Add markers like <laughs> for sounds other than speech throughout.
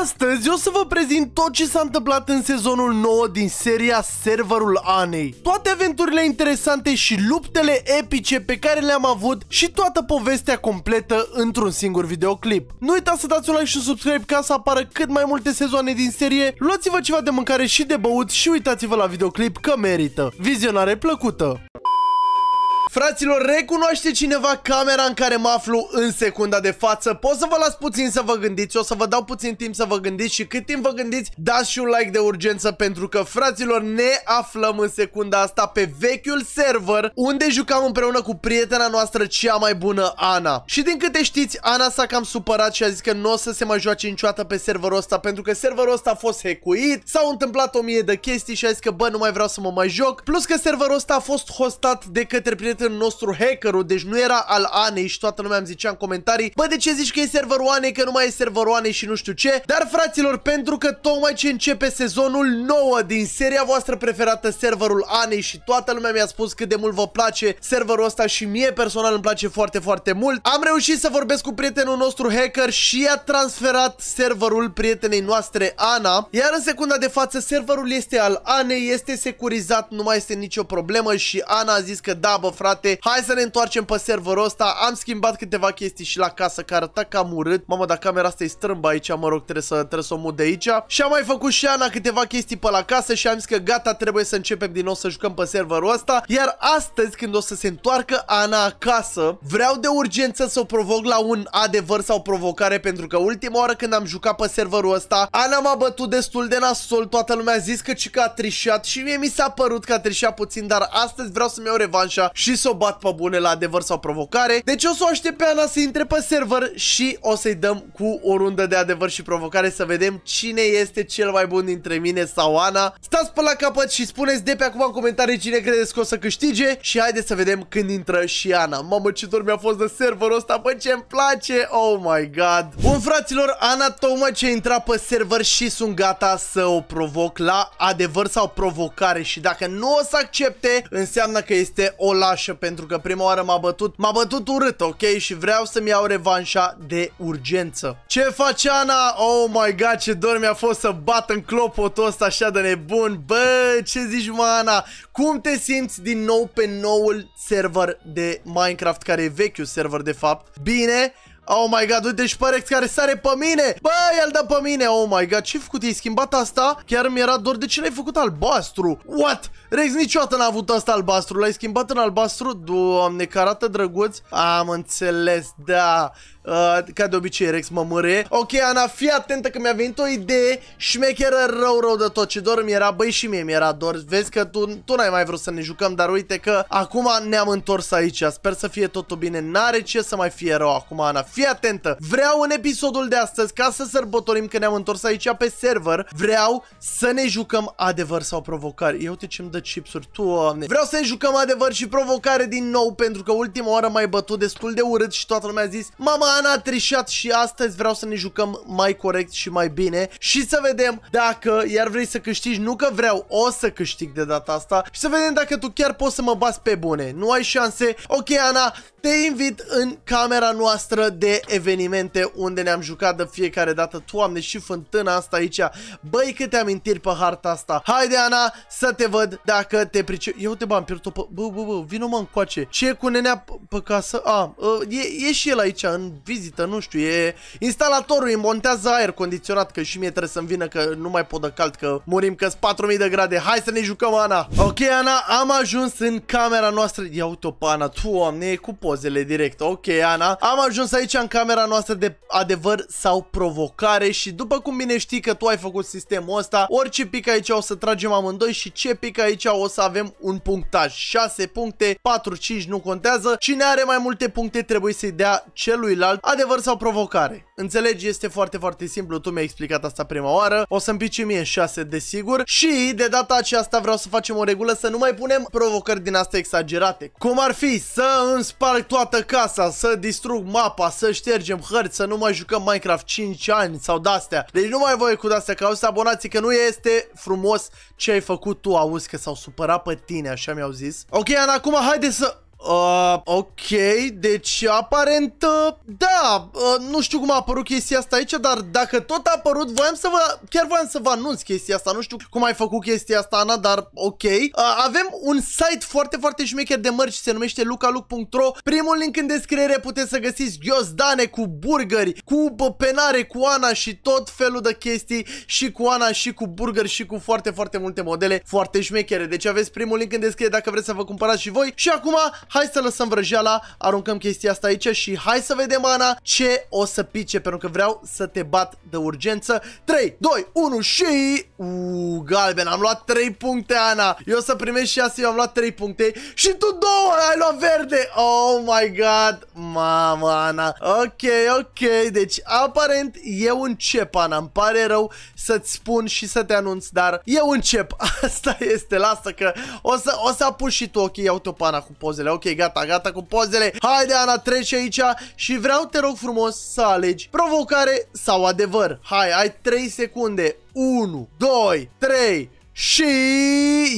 Astăzi o să vă prezint tot ce s-a întâmplat în sezonul 9 din seria Serverul Anei. Toate aventurile interesante și luptele epice pe care le-am avut și toată povestea completă într-un singur videoclip. Nu uitați să dați un like și un subscribe ca să apară cât mai multe sezoane din serie, luați-vă ceva de mâncare și de băut și uitați-vă la videoclip că merită. Vizionare plăcută! Fraților, recunoaște cineva camera în care mă aflu în secunda de față? Pot să vă las puțin să vă gândiți, o să vă dau puțin timp să vă gândiți și cât timp vă gândiți, dați și un like de urgență pentru că, fraților, ne aflăm în secunda asta pe vechiul server unde jucam împreună cu prietena noastră cea mai bună, Ana. Și din câte știți, Ana s-a cam supărat și a zis că nu o să se mai joace niciodată pe serverul ăsta pentru că serverul ăsta a fost hecuit, s-au întâmplat o mie de chestii și a zis că, bă, nu mai vreau să mă mai joc. Plus că serverul ăsta a fost hostat de către prietena prietenul nostru hackerul, deci nu era al Anei și toată lumea îmi zicea în comentarii, bă, de ce zici că e serverul Anei, că nu mai e serverul Anei și nu știu ce? Dar, fraților, pentru că tocmai ce începe sezonul 9 din seria voastră preferată, serverul Anei și toată lumea mi-a spus cât de mult vă place serverul ăsta și mie personal îmi place foarte, foarte mult, am reușit să vorbesc cu prietenul nostru hacker și a transferat serverul prietenei noastre Ana, iar în secunda de față serverul este al Anei, este securizat, nu mai este nicio problemă și Ana a zis că da, bă, frate, frate. Hai să ne întoarcem pe serverul ăsta. Am schimbat câteva chestii și la casă care arăta cam urât. Mamă, dar camera asta e strâmbă aici, mă rog, trebuie să, trebuie să o mut de aici. Și am mai făcut și Ana câteva chestii pe la casă și am zis că gata, trebuie să începem din nou să jucăm pe serverul ăsta. Iar astăzi, când o să se întoarcă Ana acasă, vreau de urgență să o provoc la un adevăr sau provocare pentru că ultima oară când am jucat pe serverul ăsta, Ana m-a bătut destul de nasol, toată lumea a zis că și că a trișat și mie mi s-a părut că a trișat puțin, dar astăzi vreau să-mi iau revanșa și să o bat pe bune la adevăr sau provocare. Deci o să o aștept pe Ana să intre pe server și o să-i dăm cu o rundă de adevăr și provocare să vedem cine este cel mai bun dintre mine sau Ana. Stați pe la capăt și spuneți de pe acum în comentarii cine credeți că o să câștige și haideți să vedem când intră și Ana. Mamă, ce dor mi-a fost de serverul ăsta, bă, ce-mi place! Oh my god! Bun, fraților, Ana tocmai ce intrat pe server și sunt gata să o provoc la adevăr sau provocare și dacă nu o să accepte, înseamnă că este o lașă revanșă pentru că prima oară m-a bătut, m-a bătut urât, ok? Și vreau să-mi iau revanșa de urgență. Ce face Ana? Oh my god, ce dor mi-a fost să bat în clopotul ăsta așa de nebun. Bă, ce zici mă Ana? Cum te simți din nou pe noul server de Minecraft, care e vechiul server de fapt? Bine, Oh my god, uite și Parex care sare pe mine. Bă, el dă pe mine. Oh my god, ce-ai făcut? I-ai schimbat asta? Chiar mi-era dor de ce l-ai făcut albastru. What? Rex niciodată n-a avut asta albastru. L-ai schimbat în albastru? Doamne, care arată drăguț. Am înțeles, da. Uh, ca de obicei, Rex mă mure. Ok, Ana, fii atentă că mi-a venit o idee șmecheră rău, rău de tot ce dor mi era. Băi, și mie mi era dor. Vezi că tu, tu n-ai mai vrut să ne jucăm, dar uite că acum ne-am întors aici. Sper să fie totul bine. N-are ce să mai fie rău acum, Ana. Fii atentă. Vreau în episodul de astăzi, ca să sărbătorim că ne-am întors aici pe server, vreau să ne jucăm adevăr sau provocare. Eu uite ce-mi dă chipsuri, tu, oameni. Vreau să ne jucăm adevăr și provocare din nou, pentru că ultima oară mai bătut destul de urât și toată lumea a zis, mama, Ana Trișat și astăzi vreau să ne jucăm mai corect și mai bine și să vedem dacă iar vrei să câștigi, nu că vreau, o să câștig de data asta și să vedem dacă tu chiar poți să mă bați pe bune. Nu ai șanse? Ok, Ana, te invit în camera noastră de evenimente unde ne-am jucat de fiecare dată. am și fântâna asta aici. Băi, câte amintiri pe harta asta. Haide, Ana, să te văd dacă te pricep. Eu te bă, pierd o pe... Bă, bă, bă, vino mă încoace. Ce e cu nenea pe casă? A, ă, e, e și el aici, în vizită, nu știu, e instalatorul, îi montează aer condiționat, că și mie trebuie să-mi vină că nu mai pot de cald, că murim că 4000 de grade. Hai să ne jucăm, Ana! Ok, Ana, am ajuns în camera noastră. Ia uite-o pe Ana, doamne, e cu pozele direct. Ok, Ana, am ajuns aici în camera noastră de adevăr sau provocare și după cum bine știi că tu ai făcut sistemul ăsta, orice pic aici o să tragem amândoi și ce pic aici o să avem un punctaj. 6 puncte, 4, 5 nu contează. Cine are mai multe puncte trebuie să-i dea celuilalt alt, adevăr sau provocare. Înțelegi, este foarte, foarte simplu, tu mi-ai explicat asta prima oară, o să-mi pici mie 6 desigur și de data aceasta vreau să facem o regulă să nu mai punem provocări din astea exagerate. Cum ar fi să îmi sparg toată casa, să distrug mapa, să ștergem hărți, să nu mai jucăm Minecraft 5 ani sau de-astea. Deci nu mai voi cu de-astea, că auzi abonații că nu este frumos ce ai făcut tu, auzi că s-au supărat pe tine, așa mi-au zis. Ok, Ana, acum haide să... Uh, ok, deci aparent, uh, da, uh, nu știu cum a apărut chestia asta aici, dar dacă tot a apărut, voiam să vă, chiar voiam să vă anunț chestia asta, nu știu cum ai făcut chestia asta, Ana, dar ok. Uh, avem un site foarte, foarte șmecher de mărci, se numește lucaluc.ro, primul link în descriere puteți să găsiți ghiozdane cu burgeri, cu penare, cu Ana și tot felul de chestii și cu Ana și cu burgeri și cu foarte, foarte multe modele foarte șmechere. Deci aveți primul link în descriere dacă vreți să vă cumpărați și voi și acum hai să lăsăm vrăjeala, aruncăm chestia asta aici și hai să vedem, Ana, ce o să pice, pentru că vreau să te bat de urgență. 3, 2, 1 și... Uuu, galben, am luat 3 puncte, Ana. Eu o să și asta, eu am luat 3 puncte și tu 2, ai luat verde. Oh my god, mama, Ana. Ok, ok, deci aparent eu încep, Ana, îmi pare rău să-ți spun și să te anunț, dar eu încep. <laughs> Asta este, lasă că o să, o să apuci și tu ochii, iau-te-o, cu pozele, ok? ok, gata, gata cu pozele. Haide, Ana, treci aici și vreau, te rog frumos, să alegi provocare sau adevăr. Hai, ai 3 secunde. 1, 2, 3, și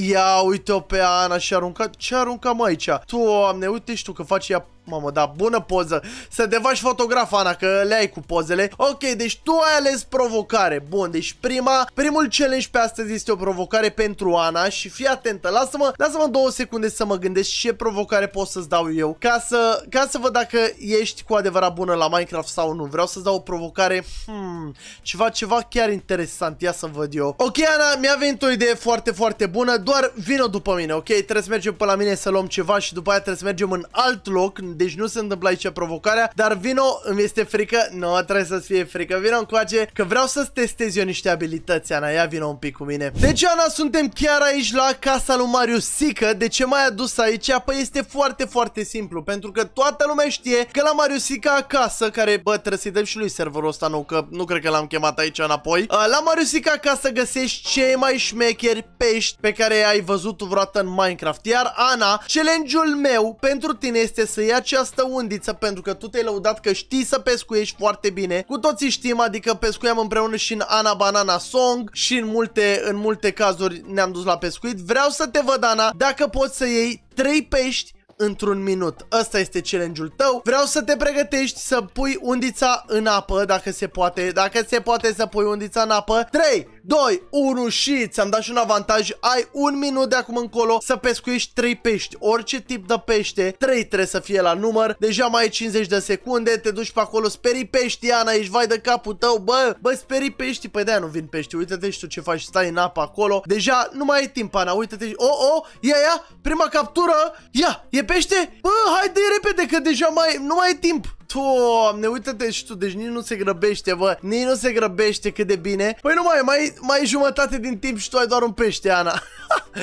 ia uite-o pe Ana și aruncat ce arunca aici? Doamne, uite și tu că face ea Mamă, da, bună poză. Să te faci fotograf, Ana, că le ai cu pozele. Ok, deci tu ai ales provocare. Bun, deci prima, primul challenge pe astăzi este o provocare pentru Ana și fii atentă. Lasă-mă, lasă-mă două secunde să mă gândesc ce provocare pot să-ți dau eu ca să, ca să văd dacă ești cu adevărat bună la Minecraft sau nu. Vreau să-ți dau o provocare, hmm, ceva, ceva chiar interesant. Ia să văd eu. Ok, Ana, mi-a venit o idee foarte, foarte bună. Doar vino după mine, ok? Trebuie să mergem pe la mine să luăm ceva și după aia trebuie să mergem în alt loc deci nu se întâmplă aici provocarea, dar vino, îmi este frică, nu, no, trebuie să-ți fie frică, vino încoace, că vreau să-ți testez eu niște abilități, Ana, ia vino un pic cu mine. Deci, Ana, suntem chiar aici la casa lui Mario Sica? de ce m-ai adus aici? Păi este foarte, foarte simplu, pentru că toată lumea știe că la Mario Sica acasă, care, bă, trebuie să-i dăm și lui serverul ăsta, nu, că nu cred că l-am chemat aici înapoi, uh, la Mario Sica acasă găsești cei mai șmecheri pești pe care ai văzut vreodată în Minecraft, iar Ana, challenge-ul meu pentru tine este să ia această undiță pentru că tu te-ai lăudat că știi să pescuiești foarte bine. Cu toții știm, adică pescuiam împreună și în Ana Banana Song și în multe, în multe cazuri ne-am dus la pescuit. Vreau să te văd, Ana, dacă poți să iei 3 pești într-un minut. Asta este challenge-ul tău. Vreau să te pregătești să pui undița în apă, dacă se poate. Dacă se poate să pui undița în apă. 3, 2, 1 și ți-am dat și un avantaj. Ai un minut de acum încolo să pescuiești 3 pești. Orice tip de pește, 3 trebuie să fie la număr. Deja mai ai 50 de secunde, te duci pe acolo, speri pești, Ana, ești vai de capul tău, bă, bă, speri pești, pe păi de nu vin pești, uite-te și tu ce faci, stai în apă acolo. Deja nu mai ai timp, Ana, uite-te, o, oh, o, oh, ia, ia, prima captură, ia, e pește? Bă, haide repede că deja mai, nu mai e timp. Doamne, uite-te și tu, deci nici nu se grăbește, bă. Nici nu se grăbește cât de bine. Păi nu mai, mai, mai jumătate din timp și tu ai doar un pește, Ana.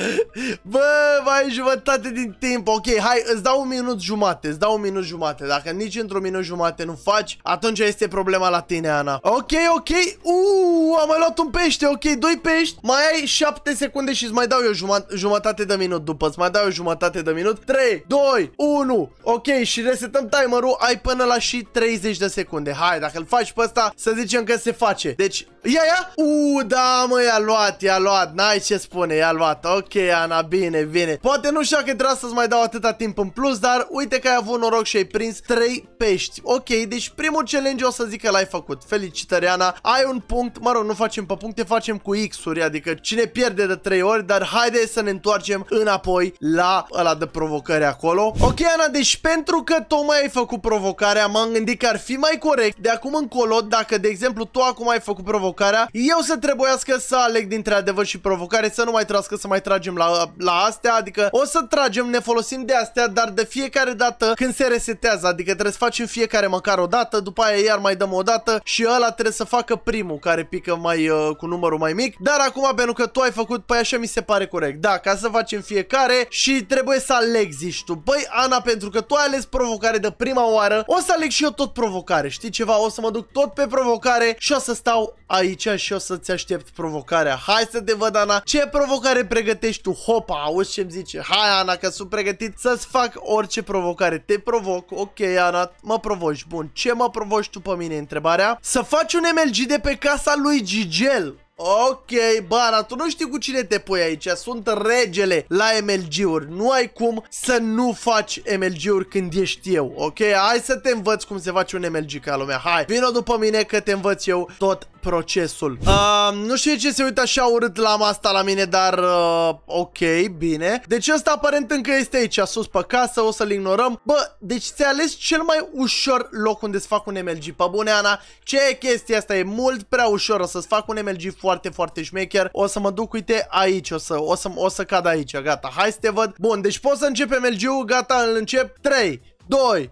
<laughs> bă, mai jumătate din timp. Ok, hai, îți dau un minut jumate, îți dau un minut jumate. Dacă nici într-un minut jumate nu faci, atunci este problema la tine, Ana. Ok, ok. Uuu, am mai luat un pește, ok, doi pești. Mai ai 7 secunde și îți mai dau eu jumătate de minut după. Îți mai dau eu jumătate de minut. 3, 2, 1. Ok, și resetăm timerul. Ai până la și 30 de secunde. Hai, dacă îl faci pe ăsta, să zicem că se face. Deci, ia, ia! Uuu, da, mă, i-a luat, i-a luat. N-ai ce spune, i-a luat. Ok, Ana, bine, bine. Poate nu știu că trebuie să-ți mai dau atâta timp în plus, dar uite că ai avut noroc și ai prins 3 pești. Ok, deci primul challenge o să zic că l-ai făcut. Felicitări, Ana. Ai un punct, mă rog, nu facem pe puncte, facem cu X-uri, adică cine pierde de 3 ori, dar haide să ne întoarcem înapoi la ăla de provocări acolo. Ok, Ana, deci pentru că tocmai ai făcut provocarea, m-am gândit că ar fi mai corect de acum încolo dacă, de exemplu, tu acum ai făcut provocarea, eu să trebuiască să aleg dintre adevăr și provocare, să nu mai trească să mai tragem la, la astea, adică o să tragem, ne folosim de astea, dar de fiecare dată când se resetează, adică trebuie să facem fiecare măcar o dată, după aia iar mai dăm o dată și ăla trebuie să facă primul care pică mai uh, cu numărul mai mic, dar acum pentru că tu ai făcut, păi așa mi se pare corect, da, ca să facem fiecare și trebuie să aleg, zici tu, băi Ana, pentru că tu ai ales provocare de prima oară, o să aleg și eu tot provocare, știi ceva? O să mă duc tot pe provocare și o să stau aici și o să-ți aștept provocarea. Hai să te văd, Ana, ce provocare pregătești tu? Hopa, auzi ce-mi zice? Hai, Ana, că sunt pregătit să-ți fac orice provocare. Te provoc, ok, Ana, mă provoci. Bun, ce mă provoci tu pe mine, întrebarea? Să faci un MLG de pe casa lui Gigel. Ok, Bara, tu nu știi cu cine te pui aici, sunt regele la MLG-uri, nu ai cum să nu faci MLG-uri când ești eu, ok? Hai să te învăț cum se face un MLG ca lumea, hai, vino după mine că te învăț eu tot procesul. Uh, nu știu ce se uită așa urât la asta la mine, dar uh, ok, bine. Deci ăsta aparent încă este aici, sus pe casă, o să-l ignorăm. Bă, deci ți-ai ales cel mai ușor loc unde să fac un MLG, pe bune, Ana. Ce chestia asta e mult prea ușor, să-ți fac un MLG foarte foarte, foarte șmecher. O să mă duc, uite, aici, o să, o să, o să cad aici, gata. Hai să te văd. Bun, deci pot să începem LG-ul, gata, îl încep. 3, 2,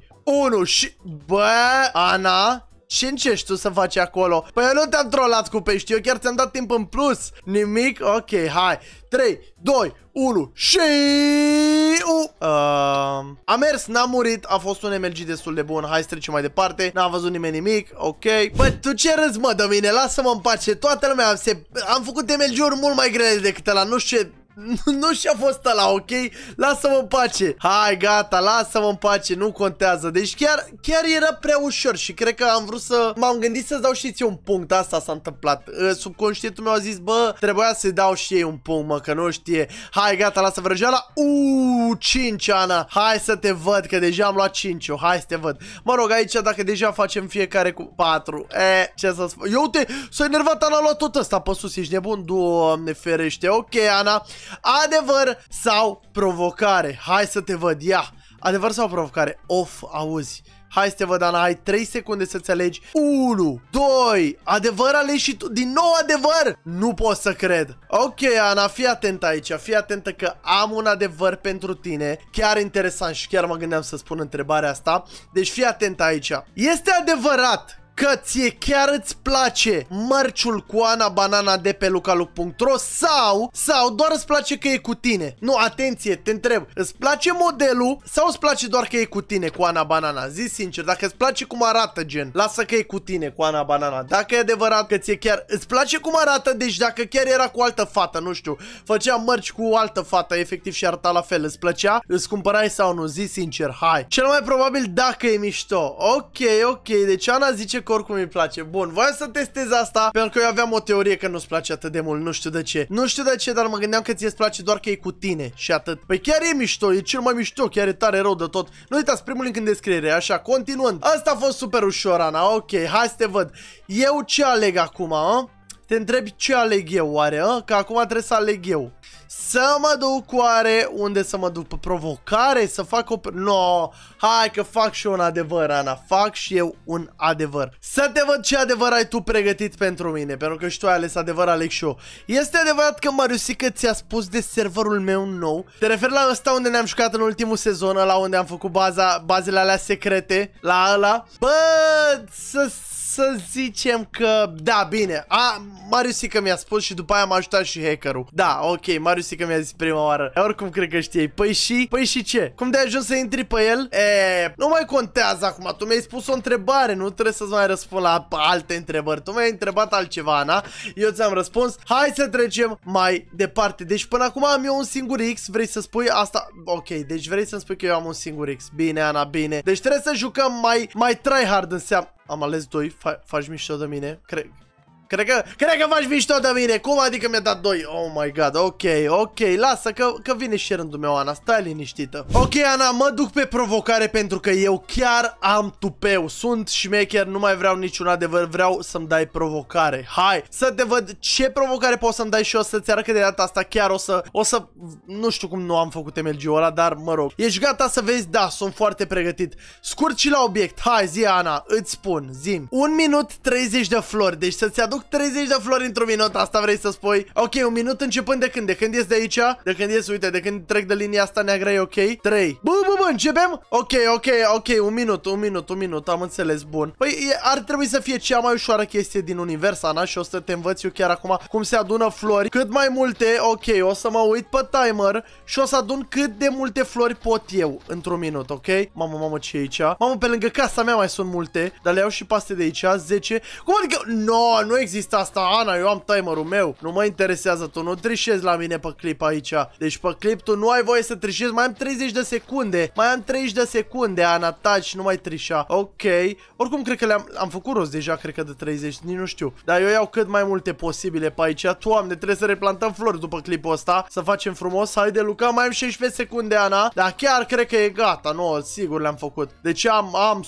1 și... Bă, Ana, ce încerci tu să faci acolo? Păi eu nu te-am trollat cu pești, eu chiar ți-am dat timp în plus. Nimic? Ok, hai. 3, 2, 1 și... Uh, a mers, n-a murit, a fost un MLG destul de bun, hai să trecem mai departe, n-a văzut nimeni nimic, ok. Bă, tu ce râzi mă de mine, lasă-mă în pace, toată lumea, se... am făcut MLG-uri mult mai grele decât la nu știu ce nu și-a fost la ok? Lasă-mă în pace. Hai, gata, lasă-mă în pace, nu contează. Deci chiar, chiar era prea ușor și cred că am vrut să... M-am gândit să dau și ție un punct, asta s-a întâmplat. Ă, subconștientul meu a zis, bă, trebuia să-i dau și ei un punct, mă, că nu știe. Hai, gata, lasă vrăjeala. Uuu, 5, Ana. Hai să te văd, că deja am luat 5 Hai să te văd. Mă rog, aici dacă deja facem fiecare cu 4. E, ce să spun? Eu uite, S-a enervat, Ana a luat tot ăsta pe sus, ești nebun, doamne ferește. Ok, Ana. Adevăr sau provocare? Hai să te văd, ia! Adevăr sau provocare? Of, auzi! Hai să te văd, Ana, ai 3 secunde să alegi 1, 2, adevăr alegi și tu. Din nou adevăr! Nu pot să cred. Ok, Ana, fii atent aici. Fii atentă că am un adevăr pentru tine. Chiar interesant și chiar mă gândeam să spun întrebarea asta. Deci fii atent aici. Este adevărat că ție chiar îți place mărciul cu Ana Banana de pe lucaluc.ro sau, sau doar îți place că e cu tine. Nu, atenție, te întreb, îți place modelul sau îți place doar că e cu tine cu Ana Banana? Zi sincer, dacă îți place cum arată gen, lasă că e cu tine cu Ana Banana. Dacă e adevărat că ție chiar îți place cum arată, deci dacă chiar era cu altă fată, nu știu, făcea mărci cu altă fată, efectiv și arăta la fel, îți plăcea, îți cumpărai sau nu, zi sincer, hai. Cel mai probabil dacă e mișto. Ok, ok, deci Ana zice că oricum îmi place. Bun, voiam să testez asta, pentru că eu aveam o teorie că nu-ți place atât de mult, nu știu de ce. Nu știu de ce, dar mă gândeam că ți e place doar că e cu tine și atât. Păi chiar e mișto, e cel mai mișto, chiar e tare rău de tot. Nu uitați primul link în descriere, așa, continuând. Asta a fost super ușor, Ana, ok, hai să te văd. Eu ce aleg acum, a? Te întrebi ce aleg eu oare, a? că acum trebuie să aleg eu. Să mă duc oare unde să mă duc pe provocare, să fac o... No, hai că fac și eu un adevăr, Ana, fac și eu un adevăr. Să te văd ce adevăr ai tu pregătit pentru mine, pentru că și tu ai ales adevăr, Alex și eu. Este adevărat că Mariusica ți-a spus de serverul meu nou? Te refer la ăsta unde ne-am jucat în ultimul sezon, la unde am făcut baza, bazele alea secrete, la ăla? Bă, să să zicem că, da, bine, a, Mariusica mi-a spus și după aia m-a ajutat și hackerul. Da, ok, Mariusica mi-a zis prima oară. Oricum cred că știi. Păi și, păi și ce? Cum de ajuns să intri pe el? E, nu mai contează acum, tu mi-ai spus o întrebare, nu trebuie să-ți mai răspund la alte întrebări. Tu mi-ai întrebat altceva, Ana, eu ți-am răspuns. Hai să trecem mai departe. Deci până acum am eu un singur X, vrei să spui asta? Ok, deci vrei să-mi spui că eu am un singur X. Bine, Ana, bine. Deci trebuie să jucăm mai, mai try hard înseamnă am ales doi, fa faci mișto de mine. Cred, Cred că, cred că faci mișto de mine. Cum adică mi-a dat 2? Oh my god, ok, ok. Lasă că, că vine și rândul meu, Ana. Stai liniștită. Ok, Ana, mă duc pe provocare pentru că eu chiar am tupeu. Sunt șmecher, nu mai vreau niciun adevăr. Vreau să-mi dai provocare. Hai, să te văd ce provocare poți să-mi dai și o să-ți arăt că de data asta chiar o să, o să... Nu știu cum nu am făcut MLG-ul ăla, dar mă rog. Ești gata să vezi? Da, sunt foarte pregătit. Scurt și la obiect. Hai, zi, Ana, îți spun, zim. 1 minut 30 de flori, deci să-ți aduc aduc 30 de flori într-un minut, asta vrei să spui? Ok, un minut începând de când? De când ies de aici? De când ies, uite, de când trec de linia asta neagră e ok? 3. Bă, bă, bă, începem? Ok, ok, ok, un minut, un minut, un minut, am înțeles, bun. Păi e, ar trebui să fie cea mai ușoară chestie din univers, Ana, și o să te învăț eu chiar acum cum se adună flori. Cât mai multe, ok, o să mă uit pe timer și o să adun cât de multe flori pot eu într-un minut, ok? Mamă, mamă, ce e aici? Mamă, pe lângă casa mea mai sunt multe, dar le iau și paste de aici, 10. Cum adică? No, nu e există asta, Ana, eu am timerul meu. Nu mă interesează, tu nu trișezi la mine pe clip aici. Deci pe clip tu nu ai voie să trișezi, mai am 30 de secunde. Mai am 30 de secunde, Ana, taci, nu mai trișa. Ok. Oricum, cred că le-am am făcut rost deja, cred că de 30, nici nu știu. Dar eu iau cât mai multe posibile pe aici. Toamne, trebuie să replantăm flori după clipul ăsta. Să facem frumos. Haide, Luca, mai am 16 secunde, Ana. Dar chiar cred că e gata. Nu, sigur le-am făcut. Deci am, am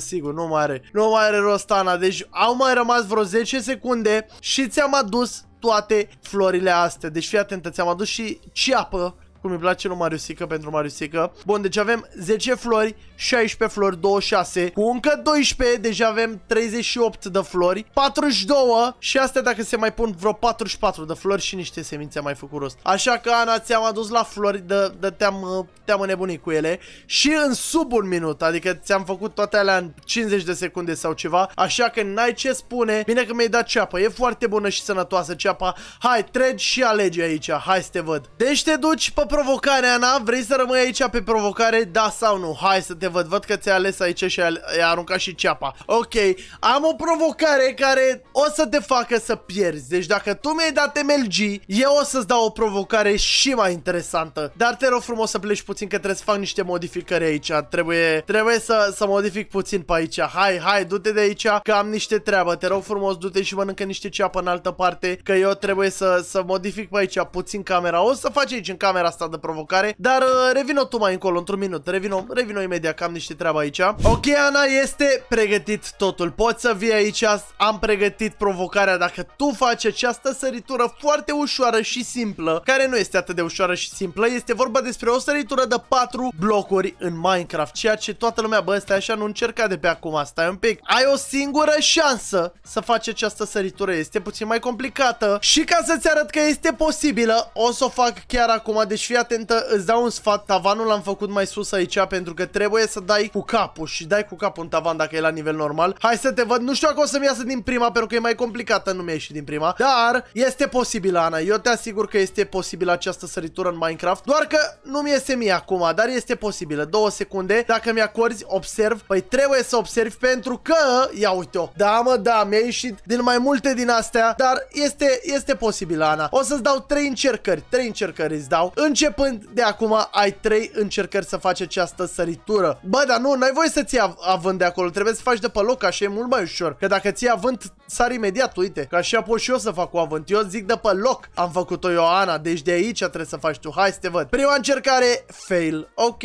100% sigur, nu mai are. Nu mai are rost, Ana. Deci au mai rămas vreo 10 secunde și ți-am adus toate florile astea. Deci fii atentă, ți-am adus și ceapă cum îmi place lui Mariusică pentru Mariusică. Bun, deci avem 10 flori, 16 flori, 26, cu încă 12, deja avem 38 de flori, 42 și astea dacă se mai pun vreo 44 de flori și niște semințe mai făcut rost. Așa că, Ana, ți-am adus la flori, de, de te-am te înnebunit cu ele și în sub un minut, adică ți-am făcut toate alea în 50 de secunde sau ceva, așa că n-ai ce spune. Bine că mi-ai dat ceapă, e foarte bună și sănătoasă ceapa. Hai, treci și alege aici, hai să te văd. Deci te duci pe provocare, Ana? Vrei să rămâi aici pe provocare? Da sau nu? Hai să te văd. Văd că ți-ai ales aici și ai aruncat și ceapa. Ok, am o provocare care o să te facă să pierzi. Deci dacă tu mi-ai dat MLG, eu o să-ți dau o provocare și mai interesantă. Dar te rog frumos să pleci puțin că trebuie să fac niște modificări aici. Trebuie, trebuie să, să modific puțin pe aici. Hai, hai, du-te de aici că am niște treabă. Te rog frumos, du-te și mănâncă niște ceapă în altă parte. Că eu trebuie să, să modific pe aici puțin camera. O să faci aici în camera asta asta de provocare, dar uh, revină tu mai încolo, într-un minut, revină, revină imediat, că am niște treabă aici. Ok, Ana, este pregătit totul, poți să vii aici, am pregătit provocarea, dacă tu faci această săritură foarte ușoară și simplă, care nu este atât de ușoară și simplă, este vorba despre o săritură de 4 blocuri în Minecraft, ceea ce toată lumea, bă, stai așa, nu încerca de pe acum, stai un pic. Ai o singură șansă să faci această săritură, este puțin mai complicată și ca să-ți arăt că este posibilă, o să o fac chiar acum, deci fii atentă, îți dau un sfat, tavanul l-am făcut mai sus aici pentru că trebuie să dai cu capul și dai cu capul în tavan dacă e la nivel normal. Hai să te văd, nu știu dacă o să-mi iasă din prima pentru că e mai complicată, nu mi-a ieșit din prima, dar este posibil, Ana, eu te asigur că este posibil această săritură în Minecraft, doar că nu mi iese mie acum, dar este posibilă. Două secunde, dacă mi-acorzi, observ, păi trebuie să observi pentru că, ia uite-o, da mă, da, mi-a ieșit din mai multe din astea, dar este, este posibil, Ana. O să-ți dau trei încercări, trei încercări îți dau. Încerc Începând de acum, ai 3 încercări să faci această săritură. Bă, dar nu, n-ai voie să-ți ia având de acolo, trebuie să faci de pe loc, așa e mult mai ușor. Că dacă ți ia avânt, sar imediat, uite. Că și apoi și eu să fac cu avânt. Eu zic de pe loc. Am făcut-o Ioana, deci de aici trebuie să faci tu. Hai să te văd. Prima încercare, fail. Ok.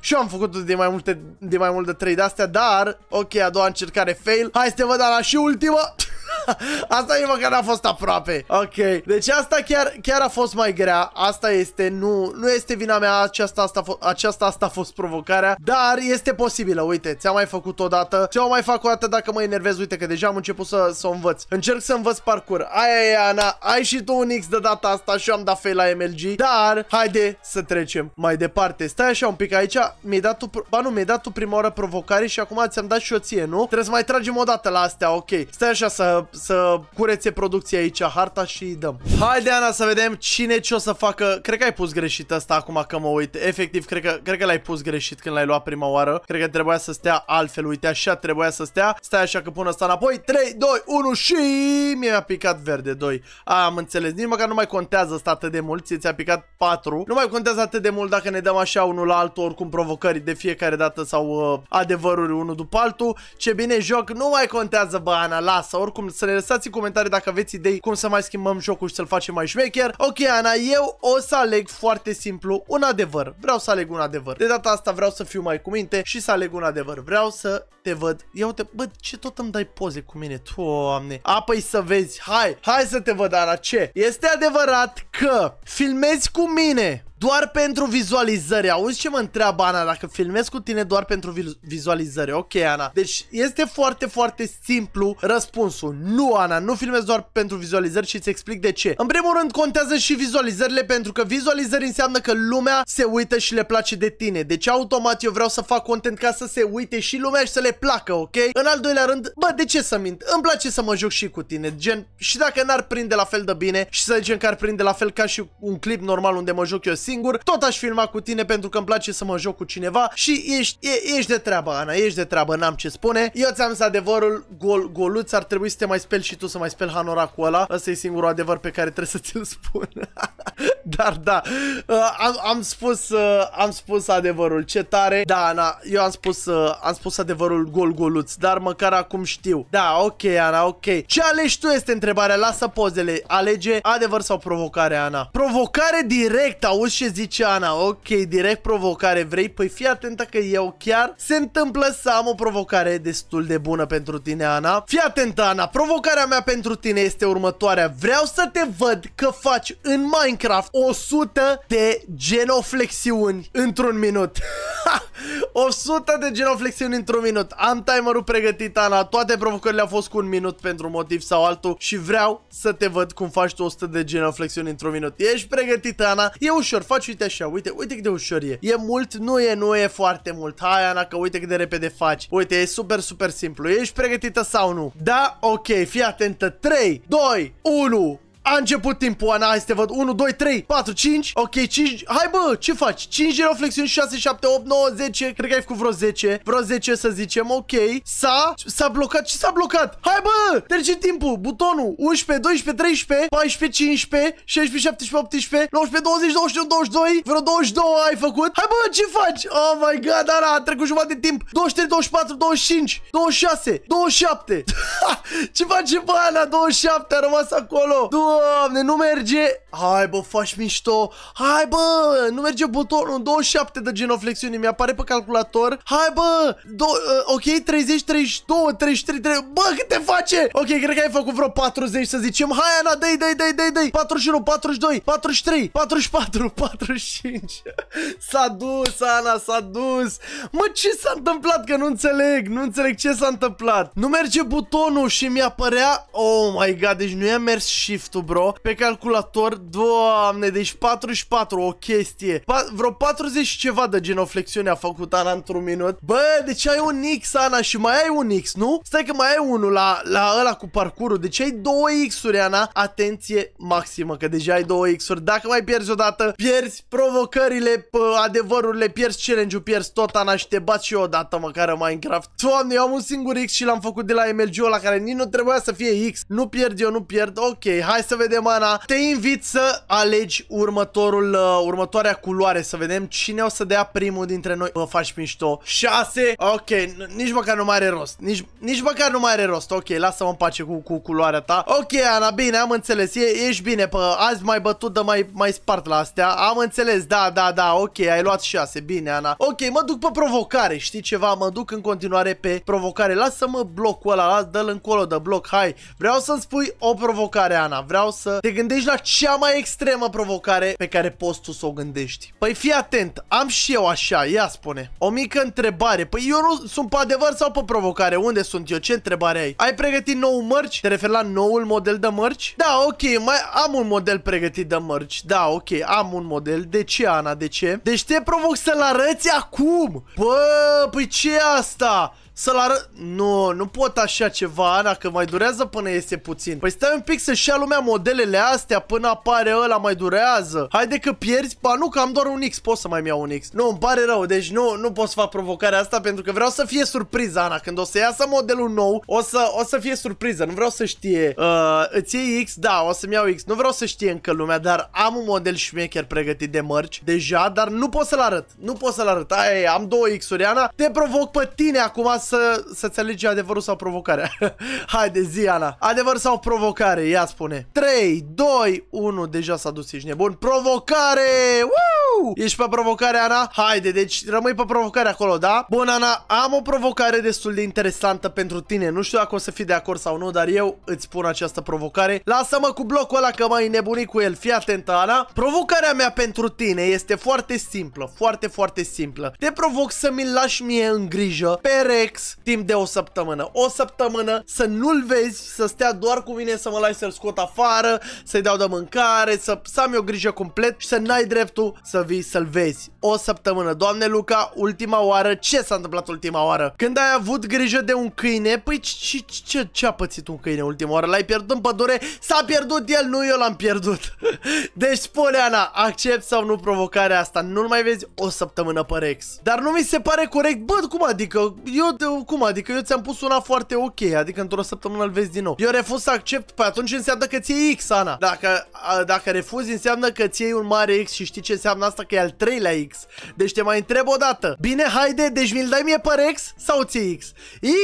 Și eu am făcut-o de mai multe de mai mult de 3 de astea, dar ok, a doua încercare fail. Hai să te văd, la și ultima. <laughs> <laughs> asta e măcar a fost aproape. Ok. Deci asta chiar, chiar a fost mai grea. Asta este, nu, nu este vina mea, aceasta asta, aceasta asta a fost provocarea, dar este posibilă. Uite, ți-am mai făcut o dată. Ți-o mai fac o dată dacă mă enervez. Uite că deja am început să, să o învăț. Încerc să învăț parcur. Aia e, Ana, ai și tu un X de data asta și eu am dat fail la MLG, dar haide să trecem mai departe. Stai așa un pic aici. Mi-ai dat tu, ba nu, mi-ai dat tu prima oară provocare și acum ți-am dat și o ție, nu? Trebuie să mai tragem o dată la astea, ok. Stai așa să să, curețe producția aici, harta și dăm. Haide, Ana, să vedem cine ce o să facă. Cred că ai pus greșit asta acum că mă uit. Efectiv, cred că, cred că l-ai pus greșit când l-ai luat prima oară. Cred că trebuia să stea altfel. Uite, așa trebuia să stea. Stai așa că pun asta înapoi. 3, 2, 1 și mi-a picat verde 2. am înțeles. Nici măcar nu mai contează asta atât de mult. Ți-a picat 4. Nu mai contează atât de mult dacă ne dăm așa unul la altul, oricum provocări de fiecare dată sau uh, adevăruri unul după altul. Ce bine joc, nu mai contează, bă, Ana, lasă. Oricum să ne lăsați în comentarii dacă aveți idei cum să mai schimbăm jocul și să-l facem mai șmecher. Ok, Ana, eu o să aleg foarte simplu un adevăr. Vreau să aleg un adevăr. De data asta vreau să fiu mai cu minte și să aleg un adevăr. Vreau să te văd. Ia uite, bă, ce tot îmi dai poze cu mine? Doamne. Apoi să vezi. Hai, hai să te văd, Ana. Ce? Este adevărat că filmezi cu mine doar pentru vizualizări. Auzi ce mă întreabă Ana, dacă filmez cu tine doar pentru vizualizări. Ok, Ana. Deci este foarte, foarte simplu răspunsul. Nu, Ana, nu filmez doar pentru vizualizări și îți explic de ce. În primul rând contează și vizualizările pentru că vizualizări înseamnă că lumea se uită și le place de tine. Deci automat eu vreau să fac content ca să se uite și lumea și să le placă, ok? În al doilea rând, bă, de ce să mint? Îmi place să mă joc și cu tine, gen, și dacă n-ar prinde la fel de bine și să zicem că ar prinde la fel ca și un clip normal unde mă joc eu singur, tot aș filma cu tine pentru că îmi place să mă joc cu cineva și ești, e, ești de treabă, Ana, ești de treabă, n-am ce spune. Eu ți-am zis adevărul, gol, goluț, ar trebui să te mai speli și tu să mai speli Hanora cu ăla. Ăsta e singurul adevăr pe care trebuie să ți-l spun. <laughs> Dar da, uh, am, am, spus, uh, am spus adevărul, ce tare. Da, Ana, eu am spus, uh, am spus adevărul gol, goluț, dar măcar acum știu. Da, ok, Ana, ok. Ce alegi tu este întrebarea, lasă pozele, alege adevăr sau provocare, Ana. Provocare direct, auzi ce zice Ana, ok, direct provocare vrei? Păi fii atentă că eu chiar se întâmplă să am o provocare destul de bună pentru tine, Ana. Fii atentă, Ana, provocarea mea pentru tine este următoarea. Vreau să te văd că faci în Minecraft 100 de genoflexiuni într-un minut. 100 <laughs> de genoflexiuni într-un minut. Am timerul pregătit, Ana. Toate provocările au fost cu un minut pentru un motiv sau altul și vreau să te văd cum faci tu 100 de genoflexiuni într-un minut. Ești pregătită, Ana? E ușor faci, uite așa, uite, uite cât de ușor e. E mult, nu e, nu e foarte mult. Hai, Ana, că uite cât de repede faci. Uite, e super, super simplu. Ești pregătită sau nu? Da? Ok, fii atentă. 3, 2, 1... A început timpul, Ana, hai să te văd 1, 2, 3, 4, 5 Ok, 5 Hai bă, ce faci? 5 giroflexiuni, 6, 7, 8, 9, 10 Cred că ai făcut vreo 10 Vreo 10 să zicem, ok S-a, s-a blocat, ce s-a blocat? Hai bă, trece timpul, butonul 11, 12, 13, 14, 15 16, 17, 18, 19, 20, 21, 22 Vreo 22 ai făcut Hai bă, ce faci? Oh my god, Ana, a trecut jumătate de timp 23, 24, 25, 26, 27 Ce faci, bă, Ana? 27, a rămas acolo 2 Doamne, nu merge! Hai bă, faci mișto! Hai bă, nu merge butonul! 27 de genoflexiune mi apare pe calculator. Hai bă! Do uh, ok, 30, 32, 33, 33... Bă, cât te face? Ok, cred că ai făcut vreo 40 să zicem. Hai Ana, dă-i, dă-i, dă-i, dă dai! 41, 42, 43, 44, 45. s-a dus, Ana, s-a dus! Mă, ce s-a întâmplat? Că nu înțeleg, nu înțeleg ce s-a întâmplat. Nu merge butonul și mi apărea... Oh my god, deci nu i-a mers shift-ul tu, bro, pe calculator, doamne, deci 44, o chestie. Pa vreo 40 și ceva de genoflexiune a făcut Ana într-un minut. Bă, deci ai un X, Ana, și mai ai un X, nu? Stai că mai ai unul la, la ăla cu parcurul, deci ai două X-uri, Ana. Atenție maximă, că deja ai două X-uri. Dacă mai pierzi odată, pierzi provocările, adevărurile, pierzi challenge-ul, pierzi tot, Ana, și te bați și eu odată măcar în Minecraft. Doamne, eu am un singur X și l-am făcut de la MLG-ul la care nici nu trebuia să fie X. Nu pierd eu, nu pierd. Ok, hai să să vedem, Ana. Te invit să alegi următorul, uh, următoarea culoare, să vedem cine o să dea primul dintre noi. Mă faci mișto. 6. Ok, nici măcar nu mai are rost. Nici, nici măcar nu mai are rost. Ok, lasă-mă în pace cu, cu culoarea ta. Ok, Ana, bine, am înțeles. E, ești bine, pă, azi mai bătut, dar mai, mai spart la astea. Am înțeles, da, da, da, ok, ai luat 6. Bine, Ana. Ok, mă duc pe provocare, știi ceva? Mă duc în continuare pe provocare. Lasă-mă blocul ăla, las, dă-l încolo de bloc, hai. Vreau să-mi spui o provocare, Ana. Vreau vreau să te gândești la cea mai extremă provocare pe care poți tu să o gândești. Păi fii atent, am și eu așa, ia spune. O mică întrebare. Păi eu nu sunt pe adevăr sau pe provocare? Unde sunt eu? Ce întrebare ai? Ai pregătit nou mărci? Te referi la noul model de mărci? Da, ok, mai am un model pregătit de mărci. Da, ok, am un model. De ce, Ana? De ce? Deci te provoc să-l arăți acum! Bă, păi ce asta? Să-l arăt... Nu, nu pot așa ceva, Ana, că mai durează până este puțin. Păi stai un pic să-și ia lumea modelele astea până apare ăla, mai durează. Haide că pierzi... Pa, nu, că am doar un X, pot să mai iau un X. Nu, îmi pare rău, deci nu, nu pot să fac provocarea asta pentru că vreau să fie surpriză, Ana. Când o să iasă modelul nou, o să, o să fie surpriză. Nu vreau să știe... Uh, îți iei X? Da, o să-mi iau X. Nu vreau să știe încă lumea, dar am un model șmecher pregătit de mărci deja, dar nu pot să-l arăt. Nu pot să-l arăt. Aia, am două X-uri, Ana. Te provoc pe tine acum să, să alegi adevărul sau provocarea. <laughs> Haide, zi, Ana. Adevăr sau provocare? Ia spune. 3, 2, 1. Deja s-a dus, ești nebun. Provocare! Woo! Ești pe provocare, Ana? Haide, deci rămâi pe provocare acolo, da? Bun, Ana, am o provocare destul de interesantă pentru tine. Nu știu dacă o să fii de acord sau nu, dar eu îți pun această provocare. Lasă-mă cu blocul ăla că mai nebuni cu el. Fii atentă, Ana. Provocarea mea pentru tine este foarte simplă. Foarte, foarte simplă. Te provoc să mi-l lași mie în grijă pe rec Alex timp de o săptămână. O săptămână să nu-l vezi, să stea doar cu mine, să mă lași să-l scot afară, să-i dau de mâncare, să, să am eu grijă complet și să n-ai dreptul să vii să-l vezi. O săptămână. Doamne Luca, ultima oară, ce s-a întâmplat ultima oară? Când ai avut grijă de un câine, păi ce, ce, ce a pățit un câine ultima oară? L-ai pierdut în pădure? S-a pierdut el, nu eu l-am pierdut. <laughs> Deci spune Ana, accept sau nu provocarea asta? Nu-l mai vezi o săptămână pe Rex. Dar nu mi se pare corect, bă, cum adică? Eu cum, adică eu ți-am pus una foarte ok, adică într-o săptămână îl vezi din nou. Eu refuz să accept, păi atunci înseamnă că ți-e X, Ana. Dacă, a, dacă refuzi, înseamnă că ți-e un mare X și știi ce înseamnă asta, că e al treilea X. Deci te mai întreb o dată. Bine, haide, deci mi-l dai mie pe X sau ți X?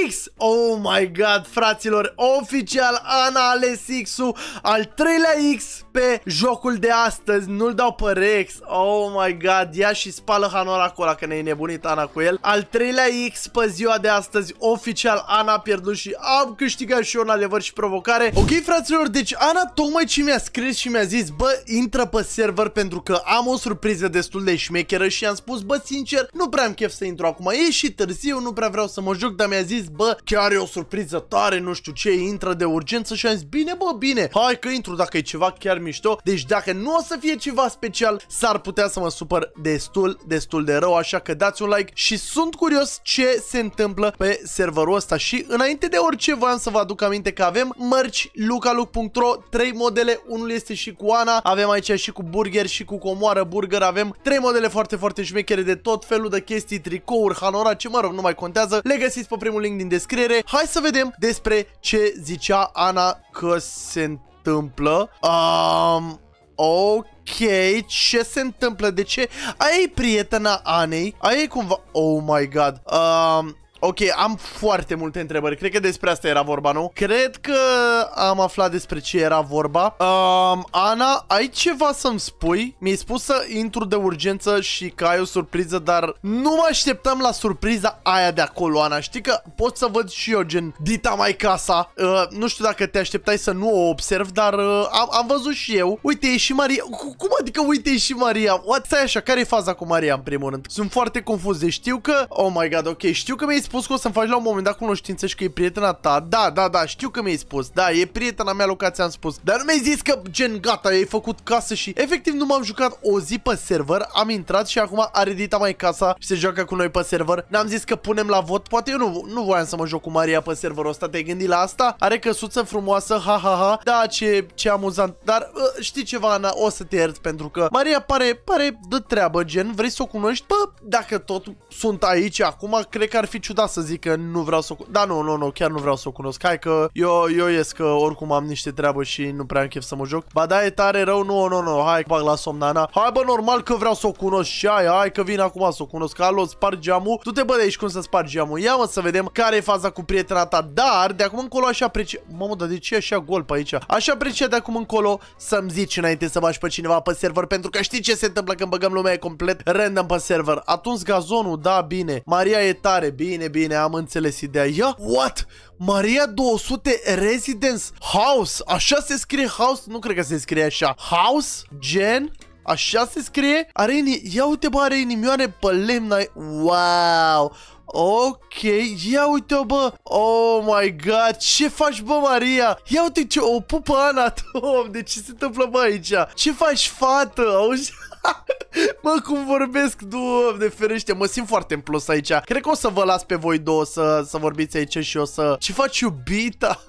X! Oh my god, fraților, oficial Ana a ales X-ul, al treilea X pe jocul de astăzi. Nu-l dau pe Rex. Oh my god, ia și spală Hanor acolo, că ne-ai nebunit Ana cu el. Al treilea X pe ziua de de astăzi, oficial Ana a pierdut și am câștigat și eu în adevăr și provocare. Ok, fraților, deci Ana tocmai ce mi-a scris și mi-a zis, bă, intră pe server pentru că am o surpriză destul de șmecheră și am spus, bă, sincer, nu prea am chef să intru acum, e și târziu, nu prea vreau să mă joc, dar mi-a zis, bă, chiar e o surpriză tare, nu știu ce, intră de urgență și am zis, bine, bă, bine, hai că intru dacă e ceva chiar mișto, deci dacă nu o să fie ceva special, s-ar putea să mă supăr destul, destul de rău, așa că dați un like și sunt curios ce se întâmplă întâmplă pe serverul ăsta. Și înainte de orice voiam să vă aduc aminte că avem mărci lucaluc.ro, 3 modele, unul este și cu Ana, avem aici și cu burger și cu comoară burger, avem 3 modele foarte, foarte șmechere de tot felul de chestii, tricouri, ce mă rog, nu mai contează, le găsiți pe primul link din descriere. Hai să vedem despre ce zicea Ana că se întâmplă. Um, ok. Ok, ce se întâmplă? De ce? Aia e prietena Anei? Aia e cumva... Oh my god. Um, Ok, am foarte multe întrebări. Cred că despre asta era vorba, nu? Cred că am aflat despre ce era vorba. Um, Ana, ai ceva să-mi spui? Mi-ai spus să intru de urgență și că ai o surpriză, dar nu mă așteptam la surpriza aia de acolo, Ana. Știi că pot să văd și eu, gen, Dita mai casa. Uh, nu știu dacă te așteptai să nu o observ, dar uh, am, am văzut și eu. Uite, e și Maria. Cum adică uite, e și Maria? What? Stai așa, care e faza cu Maria, în primul rând? Sunt foarte confuz. Deci știu că... Oh my god, ok, știu că mi-ai spus că o să-mi faci la un moment dat cunoștință și că e prietena ta. Da, da, da, știu că mi-ai spus. Da, e prietena mea lui ți-am spus. Dar nu mi-ai zis că, gen, gata, ai făcut casă și... Efectiv, nu m-am jucat o zi pe server, am intrat și acum a redita mai casa și se joacă cu noi pe server. N-am zis că punem la vot, poate eu nu, nu voiam să mă joc cu Maria pe serverul ăsta, te-ai gândit la asta? Are căsuță frumoasă, ha, ha, ha, da, ce, ce amuzant. Dar ă, știi ceva, Ana, o să te iert pentru că Maria pare, pare de treabă, gen, vrei să o cunoști? Pă, dacă tot sunt aici acum, cred că ar fi ciudat ciudat să zic că nu vreau să o Da, nu, nu, nu, chiar nu vreau să o cunosc. Hai că eu, eu ies că oricum am niște treabă și nu prea am chef să mă joc. Ba da, e tare rău, nu, nu, nu, hai, bag la somnana. Hai bă, normal că vreau să o cunosc și aia, hai că vin acum să o cunosc. Alo, spar geamul. Tu te bă de aici cum să spar geamul. Ia mă să vedem care e faza cu prietena ta. Dar de acum încolo așa aprecie... Mamă, dar de ce e așa gol pe aici? Așa aprecie de acum încolo să-mi zici înainte să bași pe cineva pe server pentru că știi ce se întâmplă când băgăm lumea complet random pe server. Atunci gazonul, da, bine. Maria e tare, bine bine, bine, am înțeles ideea. Ia, what? Maria 200 Residence House. Așa se scrie house? Nu cred că se scrie așa. House gen Așa se scrie? Are ini... Ia uite bă, are inimioare pe lemn. Wow Ok, ia uite-o bă Oh my god, ce faci bă Maria? Ia uite ce o pupă Ana Tom, <laughs> de ce se întâmplă bă aici? Ce faci fată? Auzi? <laughs> Mă, cum vorbesc, doamne ferește, mă simt foarte în plus aici Cred că o să vă las pe voi două să, să vorbiți aici și o să... Ce faci iubita?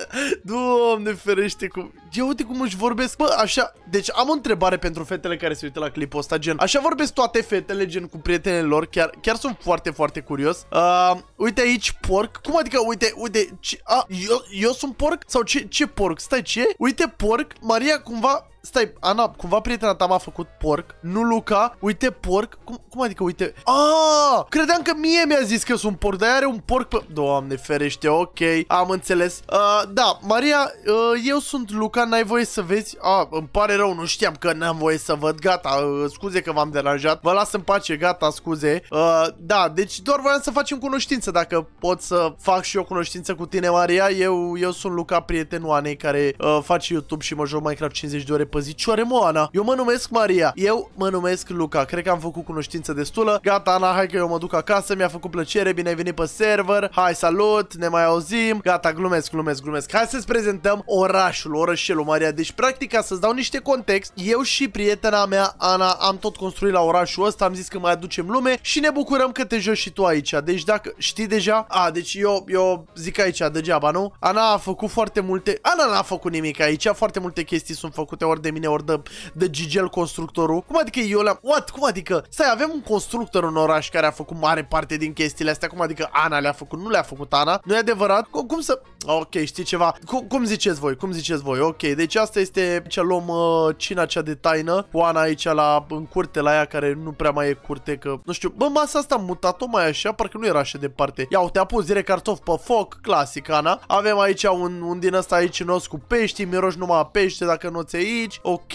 <laughs> doamne ferește, cum... Ia uite cum își vorbesc, bă, așa... Deci am o întrebare pentru fetele care se uită la clipul ăsta, gen... Așa vorbesc toate fetele, gen, cu prietenele lor, chiar, chiar sunt foarte, foarte curios uh, Uite aici, porc, cum adică, uite, uite, ce... A, eu, eu sunt porc? Sau ce, ce porc? Stai, ce? Uite, porc, Maria cumva Stai, Ana, cumva prietena ta m-a făcut porc Nu Luca, uite porc Cum, cum adică uite? Ah, credeam că mie mi-a zis că sunt porc Dar are un porc pe... Doamne ferește, ok Am înțeles uh, Da, Maria, uh, eu sunt Luca, n-ai voie să vezi Ah, îmi pare rău, nu știam că n-am voie să văd Gata, uh, scuze că v-am deranjat Vă las în pace, gata, scuze uh, Da, deci doar voiam să facem cunoștință Dacă pot să fac și eu cunoștință cu tine, Maria Eu, eu sunt Luca, prietenul Anei Care uh, face YouTube și mă joc Minecraft 50 de ore păzicioare Moana. Eu mă numesc Maria. Eu mă numesc Luca. Cred că am făcut cunoștință destulă. Gata, Ana, hai că eu mă duc acasă. Mi-a făcut plăcere. Bine ai venit pe server. Hai, salut. Ne mai auzim. Gata, glumesc, glumesc, glumesc. Hai să-ți prezentăm orașul, orășelul Maria. Deci, practic, ca să-ți dau niște context, eu și prietena mea, Ana, am tot construit la orașul ăsta. Am zis că mai aducem lume și ne bucurăm că te joci și tu aici. Deci, dacă știi deja... A, deci eu, eu zic aici degeaba, nu? Ana a făcut foarte multe... Ana n-a făcut nimic aici. Foarte multe chestii sunt făcute ori ori de mine, ori de, de Gigel constructorul. Cum adică eu le-am... What? Cum adică? Stai, avem un constructor în oraș care a făcut mare parte din chestiile astea. Cum adică Ana le-a făcut? Nu le-a făcut Ana. Nu e adevărat? Cum, cum să... Ok, știi ceva? Cum, cum ziceți voi? Cum ziceți voi? Ok, deci asta este... Ce luăm uh, cina cea de taină cu Ana aici la, în curte la ea care nu prea mai e curte că... Nu știu, bă, masa asta am mutat-o mai așa, parcă nu era așa departe. Ia uite, a pus direct cartof pe foc, clasic, Ana. Avem aici un, un din ăsta aici nos cu pești, miroși numai pește dacă nu ți aici aici, ok.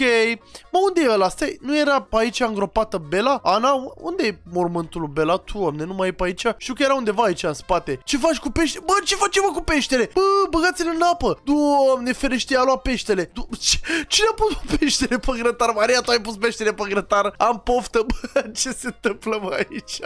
Mă, unde e ăla? Stai, nu era pe aici îngropată Bela? Ana, unde e mormântul lui Bela? Tu, oamne, nu mai e pe aici? Știu că era undeva aici în spate. Ce faci cu pește? Bă, ce faci mă cu peștele? Bă, băgați-l în apă. Doamne, ferește, a luat peștele. Do Cine a pus peștele pe grătar? Maria, tu ai pus peștele pe grătar. Am poftă, bă, <laughs> ce se întâmplă mă, aici?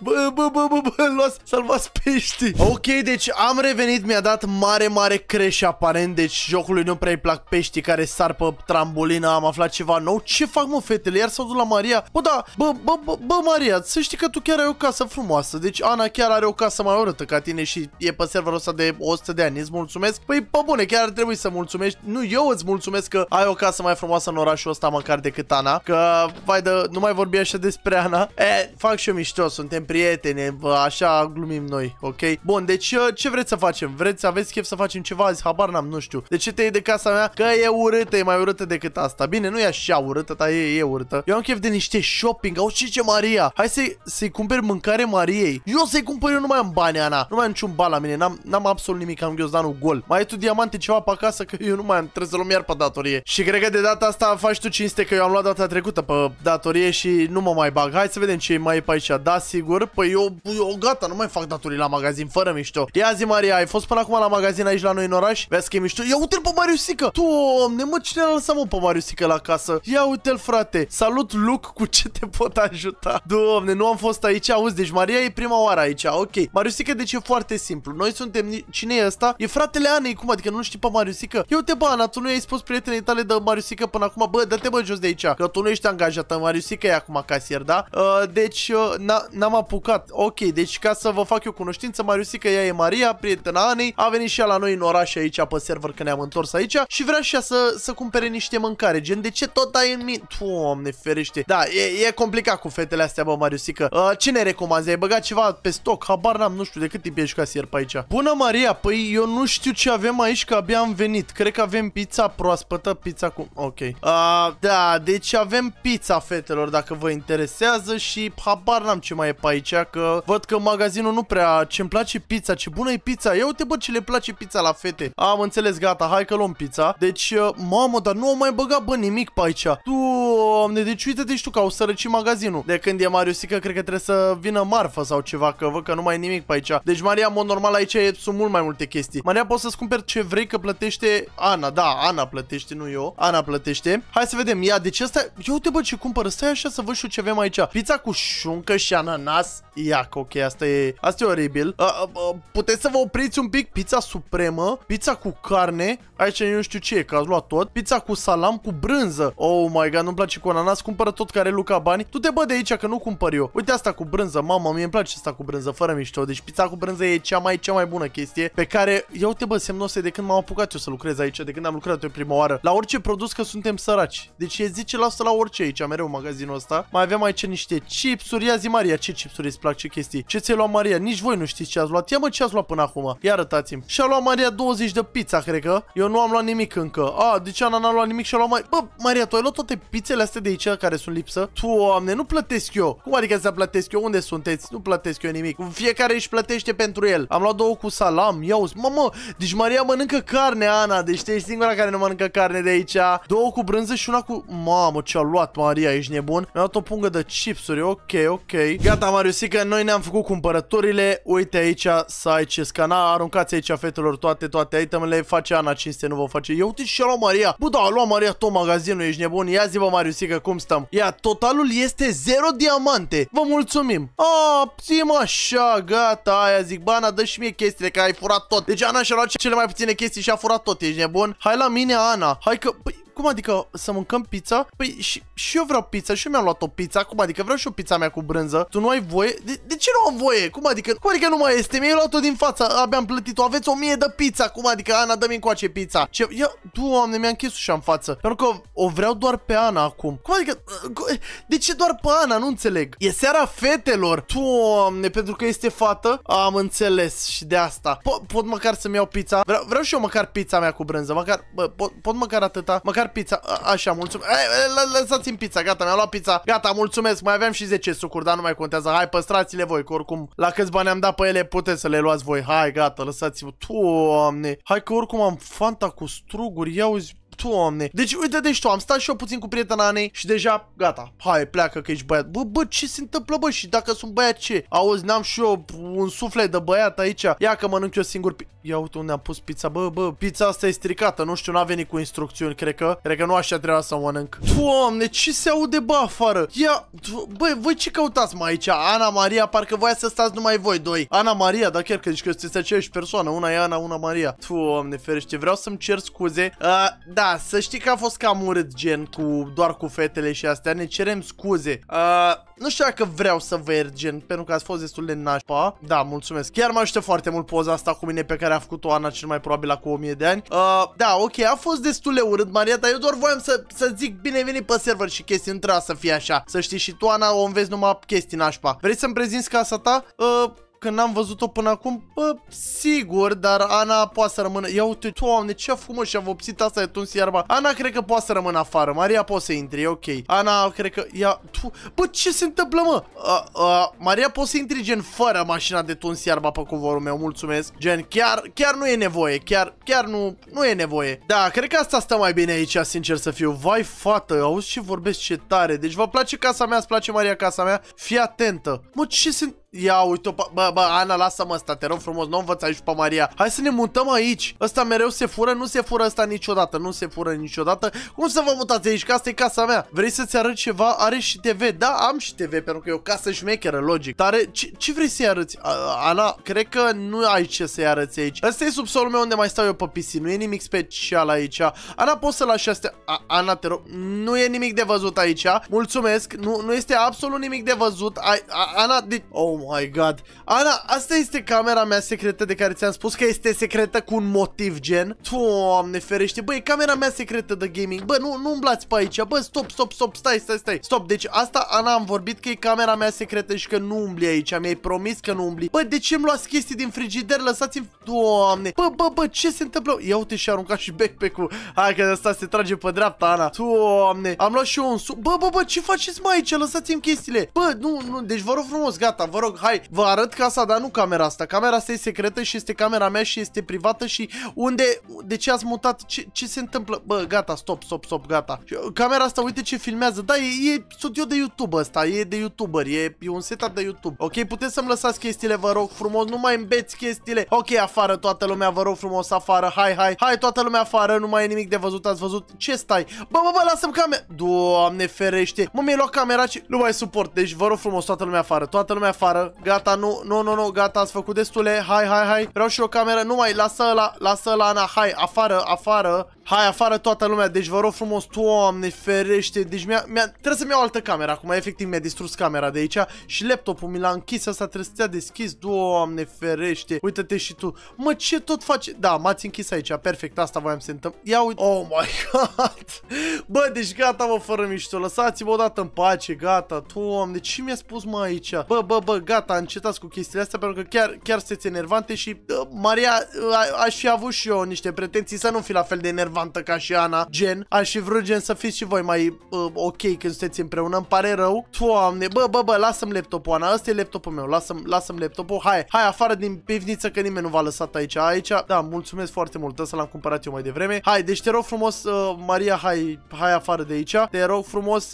Bă, bă, bă, bă, bă, bă salvați peștii. Ok, deci am revenit, mi-a dat mare, mare creș aparent, deci jocului nu prea-i plac peștii care sar pe trambolina, am aflat ceva nou. Ce fac, mă, fetele? Iar s-au dus la Maria. Bă, da, bă, bă, bă, bă, Maria, să știi că tu chiar ai o casă frumoasă. Deci Ana chiar are o casă mai urâtă ca tine și e pe serverul ăsta de 100 de ani. Îți mulțumesc. Păi, pe bune, chiar ar trebui să mulțumești. Nu, eu îți mulțumesc că ai o casă mai frumoasă în orașul ăsta măcar decât Ana. Că, vai de, nu mai vorbi așa despre Ana. E, fac și eu mișto, suntem prieteni așa glumim noi, ok? Bun, deci uh, ce vreți să facem? Vreți să aveți chef să facem ceva azi? Habar n-am, nu știu. De ce te iei de casa mea? Că e urâtă, e mai urâtă urâtă decât asta. Bine, nu e așa urâtă, dar e, e urâtă. Eu am chef de niște shopping. Au ce Maria? Hai să-i să cumperi mâncare Mariei. Eu să-i cumpăr, eu nu mai am bani, Ana. Nu mai am niciun ban la mine. N-am absolut nimic, am ghiozdanul gol. Mai ai tu diamante ceva pe acasă că eu nu mai am. Trebuie să luăm iar pe datorie. Și cred că de data asta faci tu cinste că eu am luat data trecută pe datorie și nu mă mai bag. Hai să vedem ce mai e pe aici. Da, sigur. Păi eu, eu gata, nu mai fac datorii la magazin fără mișto. Ia zi Maria, ai fost până acum la magazin aici la noi în oraș? Vezi că e mișto. Ia uite-l pe Mariusica. ne mă, cine l lăsa-mă pe Mariusică la casă. Ia uite-l, frate. Salut, Luc, cu ce te pot ajuta? Doamne, nu am fost aici, auzi, deci Maria e prima oară aici, ok. Mariusică, deci e foarte simplu. Noi suntem, cine e ăsta? E fratele Anei, cum adică nu știi pe Mariusică? Eu te bana, tu nu i-ai spus prietenei tale de Mariusică până acum, bă, dă-te bă jos de aici, că tu nu ești angajată, Mariusică e acum casier, da? Uh, deci, uh, n-am apucat. Ok, deci ca să vă fac eu cunoștință, Mariusică, ea e Maria, prietena Anei, a venit și ea la noi în oraș aici pe server că ne-am întors aici și vrea și ea să, să cumpere ofere niște mâncare, gen de ce tot dai în mine? Doamne ferește. Da, e, e complicat cu fetele astea, bă, Mariusica. Uh, ce ne recomanzi? Ai băgat ceva pe stoc? Habar n-am, nu știu, de cât timp ești casier pe aici? Bună Maria, păi eu nu știu ce avem aici, că abia am venit. Cred că avem pizza proaspătă, pizza cu... Ok. Uh, da, deci avem pizza, fetelor, dacă vă interesează și habar n-am ce mai e pe aici, că văd că magazinul nu prea... Ce-mi place pizza, ce bună e pizza. Ia uite, bă, ce le place pizza la fete. Am înțeles, gata, hai că luăm pizza. Deci, uh, mamă, dar dar nu au mai băgat, bă, nimic pe aici. ne deci uite-te și tu că au sărăcit magazinul. De când e Mariusica, cred că trebuie să vină marfă sau ceva, că văd că nu mai e nimic pe aici. Deci, Maria, mod normal, aici sunt mult mai multe chestii. Maria, poți să-ți cumperi ce vrei că plătește Ana, da, Ana plătește, nu eu. Ana plătește. Hai să vedem, ia, deci asta, ia uite bă ce cumpără, stai așa să văd și ce avem aici. Pizza cu șuncă și ananas, ia, ok, asta e, asta e oribil. A, a, a, puteți să vă opriți un pic, pizza supremă, pizza cu carne, aici nu știu ce e, că ați luat tot, pizza cu salam cu brânză. Oh my god, nu-mi place cu ananas, cumpără tot care Luca bani. Tu te bă de aici că nu cumpăr eu. Uite asta cu brânză, mamă, mie îmi place asta cu brânză, fără mișto. Deci pizza cu brânză e cea mai cea mai bună chestie pe care eu te bă semnose de când m-am apucat eu să lucrez aici, de când am lucrat eu prima oară. La orice produs că suntem săraci. Deci e 10% la orice aici, mereu magazinul ăsta. Mai avem aici niște chipsuri. Ia zi Maria, ce chipsuri îți plac, ce chestii. Ce ți a luat Maria? Nici voi nu știți ce ați luat. Ia mă ce ați luat până acum. Ia arătați-mi. Și-a luat Maria 20 de pizza, cred că. Eu nu am luat nimic încă. A, deci Ana n-a am luat nimic și am luat mai... Bă, Maria, tu ai luat toate pițele astea de aici care sunt lipsă? Doamne, nu plătesc eu! Cum adică să plătesc eu? Unde sunteți? Nu plătesc eu nimic. Fiecare își plătește pentru el. Am luat două cu salam, ia uzi. Mamă, deci Maria mănâncă carne, Ana. Deci ești singura care nu mănâncă carne de aici. Două cu brânză și una cu... Mamă, ce-a luat Maria, ești nebun. Mi-a luat o pungă de chipsuri, ok, ok. Gata, că noi ne-am făcut cumpărăturile. Uite aici să ai ce scana. Aruncați aici fetelor toate, toate itemele. Face Ana cinste, nu vă face eu. Uite și-a luat Maria. Bă, da, a luat Maria tot magazinul, ești nebun, ia zi vă Mariusica, cum stăm. Ia, totalul este 0 diamante, vă mulțumim. A, sim așa, gata, aia zic, bana, dă și mie chestiile, că ai furat tot. Deci Ana și-a luat cele mai puține chestii și a furat tot, ești nebun? Hai la mine, Ana, hai că... Păi, cum adică să mâncăm pizza? Păi și, și eu vreau pizza și eu mi-am luat o pizza. Cum adică vreau și o pizza mea cu brânză? Tu nu ai voie? De, de ce nu am voie? Cum adică? Cum adică nu mai este? Mi-ai luat-o din fața. Abia am plătit-o. Aveți o mie de pizza. Cum adică? Ana, dă-mi încoace pizza. Ce? Ia, doamne, mi-a închis ușa în față. Pentru că o vreau doar pe Ana acum. Cum adică? Uh, uh, de ce doar pe Ana? Nu înțeleg. E seara fetelor. Doamne, pentru că este fată? Am înțeles și de asta. Po pot măcar să-mi iau pizza? Vreau, vreau și eu măcar pizza mea cu brânză. Măcar, bă, pot, pot măcar atâta? Măcar chiar pizza. A, așa, mulțumesc. Lăsați-mi pizza, gata, mi a luat pizza. Gata, mulțumesc. Mai aveam și 10 sucuri, dar nu mai contează. Hai, păstrați-le voi, că oricum la câți bani am dat pe ele puteți să le luați voi. Hai, gata, lăsați Tu Doamne. Hai că oricum am Fanta cu struguri. Ia uzi, Doamne. Deci, uite, deci tu, am stat și eu puțin cu prietena Anei și deja, gata, hai, pleacă că ești băiat. Bă, bă, ce se întâmplă, bă, și dacă sunt băiat, ce? Auzi, n-am și eu un suflet de băiat aici. Ia că mănânc eu singur. Ia uite unde am pus pizza. Bă, bă, pizza asta e stricată. Nu știu, n-a venit cu instrucțiuni, cred că. Cred că nu așa trebuia să mănânc. Doamne, ce se aude, bă, afară? Ia, bă, voi ce căutați, mai aici? Ana Maria, parcă voia să stați numai voi doi. Ana Maria, dar chiar că zici că sunteți aceeași persoană. Una e Ana, una Maria. Doamne, ferește, vreau să-mi cer scuze. Uh, da, să știi că a fost cam urât gen cu doar cu fetele și astea. Ne cerem scuze. Uh, nu știu dacă vreau să vă pentru că ați fost destul de nașpa. Da, mulțumesc. Chiar mă ajută foarte mult poza asta cu mine pe care a făcut-o Ana cel mai probabil acum 1000 de ani. Uh, da, ok, a fost destul de urât, Maria, dar eu doar voiam să, să zic bine veni pe server și chestii nu trebuie să fie așa. Să știi și tu, Ana, o înveți numai chestii nașpa. Vrei să-mi prezinți casa ta? Uh, că n-am văzut-o până acum? Bă, sigur, dar Ana poate să rămână. Ia uite, doamne, ce a frumos și-a vopsit asta de tuns iarba. Ana cred că poate să rămână afară. Maria poate să intre, e ok. Ana cred că... Ia... Tu... Bă, ce se întâmplă, mă? Uh, uh, Maria poate să intri gen fără mașina de tuns iarba pe covorul meu, mulțumesc. Gen, chiar, chiar nu e nevoie, chiar, chiar nu, nu e nevoie. Da, cred că asta stă mai bine aici, sincer să fiu. Vai, fată, auzi ce vorbesc ce tare. Deci vă place casa mea, îți place Maria casa mea? Fii atentă. Mă, ce se întâmplă? Ia uite-o Bă, bă, Ana, lasă-mă asta, te rog frumos, nu învăț aici pe Maria. Hai să ne mutăm aici. Ăsta mereu se fură, nu se fură asta niciodată, nu se fură niciodată. Cum să vă mutați aici, că asta e casa mea. Vrei să-ți arăt ceva? Are și TV. Da, am și TV, pentru că e o casă șmecheră, logic. Dar eh, ce, ce vrei să-i arăți? Ana, cred că nu ai ce să-i arăți aici. Ăsta e subsolul meu unde mai stau eu pe PC nu e nimic special aici. Ana, poți să lași astea... A, Ana, te rog, nu e nimic de văzut aici. Mulțumesc, nu, nu este absolut nimic de văzut. A, a, Ana, de... Oh my god. Ana, asta este camera mea secretă de care ți-am spus că este secretă cu un motiv gen. Doamne ferește, băi, camera mea secretă de gaming. Bă, nu, nu umblați pe aici. Bă, stop, stop, stop, stai, stai, stai. Stop, deci asta, Ana, am vorbit că e camera mea secretă și că nu umbli aici. Mi-ai promis că nu umbli. Bă, de ce îmi luați chestii din frigider? Lăsați-mi... Doamne. Bă, bă, bă, ce se întâmplă? Ia uite și arunca și backpack-ul. Hai că de asta se trage pe dreapta, Ana. Doamne, am luat și eu un su. Bă, bă, bă, ce faceți mai aici? Lăsați-mi chestiile. Bă, nu, nu, deci vă rog frumos, gata, vă rog, rog, Hai, vă arăt casa, dar nu camera asta. Camera asta e secretă și este camera mea și este privată și unde... De ce ați mutat? Ce, ce se întâmplă? Bă, gata, stop, stop, stop, gata. Uh, camera asta, uite ce filmează. Da, e, e studio de YouTube ăsta, e de YouTuber, e, e un setup de YouTube. Ok, puteți să-mi lăsați chestiile, vă rog frumos, nu mai îmbeți chestiile. Ok, afară toată lumea, vă rog frumos, afară, hai, hai, hai, toată lumea afară, nu mai e nimic de văzut, ați văzut? Ce stai? Bă, bă, bă, lasă-mi camera. Doamne ferește, mă, mi-ai luat camera și nu mai suport, deci vă rog frumos, toată lumea afară, toată lumea afară afară. Gata, nu, nu, nu, nu, gata, ați făcut destule. Hai, hai, hai. Vreau și o cameră. Nu mai, lasă la, lasă la Ana. Hai, afară, afară. Hai, afară toată lumea. Deci vă rog frumos, doamne, ferește. Deci mi-a, mi trebuie să-mi iau altă cameră acum. Efectiv mi-a distrus camera de aici și laptopul mi l-a închis. Asta trebuie să deschis. Doamne, ferește. Uită-te și tu. Mă, ce tot faci? Da, m-ați închis aici. Perfect, asta voiam să întâmpl. Ia uite. Oh my god. Bă, deci gata, mă, fără mișto. lăsați o odată în pace, gata. Doamne, ce mi-a spus, mă, aici? Bă, bă, bă, gata, încetați cu chestiile astea pentru că chiar, chiar sunteți enervante și uh, Maria, uh, aș fi avut și eu niște pretenții să nu fi la fel de enervantă ca și Ana, gen, aș fi vrut gen să fiți și voi mai uh, ok când sunteți împreună, îmi pare rău. toamne, bă, bă, bă, lasă-mi laptopul, Ana, ăsta e laptopul meu, lasă-mi lasă laptopul, hai, hai afară din pivniță că nimeni nu v-a lăsat aici, aici, da, mulțumesc foarte mult, să l-am cumpărat eu mai devreme. Hai, deci te rog frumos, uh, Maria, hai, hai afară de aici, te rog frumos,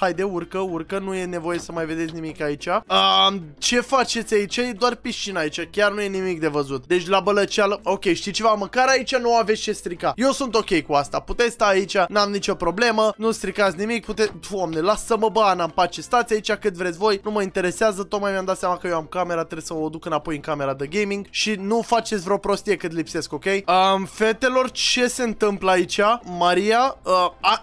uh, de urcă, urcă, nu e nevoie să mai vedeți nimic aici. Uh, ce faceți aici? E doar piscina aici, chiar nu e nimic de văzut. Deci la bălăceală, ok, știi ceva, măcar aici nu aveți ce strica. Eu sunt ok cu asta, puteți sta aici, n-am nicio problemă, nu stricați nimic, puteți... Doamne, lasă-mă bă, Ana am pace, stați aici cât vreți voi, nu mă interesează, tocmai mi-am dat seama că eu am camera, trebuie să o duc înapoi în camera de gaming și nu faceți vreo prostie cât lipsesc, ok? Um, fetelor, ce se întâmplă aici? Maria, uh,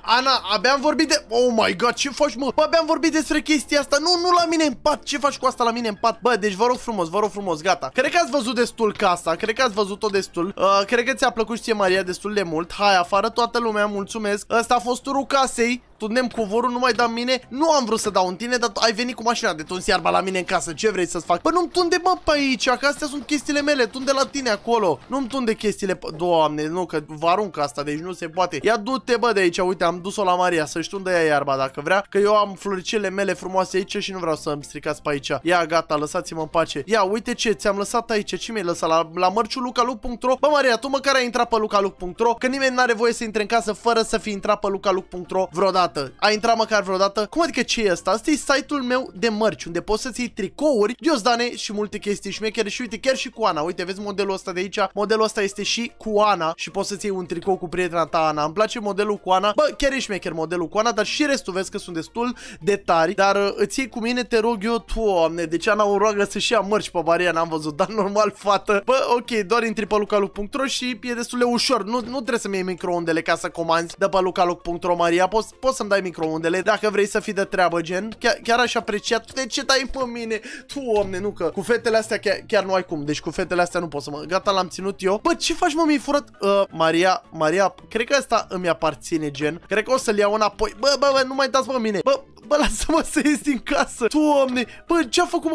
Ana, abia am vorbit de... Oh my god, ce faci mă? Bă, abia am vorbit despre chestia asta, nu, nu la mine în pat, ce faci cu asta la mine? mine în pat. Bă, deci vă rog frumos, vă rog frumos, gata. Cred că ați văzut destul casa, cred că ați văzut-o destul. Uh, cred că ți-a plăcut și ție, Maria, destul de mult. Hai afară, toată lumea, mulțumesc. Ăsta a fost turul casei tu nem covorul numai da mine, nu am vrut să dau în tine, dar ai venit cu mașina de tuns iarba la mine în casă, ce vrei să-ți fac? Pă nu-mi tunde mă pe aici, că astea sunt chestiile mele, tunde la tine acolo, nu-mi tunde chestiile, doamne, nu, că vă arunc asta, deci nu se poate. Ia du-te bă de aici, uite, am dus-o la Maria, să-și tundă ea iarba dacă vrea, că eu am floricele mele frumoase aici și nu vreau să-mi stricați pe aici. Ia, gata, lăsați-mă în pace. Ia, uite ce, ți-am lăsat aici, ce mi-ai lăsat la, la mărciulucaluc.ro? Bă, Maria, tu măcar ai intrat pe lucaluc.ro, că nimeni n-are voie să intre în casă fără să fi intrat pe lucaluc.ro vreodată vreodată? A intrat măcar vreodată? Cum adică ce e asta? Asta e site-ul meu de mărci, unde poți să-ți iei tricouri, diosdane și multe chestii șmechere și uite, chiar și cu Ana. Uite, vezi modelul ăsta de aici? Modelul ăsta este și cu Ana și poți să-ți iei un tricou cu prietena ta Ana. Îmi place modelul cu Ana. Bă, chiar e șmecher modelul cu Ana, dar și restul vezi că sunt destul de tari, dar uh, îți iei cu mine, te rog eu, doamne, deci Ana o roagă să-și ia mărci pe baria, n-am văzut, dar normal, fată. Bă, ok, doar intri pe lucalu.ro și e destul de ușor. Nu, nu trebuie să-mi iei microondele ca să comanzi de pe lucalu.ro, Maria. Poți, poți să-mi dai microondele dacă vrei să fii de treabă, gen. Chiar, chiar aș aprecia. De ce dai pe mine? Tu, omne, nu că cu fetele astea chiar, chiar nu ai cum. Deci cu fetele astea nu pot să mă... Gata, l-am ținut eu. Bă, ce faci, mă, mi-ai furat? Uh, Maria, Maria, cred că asta îmi aparține, gen. Cred că o să-l iau înapoi. Bă, bă, bă, nu mai dați, pe mine. Bă, bă, lasă-mă să ies din casă. Doamne, bă, ce-a făcut,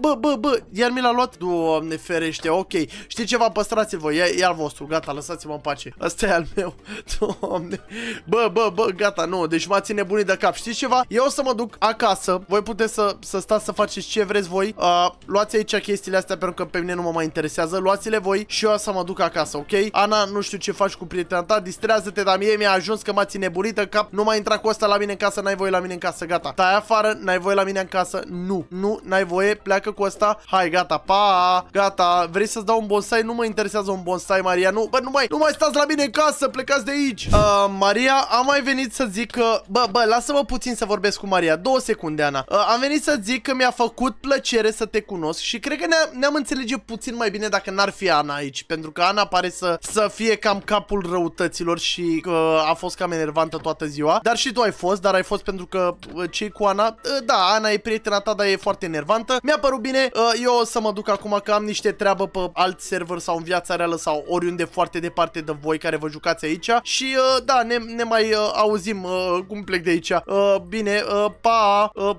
Bă, bă, bă, iar mi l-a luat? Doamne, ferește, ok. Știi ceva, păstrați-l voi, e al vostru, gata, lăsați-mă în pace. Asta e al meu. <laughs> Doamne, bă, bă, bă, gata, nu, deci m ați nebunit de cap. Știți ceva? Eu o să mă duc acasă. Voi puteți să, să stați să faceți ce vreți voi. Uh, luați aici chestiile astea pentru că pe mine nu mă mai interesează. Luați-le voi și eu să mă duc acasă, ok? Ana, nu știu ce faci cu prietena ta, distrează-te, dar mie mi-a ajuns că m ați nebunit de cap. Nu mai intra cu asta la mine în casă, n-ai voie la mine în casă, gata. Tai afară, n-ai voie la mine în casă, nu. Nu, n-ai voie, pleacă cu asta. Hai, gata, pa, gata. Vrei să-ți dau un bonsai? Nu mă interesează un bonsai, Maria, nu. Bă, nu mai, nu mai stați la mine în casă, plecați de aici. Uh, Maria, am mai venit să zic că Bă, bă, lasă-mă puțin să vorbesc cu Maria. Două secunde, Ana. Uh, am venit să zic că mi-a făcut plăcere să te cunosc și cred că ne-am ne înțelege puțin mai bine dacă n-ar fi Ana aici. Pentru că Ana pare să, să fie cam capul răutăților și că uh, a fost cam enervantă toată ziua. Dar și tu ai fost, dar ai fost pentru că uh, cei cu Ana... Uh, da, Ana e prietena ta, dar e foarte enervantă. Mi-a părut bine. Uh, eu o să mă duc acum că am niște treabă pe alt server sau în viața reală sau oriunde foarte departe de voi care vă jucați aici. Și uh, da, ne, ne mai uh, auzim uh, cum plec de aici. Uh, bine, uh, pa, uh,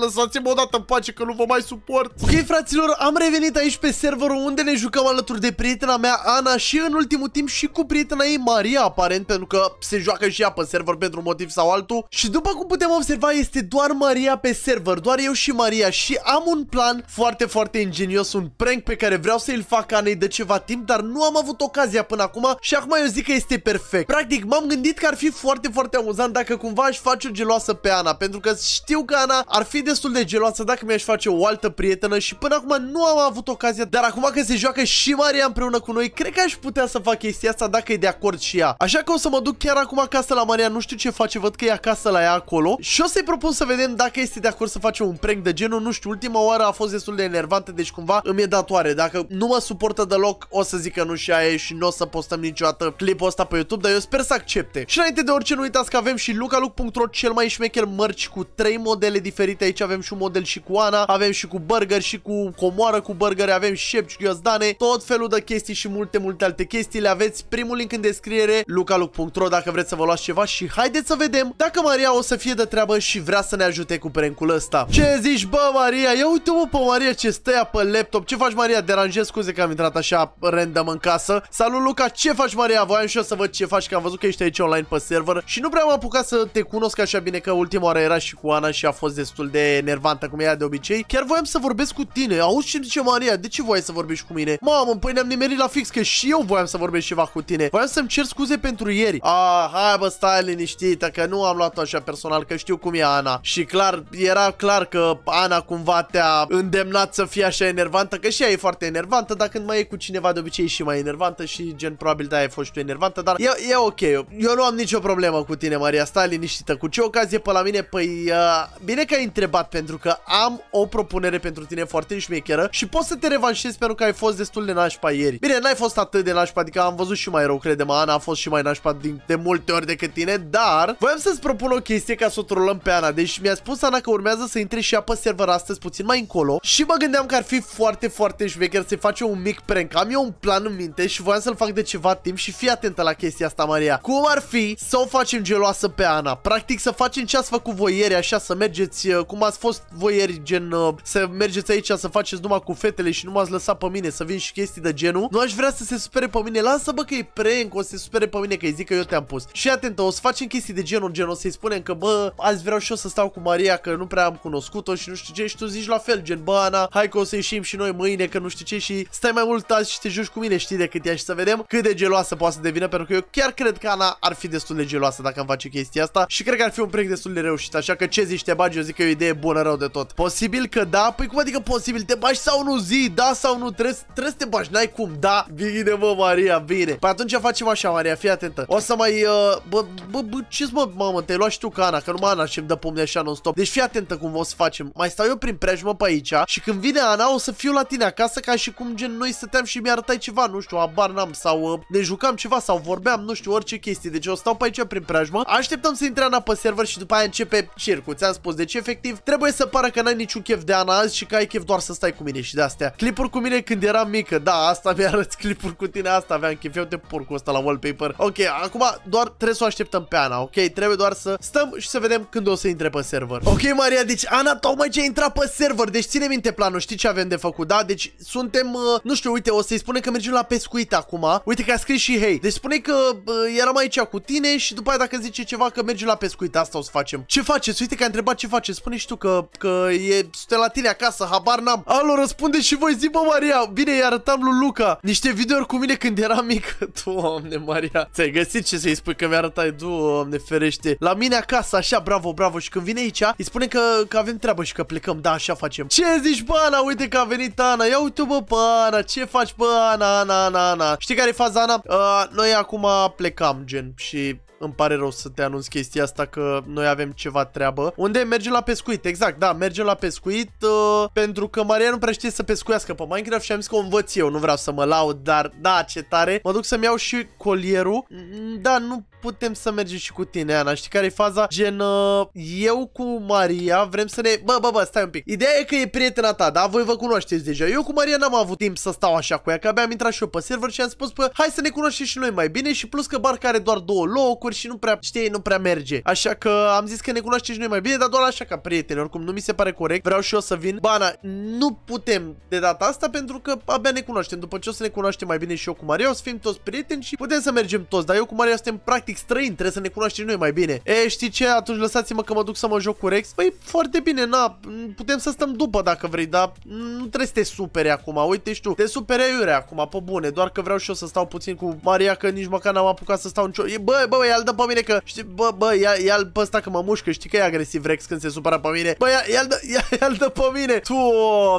lăsați-mă odată în pace că nu vă mai suport. Ok, fraților, am revenit aici pe serverul unde ne jucăm alături de prietena mea, Ana, și în ultimul timp și cu prietena ei, Maria, aparent, pentru că se joacă și ea pe server pentru un motiv sau altul. Și după cum putem observa, este doar Maria pe server, doar eu și Maria și am un plan foarte, foarte ingenios, un prank pe care vreau să-l fac Anei de ceva timp, dar nu am avut ocazia până acum și acum eu zic că este perfect. Practic, m-am gândit că ar fi foarte, foarte amuzant dacă cumva aș face-o geloasă pe Ana, pentru că știu că Ana ar fi destul de geloasă dacă mi-aș face o altă prietenă și până acum nu am avut ocazia, dar acum că se joacă și Maria împreună cu noi, cred că aș putea să fac chestia asta dacă e de acord și ea. Așa că o să mă duc chiar acum acasă la Maria, nu știu ce face, văd că e acasă la ea acolo și o să-i propun să vedem dacă este de acord să facem un prank de genul, nu știu, ultima oară a fost destul de enervantă, deci cumva îmi e datoare. Dacă nu mă suportă deloc, o să zic că nu și aia și nu o să postăm niciodată clipul ăsta pe YouTube, dar eu sper să accepte. Și înainte de orice, nu uitați că avem și Luca Lucaluc.ro cel mai șmecher mărci cu 3 modele diferite. Aici avem și un model și cu Ana, avem și cu burger și cu comoară cu burger, avem șepci, ghiozdane, tot felul de chestii și multe, multe alte chestii. Le aveți primul link în descriere, lucaluc.ro dacă vreți să vă luați ceva și haideți să vedem dacă Maria o să fie de treabă și vrea să ne ajute cu prencul ăsta. Ce zici, bă, Maria? Ia uite-mă pe Maria ce stăia pe laptop. Ce faci, Maria? Deranjez, scuze că am intrat așa random în casă. Salut, Luca, ce faci, Maria? Voiam și eu să văd ce faci, că am văzut că ești aici online pe server și nu prea am apucat să te cunosc așa bine că ultima oară era și cu Ana și a fost destul de nervantă cum era de obicei. Chiar voiam să vorbesc cu tine. Auzi ce zice Maria? De ce voiai să vorbești cu mine? Mamă, păi ne-am nimerit la fix că și eu voiam să vorbesc ceva cu tine. Voiam să-mi cer scuze pentru ieri. Ah, hai bă, stai liniștită că nu am luat-o așa personal, că știu cum e Ana. Și clar, era clar că Ana cumva te-a îndemnat să fii așa enervantă, că și ea e foarte enervantă, dar când mai e cu cineva de obicei e și mai enervantă și gen probabil da ai fost tu enervantă, dar e, e ok. Eu nu am nicio problemă cu tine, Maria, stai liniștită. Cu ce ocazie pe la mine? Păi, uh, bine că ai întrebat, pentru că am o propunere pentru tine foarte șmecheră și poți să te revanșez pentru că ai fost destul de nașpa ieri. Bine, n-ai fost atât de nașpa, adică am văzut și mai rău, crede-mă, Ana a fost și mai nașpa din, de multe ori decât tine, dar voiam să-ți propun o chestie ca să o trolăm pe Ana. Deci mi-a spus Ana că urmează să intre și apă server astăzi puțin mai încolo și mă gândeam că ar fi foarte, foarte șmecher să face un mic prank. Am eu un plan în minte și voiam să-l fac de ceva timp și fii atentă la chestia asta, Maria. Cum ar fi să o facem geloasă pe Ana? Diana. Practic să facem ce ați făcut voi ieri, așa, să mergeți, uh, cum ați fost voi ieri, gen, uh, să mergeți aici să faceți numai cu fetele și nu m-ați lăsat pe mine să vin și chestii de genul. Nu aș vrea să se supere pe mine, lasă bă că e prank, o să se supere pe mine că îi zic că eu te-am pus. Și atentă, o să facem chestii de genul, gen, o să-i spunem că bă, azi vreau și eu să stau cu Maria că nu prea am cunoscut-o și nu știu ce și tu zici la fel, gen, bă, Ana, hai că o să ieșim și noi mâine că nu știu ce și stai mai mult azi și te joci cu mine, știi, de cât ea și să vedem cât de geloasă poate să devină, pentru că eu chiar cred că Ana ar fi destul de geloasă dacă am face chestia asta asta și cred că ar fi un prank destul de reușit, așa că ce zici te bagi, eu zic că e o idee bună rău de tot. Posibil că da, păi cum adică posibil, te bagi sau nu zi, da sau nu, trebuie, trebuie să te bagi, n-ai cum, da, bine mă Maria, bine. Păi atunci facem așa Maria, fii atentă, o să mai, uh, bă, bă, bă, ce mă mamă, te-ai luat și tu ca Ana, că numai Ana și-mi dă pumne așa non-stop, deci fii atentă cum o să facem, mai stau eu prin preajmă pe aici și când vine Ana o să fiu la tine acasă ca și cum gen noi stăteam și mi-arătai ceva, nu știu, abar n-am sau uh, ne jucam ceva sau vorbeam, nu știu, orice chestie, deci o stau pe aici prin preajmă, așteptăm să intre Ana pe server și după aia începe circul. Ți-am spus, deci efectiv trebuie să pară că n-ai niciun chef de Ana azi și că ai chef doar să stai cu mine și de astea. Clipuri cu mine când eram mică, da, asta <laughs> mi-arăți clipuri cu tine, asta aveam chef, eu te porcul ăsta la wallpaper. Ok, acum doar trebuie să o așteptăm pe Ana, ok? Trebuie doar să stăm și să vedem când o să intre pe server. Ok, Maria, deci Ana tocmai ce a intrat pe server, deci ține minte planul, știi ce avem de făcut, da? Deci suntem, uh, nu știu, uite, o să-i spunem că mergem la pescuit acum. Uite că a scris și hei. Deci spune că uh, eram aici cu tine și după aia dacă zice ceva că mergem la pescuit, asta o să facem. Ce faceți? Uite că ai întrebat ce faceți. Spune și tu că, că e sute la tine acasă, habar n-am. Alo, răspunde și voi, zi bă, Maria. Bine, i arătam lui Luca niște videouri cu mine când eram mic. <laughs> Doamne, Maria, ți-ai găsit ce să-i spui că mi-a arătat, doamne ferește. La mine acasă, așa, bravo, bravo. Și când vine aici, îi spune că, că avem treabă și că plecăm, da, așa facem. Ce zici, bana? Uite că a venit Ana. Ia uite, bă, pe Ana, ce faci, bă, Ana, Ana, Ana, Ana. Știi care e faza, Ana? Uh, noi acum plecam, gen, și îmi pare rău să te anunț chestia asta că noi avem ceva treabă. Unde merge la pescuit, exact, da, merge la pescuit uh, pentru că Maria nu prea știe să pescuiască pe Minecraft și am zis că o învăț eu, nu vreau să mă laud, dar da, ce tare. Mă duc să-mi iau și colierul. Mm, da, nu putem să mergem și cu tine, Ana. Știi care e faza? Gen, uh, eu cu Maria vrem să ne... Bă, bă, bă, stai un pic. Ideea e că e prietena ta, da? Voi vă cunoașteți deja. Eu cu Maria n-am avut timp să stau așa cu ea, că abia am intrat și eu pe server și am spus, bă, hai să ne cunoaștem și noi mai bine și plus că barca are doar două locuri și nu prea, știi, nu prea merge. Așa că am zis că ne cunoaștem și noi mai bine, dar doar așa ca prieteni. Oricum, nu mi se pare corect. Vreau și eu să vin. Bana, nu putem de data asta pentru că abia ne cunoaștem. După ce o să ne cunoaștem mai bine și eu cu Maria, o să fim toți prieteni și putem să mergem toți. Dar eu cu Maria suntem practic practic străini, trebuie să ne cunoaștem noi mai bine. E, știi ce, atunci lăsați-mă că mă duc să mă joc cu Rex. Păi, foarte bine, na, putem să stăm după dacă vrei, dar nu trebuie să te supere acum, uite știu, Te supere iure acum, pe bune, doar că vreau și eu să stau puțin cu Maria, că nici măcar n-am apucat să stau nicio... cior... Bă, bă, ia-l dă pe mine că, știi, bă, bă, ia-l pe ăsta că mă mușcă, știi că e agresiv Rex când se supără pe mine. Bă, ia-l ia dă, ia, dă pe mine.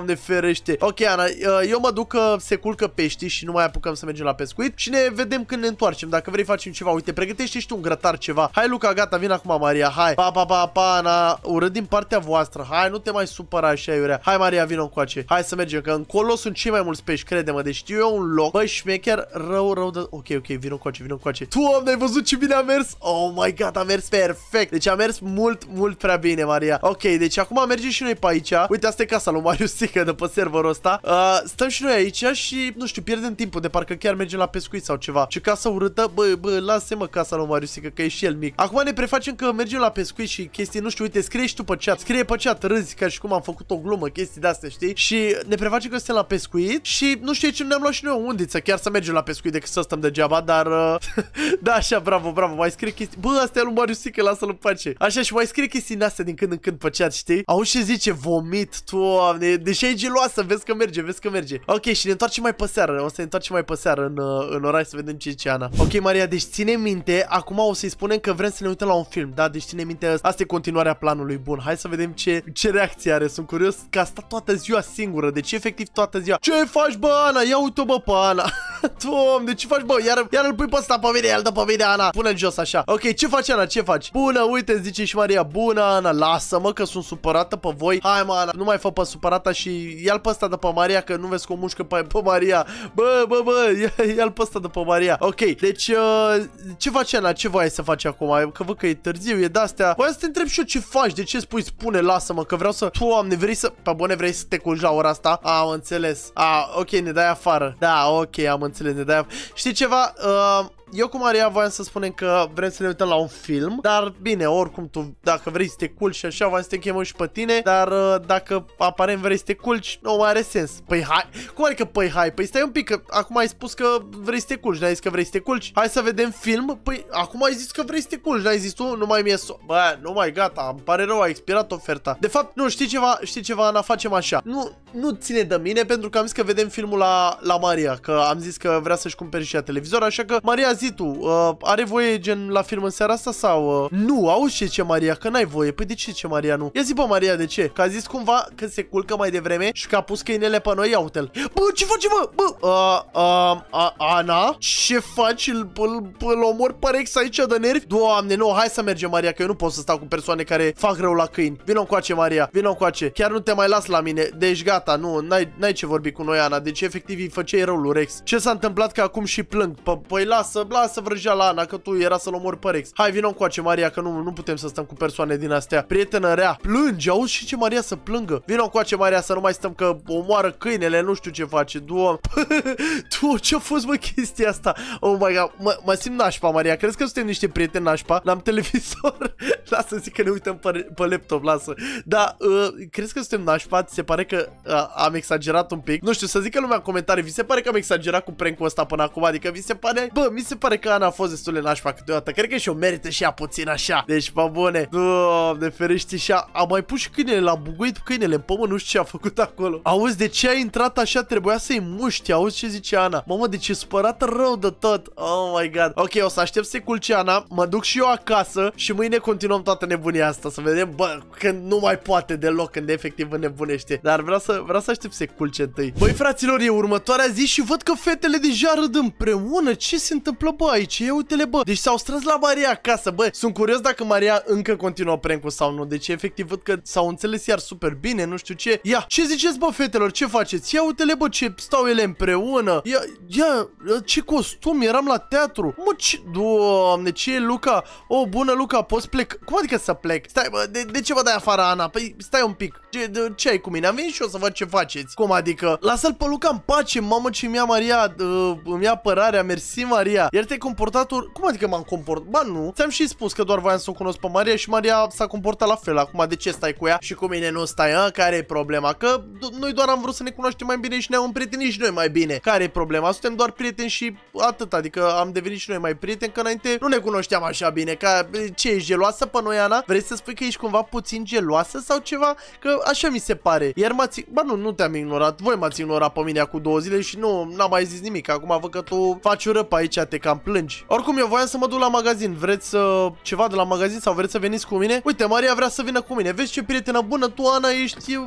ne ferește. Ok, Ana, eu mă duc că uh, se culcă peștii și nu mai apucăm să mergem la pescuit și ne vedem când ne întoarcem. Dacă vrei facem ceva, uite, pregătește pregătește, și tu un grătar ceva. Hai Luca, gata, vin acum Maria, hai. Pa, pa, pa, pa, na, urât din partea voastră. Hai, nu te mai supăra așa, Iurea. Hai Maria, vino încoace. Hai să mergem, că încolo sunt cei mai mulți pești, crede-mă. Deci știu eu un loc. Băi, șmecher, rău, rău, de... ok, ok, vino încoace, vino încoace. Tu, ai văzut ce bine a mers? Oh my god, a mers perfect. Deci a mers mult, mult prea bine, Maria. Ok, deci acum mergem și noi pe aici. Uite, asta e casa lui Mario, Sica de pe serverul ăsta. Uh, stăm și noi aici și, nu știu, pierdem timpul de parcă chiar mergem la pescuit sau ceva. Ce casa urâtă? Bă, bă, lasă-mă casa casa lui Mariusică, că e și el mic. Acum ne prefacem că mergem la pescuit și chestii, nu știu, uite, scrie și tu pe chat, scrie pe chat, râzi ca și cum am făcut o glumă, chestii de-astea, știi? Și ne prefacem că suntem la pescuit și nu știu ce ne-am luat și noi o undiță, chiar să mergem la pescuit decât să stăm degeaba, dar... Uh, <laughs> da, așa, bravo, bravo, mai scrie chestii... Bă, asta e lui că lasă-l în pace. Așa, și mai scrie chestii de astea din când în când pe chat, știi? Au și zice, vomit, doamne, deși e geloasă, vezi că merge, vezi că merge. Ok, și ne întoarcem mai pe seară, o să ne întoarcem mai pe seară în, uh, în oraș să vedem ce zice Ana. Ok, Maria, deci ține minte, acum o să-i spunem că vrem să ne uităm la un film, da? Deci ține minte, asta e continuarea planului bun. Hai să vedem ce, ce reacție are. Sunt curios că a stat toată ziua singură, deci efectiv toată ziua. Ce faci, bă, Ana? Ia uite-o, bă, pe Ana. Tom, <laughs> de ce faci, bă? Iar, iar îl pui pe ăsta pe mine, el dă pe mine, Ana. Pune-l jos așa. Ok, ce faci, Ana? Ce faci? Bună, uite, zice și Maria. Bună, Ana. Lasă-mă că sunt supărată pe voi. Hai, mă, Ana. Nu mai fă pe supărata și ia-l pe ăsta de pe Maria că nu vezi cum mușcă pe, pe Maria. Bă, bă, bă, ia-l pe ăsta de pe Maria. Ok, deci uh, ce faci acela, ce voi să faci acum? Că văd că e târziu, e de-astea. Voi să te întreb și eu ce faci, de ce spui spune, lasă-mă, că vreau să... Doamne, vrei să... Pe bune, vrei să te culci la ora asta? A, am înțeles. A, ok, ne dai afară. Da, ok, am înțeles, ne dai afară. Știi ceva? Uh, eu cu Maria voiam să spunem că vrem să ne uităm la un film, dar bine, oricum tu, dacă vrei să te culci și așa, voiam să te chemăm și pe tine, dar uh, dacă aparent vrei să te culci, nu mai are sens. Păi hai, cum adică păi hai? Păi stai un pic, că acum ai spus că vrei să te culci, n-ai zis că vrei să te culci. Hai să vedem film, păi acum ai zis că vrei să te culci, n-ai zis tu, nu mai mi-e so Bă, nu mai gata, îmi pare rău, a expirat oferta. De fapt, nu, știi ceva, știi ceva, Ana, facem așa. Nu, nu ține de mine pentru că am zis că vedem filmul la, la Maria, că am zis că vrea să-și cumpere și ea televizor, așa că Maria zi tu, uh, are voie gen la firmă în seara asta sau... Uh, nu, auzi ce ce Maria, că n-ai voie. Păi de ce ce Maria nu? Ia zi bă Maria, de ce? Că a zis cumva că se culcă mai devreme și că a pus câinele pe noi, ia l Bă, ce faci bă? Bă, uh, uh, uh, Ana? Ce faci? Îl, omor pe Rex aici de nervi? Doamne, nu, hai să mergem Maria, că eu nu pot să stau cu persoane care fac rău la câini. Vino cu ace, Maria, vino cu ace. Chiar nu te mai las la mine. Deci gata, nu, n-ai ce vorbi cu noi Ana. Deci efectiv îi făceai rău lui Rex. Ce s-a întâmplat că acum și plâng? Păi lasă, lasă la Ana, că tu era să-l omori pe Rex. Hai, vină ace Maria, că nu, nu putem să stăm cu persoane din astea. Prietenă rea, plânge, auzi și ce Maria să plângă. Vină ace Maria, să nu mai stăm că omoară câinele, nu știu ce face. Doam, <laughs> tu ce-a fost, mă, chestia asta? Oh my god, mă, mă simt nașpa, Maria, crezi că suntem niște prieteni nașpa? L-am <laughs> televizor? lasă, zic că ne uităm pe, pe laptop, lasă. Da, uh, crezi că suntem nașpa? Ți se pare că uh, am exagerat un pic? Nu știu, să zic că lumea în comentarii, vi se pare că am exagerat cu prank-ul ăsta până acum? Adică vi se pare, bă, mi se pare că Ana a fost destul de nașpa câteodată. Cred că și o merită și ea puțin așa. Deci, pa bune. Doamne, ferește și a, a mai pus și câinele, l-a buguit câinele în pământ, nu știu ce a făcut acolo. Auzi, de ce a intrat așa? Trebuia să-i muști, auzi ce zice Ana. Mamă, de deci e spărat rău de tot. Oh my god. Ok, o să aștept să culce Ana, mă duc și eu acasă și mâine continuăm toată nebunia asta, să vedem, bă, când nu mai poate deloc, când efectiv nebunește. Dar vreau să, vreau să aștept să culce întâi. Băi, fraților, e următoarea zi și văd că fetele deja râd împreună. Ce se întâmplă? întâmplă, bă, aici? Ia uite-le, bă. Deci s-au strâns la Maria acasă, bă. Sunt curios dacă Maria încă continuă prank sau nu. Deci, efectiv, văd că s-au înțeles iar super bine, nu știu ce. Ia, ce ziceți, bă, fetelor? Ce faceți? Ia uite-le, bă, ce stau ele împreună. Ia, ia, ce costum, eram la teatru. Mă, ce... Doamne, ce e Luca? O, oh, bună, Luca, poți plec? Cum adică să plec? Stai, bă, de, de ce vă dai afară, Ana? Păi, stai un pic. Ce, de, ce ai cu mine? Am venit și eu să văd ce faceți. Cum adică? Lasă-l pe Luca în pace, mamă, ce mi-a Maria, uh, mi-a părarea, mersi Maria. Iar te-ai comportat or... Cum adică m-am comportat? Ba nu, ți-am și spus că doar voiam să o cunosc pe Maria și Maria s-a comportat la fel. Acum de ce stai cu ea și cu mine nu stai, a? care e problema? Că noi doar am vrut să ne cunoaștem mai bine și ne-am împrietenit și noi mai bine. care e problema? Suntem doar prieteni și atât, adică am devenit și noi mai prieteni, că înainte nu ne cunoșteam așa bine. Ca ce e geloasă pe noi, Ana? Vrei să spui că ești cumva puțin geloasă sau ceva? Că așa mi se pare. Iar m-ați... Ba nu, nu te-am ignorat. Voi m-ați ignorat pe mine cu două zile și nu, n-am mai zis nimic. Acum văd că tu faci ură aici, te cam plângi. Oricum, eu voiam să mă duc la magazin. Vreți să... Uh, ceva de la magazin sau vreți să veniți cu mine? Uite, Maria vrea să vină cu mine. Vezi ce prietenă bună, tu, Ana, ești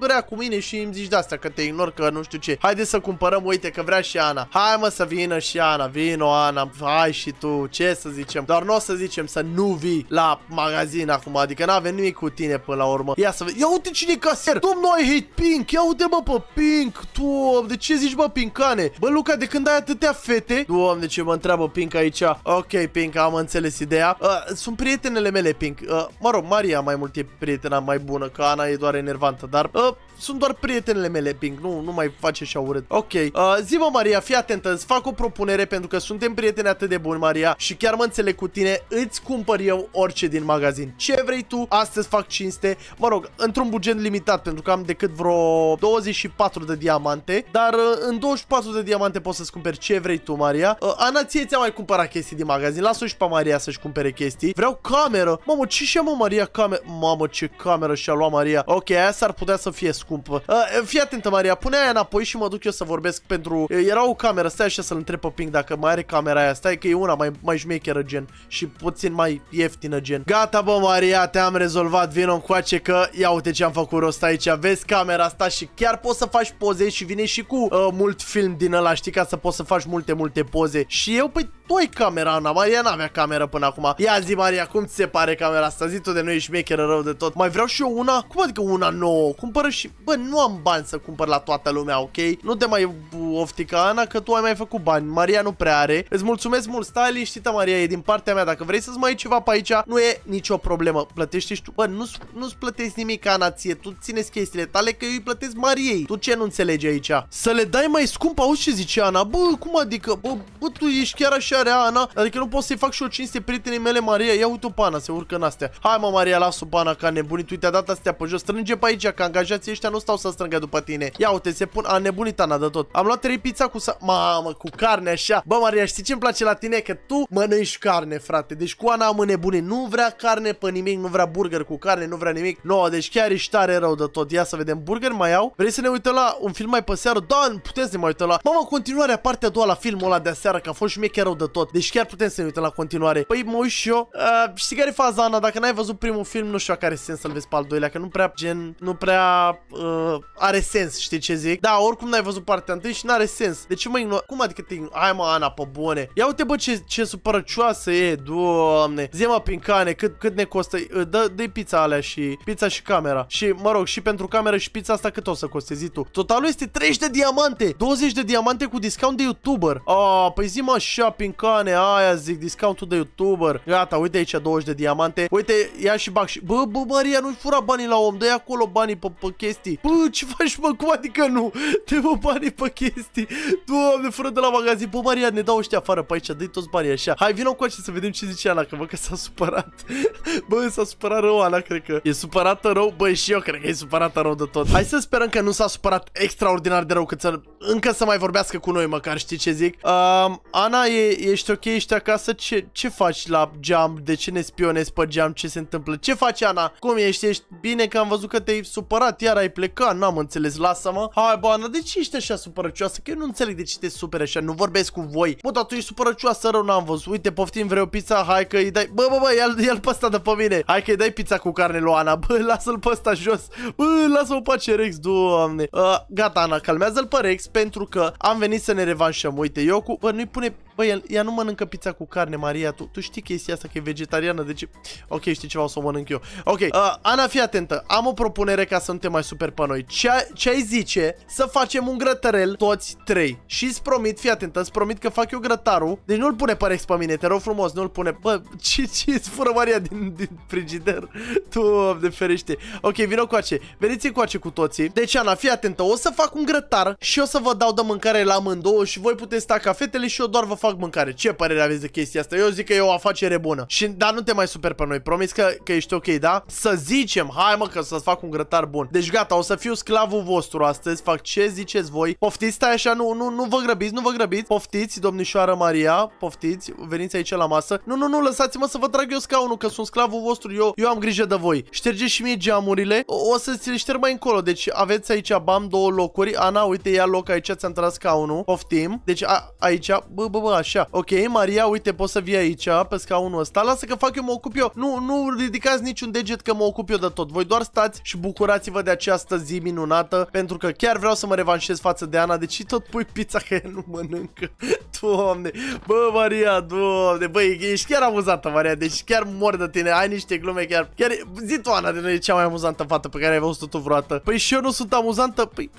rea cu mine și îmi zici de asta, că te ignor, că nu știu ce. Haide să cumpărăm, uite, că vrea și Ana. Hai mă să vină și Ana, vino Ana, hai și tu, ce să zicem? Dar nu o să zicem să nu vii la magazin acum, adică n-avem nimic cu tine până la urmă. Ia să vezi. Ia uite cine e casier. Domnul, I hate Pink. Ia uite mă pe Pink. Tu, de ce zici bă Pincane? Bă Luca, de când ai atâtea fete? Doamne, ce mă mă întreabă Pink aici. Ok, Pink, am înțeles ideea. Uh, sunt prietenele mele, Pink. Uh, mă rog, Maria mai mult e prietena mai bună, că Ana e doar enervantă, dar... Uh, sunt doar prietenele mele, Pink, nu, nu mai face așa urât. Ok, uh, zi-mă, Maria, fii atentă, îți fac o propunere pentru că suntem prieteni atât de buni, Maria, și chiar mă înțeleg cu tine, îți cumpăr eu orice din magazin. Ce vrei tu, astăzi fac cinste, mă rog, într-un buget limitat, pentru că am decât vreo 24 de diamante, dar uh, în 24 de diamante poți să-ți cumperi ce vrei tu, Maria. Uh, Ana ție ți a mai cumpărat chestii din magazin. Lasă-o și pe Maria să-și cumpere chestii. Vreau cameră. Mamă, ce și mă Maria cameră? Mamă, ce cameră și-a luat Maria. Ok, aia s-ar putea să fie scumpă. Uh, fii atentă, Maria. Pune aia înapoi și mă duc eu să vorbesc pentru... Uh, era o cameră. Stai așa să-l întreb pe Pink dacă mai are camera aia. Stai că e una mai, mai șmecheră gen și puțin mai ieftină gen. Gata, bă, Maria, te-am rezolvat. Vino încoace că ia uite ce am făcut rost aici. Vezi camera asta și chiar poți să faci poze și vine și cu uh, mult film din ăla, știi, ca să poți să faci multe, multe poze. Și eu, păi tu ai camera, Ana Maria n-avea camera până acum. Ia zi, Maria, cum ți se pare camera asta? Zi tu de noi șmecher rău de tot. Mai vreau și eu una? Cum adică una nouă? Cumpără și... Bă, nu am bani să cumpăr la toată lumea, ok? Nu te mai oftica, Ana, că tu ai mai făcut bani. Maria nu prea are. Îți mulțumesc mult, stai liniștită, Maria, e din partea mea. Dacă vrei să-ți mai iei ceva pe aici, nu e nicio problemă. Plătești tu. Bă, nu-ți, nu-ți plătești nimic, Ana, ție. Tu țineți chestiile tale că eu îi plătesc Mariei. Tu ce nu înțelegi aici? Să le dai mai scump, auzi ce zice Ana? Bă, cum adică? Bă, bă tu ești chiar așa rea, Ana? Adică nu pot să-i fac și o cinste prietenii mele, Maria. Ia uite-o pana, se urcă în astea. Hai mă, Maria, lasă o pana ca nebunit. Uite, a dat astea pe jos. Strânge pe aici, ca angajații ăștia nu stau să strângă după tine. Ia uite, se pun a nebunit Ana de tot. Am luat trei pizza cu sa... Mamă, cu carne așa. Bă, Maria, știi ce-mi place la tine? Că tu mănânci carne, frate. Deci cu Ana am înnebunit. Nu vrea carne pe nimic, nu vrea burger cu carne, nu vrea nimic. No, deci chiar ești tare rău de tot. Ia să vedem. Burger mai au? Vrei să ne uităm la un film mai pe seară? Da, putem să ne mai uităm la... Mamă, continuarea partea a doua la filmul ăla de seară, că a fost șmecher de tot. Deci chiar putem să ne uităm la continuare. Păi mă uit și eu. Uh, știi care e faza, Ana? Dacă n-ai văzut primul film, nu știu care sens să-l vezi pe al doilea, că nu prea gen, nu prea uh, are sens, știi ce zic? Da, oricum n-ai văzut partea întâi și n-are sens. De ce mă ignor? Cum adică te ignor? Hai mă, Ana, pe bune. Ia uite bă ce, ce supărăcioasă e, doamne. Zema prin cane, cât, cât ne costă? Dă, dă pizza alea și pizza și camera. Și mă rog, și pentru cameră și pizza asta cât o să coste, zi tu. Totalul este 30 de diamante. 20 de diamante cu discount de YouTuber. oh, păi zi mă, mă, shopping cane, aia zic, discountul de youtuber. Gata, uite aici 20 de diamante. Uite, ia și bag și... Bă, bă, Maria, nu-i fura banii la om, dă acolo banii pe, pe chestii. Bă, ce faci, mă, cum adică nu? Te vă banii pe chestii. Doamne, fură de la magazin. Bă, Maria, ne dau ăștia afară pe aici, dă-i toți banii așa. Hai, vină cu să vedem ce zice Ana, că văd că s-a supărat. <laughs> bă, s-a supărat rău Ana, cred că. E supărată rău, bă, și eu cred că e supărată rău de tot. Hai să sperăm că nu s-a supărat extraordinar de rău, că să încă să mai vorbească cu noi măcar, știi ce zic? Um, Ana, e, ești ok? Ești acasă? Ce, ce faci la geam? De ce ne spionezi pe geam? Ce se întâmplă? Ce faci, Ana? Cum ești? Ești bine că am văzut că te-ai supărat, iar ai plecat, n-am înțeles, lasă-mă. Hai, bă, Ana, de ce ești așa supărăcioasă? Că eu nu înțeleg de ce te superi așa, nu vorbesc cu voi. Bă, dar tu ești supărăcioasă, rău n-am văzut. Uite, poftim vreau pizza, hai că îi dai... Bă, bă, bă, ia-l ia pe ăsta de pe mine. Hai că îi dai pizza cu carne lui Ana. Bă, lasă-l pe ăsta jos. Bă, lasă-o pace Rex, doamne. Uh, gata, Ana, calmează-l pe Rex pentru că am venit să ne revanșăm. Uite, eu cu... Bă, nu-i pune Băi, ea, nu mănâncă pizza cu carne, Maria, tu, tu știi chestia asta că e vegetariană, deci... Ok, știi ceva, o să o mănânc eu. Ok, uh, Ana, fii atentă, am o propunere ca să nu te mai super pe noi. Ce, ce ai zice să facem un grătărel toți trei? Și îți promit, fii atentă, îți promit că fac eu grătarul, deci nu-l pune pe rex pe mine, te rog frumos, nu-l pune. Bă, <laughs> ce, ce fură Maria din, din frigider? Tu, de ferește. Ok, vină cu ace, veniți cu ace cu toții. Deci, Ana, fii atentă, o să fac un grătar și o să vă dau de mâncare la mândouă și voi puteți sta ca fetele și eu doar doar vă fac mâncare. Ce părere aveți de chestia asta? Eu zic că e o afacere bună. Și dar nu te mai super pe noi. Promis că, că ești ok, da? Să zicem, hai mă că să fac un grătar bun. Deci gata, o să fiu sclavul vostru astăzi. Fac ce ziceți voi. Poftiți, stai așa, nu, nu, nu vă grăbiți, nu vă grăbiți. Poftiți, domnișoara Maria, poftiți, veniți aici la masă. Nu, nu, nu, lăsați-mă să vă trag eu scaunul, că sunt sclavul vostru, eu, eu am grijă de voi. Ștergeți și mie geamurile, o, o să ți le șterg mai încolo. Deci aveți aici, bam, două locuri. Ana, uite, ia loc aici, ți-am tras scaunul. Poftim. Deci a, aici, bă, bă, bă, așa. Ok, Maria, uite, poți să vii aici pe scaunul ăsta. Lasă că fac eu, mă ocup eu. Nu, nu ridicați niciun deget că mă ocup eu de tot. Voi doar stați și bucurați-vă de această zi minunată, pentru că chiar vreau să mă revanșez față de Ana, deci tot pui pizza că ea nu mănâncă. <laughs> Doamne, bă, Maria, doamne, bă, ești chiar amuzantă, Maria, deci chiar mor de tine, ai niște glume chiar. Chiar zi tu, Ana, de noi e cea mai amuzantă fată pe care ai văzut-o tu vreodată. Păi și eu nu sunt amuzantă, păi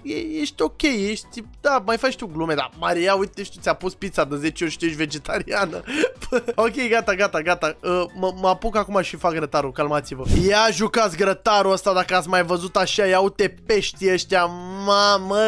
ești ok, ești, da, mai faci tu glume, dar Maria, uite, știu, ți-a pus pizza de deci și tu ești vegetariană. <laughs> ok, gata, gata, gata. Uh, mă apuc acum și fac grătarul, calmați-vă. Ia jucați grătarul ăsta dacă ați mai văzut așa, ia uite pești ăștia, mamă.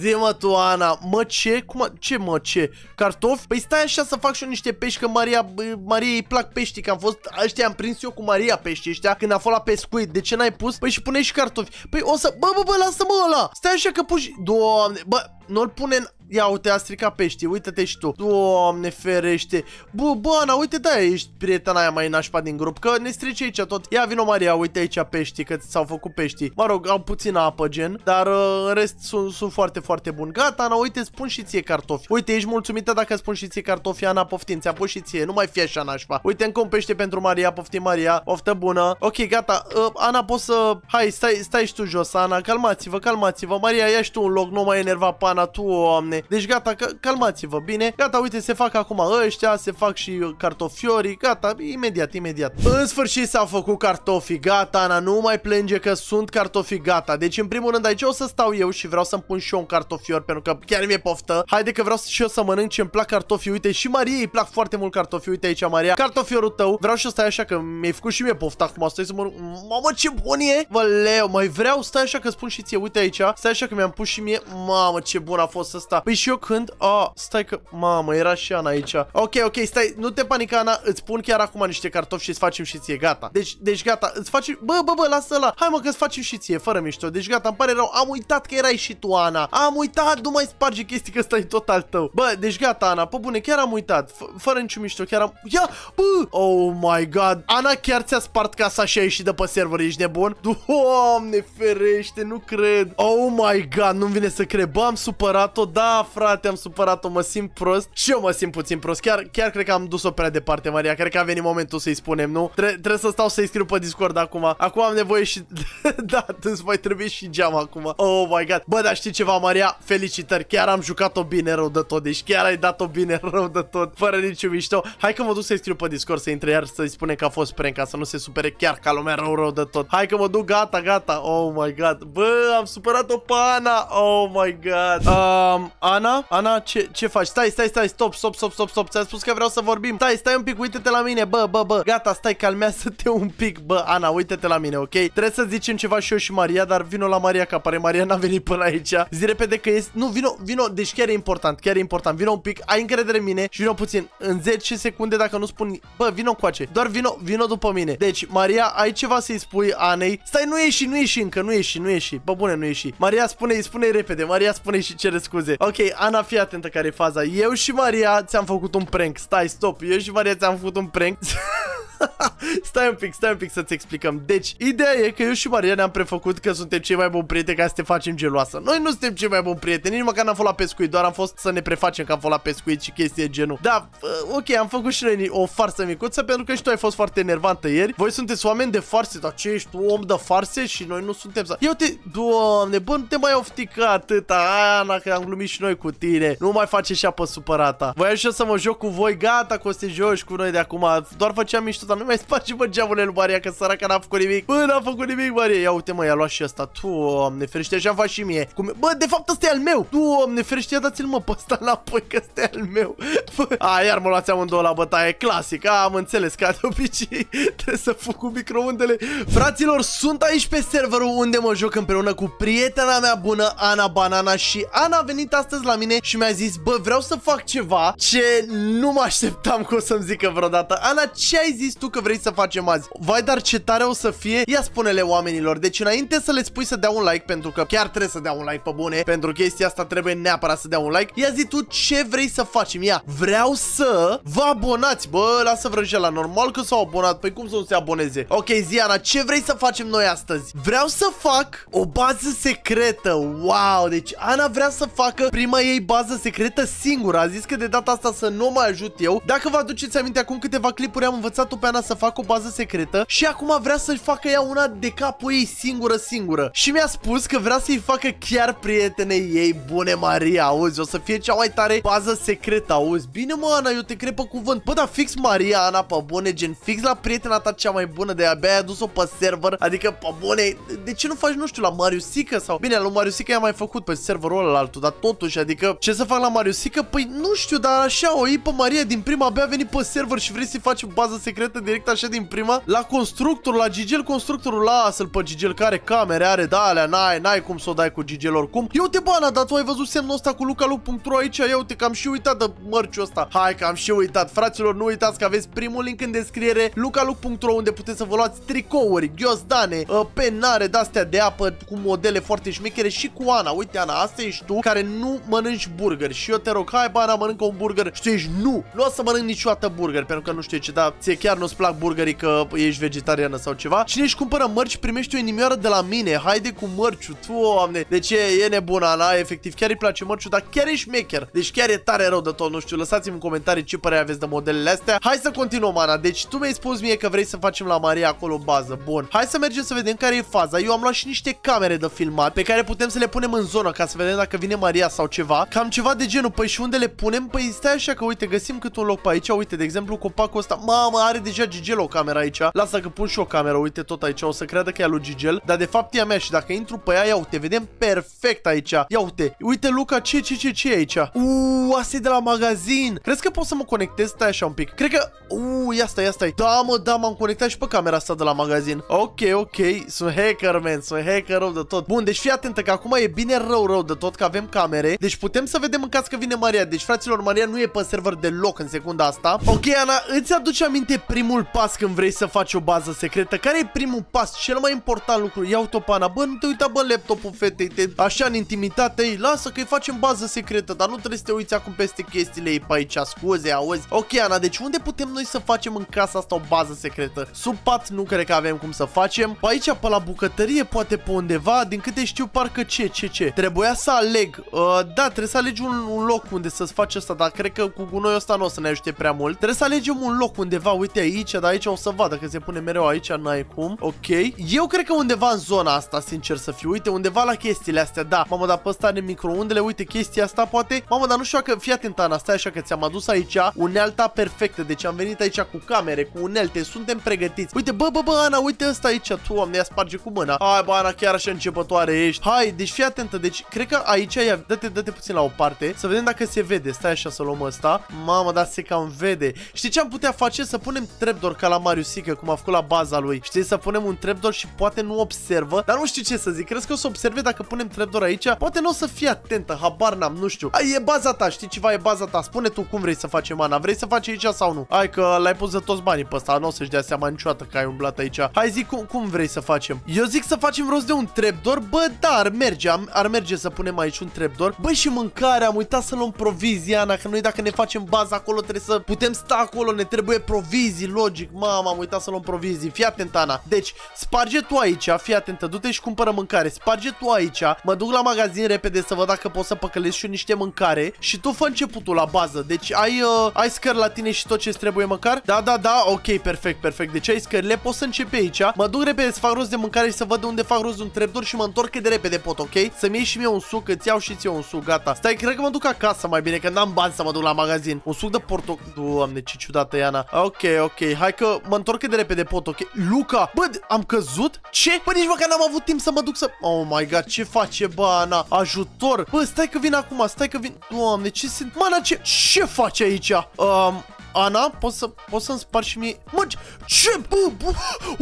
Zi mă tu, Ana, mă ce? Cum, ce mă ce? Cartofi? Păi stai așa să fac și eu niște pești, că Maria, Maria îi plac peștii, că am fost, ăștia am prins eu cu Maria peștii ăștia, când a fost la pescuit, de ce n-ai pus? Păi și pune și cartofi. Păi o să, bă, bă, bă, lasă-mă ăla. Stai așa că puși, doamne, bă, nu-l pune în Ia uite, a stricat pești, uite-te și tu. Doamne ferește. Bă, Bana, uite, da, ești prietena aia mai nașpa din grup, că ne strici aici tot. Ia vino Maria, uite aici pești, că s-au făcut pești, Mă rog, au puțină apă gen, dar uh, în rest sunt, sunt foarte, foarte bun. Gata, Ana, uite, spun și ție cartofi. Uite, ești mulțumită dacă spun și ție cartofi, Ana, poftim, ți-a pus și ție, nu mai fi așa nașpa. Uite, încă un pește pentru Maria, poftim Maria, poftă bună. Ok, gata, uh, Ana, poți să... Hai, stai, stai și tu jos, Ana, calmați-vă, calmați-vă. Maria, ia și tu un loc, nu mai enerva pana, tu, oamne bine. Deci gata, calmați-vă bine. Gata, uite, se fac acum ăștia, se fac și cartofiorii, gata, imediat, imediat. În sfârșit s-au făcut cartofi gata, Ana, nu mai plânge că sunt cartofi gata. Deci în primul rând aici o să stau eu și vreau să-mi pun și eu un cartofior pentru că chiar mi-e poftă. Haide că vreau și eu să mănânc ce îmi plac cartofi. uite, și Marie îi plac foarte mult cartofi. uite aici Maria, cartofiorul tău. Vreau și stai așa că mi-ai făcut și mie poftă acum, stai să mănânc. Mamă, ce bun e! Vă leu, mai vreau, stai așa că spun și ție, uite aici, stai așa că mi-am pus și mie, mamă, ce bun a fost asta. Păi și eu când... A, stai că... Mamă, era și Ana aici. Ok, ok, stai, nu te panica, Ana, îți pun chiar acum niște cartofi și îți facem și ție, gata. Deci, deci gata, îți facem... Bă, bă, bă, lasă la. Hai mă că îți facem și ție, fără mișto. Deci gata, îmi pare rău, am uitat că erai și tu, Ana. Am uitat, nu mai sparge chestii că stai tot al tău. Bă, deci gata, Ana, pă bune, chiar am uitat. F fără niciun mișto, chiar am... Ia, bă! Oh my god, Ana chiar ți-a spart casa și a ieșit de pe server, ești nebun? Doamne ferește, nu cred. Oh my god, nu-mi vine să cred. Bă, am supărat-o, da, frate, am supărat-o, mă simt prost și eu mă simt puțin prost. Chiar, chiar cred că am dus-o prea departe, Maria. Cred că a venit momentul să-i spunem, nu? Tre trebuie să stau să-i scriu pe Discord acum. Acum am nevoie și... <laughs> da, îți voi trebuie și geam acum. Oh my god. Bă, dar știi ceva, Maria? Felicitări. Chiar am jucat-o bine rău de tot. Deci chiar ai dat-o bine <laughs> rău de tot. Fără niciun mișto. Hai că mă duc să-i scriu pe Discord să intre iar să-i spune că a fost prank ca să nu se supere chiar ca lumea rău rău de tot. Hai că mă duc, gata, gata. Oh my god. Bă, am supărat-o pana. Oh my god. Um, Ana? Ana, ce, ce faci? Stai, stai, stai, stop, stop, stop, stop, stop. Ți-am spus că vreau să vorbim. Stai, stai un pic, uite-te la mine. Bă, bă, bă. Gata, stai, calmează-te un pic. Bă, Ana, uite-te la mine, ok? Trebuie să zicem ceva și eu și Maria, dar vino la Maria, că pare Maria n-a venit până aici. Zi repede că este... Nu, vino, vino, deci chiar e important, chiar e important. Vino un pic, ai încredere în mine și vino puțin. În 10 secunde dacă nu spun... Bă, vino cu ace. Doar vino, vino după mine. Deci, Maria, ai ceva să-i spui Anei? Stai, nu ieși, nu ieși încă, nu ieși, nu ieși. Bă, bune, nu ieși. Maria spune, spune repede. Maria spune și cere scuze. Ok, Ok, Ana, fii atentă care e faza. Eu și Maria ți-am făcut un prank. Stai, stop. Eu și Maria ți-am făcut un prank. <laughs> <laughs> stai un pic, stai un pic să-ți explicăm. Deci, ideea e că eu și Maria ne-am prefăcut că suntem cei mai buni prieteni ca să te facem geloasă. Noi nu suntem cei mai buni prieteni, nici măcar n-am fost la pescuit, doar am fost să ne prefacem că am fost la pescuit și chestii de genul. Da, ok, am făcut și noi o farsă micuță pentru că și tu ai fost foarte enervantă ieri. Voi sunteți oameni de farse, dar ce ești tu, om de farse și noi nu suntem. Eu te... Doamne, bă, nu te mai oftica atâta, Ana, că am glumit și noi cu tine. Nu mai face și apă supărata. Voi așa să mă joc cu voi, gata, că o să joci cu noi de acum. Doar făceam mișto dar nu mai spargi bă, geamurile lui Maria, că săraca n-a făcut nimic. Bă, n-a făcut nimic, Maria. Ia uite, mă, i-a luat și Tu, omne, ferește, așa faci și mie. Cum... Bă, de fapt ăsta e al meu. omne, ferește, dați-l mă pe ăsta înapoi, că ăsta e al meu. Bă. A, iar mă luați amândouă la bătaie, clasic. A, am înțeles, ca de obicei <laughs> trebuie să fug cu microundele. Fraților, sunt aici pe serverul unde mă joc împreună cu prietena mea bună, Ana Banana și Ana a venit astăzi la mine și mi-a zis, bă, vreau să fac ceva ce nu mă așteptam că o să-mi zică vreodată. Ana, ce ai zis tu că vrei să facem azi. Vai, dar ce tare o să fie. Ia spune-le oamenilor. Deci înainte să le spui să dea un like, pentru că chiar trebuie să dea un like pe bune, pentru chestia asta trebuie neapărat să dea un like. Ia zi tu ce vrei să facem. Ia, vreau să vă abonați. Bă, lasă vrăjeala. Normal că s-au abonat. Păi cum să nu se aboneze? Ok, Ziana, ce vrei să facem noi astăzi? Vreau să fac o bază secretă. Wow, deci Ana vrea să facă prima ei bază secretă singură. A zis că de data asta să nu mai ajut eu. Dacă vă aduceți aminte acum câteva clipuri am învățat-o pe Ana să facă o bază secretă și acum vrea să-și facă ea una de capul ei singură, singură. Și mi-a spus că vrea să-i facă chiar prietenei ei bune Maria, auzi, o să fie cea mai tare bază secretă, auzi. Bine mă, Ana, eu te cred pe cuvânt. Bă, da, fix Maria, Ana, pe bune, gen fix la prietena ta cea mai bună, de abia ai adus-o pe server, adică pe bune, de ce nu faci, nu știu, la Sica sau... Bine, la Mario Sica i a mai făcut pe serverul ăla altul, dar totuși, adică ce să fac la Mario Sica? Păi nu știu, dar așa o iei pe Maria din prima, abia a venit pe server și vrei să-i faci o bază secretă arată direct așa din prima la constructor, la Gigel constructorul, lasă-l pe Gigel care camere are, da, alea, n-ai, n-ai cum să o dai cu Gigel oricum. Eu te bana, dar tu ai văzut semnul ăsta cu lucaluc.ro aici, eu te că am și uitat de mărciul ăsta. Hai că am și uitat, fraților, nu uitați că aveți primul link în descriere, lucaluc.ro unde puteți să vă luați tricouri, ghiozdane, ă, penare de-astea de apă cu modele foarte șmechere și cu Ana. Uite, Ana, asta ești tu care nu mănânci burger și eu te rog, hai, bana, mănâncă un burger și tu ești nu, nu o să mănânc niciodată burger pentru că nu știu ce, dar ție chiar nu nu-ți plac burgerii că ești vegetariană sau ceva. Cine își cumpără mărci primește o inimioară de la mine. Haide cu mărciu, oamne De Deci e, e nebuna, na, efectiv. Chiar îi place mărciu, dar chiar e șmecher. Deci chiar e tare rău de tot, nu știu. Lăsați-mi în comentarii ce părere aveți de modelele astea. Hai să continuăm, Ana. Deci tu mi-ai spus mie că vrei să facem la Maria acolo bază. Bun. Hai să mergem să vedem care e faza. Eu am luat și niște camere de filmat pe care putem să le punem în zonă ca să vedem dacă vine Maria sau ceva. Cam ceva de genul. Păi și unde le punem? Păi stai așa că uite, găsim cât un loc pe aici. Uite, de exemplu, copacul ăsta. Mamă, are de deja Gigel o cameră aici. Lasă că pun și o cameră, uite tot aici, o să creadă că e a lui Gigel, dar de fapt e a mea și dacă intru pe ea, ia uite, vedem perfect aici. Ia uite, uite Luca, ce, ce, ce, ce e aici? Uuu, asta e de la magazin. Crezi că pot să mă conectez? Stai așa un pic. Cred că, uuu, ia stai, ia stai. Da, mă, da, m-am conectat și pe camera asta de la magazin. Ok, ok, sunt hacker, man, sunt hacker rău de tot. Bun, deci fii atentă că acum e bine rău, rău de tot că avem camere. Deci putem să vedem în caz că vine Maria. Deci, fraților, Maria nu e pe server deloc în secunda asta. Ok, Ana, îți aduce aminte primul pas când vrei să faci o bază secretă? Care e primul pas? Cel mai important lucru. Ia autopana. Bă, nu te uita, bă, laptopul fetei. Te... Așa, în intimitate, ei, lasă că-i facem bază secretă, dar nu trebuie să te uiți acum peste chestiile ei pe aici. Scuze, auzi. Ok, Ana, deci unde putem noi să facem în casa asta o bază secretă? Sub pat nu cred că avem cum să facem. Pe aici, pe la bucătărie, poate pe undeva. Din câte știu, parcă ce, ce, ce. Trebuia să aleg. Uh, da, trebuie să alegi un, un loc unde să-ți faci asta, dar cred că cu gunoiul ăsta nu o să ne ajute prea mult. Trebuie să alegem un loc undeva, uite aici, dar aici o să vad, dacă se pune mereu aici, n-ai cum. Ok. Eu cred că undeva în zona asta, sincer să fiu. Uite, undeva la chestiile astea, da. Mamă, dar pe ăsta are microondele, uite, chestia asta poate. Mamă, dar nu știu că, fii atent, Ana, stai așa că ți-am adus aici unealta perfectă. Deci am venit aici cu camere, cu unelte, suntem pregătiți. Uite, bă, bă, bă, Ana, uite ăsta aici, tu am ne sparge cu mâna. Hai, bă, Ana, chiar așa începătoare ești. Hai, deci fii atentă, deci cred că aici, ia, dă-te, dă-te puțin la o parte, să vedem dacă se vede. Stai așa să luăm ăsta. Mamă, dar se cam vede. Știi ce am putea face? Să punem trapdoor ca la Mario Sica, cum a făcut la baza lui. Știi, să punem un trapdoor și poate nu observă, dar nu știu ce să zic. Crezi că o să observe dacă punem trapdoor aici. Poate nu o să fie atentă, habar n-am, nu știu. Ai, e baza ta, știi ceva, e baza ta. Spune tu cum vrei să facem Ana, vrei să faci aici sau nu? Hai că l-ai pus de toți banii pe ăsta, nu o să-și dea seama niciodată că ai umblat aici. Hai zic cum, cum vrei să facem. Eu zic să facem rost de un trapdoor, bă, da, ar merge, ar merge să punem aici un trapdoor. bă și mâncare, am uitat să luăm provizia, Ana, că noi dacă ne facem baza acolo trebuie să putem sta acolo, ne trebuie provizii provizii, logic, mama, am uitat să luăm provizii, fii atent, Ana. Deci, sparge tu aici, fii atentă, du-te și cumpără mâncare, sparge tu aici, mă duc la magazin repede să văd dacă pot să păcălesc și eu niște mâncare și tu fă începutul la bază, deci ai, uh, ai scări la tine și tot ce trebuie măcar? Da, da, da, ok, perfect, perfect, deci ai scările, poți să începi aici, mă duc repede să fac rost de mâncare și să văd de unde fac rost de un treptor și mă întorc de repede pot, ok? Să-mi iei și mie un suc, îți iau și ți un suc, gata. Stai, cred că mă duc acasă mai bine, că n-am bani să mă duc la magazin. Un suc de portocaliu, Doamne, ce ciudată, Iana. Ok, ok, Ok, hai că mă întorc de repede pot, ok? Luca, bă, am căzut? Ce? Bă, nici măcar n-am avut timp să mă duc să... Oh my god, ce face, bă, Ana? Ajutor! Bă, stai că vin acum, stai că vin... Doamne, ce sunt? Mana, ce... Ce face aici? Um, Ana, poți să... Poți să-mi spar și mie... Mă, ce... Bă, bă,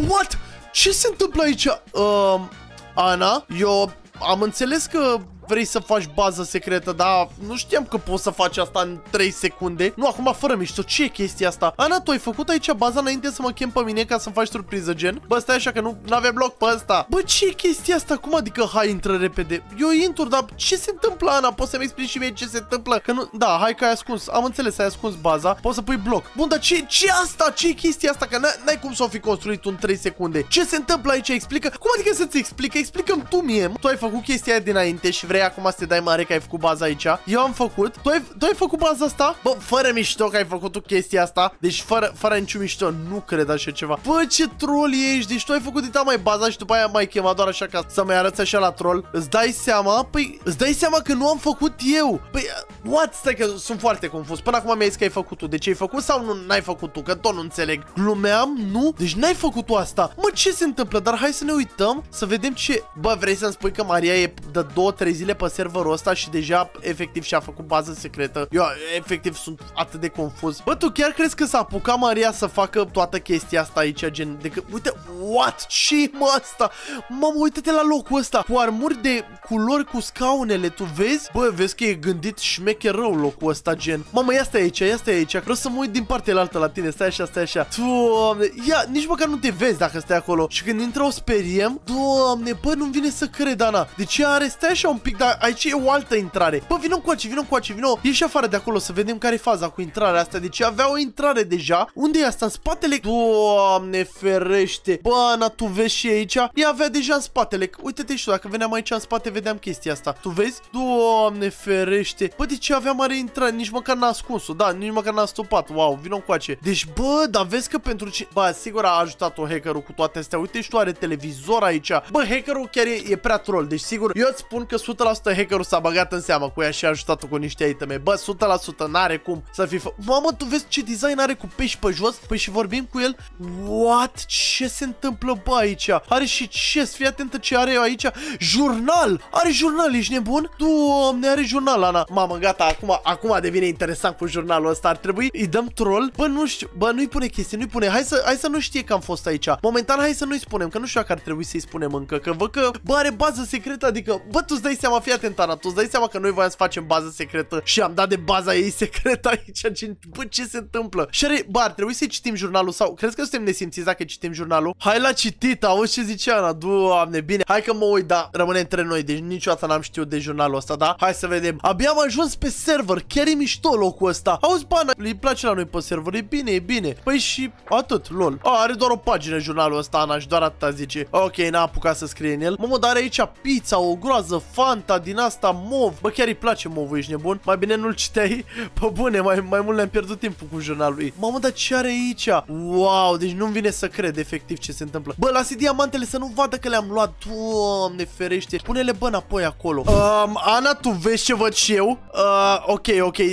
what? Ce se întâmplă aici? Um, Ana, eu am înțeles că vrei să faci bază secretă, dar nu știam că poți să faci asta în 3 secunde. Nu, acum fără mișto, ce e chestia asta? Ana, tu ai făcut aici baza înainte să mă chem pe mine ca să faci surpriză, gen? Bă, stai așa că nu avem loc pe asta. Bă, ce e chestia asta? Cum adică hai intră repede? Eu intru, dar ce se întâmplă, Ana? Poți să-mi explici și mie ce se întâmplă? Că nu... Da, hai că ai ascuns. Am înțeles, ai ascuns baza. Poți să pui bloc. Bun, dar ce, ce asta? Ce e chestia asta? Că n-ai cum să o fi construit în 3 secunde. Ce se întâmplă aici? Explică. Cum adică să-ți explică? Explică-mi tu mie. Tu ai făcut chestia aia dinainte și vrei vrei acum să te dai mare că ai făcut baza aici. Eu am făcut. Tu ai, tu ai făcut baza asta? Bă, fără mișto că ai făcut tu chestia asta. Deci fără, fără niciun mișto. Nu cred așa ceva. Bă, ce troll ești. Deci tu ai făcut dita mai baza și după aia mai chema doar așa ca să mai arăți așa la troll. Îți dai seama? Păi, îți dai seama că nu am făcut eu. Păi, what? Stai că sunt foarte confuz. Până acum mi-ai zis că ai făcut tu. Deci ai făcut sau nu n-ai făcut tu? Că tot nu înțeleg. Glumeam? Nu? Deci n-ai făcut tu asta. Mă, ce se întâmplă? Dar hai să ne uităm să vedem ce... Bă, vrei să-mi spui că Maria e de 2-3 zile zile pe serverul ăsta și deja efectiv și-a făcut bază secretă. Eu efectiv sunt atât de confuz. Bă, tu chiar crezi că s-a apucat Maria să facă toată chestia asta aici, gen, de că, uite, what, ce mă asta? Mamă, uite-te la locul ăsta, cu armuri de culori cu scaunele, tu vezi? Bă, vezi că e gândit șmecher rău locul ăsta, gen. Mamă, ia stai aici, ia stai aici, vreau să mă uit din partea altă la tine, stai așa, stai așa. Doamne, ia, nici măcar nu te vezi dacă stai acolo. Și când intră o speriem, doamne, bă, nu-mi vine să cred, Ana. De ce are? Stai așa un pic pic, dar aici e o altă intrare. Bă, vină încoace, vină aici, vină. Ieși afară de acolo să vedem care e faza cu intrarea asta. Deci avea o intrare deja. Unde e asta? În spatele... Doamne ferește. bana tu vezi și aici? E avea deja în spatele. Uite-te și tu, dacă veneam aici în spate, vedeam chestia asta. Tu vezi? Doamne ferește. Bă, de ce avea mare intrare? Nici măcar n-a ascuns-o. Da, nici măcar n-a stopat. Wow, vină aici Deci, bă, dar vezi că pentru ce... Bă, sigur a ajutat-o hackerul cu toate astea. Uite și tu are televizor aici. Bă, hackerul chiar e, e prea troll. Deci, sigur, eu îți spun că 100 100% hackerul s-a băgat în seamă cu ea și a ajutat-o cu niște iteme. Bă, 100% n-are cum să fi fă... Mamă, tu vezi ce design are cu pești pe jos? Păi și vorbim cu el. What? Ce se întâmplă, bă, aici? Are și ce? Fii atentă ce are eu aici. Jurnal! Are jurnal, ești nebun? Doamne, are jurnal, Ana. Mamă, gata, acum, acum devine interesant cu jurnalul ăsta. Ar trebui, îi dăm troll. Bă, nu știu, bă, nu-i pune chestii, nu-i pune. Hai să, hai să nu știe că am fost aici. Momentan, hai să nu-i spunem, că nu știu dacă ar trebui să-i spunem încă, că văd că, bă, are bază secretă, adică, bă, tu-ți dai seama seama, fii atent, îți dai seama că noi voiam să facem bază secretă și am dat de baza ei <laughs> secretă aici. Ce, bă, ce se întâmplă? Și are, bă, ar trebui să citim jurnalul sau crezi că suntem nesimțiți dacă citim jurnalul? Hai la citit, auzi ce zice Ana, doamne, bine. Hai că mă uit, da, rămâne între noi, deci niciodată n-am știut de jurnalul ăsta, da? Hai să vedem. Abia am ajuns pe server, chiar e mișto locul ăsta. Auzi, bana, îi place la noi pe server, e bine, e bine. Păi și atât, lol. A, are doar o pagină jurnalul ăsta, Ana, și doar atâta zice. Ok, n-a apucat să scrie în el. mă, dar are aici pizza, o groază, fan varianta din asta MOV. Bă, chiar îi place MOV, ești nebun? Mai bine nu-l citeai? Pe <laughs> bune, mai, mai mult ne-am pierdut timpul cu jurnalul lui. Mamă, dar ce are aici? Wow, deci nu-mi vine să cred efectiv ce se întâmplă. Bă, lasă diamantele să nu vadă că le-am luat. Doamne ferește. Pune-le bă înapoi acolo. Um, Ana, tu vezi ce văd și eu? Uh, ok, ok. Uh,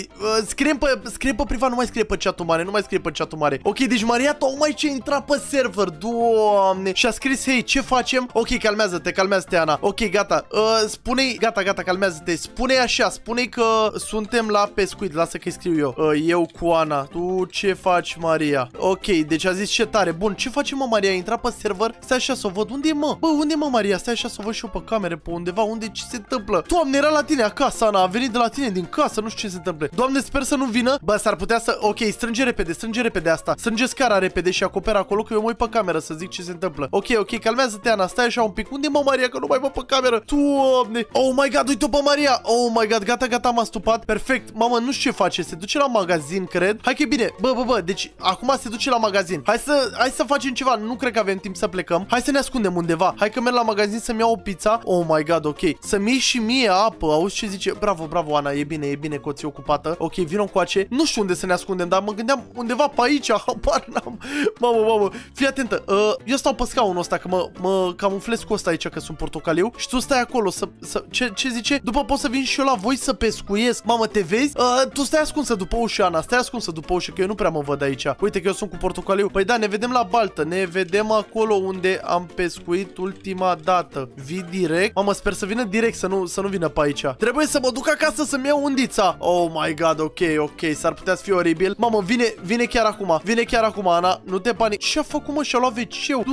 scrie pe, scrie pe privat, nu mai scrie pe chat mare, nu mai scrie pe chat mare. Ok, deci Maria, mai ce intra pe server. Doamne. Și a scris, hei, ce facem? Ok, calmează-te, calmează-te, Ana. Ok, gata. Uh, spune-i gata, gata, calmează-te. spune așa, spune că suntem la pescuit, lasă că scriu eu. Uh, eu cu Ana, tu ce faci, Maria? Ok, deci a zis ce tare. Bun, ce facem, mă, Maria? intră pe server? Stai așa să o văd. Unde e, mă? Bă, unde e, mă, Maria? Stai așa să o văd și eu pe camere, pe undeva, unde ce se întâmplă? Doamne, era la tine acasă, Ana, a venit de la tine din casă, nu știu ce se întâmplă. Doamne, sper să nu vină. Bă, s-ar putea să... Ok, strânge repede, strânge repede asta. Strânge scara repede și acoperă acolo că eu mă uit pe cameră să zic ce se întâmplă. Ok, ok, calmează-te, Ana, stai așa un pic. Unde mă, Maria, că nu mai mă pe cameră? Doamne! Oh, Oh my god, uite-o pe Maria! Oh my god, gata, gata, m-a stupat. Perfect. Mama nu știu ce face. Se duce la magazin, cred. Hai că e bine. Bă, bă, bă, deci acum se duce la magazin. Hai să, hai să facem ceva. Nu cred că avem timp să plecăm. Hai să ne ascundem undeva. Hai că merg la magazin să-mi iau o pizza. Oh my god, ok. Să-mi iei și mie apă. Auzi ce zice? Bravo, bravo, Ana. E bine, e bine că ocupată. Ok, vino cu ace. Nu știu unde să ne ascundem, dar mă gândeam undeva pe aici. <laughs> Habar n-am. Mamă, mamă. Fii atentă. Uh, eu stau pe scaunul ăsta, că mă, mă camuflez cu ăsta aici, că sunt portocaliu. Și tu stai acolo să, să ce, ce zice? După pot să vin și eu la voi să pescuiesc. Mamă, te vezi? Uh, tu stai ascunsă după ușa Ana. Stai ascunsă după ușa că eu nu prea mă văd aici. Uite că eu sunt cu portocaliu. Păi da, ne vedem la baltă. Ne vedem acolo unde am pescuit ultima dată. Vi direct? Mamă, sper să vină direct, să nu, să nu vină pe aici. Trebuie să mă duc acasă să-mi iau undița. Oh my god, ok, ok. S-ar putea să fie oribil. Mamă, vine, vine chiar acum. Vine chiar acum, Ana. Nu te pani. Ce-a făcut, mă? Și-a luat wc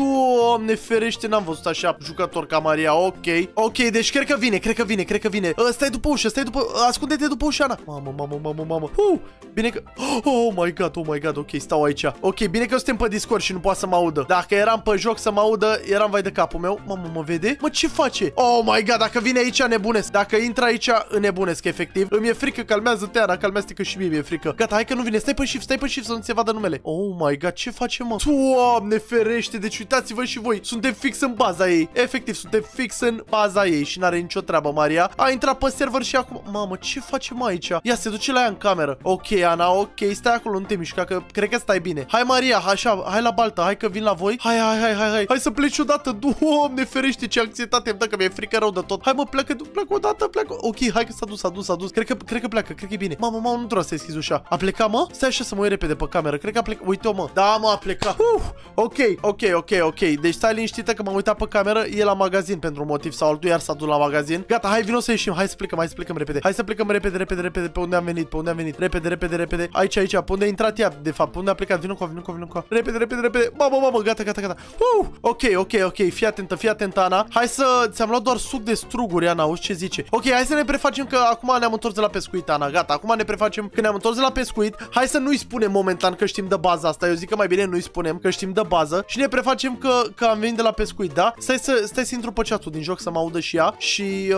Doamne ferește, n-am văzut așa jucător ca Maria. Ok. Ok, deci cred că vine cred că vine, cred că vine. Uh, stai după ușă, stai după... Uh, ascunde-te după ușa, Ana. Mamă, mamă, mamă, mamă. Uh, bine că... Oh, oh my god, oh my god, ok, stau aici. Ok, bine că eu suntem pe Discord și nu poate să mă audă. Dacă eram pe joc să mă audă, eram vai de capul meu. Mamă, mă vede? Mă, ce face? Oh my god, dacă vine aici, nebunesc. Dacă intră aici, nebunesc, efectiv. Îmi e frică, calmează-te, Ana, calmează-te că și mie mi-e frică. Gata, hai că nu vine, stai pe shift, stai pe shift să nu se vadă numele. Oh my god, ce face, mă? Doamne ferește, deci uitați-vă și voi. Suntem fix în baza ei. Efectiv, suntem fix în baza ei și n-are nicio treabă treaba, Maria. A intrat pe server și acum... Mamă, ce facem aici? Ia, se duce la ea în cameră. Ok, Ana, ok, stai acolo, nu te mișca, că cred că stai bine. Hai, Maria, așa, hai la baltă, hai că vin la voi. Hai, hai, hai, hai, hai, hai să pleci odată. Doamne, ferește ce anxietate îmi dă, că mi-e frică rău de tot. Hai, mă, pleacă, pleacă odată, pleacă. Ok, hai că s-a dus, s-a dus, s-a dus. Cred că, cred că pleacă, cred că e bine. Mamă, mamă, nu trebuie să deschizi ușa. A plecat, mă? Stai așa să mă uit repede pe cameră. Cred că a plecat. Uite-o, mă. Da, mă, a plecat. Uf, ok, ok, ok, ok. Deci stai liniștită că m-am uitat pe cameră. E la magazin pentru un motiv sau altul, iar s-a dus la magazin. Gata, hai vino să ieșim. Hai să plecăm, hai să plecăm repede. Hai să plecăm repede, repede, repede pe unde am venit, pe unde am venit. Repede, repede, repede. Aici, aici, pe unde a intrat ea, de fapt, pe unde a plecat. Vino cu, vino cu, vino cu. Repede, repede, repede. Mamă, mamă, gata, gata, gata. Uh! Ok, ok, ok. Fii atentă, fii atentă, Ana. Hai să ți-am luat doar suc de struguri, Ana. Uite ce zice. Ok, hai să ne prefacem că acum ne-am întors de la pescuit, Ana. Gata, acum ne prefacem că ne-am întors de la pescuit. Hai să nu-i spunem momentan că știm de baza asta. Eu zic că mai bine nu-i spunem că știm de bază și ne prefacem că, că am venit de la pescuit, da? Stai să, stai să intru pe chat din joc să mă audă și ea și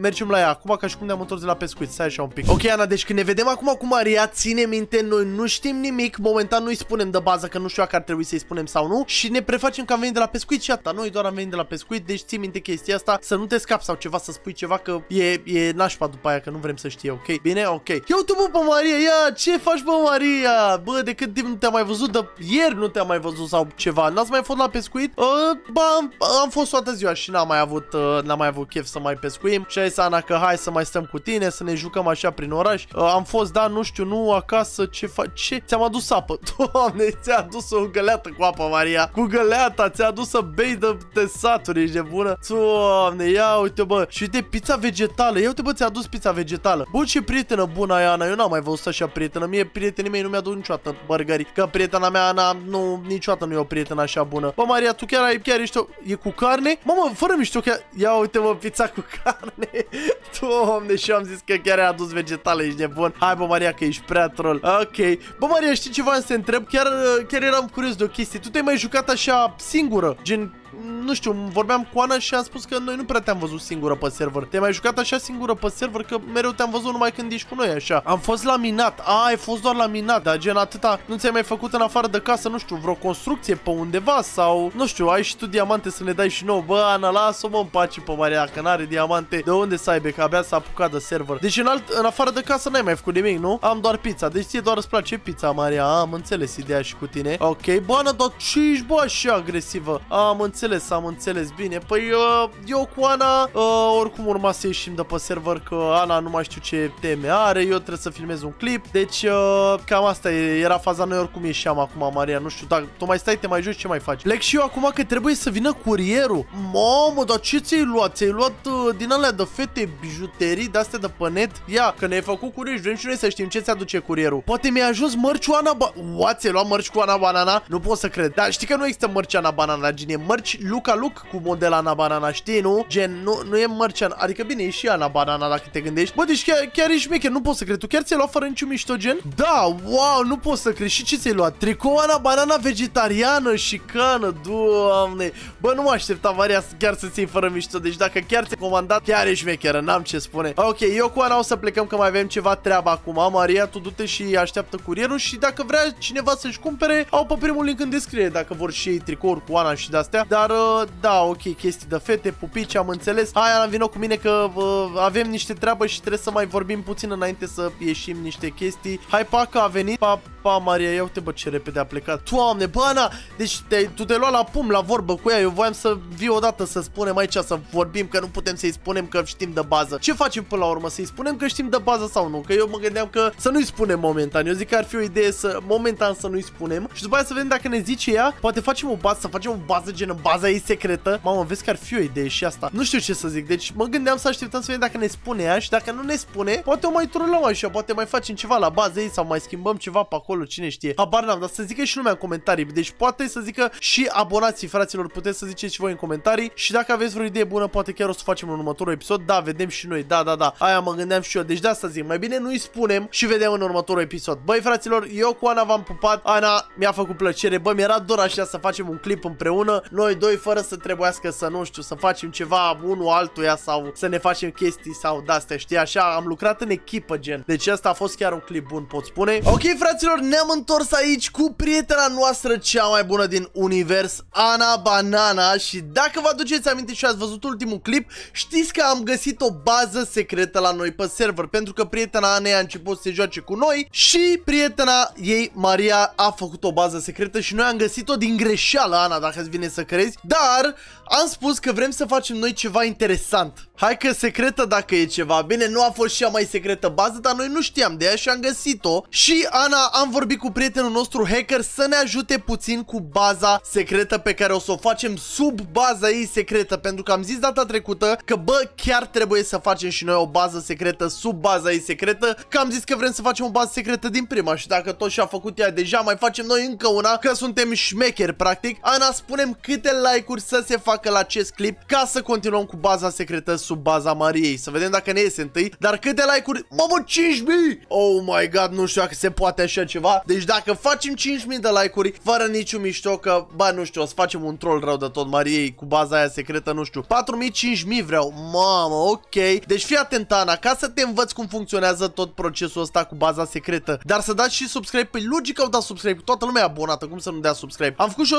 mergem la ea acum ca și cum ne-am întors de la pescuit. Stai așa un pic. Ok, Ana, deci când ne vedem acum cu Maria, ține minte, noi nu știm nimic. Momentan nu-i spunem de bază că nu știu dacă ar trebui să-i spunem sau nu. Și ne prefacem că am venit de la pescuit și atâta. Noi doar am venit de la pescuit, deci ții minte chestia asta, să nu te scapi sau ceva, să spui ceva că e, e nașpa după aia, că nu vrem să știe, ok? Bine, ok. Eu tu bă, pe Maria, ia, ce faci bă, Maria? Bă, de cât timp nu te-am mai văzut, de ieri nu te-am mai văzut sau ceva. N-ați mai fost la pescuit? Uh, ba, am, am fost toată ziua și n-am mai avut, uh, n-am mai avut chef să mai pescuim și a zis Ana că hai să mai stăm cu tine, să ne jucăm așa prin oraș. Uh, am fost, da, nu știu, nu, acasă, ce faci? Ce? Ți-am adus apă. <laughs> Doamne, ți-a adus o găleată cu apă, Maria. Cu găleata, ți-a adus să bei de, de saturi, ești bună Doamne, ia uite, bă. Și uite, pizza vegetală. Ia uite, bă, ți-a adus pizza vegetală. Bun, ce prietenă bună ai, Ana. Eu n-am mai văzut așa prietenă. Mie prietenii mei nu mi-aduc niciodată bărgări Că prietena mea, Ana, nu, niciodată nu e o prietenă așa bună. Bă, Maria, tu chiar ai, chiar ești o... E cu carne? Mamă, fără mișto, chiar... Ia uite, mă, pizza cu carne. <laughs> Doamne, și am zis că chiar ai adus vegetale, ești nebun. Hai, bă, Maria, că ești prea troll. Ok. Bă, Maria, știi am să întreb? Chiar, chiar eram curios de o chestie. Tu te-ai mai jucat așa singură? Gen, nu știu, vorbeam cu Ana și am spus că noi nu prea te-am văzut singură pe server. Te-ai mai jucat așa singură pe server că mereu te-am văzut numai când ești cu noi așa. Am fost laminat. A, ai fost doar laminat, dar gen atâta nu ți-ai mai făcut în afară de casă, nu știu, vreo construcție pe undeva sau nu știu, ai și tu diamante să ne dai și nou. Bă, Ana, lasă-o mă în pace pe Maria, că n-are diamante. De unde să aibă, că abia s-a apucat de server. Deci în, alt, în afară de casă n-ai mai făcut nimic, nu? Am doar pizza. Deci ție doar îți place pizza, Maria. Am înțeles ideea și cu tine. Ok, bă, Ana, dar ce ești, bă, așa agresivă? Am înțeles înțeles, am înțeles bine. Păi uh, eu cu Ana, uh, oricum urma să ieșim de pe server că Ana nu mai știu ce teme are, eu trebuie să filmez un clip. Deci uh, cam asta era faza, noi oricum ieșeam acum, Maria, nu știu, dacă tu mai stai, te mai joci, ce mai faci? Plec și eu acum că trebuie să vină curierul. Mamă, dar ce ți-ai luat? Ți-ai luat uh, din alea de fete bijuterii de-astea de pe net? Ia, că ne-ai făcut curier vrem și noi să știm ce ți-aduce curierul. Poate mi-a ajuns mărciu ba... What? Ți-ai luat mărci cu Ana Banana? Nu pot să cred. Dar știi că nu există mărci Banana, Gine, mărci aici deci, Luca Luc cu model Ana Banana, știi, nu? Gen, nu, nu e mărcean, adică bine, e și Ana Banana dacă te gândești. Bă, deci chiar, chiar ești mecher, nu pot să cred, tu chiar ți-ai luat fără niciun mișto gen? Da, wow, nu pot să cred, și ce ți-ai luat? Tricou Ana Banana vegetariană și cană, doamne. Bă, nu mă așteptam, Maria, chiar să ții fără mișto, deci dacă chiar ți-ai comandat, chiar ești șmecheră, n-am ce spune. Ok, eu cu Ana o să plecăm că mai avem ceva treabă acum, Maria, tu du-te și așteaptă curierul și dacă vrea cineva să-și cumpere, au pe primul link în descriere dacă vor și ei tricouri cu Ana și de-astea. Dar dar, uh, da, ok, chestii de fete, pupici, am înțeles. Hai, am vino cu mine că uh, avem niște treabă și trebuie să mai vorbim puțin înainte să ieșim niște chestii. Hai, pa, că a venit. Pa, Pa, Maria, ia uite, bă, ce repede a plecat. Doamne, bana! Deci te, tu te-ai luat la pum, la vorbă cu ea. Eu voiam să vii odată să spunem aici, să vorbim, că nu putem să-i spunem că știm de bază. Ce facem până la urmă? Să-i spunem că știm de bază sau nu? Că eu mă gândeam că să nu-i spunem momentan. Eu zic că ar fi o idee să momentan să nu-i spunem. Și după aia să vedem dacă ne zice ea. Poate facem o bază, să facem o bază gen baza ei secretă. Mamă, vezi că ar fi o idee și asta. Nu știu ce să zic. Deci mă gândeam să așteptăm să vedem dacă ne spune ea și dacă nu ne spune, poate o mai trolăm așa, poate mai facem ceva la bază ei sau mai schimbăm ceva pe acolo acolo, cine știe. Habar n-am, dar să zică și lumea în comentarii. Deci poate să zică și abonații, fraților, puteți să ziceți și voi în comentarii. Și dacă aveți vreo idee bună, poate chiar o să facem un următorul episod. Da, vedem și noi, da, da, da. Aia mă gândeam și eu. Deci de asta zic, mai bine nu-i spunem și vedem în următorul episod. Băi, fraților, eu cu Ana v-am pupat. Ana mi-a făcut plăcere. Bă, mi-era dor așa să facem un clip împreună. Noi doi, fără să trebuiască să, nu știu, să facem ceva unul altuia sau să ne facem chestii sau de-astea, știi? Așa, am lucrat în echipă, gen. Deci asta a fost chiar un clip bun, pot spune. Ok, fraților, ne-am întors aici cu prietena noastră cea mai bună din univers, Ana Banana și dacă vă aduceți aminte și ați văzut ultimul clip, știți că am găsit o bază secretă la noi pe server, pentru că prietena Ana a început să se joace cu noi și prietena ei, Maria, a făcut o bază secretă și noi am găsit-o din greșeală, Ana, dacă îți vine să crezi, dar am spus că vrem să facem noi ceva interesant. Hai că secretă dacă e ceva. Bine, nu a fost și a mai secretă bază, dar noi nu știam de ea și am găsit-o. Și Ana, am vorbit cu prietenul nostru hacker să ne ajute puțin cu baza secretă pe care o să o facem sub baza ei secretă. Pentru că am zis data trecută că bă, chiar trebuie să facem și noi o bază secretă sub baza ei secretă. Că am zis că vrem să facem o bază secretă din prima și dacă tot și-a făcut ea deja, mai facem noi încă una, că suntem șmecheri practic. Ana, spunem câte like-uri să se facă facă la acest clip ca să continuăm cu baza secretă sub baza Mariei. Să vedem dacă ne iese întâi. Dar câte like-uri? Mamă, 5000! Oh my god, nu știu dacă se poate așa ceva. Deci dacă facem 5000 de like-uri, fără niciun mișto că, ba nu știu, o să facem un troll rău de tot Mariei cu baza aia secretă, nu știu. 4000, 5000 vreau. Mamă, ok. Deci fii atent, Ana, ca să te învăț cum funcționează tot procesul ăsta cu baza secretă. Dar să dați și subscribe. Păi logic au dat subscribe. Toată lumea e abonată, cum să nu dea subscribe. Am făcut și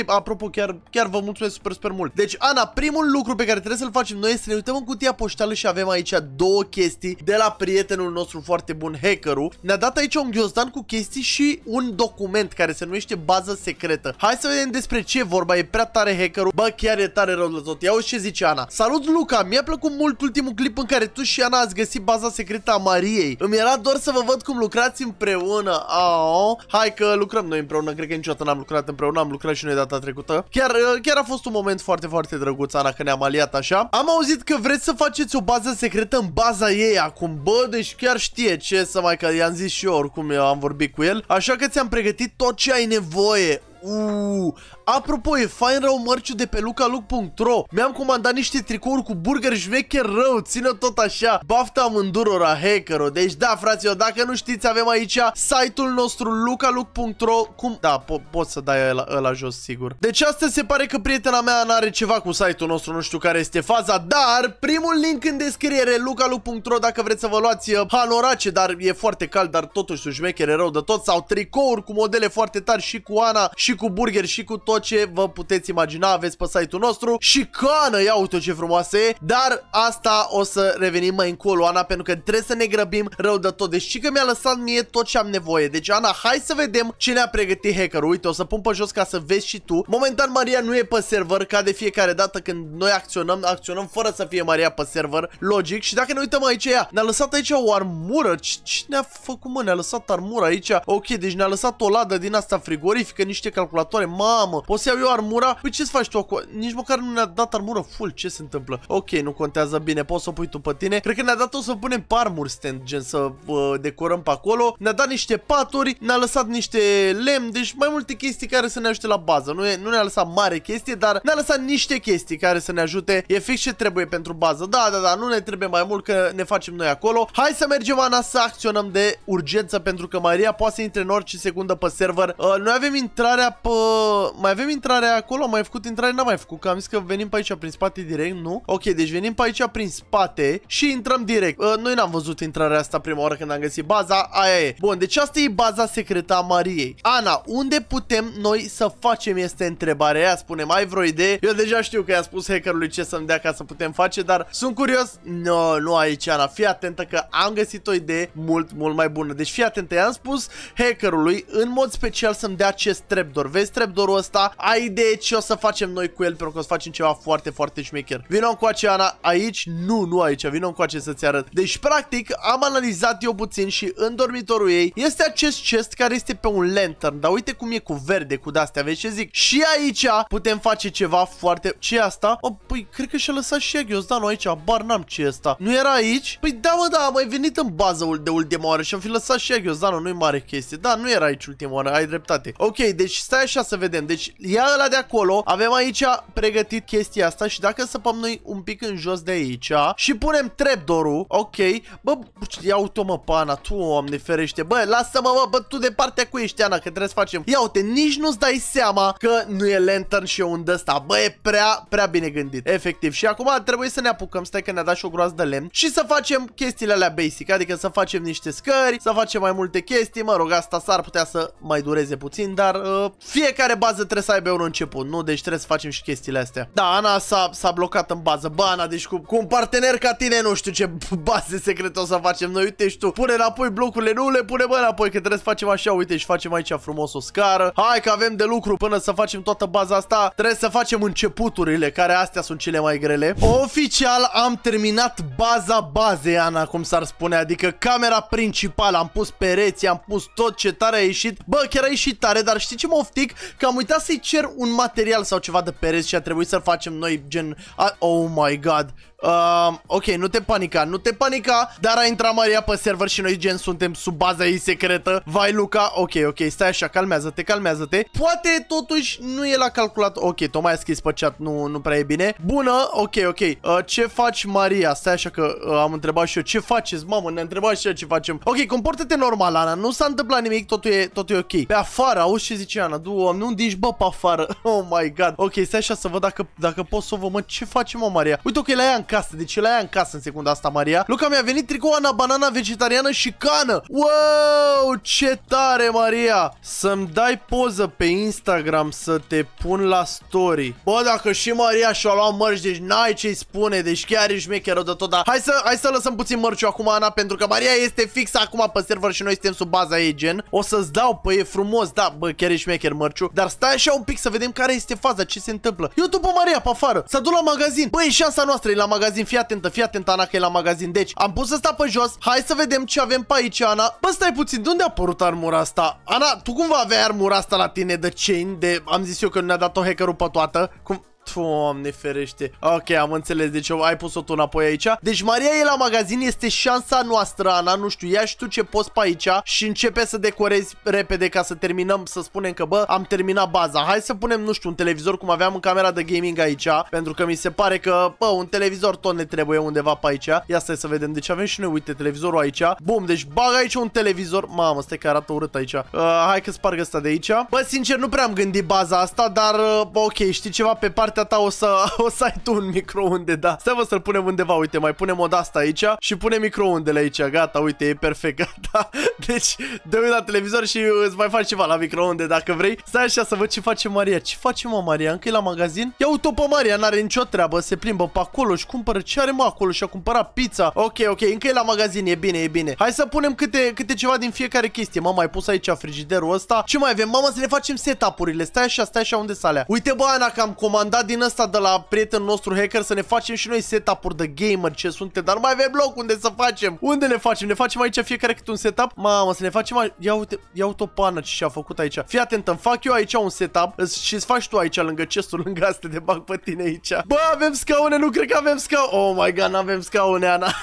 130.000. Apropo, chiar, chiar vă mulțumesc super super mult. Deci, Ana, primul lucru pe care trebuie să-l facem noi este să ne uităm în cutia poștală și avem aici două chestii de la prietenul nostru foarte bun, hackerul. Ne-a dat aici un ghiozdan cu chestii și un document care se numește bază secretă. Hai să vedem despre ce vorba, e prea tare hackerul. Bă, chiar e tare rău de tot. Ia uite ce zice Ana. Salut, Luca! Mi-a plăcut mult ultimul clip în care tu și Ana ați găsit baza secretă a Mariei. Îmi era doar să vă văd cum lucrați împreună. Ao. Hai că lucrăm noi împreună, cred că niciodată n-am lucrat împreună, am lucrat și noi data trecută. Chiar, chiar a fost un moment moment foarte, foarte drăguț, Ana, că ne-am aliat așa. Am auzit că vreți să faceți o bază secretă în baza ei acum, bă, deci chiar știe ce să mai, că i-am zis și eu, oricum eu am vorbit cu el. Așa că ți-am pregătit tot ce ai nevoie. Uuu. Apropo, e fain rău mărciu de pe lucaluc.ro Mi-am comandat niște tricouri cu burger șmecher rău, țină tot așa. Bafta mândurora, hacker -o. Deci da, fraților, dacă nu știți, avem aici site-ul nostru lucaluc.ro Cum? Da, po poți să dai ăla, ăla jos, sigur. Deci astăzi se pare că prietena mea n-are ceva cu site-ul nostru, nu știu care este faza, dar primul link în descriere, lucaluc.ro dacă vreți să vă luați uh, hanorace, dar e foarte cald, dar totuși șmechere rău de tot, sau tricouri cu modele foarte tari și cu Ana și și cu burger și cu tot ce vă puteți imagina, aveți pe site-ul nostru și cană, ia uite ce frumoasă e, dar asta o să revenim mai încolo, Ana, pentru că trebuie să ne grăbim rău de tot, deci și că mi-a lăsat mie tot ce am nevoie, deci Ana, hai să vedem ce ne-a pregătit hackerul, uite, o să pun pe jos ca să vezi și tu, momentan Maria nu e pe server, ca de fiecare dată când noi acționăm, acționăm fără să fie Maria pe server, logic, și dacă ne uităm aici ea, ne-a lăsat aici o armură, ce ne-a făcut mă, ne-a lăsat armura aici, ok, deci ne-a lăsat o ladă din asta frigorifică, niște calculatoare, mamă, o să iau eu armura? Păi ce-ți faci tu acolo? Nici măcar nu ne-a dat armura full, ce se întâmplă? Ok, nu contează bine, poți să o pui tu pe tine. Cred că ne-a dat o să punem parmur stand, gen să uh, decorăm pe acolo. Ne-a dat niște paturi, ne-a lăsat niște lemn, deci mai multe chestii care să ne ajute la bază. Nu, e, nu ne-a lăsat mare chestie, dar ne-a lăsat niște chestii care să ne ajute. E fix ce trebuie pentru bază. Da, da, da, nu ne trebuie mai mult că ne facem noi acolo. Hai să mergem, Ana, să acționăm de urgență pentru că Maria poate să intre în orice secundă pe server. Uh, noi avem intrarea intrarea Mai avem intrarea acolo? Am mai făcut intrare? N-am mai făcut, că am zis că venim pe aici prin spate direct, nu? Ok, deci venim pe aici prin spate și intrăm direct. Uh, noi n-am văzut intrarea asta prima oară când am găsit baza, aia e. Bun, deci asta e baza secretă a Mariei. Ana, unde putem noi să facem este întrebarea aia? Spune, mai vreo idee? Eu deja știu că i-a spus hackerului ce să-mi dea ca să putem face, dar sunt curios. No, nu aici, Ana, fii atentă că am găsit o idee mult, mult mai bună. Deci fii atentă, i-am spus hackerului în mod special să-mi dea acest trapdoor trapdoor. Vezi trapdoorul ăsta? Ai idee ce o să facem noi cu el, pentru că o să facem ceva foarte, foarte șmecher. Vino încoace, Ana, aici? Nu, nu aici, vino aceea să-ți arăt. Deci, practic, am analizat eu puțin și în dormitorul ei este acest chest care este pe un lantern, dar uite cum e cu verde, cu de-astea, vezi ce zic? Și aici putem face ceva foarte... ce asta? O, păi, cred că și-a lăsat Shagios, da, nu aici, bar n-am ce asta. Nu era aici? Păi da, mă, da, am mai venit în bază de ultima oară și am fi lăsat Shagios, da, nu, nu-i mare chestie. Da, nu era aici ultima oară, ai dreptate. Ok, deci Stai așa să vedem. Deci ia ăla de acolo. Avem aici pregătit chestia asta și dacă săpăm noi un pic în jos de aici și punem trepdorul, ok. Bă, ia-uite mă pana, tu om ferește. Bă, lasă-mă bă, bă, tu de partea cu ești, Ana, că trebuie să facem. Ia uite, nici nu-ți dai seama că nu e lantern și e un ăsta. Bă, e prea, prea bine gândit. Efectiv. Și acum trebuie să ne apucăm. Stai că ne-a dat și o groază de lemn. Și să facem chestiile alea basic. Adică să facem niște scări, să facem mai multe chestii. Mă rog, asta s-ar putea să mai dureze puțin, dar uh, fiecare bază trebuie să aibă un început, nu? Deci trebuie să facem și chestiile astea. Da, Ana s-a blocat în bază. Bă, Ana, deci cu, cu un partener ca tine nu știu ce <laughs> baze secrete o să facem noi. Uite și tu, pune înapoi blocurile, nu le pune bă înapoi, că trebuie să facem așa. Uite și facem aici frumos o scară. Hai că avem de lucru până să facem toată baza asta. Trebuie să facem începuturile, care astea sunt cele mai grele. Oficial am terminat baza bazei, Ana, cum s-ar spune. Adică camera principală, am pus pereți, am pus tot ce tare a ieșit. Bă, chiar a ieșit tare, dar știi ce mă poftic că am uitat să-i cer un material sau ceva de pereți și a trebuit să-l facem noi gen... Oh my god, Uh, ok, nu te panica, nu te panica Dar a intrat Maria pe server și noi gen suntem sub baza ei secretă Vai Luca, ok, ok, stai așa, calmează-te, calmează-te Poate totuși nu el a calculat Ok, tocmai a scris pe chat, nu, nu prea e bine Bună, ok, ok uh, Ce faci Maria? Stai așa că uh, am întrebat și eu Ce faceți, mamă, ne-a întrebat și eu ce facem Ok, comportă-te normal, Ana, nu s-a întâmplat nimic, totul e, totul e ok Pe afară, auzi ce zice Ana, du nu dici bă pe afară <laughs> Oh my god, ok, stai așa să văd dacă, dacă pot să o văd, mă, ce facem mă Maria Uite, ok, la ea în casă. Deci ce la ea în casă în secunda asta, Maria. Luca, mi-a venit tricou Ana Banana vegetariană și cană. Wow, ce tare, Maria! Să-mi dai poză pe Instagram să te pun la story. Bă, dacă și Maria și-a luat mărci, deci n-ai ce-i spune. Deci chiar ești șmecheră de tot, dar hai să, hai să lăsăm puțin mărciu acum, Ana, pentru că Maria este fix acum pe server și noi suntem sub baza ei, gen. O să-ți dau, păi e frumos, da, bă, chiar ești mecher mărciu. Dar stai așa un pic să vedem care este faza, ce se întâmplă. Eu după Maria pe afară, s-a dus la magazin. Băi, șansa noastră e la magazin magazin, fii atentă, fii atentă, Ana, că e la magazin. Deci, am pus asta pe jos, hai să vedem ce avem pe aici, Ana. Bă, stai puțin, de unde a apărut armura asta? Ana, tu cumva aveai armura asta la tine de chain, de... Am zis eu că nu ne-a dat-o hackerul pe toată. Cum... Doamne ferește. Ok, am înțeles. Deci ai pus-o tu înapoi aici. Deci Maria e la magazin, este șansa noastră, Ana. Nu știu, ia și tu ce poți pe aici și începe să decorezi repede ca să terminăm, să spunem că, bă, am terminat baza. Hai să punem, nu știu, un televizor cum aveam în camera de gaming aici, pentru că mi se pare că, bă, un televizor tot ne trebuie undeva pe aici. Ia stai să vedem. Deci avem și noi, uite, televizorul aici. Bum, deci bag aici un televizor. Mamă, stai că arată urât aici. Uh, hai că sparg asta de aici. Bă, sincer, nu prea am gândit baza asta, dar uh, ok, știi ceva pe partea partea ta o să, <laughs> o să ai tu un microunde, da. Stai vă să-l punem undeva, uite, mai punem o asta aici și punem microundele aici, gata, uite, e perfect, <laughs> gata. Deci, dă la televizor și îți mai faci ceva la microunde dacă vrei. Stai așa să văd ce face Maria. Ce face mă Maria? Încă e la magazin? Ia uite pe Maria, n-are nicio treabă, se plimbă pe acolo și cumpără ce are mă acolo și a cumpărat pizza. Ok, ok, încă e la magazin, e bine, e bine. Hai să punem câte, câte ceva din fiecare chestie. Mama, ai pus aici frigiderul ăsta. Ce mai avem? Mama, să ne facem setup-urile. Stai așa, stai așa unde sale. Uite, bă, Ana, că am comandat din asta de la prietenul nostru hacker să ne facem și noi setup-uri de gamer ce suntem, dar nu mai avem loc unde să facem. Unde ne facem? Ne facem aici fiecare cât un setup? Mamă, să ne facem aici. Ia uite, ia uite o pană ce și-a făcut aici. Fii atent, îmi fac eu aici un setup și îți faci tu aici lângă chestul, lângă asta de bag pe tine aici. Bă, avem scaune, nu cred că avem scaune. Oh my god, n-avem scaune, Ana. <laughs>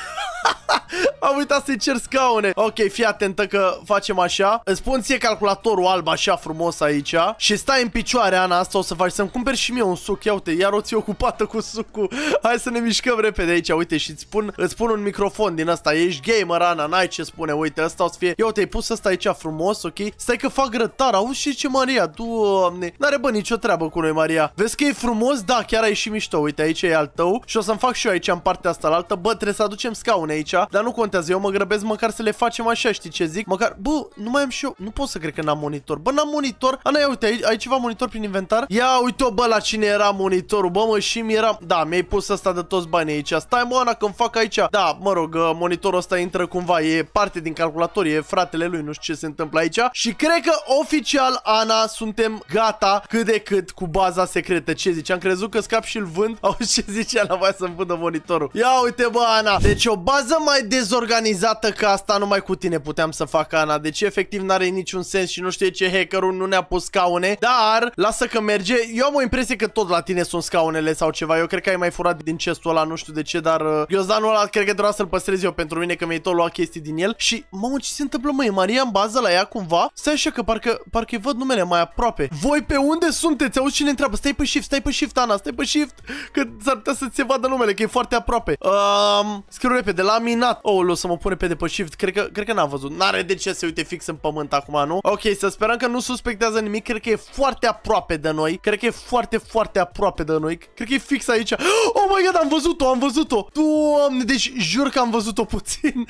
Am uitat să-i cer scaune Ok, fii atentă că facem așa Îți pun ție calculatorul alb așa frumos aici Și stai în picioare, Ana, asta o să faci Să-mi cumperi și mie un suc, ia uite, iar o ții ocupată cu sucul. Hai să ne mișcăm repede aici, uite, și îți spun, îți pun un microfon din asta. Ești gamer, Ana, n-ai ce spune, uite, asta o să fie. Ia uite, ai pus asta aici frumos, ok? Stai că fac grătar, auzi și ce Maria, doamne. N-are bă nicio treabă cu noi, Maria. Vezi că e frumos? Da, chiar ai și mișto, uite, aici e al tău. Și o să-mi fac și eu aici în partea asta la altă. Bă, trebuie să aducem scaune aici, dar nu contează, eu mă grăbesc măcar să le facem așa, știi ce zic? Măcar, bă, nu mai am și eu, nu pot să cred că n-am monitor. Bă, n-am monitor. Ana, ia uite, ai, ai ceva monitor prin inventar? Ia uite-o, bă, la cine era monitorul, bă, mă, și mi era... Da, mi-ai pus asta de toți banii aici. Stai, mă, Ana, când fac aici. Da, mă rog, uh, monitorul ăsta intră cumva, e parte din calculator, e fratele lui, nu știu ce se întâmplă aici. Și cred că oficial, Ana, suntem gata cât de cât cu baza secretă. Ce zici? Am crezut că scap și-l vând. Au <laughs> ce zice la voia să-mi vândă monitorul. Ia uite, bă, Ana. Deci o bază mai dezorganizată ca asta numai cu tine puteam să fac, Ana. Deci efectiv n-are niciun sens și nu știe ce hackerul nu ne-a pus scaune. Dar, lasă că merge. Eu am o impresie că tot la tine sunt scaunele sau ceva. Eu cred că ai mai furat din chestul ăla, nu știu de ce, dar uh, ghiozdanul ăla cred că doar să-l păstrez eu pentru mine, că mi-ai tot luat chestii din el. Și, mă, ce se întâmplă, măi? Maria în bază la ea cumva? Stai așa că parcă, parcă văd numele mai aproape. Voi pe unde sunteți? Auzi cine întreabă? Stai pe shift, stai pe shift, Ana, stai pe shift, că s-ar putea să se vadă numele, că e foarte aproape. Um, scriu repede, laminat. minat. Oh, o să mă pune pe de pe shift. Cred că, cred că n-am văzut. N-are de ce să uite fix în pământ acum, nu? Ok, să sperăm că nu suspectează nimic. Cred că e foarte aproape de noi. Cred că e foarte, foarte aproape aproape de noi. Cred că e fix aici. <gasps> Oh my god, am văzut-o, am văzut-o. Doamne, deci jur că am văzut-o puțin. <laughs>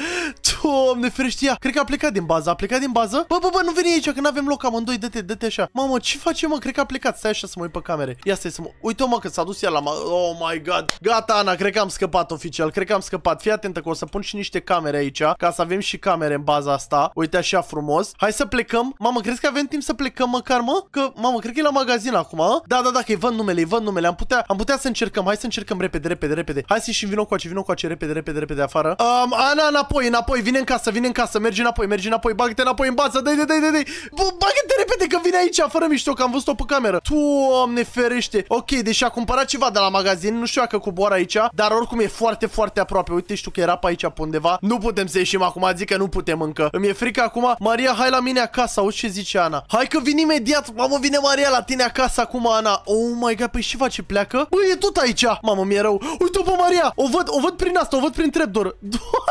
Doamne, ferește ea. Cred că a plecat din bază, a plecat din bază. Bă, bă, bă, nu veni aici, că nu avem loc amândoi, dă-te, dă-te așa. Mamă, ce facem, mă? Cred că a plecat. Stai așa să mă uit pe camere. Ia stai să mă... Uite, mă, că s-a dus ea la... Ma... Oh my god. Gata, Ana, cred că am scăpat oficial. Cred că am scăpat. Fii atentă că o să pun și niște camere aici, ca să avem și camere în baza asta. Uite așa frumos. Hai să plecăm. Mamă, crezi că avem timp să plecăm măcar, mă? Că, mamă, cred că e la magazin acum. A? Da, da, da, că-i văd numele, îi văd văd numele, am putea, am putea să încercăm, hai să încercăm repede, repede, repede. Hai să ieșim, vino cu aici vino cu ace, repede, repede, repede afară. Um, Ana, înapoi, înapoi, vine în casă, vine în casă, merge înapoi, merge înapoi, bagă-te înapoi în bază, dai, dai, dai, dai, dai. Bagă-te repede că vine aici, fără mișto, că am văzut-o pe cameră. Doamne ferește. Ok, deci a cumpărat ceva de la magazin, nu știu dacă coboară aici, dar oricum e foarte, foarte aproape. Uite, știu că era pe aici pe undeva. Nu putem să ieșim acum, zic că nu putem încă. Îmi e frică acum. Maria, hai la mine acasă, auzi ce zice Ana. Hai că vin imediat, mamă, vine Maria la tine acasă acum, Ana. Oh my god, pe păi și face, pleacă. Bă, e tot aici. Mamă, mi-e rău. Uite-o pe Maria. O văd, o văd prin asta, o văd prin trepdor.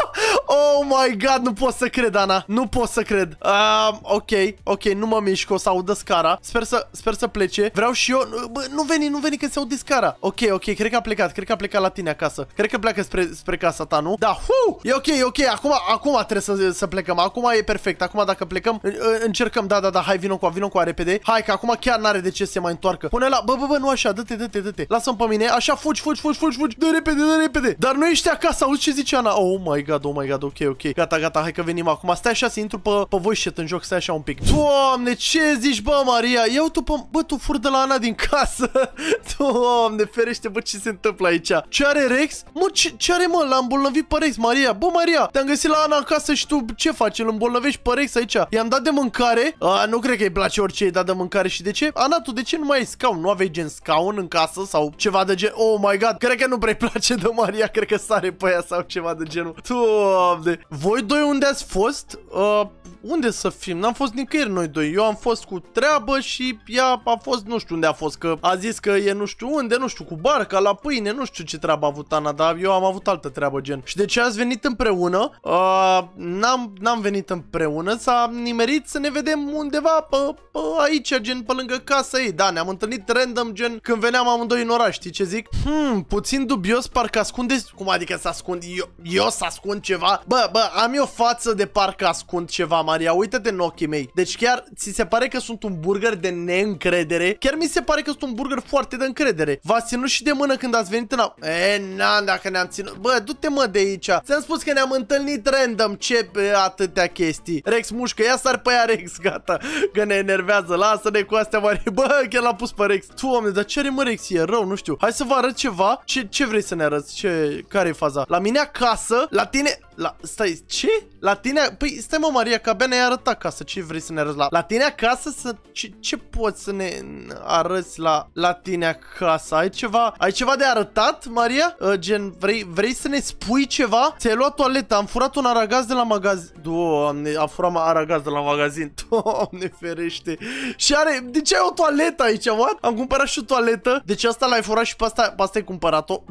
<laughs> oh my god, nu pot să cred, Ana. Nu pot să cred. Um, ok, ok, nu mă mișc, o să audă scara. Sper să, sper să plece. Vreau și eu. Bă, nu veni, nu veni că se aude scara. Ok, ok, cred că a plecat, cred că a plecat la tine acasă. Cred că pleacă spre, spre casa ta, nu? Da, hu! E ok, e ok, acum, acum trebuie să, să plecăm. Acum e perfect. Acum dacă plecăm, încercăm. Da, da, da, hai, vino cu, vino cu, repede. Hai, că acum chiar n-are de ce să se mai întoarcă. Pune la, bă, bă, bă, nu așa, dă dă-te, dă-te, dă-te. Lasă-mi pe mine, așa fugi, fugi, fugi, fugi, fugi. Dă repede, dă repede. Dar nu ești acasă, auzi ce zice Ana? Oh my god, oh my god, ok, ok. Gata, gata, hai că venim acum. Stai așa să intru pe, pe voi chat în joc, stai așa un pic. Doamne, ce zici, bă, Maria? Eu tu pe, bă, tu fur de la Ana din casă. <laughs> Doamne, ferește, bă, ce se întâmplă aici? Ce are Rex? Mă, ce, ce are, mă? L-am bolnăvit pe Rex, Maria. Bă, Maria, te-am găsit la Ana acasă și tu ce faci? Îl îmbolnăvești pe Rex aici? I-am dat de mâncare. A, nu cred că îi place orice i dat de mâncare și de ce? Ana, tu de ce nu mai ai scaun? Nu aveai gen scaun? scaun în casă sau ceva de gen. Oh my god, cred că nu prea place de Maria, cred că sare pe ea sau ceva de genul. Doamne. Voi doi unde ați fost? Uh, unde să fim? N-am fost nicăieri noi doi. Eu am fost cu treabă și ea a fost, nu știu unde a fost, că a zis că e nu știu unde, nu știu, cu barca, la pâine, nu știu ce treabă a avut Ana, dar eu am avut altă treabă, gen. Și de ce ați venit împreună? Uh, n-am, n-am venit împreună, s-a nimerit să ne vedem undeva pe, pe aici, gen pe lângă casa ei. Da, ne-am întâlnit random, gen când veneam amândoi în oraș, știi ce zic? Hmm, puțin dubios, parcă ascundeți... Cum adică să ascund? Eu, eu să ascund ceva? Bă, bă, am eu față de parcă ascund ceva mai Maria, uite-te în ochii mei. Deci chiar ți se pare că sunt un burger de neîncredere? Chiar mi se pare că sunt un burger foarte de încredere. V-ați ținut și de mână când ați venit în... E, na, dacă ne-am ținut... Bă, du-te mă de aici. Ți-am spus că ne-am întâlnit random. Ce pe atâtea chestii. Rex mușcă, ia sar pe ea Rex, gata. Că ne enervează, lasă-ne cu astea mari. Bă, chiar l-a pus pe Rex. oameni, dar ce are mă Rex? E rău, nu știu. Hai să vă arăt ceva. Ce, ce vrei să ne arăți? Ce, care e faza? La mine acasă, la tine... La, stai, ce? La tine? Păi stai mă Maria, că abia ne-ai arătat acasă. Ce vrei să ne arăți la... La tine acasă? Să... Ce, ce poți să ne arăți la, la tine acasă? Ai ceva, ai ceva de arătat, Maria? Uh, gen, vrei, vrei să ne spui ceva? Ți-ai luat toaleta, am furat un aragaz de la magazin. Doamne, am furat aragaz de la magazin. <laughs> Doamne ferește. Și are... De ce ai o toaletă aici, what? Am cumpărat și o toaletă. Deci asta l-ai furat și pe asta, pe asta ai cumpărat-o.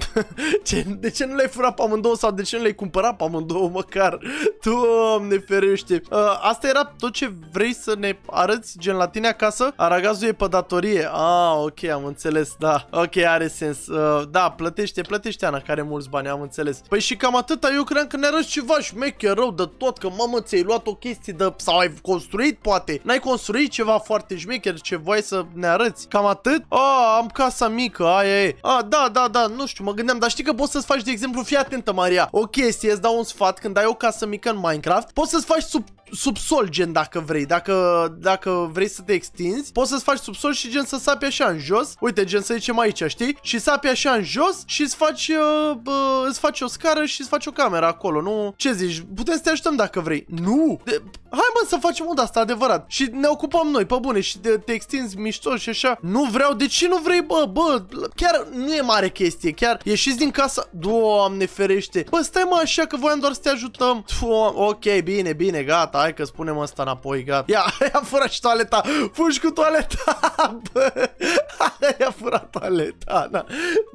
<laughs> de ce nu l-ai furat pe amândouă sau de ce nu l-ai cumpărat pe amândouă? <laughs> două măcar. Doamne ferește. Uh, asta era tot ce vrei să ne arăți gen la tine acasă? Aragazul e pe datorie. Ah, ok, am înțeles, da. Ok, are sens. Uh, da, plătește, plătește Ana, care mulți bani, am înțeles. Păi și cam atâta, eu cream că ne arăți ceva șmecher rău de tot, că mamă, ți-ai luat o chestie de... sau ai construit, poate. N-ai construit ceva foarte șmecher, ce voi să ne arăți. Cam atât? Ah, am casa mică, aia e. Ah, da, da, da, nu știu, mă gândeam, dar știi că poți să-ți faci, de exemplu, fii atentă, Maria, o chestie, îți dau un sfat sfat, când ai o casă mică în Minecraft, poți să-ți faci sub subsol gen dacă vrei, dacă, dacă vrei să te extinzi, poți să-ți faci subsol și gen să sapi așa în jos, uite gen să zicem aici, știi, și sapi așa în jos și îți faci, uh, uh, îți faci o scară și îți faci o cameră acolo, nu? Ce zici, putem să te ajutăm dacă vrei. Nu! De, hai mă să facem unda asta adevărat și ne ocupăm noi, pe bune, și te, te extinzi mișto și așa. Nu vreau, de ce nu vrei, bă, bă, chiar nu e mare chestie, chiar ieșiți din casa, doamne ferește, bă, stai mă așa că voiam doar să te ajutăm. Pf, ok, bine, bine, gata gata, hai că spunem asta înapoi, gata. Ia, ia fura și toaleta, fugi cu toaleta, <laughs> bă. Ia fura toaleta, Ana.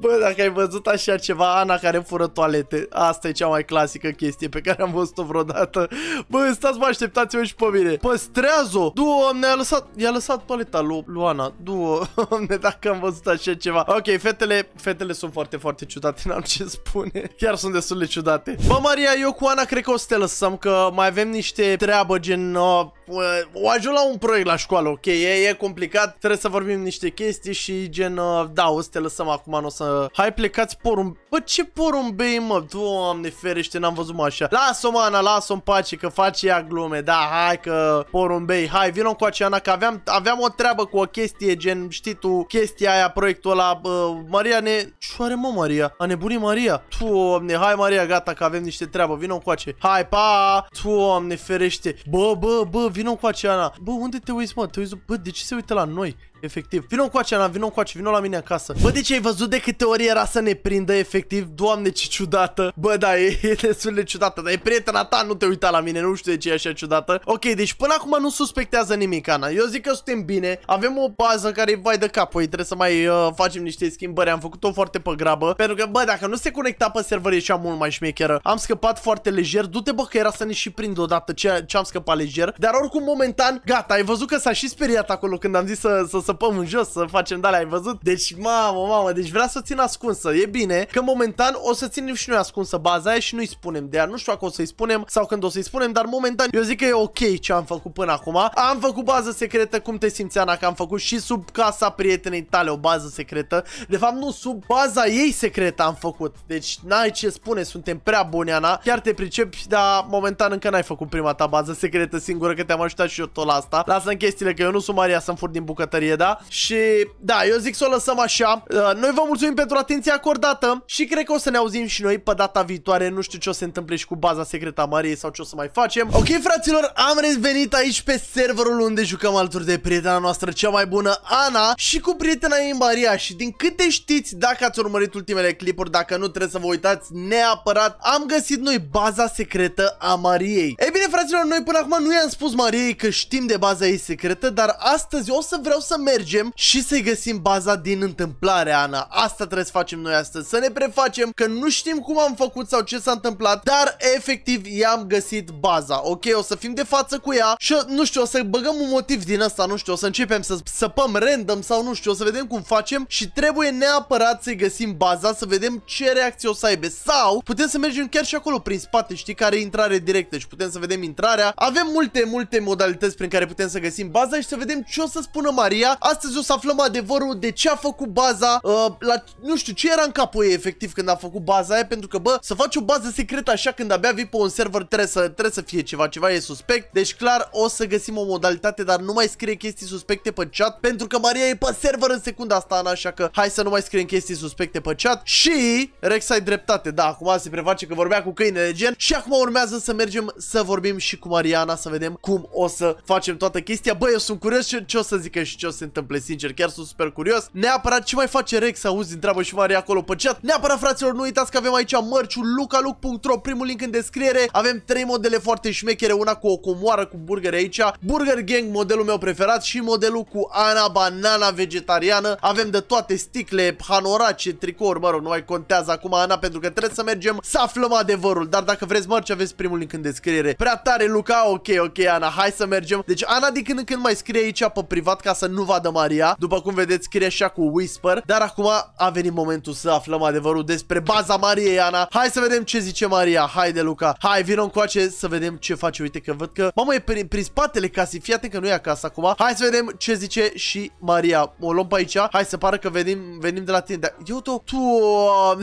Bă, dacă ai văzut așa ceva, Ana care fură toalete, asta e cea mai clasică chestie pe care am văzut-o vreodată. Bă, stați, mă, așteptați-mă și pe mine. Păstrează-o! Doamne, a lăsat, i-a lăsat toaleta lui Luana. Doamne, <laughs> dacă am văzut așa ceva. Ok, fetele, fetele sunt foarte, foarte ciudate, n-am ce spune. Chiar sunt destul de ciudate. Bă, Maria, eu cu Ana cred că o să te lăsăm, că mai avem niște brabo de novo. Uh, o ajut la un proiect la școală, ok, e, e complicat, trebuie să vorbim niște chestii și gen, uh, da, o să te lăsăm acum, nu o să... Hai plecați porumb... Bă, ce porumbei, mă, doamne ferește, n-am văzut mă așa. las o mana, Ana, o în pace, că face ea glume, da, hai că porumbei, hai, vină cu aceana, că aveam, aveam o treabă cu o chestie, gen, știi tu, chestia aia, proiectul ăla, uh, Maria ne... Ce are, mă, Maria? A nebunit Maria? Doamne, hai, Maria, gata, că avem niște treabă, vină cu ace. Hai, pa! Doamne ferește! Bă, bă, bă, vină cu aceea, bă, unde te uiți, mă? Te uiți, bă, de ce se uită la noi? Efectiv. Vino cu acea, vino acea, vino la mine acasă. Bă, ce ai văzut de câte ori era să ne prindă, efectiv? Doamne, ce ciudată. Bă, da, e, e destul de ciudată, dar e prietena ta, nu te uita la mine, nu știu de ce e așa ciudată. Ok, deci până acum nu suspectează nimic, Ana. Eu zic că suntem bine, avem o bază care e vai de cap, Oi, trebuie să mai uh, facem niște schimbări, am făcut-o foarte pe grabă, pentru că, bă, dacă nu se conecta pe server, ieșea mult mai șmecheră. Am scăpat foarte lejer, du-te, bă, că era să ne și prind odată ce, ce am scăpat lejer, dar oricum, momentan, gata, ai văzut că s-a și speriat acolo când am zis să, să săpăm în jos, să facem dale, ai văzut? Deci, mamă, mamă, deci vrea să țin ascunsă. E bine că momentan o să ținem și noi ascunsă baza aia și nu-i spunem de ea. Nu știu dacă o să-i spunem sau când o să-i spunem, dar momentan eu zic că e ok ce am făcut până acum. Am făcut bază secretă, cum te simți, Ana, că am făcut și sub casa prietenei tale o bază secretă. De fapt, nu, sub baza ei secretă am făcut. Deci, n-ai ce spune, suntem prea buni, Ana. Chiar te pricepi, dar momentan încă n-ai făcut prima ta bază secretă singură, că te-am ajutat și eu tot la asta. Lasă-mi chestiile, că eu nu sunt Maria să-mi fur din bucătărie, da? Și da, eu zic să o lăsăm așa. Uh, noi vă mulțumim pentru atenția acordată și cred că o să ne auzim și noi pe data viitoare. Nu știu ce o să se întâmple și cu baza secretă a Mariei sau ce o să mai facem. Ok, fraților, am revenit aici pe serverul unde jucăm alături de prietena noastră cea mai bună, Ana, și cu prietena ei Maria. Și din câte știți, dacă ați urmărit ultimele clipuri, dacă nu trebuie să vă uitați neapărat, am găsit noi baza secretă a Mariei. Ei bine, fraților, noi până acum nu i-am spus Mariei că știm de baza ei secretă, dar astăzi o să vreau să merg mergem și să găsim baza din întâmplare, Ana. Asta trebuie să facem noi astăzi, să ne prefacem că nu știm cum am făcut sau ce s-a întâmplat, dar efectiv i-am găsit baza, ok? O să fim de față cu ea și nu știu, o să băgăm un motiv din asta, nu știu, o să începem să săpăm random sau nu știu, o să vedem cum facem și trebuie neapărat să găsim baza, să vedem ce reacție o să aibă sau putem să mergem chiar și acolo prin spate, știi, care e intrare directă și putem să vedem intrarea. Avem multe, multe modalități prin care putem să găsim baza și să vedem ce o să spună Maria Astăzi o să aflăm adevărul de ce a făcut baza, uh, la, nu știu, ce era în capul ei efectiv când a făcut baza aia, pentru că, bă, să faci o bază secretă așa când abia vii pe un server trebuie să, trebuie să fie ceva, ceva e suspect. Deci, clar, o să găsim o modalitate, dar nu mai scrie chestii suspecte pe chat, pentru că Maria e pe server în secunda asta, Ana, așa că hai să nu mai scriem chestii suspecte pe chat. Și Rex ai dreptate, da, acum se preface că vorbea cu câinele gen și acum urmează să mergem să vorbim și cu Mariana, să vedem cum o să facem toată chestia. Bă, eu sunt curios ce, ce o să zică și ce o să întâmple, sincer, chiar sunt super curios. Neapărat ce mai face Rex, auzi, întreabă și Maria acolo pe chat. Neapărat, fraților, nu uitați că avem aici mărciul lucaluc.ro, primul link în descriere. Avem trei modele foarte șmechere, una cu o comoară cu burger aici, Burger Gang, modelul meu preferat și modelul cu Ana Banana vegetariană. Avem de toate sticle, hanorace, tricouri, mă rog, nu mai contează acum Ana pentru că trebuie să mergem să aflăm adevărul. Dar dacă vreți mărci, aveți primul link în descriere. Prea tare, Luca, ok, ok, Ana, hai să mergem. Deci Ana din când în când mai scrie aici pe privat ca să nu vă vadă Maria. După cum vedeți, scrie așa cu Whisper. Dar acum a venit momentul să aflăm adevărul despre baza Mariei, Ana. Hai să vedem ce zice Maria. Hai de Luca. Hai, Vino încoace să vedem ce face. Uite că văd că mama e prin, prin spatele casei. Fii atent că nu e acasă acum. Hai să vedem ce zice și Maria. O luăm pe aici. Hai să pară că venim, venim de la tine. Dar eu tot... tu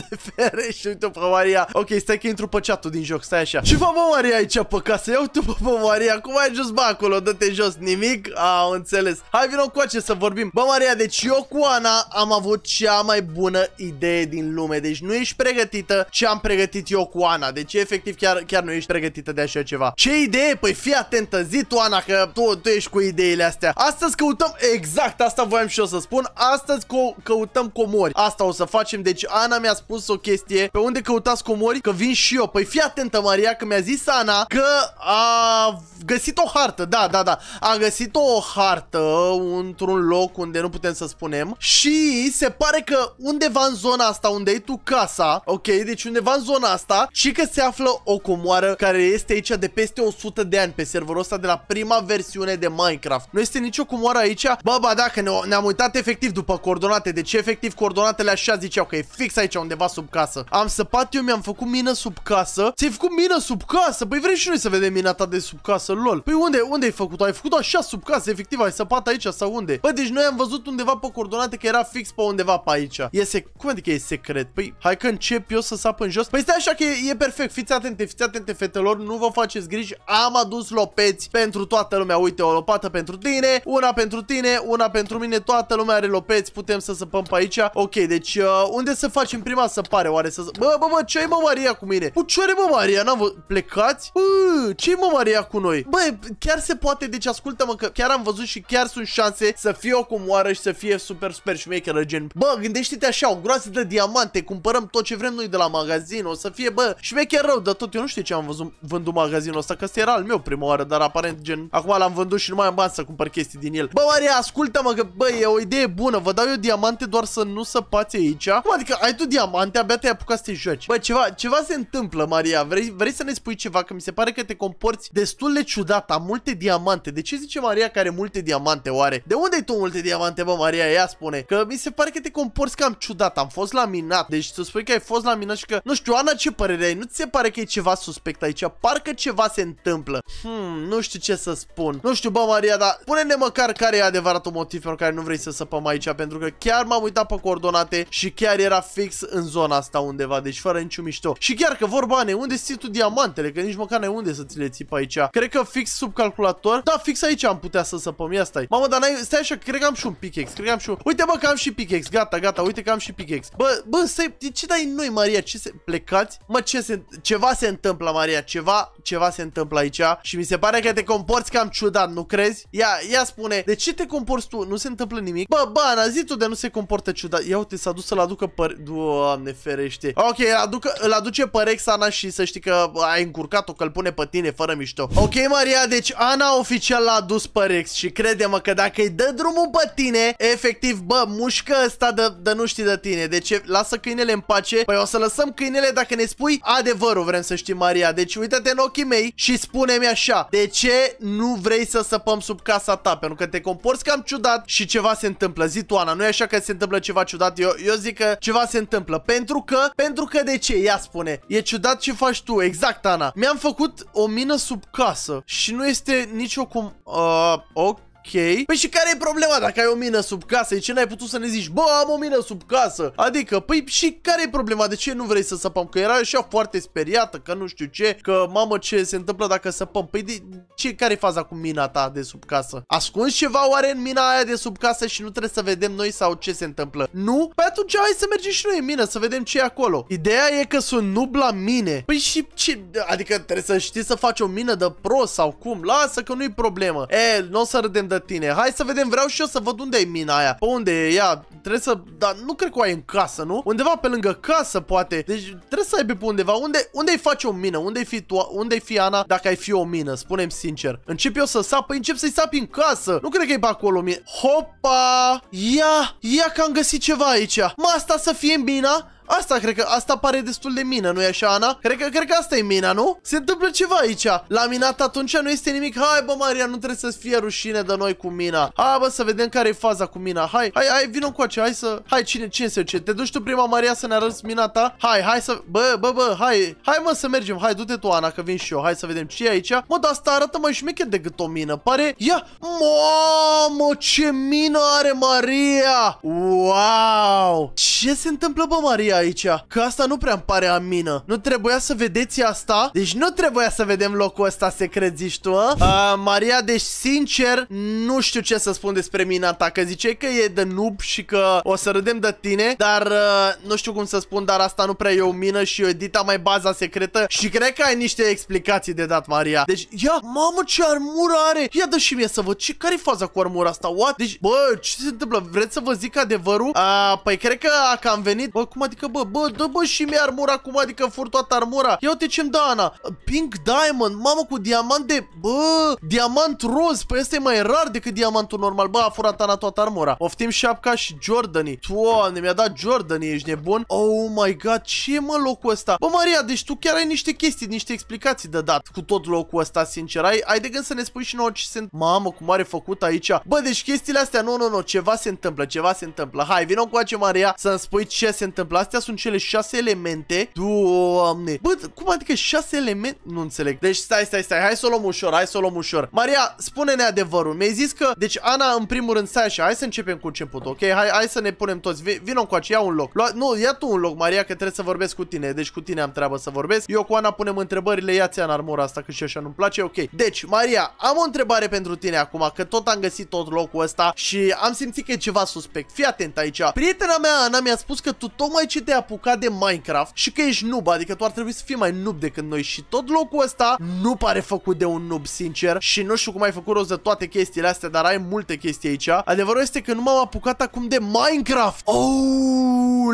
<laughs> ferește, uite pe Maria. Ok, stai că intru pe chat din joc. Stai așa. Ce fa Maria aici pe casă? Eu tu pe Maria. Cum ai ajuns bă acolo? Dă-te jos. Nimic? Au înțeles. Hai, vino încoace ce să vorbim. Bă, Maria, deci eu cu Ana am avut cea mai bună idee din lume. Deci nu ești pregătită ce am pregătit eu cu Ana. Deci efectiv chiar, chiar nu ești pregătită de așa ceva. Ce idee? Păi fii atentă, zi tu, Ana, că tu, tu ești cu ideile astea. Astăzi căutăm, exact, asta voiam și eu să spun, astăzi co- căutăm comori. Asta o să facem, deci Ana mi-a spus o chestie pe unde căutați comori, că vin și eu. Păi fii atentă, Maria, că mi-a zis Ana că a găsit o hartă, da, da, da, a găsit o hartă într într-un loc unde nu putem să spunem și se pare că undeva în zona asta unde e tu casa, ok, deci undeva în zona asta și că se află o comoară care este aici de peste 100 de ani pe serverul ăsta de la prima versiune de Minecraft. Nu este nicio comoară aici, bă, ba, dacă ne ne-am uitat efectiv după coordonate, deci efectiv coordonatele așa ziceau că e fix aici undeva sub casă. Am săpat eu, mi-am făcut mină sub casă, ți-ai făcut mină sub casă, păi vrei și noi să vedem mina ta de sub casă, lol. Păi unde, unde ai făcut? o Ai făcut o așa sub casă, efectiv, ai săpat aici sau unde? Bă, deci noi am văzut undeva pe coordonate că era fix pe undeva pe aici. E sec... Cum adică e secret? Păi, hai că încep eu să sap în jos. Păi stai așa că e, e perfect. Fiți atente, fiți atente, fetelor. Nu vă faceți griji. Am adus lopeți pentru toată lumea. Uite, o lopată pentru tine, una pentru tine, una pentru mine. Toată lumea are lopeți. Putem să săpăm pe aici. Ok, deci uh, unde să facem prima săpare? Oare să... Bă, bă, bă, ce ai mă Maria cu mine? Bă, ce are mă Maria? N-am Plecați? Bă, ce mă Maria cu noi? Bă, chiar se poate, deci ascultă-mă că chiar am văzut și chiar sunt șanse să să fie o comoară și să fie super, super șmecheră, gen, bă, gândește-te așa, o groază de diamante, cumpărăm tot ce vrem noi de la magazin, o să fie, bă, șmecher rău, dar tot eu nu știu ce am văzut, vândut magazinul ăsta, că ăsta era al meu prima oară, dar aparent, gen, acum l-am vândut și nu mai am bani să cumpăr chestii din el. Bă, Maria, ascultă-mă că, bă, e o idee bună, vă dau eu diamante doar să nu săpați aici. Cum adică ai tu diamante, abia te-ai apucat să te joci. Bă, ceva, ceva se întâmplă, Maria, vrei, vrei să ne spui ceva, că mi se pare că te comporți destul de ciudat, am multe diamante. De ce zice Maria care are multe diamante, oare? De unde unde tu multe diamante, bă, Maria? Ea spune că mi se pare că te comporți cam ciudat. Am fost minat. Deci să spui că ai fost minat și că... Nu știu, Ana, ce părere ai? Nu ți se pare că e ceva suspect aici? Parcă ceva se întâmplă. Hmm, nu știu ce să spun. Nu știu, bă, Maria, dar pune-ne măcar care e adevăratul motiv pentru care nu vrei să săpăm aici, pentru că chiar m-am uitat pe coordonate și chiar era fix în zona asta undeva, deci fără niciun mișto. Și chiar că vorba ne, unde ții tu diamantele? Că nici măcar n unde să ți le ții pe aici. Cred că fix sub calculator. Da, fix aici am putea să săpăm. Ia stai. Mamă, dar n-ai, stai așa, cred că am și un pickaxe, cred că am și un... Uite, bă, că am și pickaxe, gata, gata, uite că am și pickaxe. Bă, bă, de ce dai noi, Maria? Ce se... Plecați? Mă, ce se... Ceva se întâmplă, Maria, ceva, ceva se întâmplă aici și mi se pare că te comporți cam ciudat, nu crezi? Ia, ia spune, de ce te comporți tu? Nu se întâmplă nimic? Bă, bă Ana, zi tu de nu se comportă ciudat. Ia uite, s-a dus să-l aducă păr... Doamne ferește. Ok, îl, aducă, îl aduce părex Ana și să știi că ai încurcat-o, că-l pune pe tine fără mișto. Ok, Maria, deci Ana oficial l-a adus părex și crede-mă că dacă îi dă drumul pe tine, efectiv, bă, mușcă ăsta de, de nu știi de tine. Deci lasă câinele în pace. Păi o să lăsăm câinele dacă ne spui adevărul, vrem să știi, Maria. Deci uite-te în ochii mei și spune-mi așa. De ce nu vrei să săpăm sub casa ta? Pentru că te comporți cam ciudat și ceva se întâmplă. Zi tu, Ana, nu e așa că se întâmplă ceva ciudat? Eu, eu zic că ceva se întâmplă. Pentru că, pentru că de ce? Ea spune. E ciudat ce faci tu, exact, Ana. Mi-am făcut o mină sub casă și nu este nicio cum... Uh, ok ok. Păi și care e problema dacă ai o mină sub casă? De ce n-ai putut să ne zici? Bă, am o mină sub casă. Adică, păi și care e problema? De ce nu vrei să săpăm? Că era așa foarte speriată, că nu știu ce, că mamă ce se întâmplă dacă săpăm. Păi de ce, care e faza cu mina ta de sub casă? Ascunzi ceva oare în mina aia de sub casă și nu trebuie să vedem noi sau ce se întâmplă? Nu? Păi atunci hai să mergem și noi în mină, să vedem ce e acolo. Ideea e că sunt nub la mine. Păi și ce? Adică trebuie să știi să faci o mină de pro sau cum? Lasă că nu-i problemă. E, nu o să râdem de de tine. Hai să vedem, vreau și eu să văd unde e mina aia. Pe unde e ea? Trebuie să... Dar nu cred că o ai în casă, nu? Undeva pe lângă casă, poate. Deci trebuie să ai pe undeva. Unde, unde i faci o mină? Unde-i fi, tu... unde fi Ana dacă ai fi o mină? Spunem sincer. Încep eu să sap? Păi încep să-i sap în casă. Nu cred că e pe acolo mie. Hopa! Ia! Ia că am găsit ceva aici. Ma, asta să fie mina? Asta, cred că asta pare destul de mină, nu e așa, Ana? Cred că, cred că asta e mina, nu? Se întâmplă ceva aici. La minat atunci nu este nimic. Hai, bă, Maria, nu trebuie să fie rușine de noi cu mina. Hai, bă, să vedem care e faza cu mina. Hai, hai, hai, vino cu acea. Hai să... Hai, cine, cine se ce? Te duci tu prima, Maria, să ne arăți mina ta? Hai, hai să... Bă, bă, bă, hai. Hai, mă, să mergem. Hai, du-te tu, Ana, că vin și eu. Hai să vedem ce e aici. Mă, dar asta arată mai șmeche decât o mină. Pare... Ia! Mamă, ce mină are Maria! Wow! Ce se întâmplă, bă, Maria? aici, că asta nu prea îmi pare amină Nu trebuia să vedeți asta? Deci nu trebuia să vedem locul ăsta secret, zici tu, a? Ă? a Maria, deci sincer, nu știu ce să spun despre mina ta, că zice că e de noob și că o să râdem de tine, dar a, ă, nu știu cum să spun, dar asta nu prea e o mină și o edita mai baza secretă și cred că ai niște explicații de dat, Maria. Deci, ia, mamă, ce armură are! Ia dă și mie să văd, ce, care-i faza cu armura asta? What? Deci, bă, ce se întâmplă? Vreți să vă zic adevărul? A, păi cred că a cam venit. Bă, cum adică că adică, bă, bă, dă bă și mi armura acum, adică fur toată armura. Ia uite ce-mi dă Ana. Pink Diamond, mamă, cu diamant de... Bă, diamant roz, pe păi este mai rar decât diamantul normal. Bă, a furat Ana toată armura. Oftim șapca și Jordani. Toane, mi-a dat Jordani, ești nebun? Oh my god, ce mă locul ăsta? Bă, Maria, deci tu chiar ai niște chestii, niște explicații de dat cu tot locul ăsta, sincer. Ai, ai de gând să ne spui și nouă ce sunt... Mamă, cum are făcut aici. Bă, deci chestiile astea, nu, nu, nu, ceva se întâmplă, ceva se întâmplă. Hai, vino cu Maria, să-mi spui ce se întâmplă. Astea astea sunt cele șase elemente. Doamne. Bă, cum adică șase elemente? Nu înțeleg. Deci stai, stai, stai. Hai să o luăm ușor, hai să o luăm ușor. Maria, spune-ne adevărul. Mi-ai zis că, deci Ana, în primul rând, stai așa. Hai să începem cu început, ok? Hai, hai să ne punem toți. Vino cu ia un loc. Lua... Nu, ia tu un loc, Maria, că trebuie să vorbesc cu tine. Deci cu tine am treabă să vorbesc. Eu cu Ana punem întrebările. Ia-ți în armura asta, că și așa nu-mi place. Ok. Deci, Maria, am o întrebare pentru tine acum, că tot am găsit tot locul ăsta și am simțit că e ceva suspect. Fii atent aici. Prietena mea, Ana, mi-a spus că tu tocmai ce te-ai apucat de Minecraft și că ești noob, adică tu ar trebui să fii mai noob decât noi și tot locul ăsta nu pare făcut de un noob, sincer, și nu știu cum ai făcut rost de toate chestiile astea, dar ai multe chestii aici. Adevărul este că nu m-am apucat acum de Minecraft. Oh,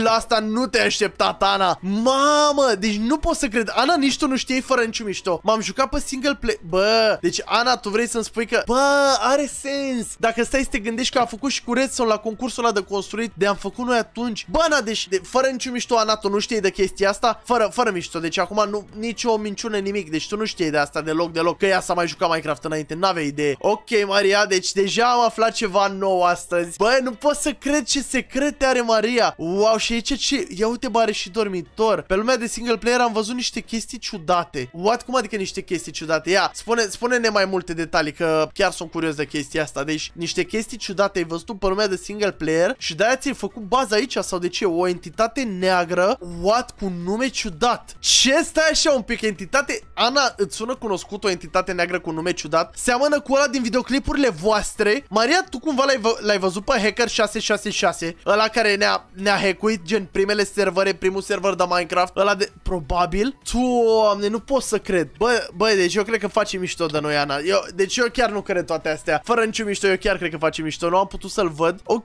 la asta nu te-ai așteptat, Ana. Mamă, deci nu pot să cred. Ana, nici tu nu știi fără niciun mișto. M-am jucat pe single play. Bă, deci Ana, tu vrei să-mi spui că, bă, are sens. Dacă stai să te gândești că a făcut și cu Redstone la concursul ăla de construit, de am făcut noi atunci. Bă, Ana, deci de, fără niciun mișto Anato, nu știi de chestia asta, fără, fără mișto, deci acum nu, nici o minciune, nimic, deci tu nu știi de asta deloc, deloc, că ea s-a mai jucat Minecraft înainte, n avea idee. Ok, Maria, deci deja am aflat ceva nou astăzi. Bă, nu pot să cred ce secrete are Maria. Wow, și aici ce, ia uite, bă, are și dormitor. Pe lumea de single player am văzut niște chestii ciudate. What, cum adică niște chestii ciudate? Ia, spune, spune-ne mai multe detalii, că chiar sunt curios de chestia asta. Deci, niște chestii ciudate ai văzut pe lumea de single player și de-aia ți-ai făcut baza aici sau de ce? O entitate neagră, what, cu nume ciudat. Ce stai așa un pic? Entitate... Ana, îți sună cunoscut o entitate neagră cu nume ciudat? Seamănă cu ăla din videoclipurile voastre. Maria, tu cumva l-ai, vă, văzut pe Hacker 666? Ăla care ne-a, ne hackuit gen primele servere, primul server de Minecraft. Ăla de... Probabil. Doamne, nu pot să cred. Bă, bă, deci eu cred că faci mișto de noi, Ana. Eu, deci eu chiar nu cred toate astea. Fără niciun mișto, eu chiar cred că faci mișto. Nu am putut să-l văd. Ok,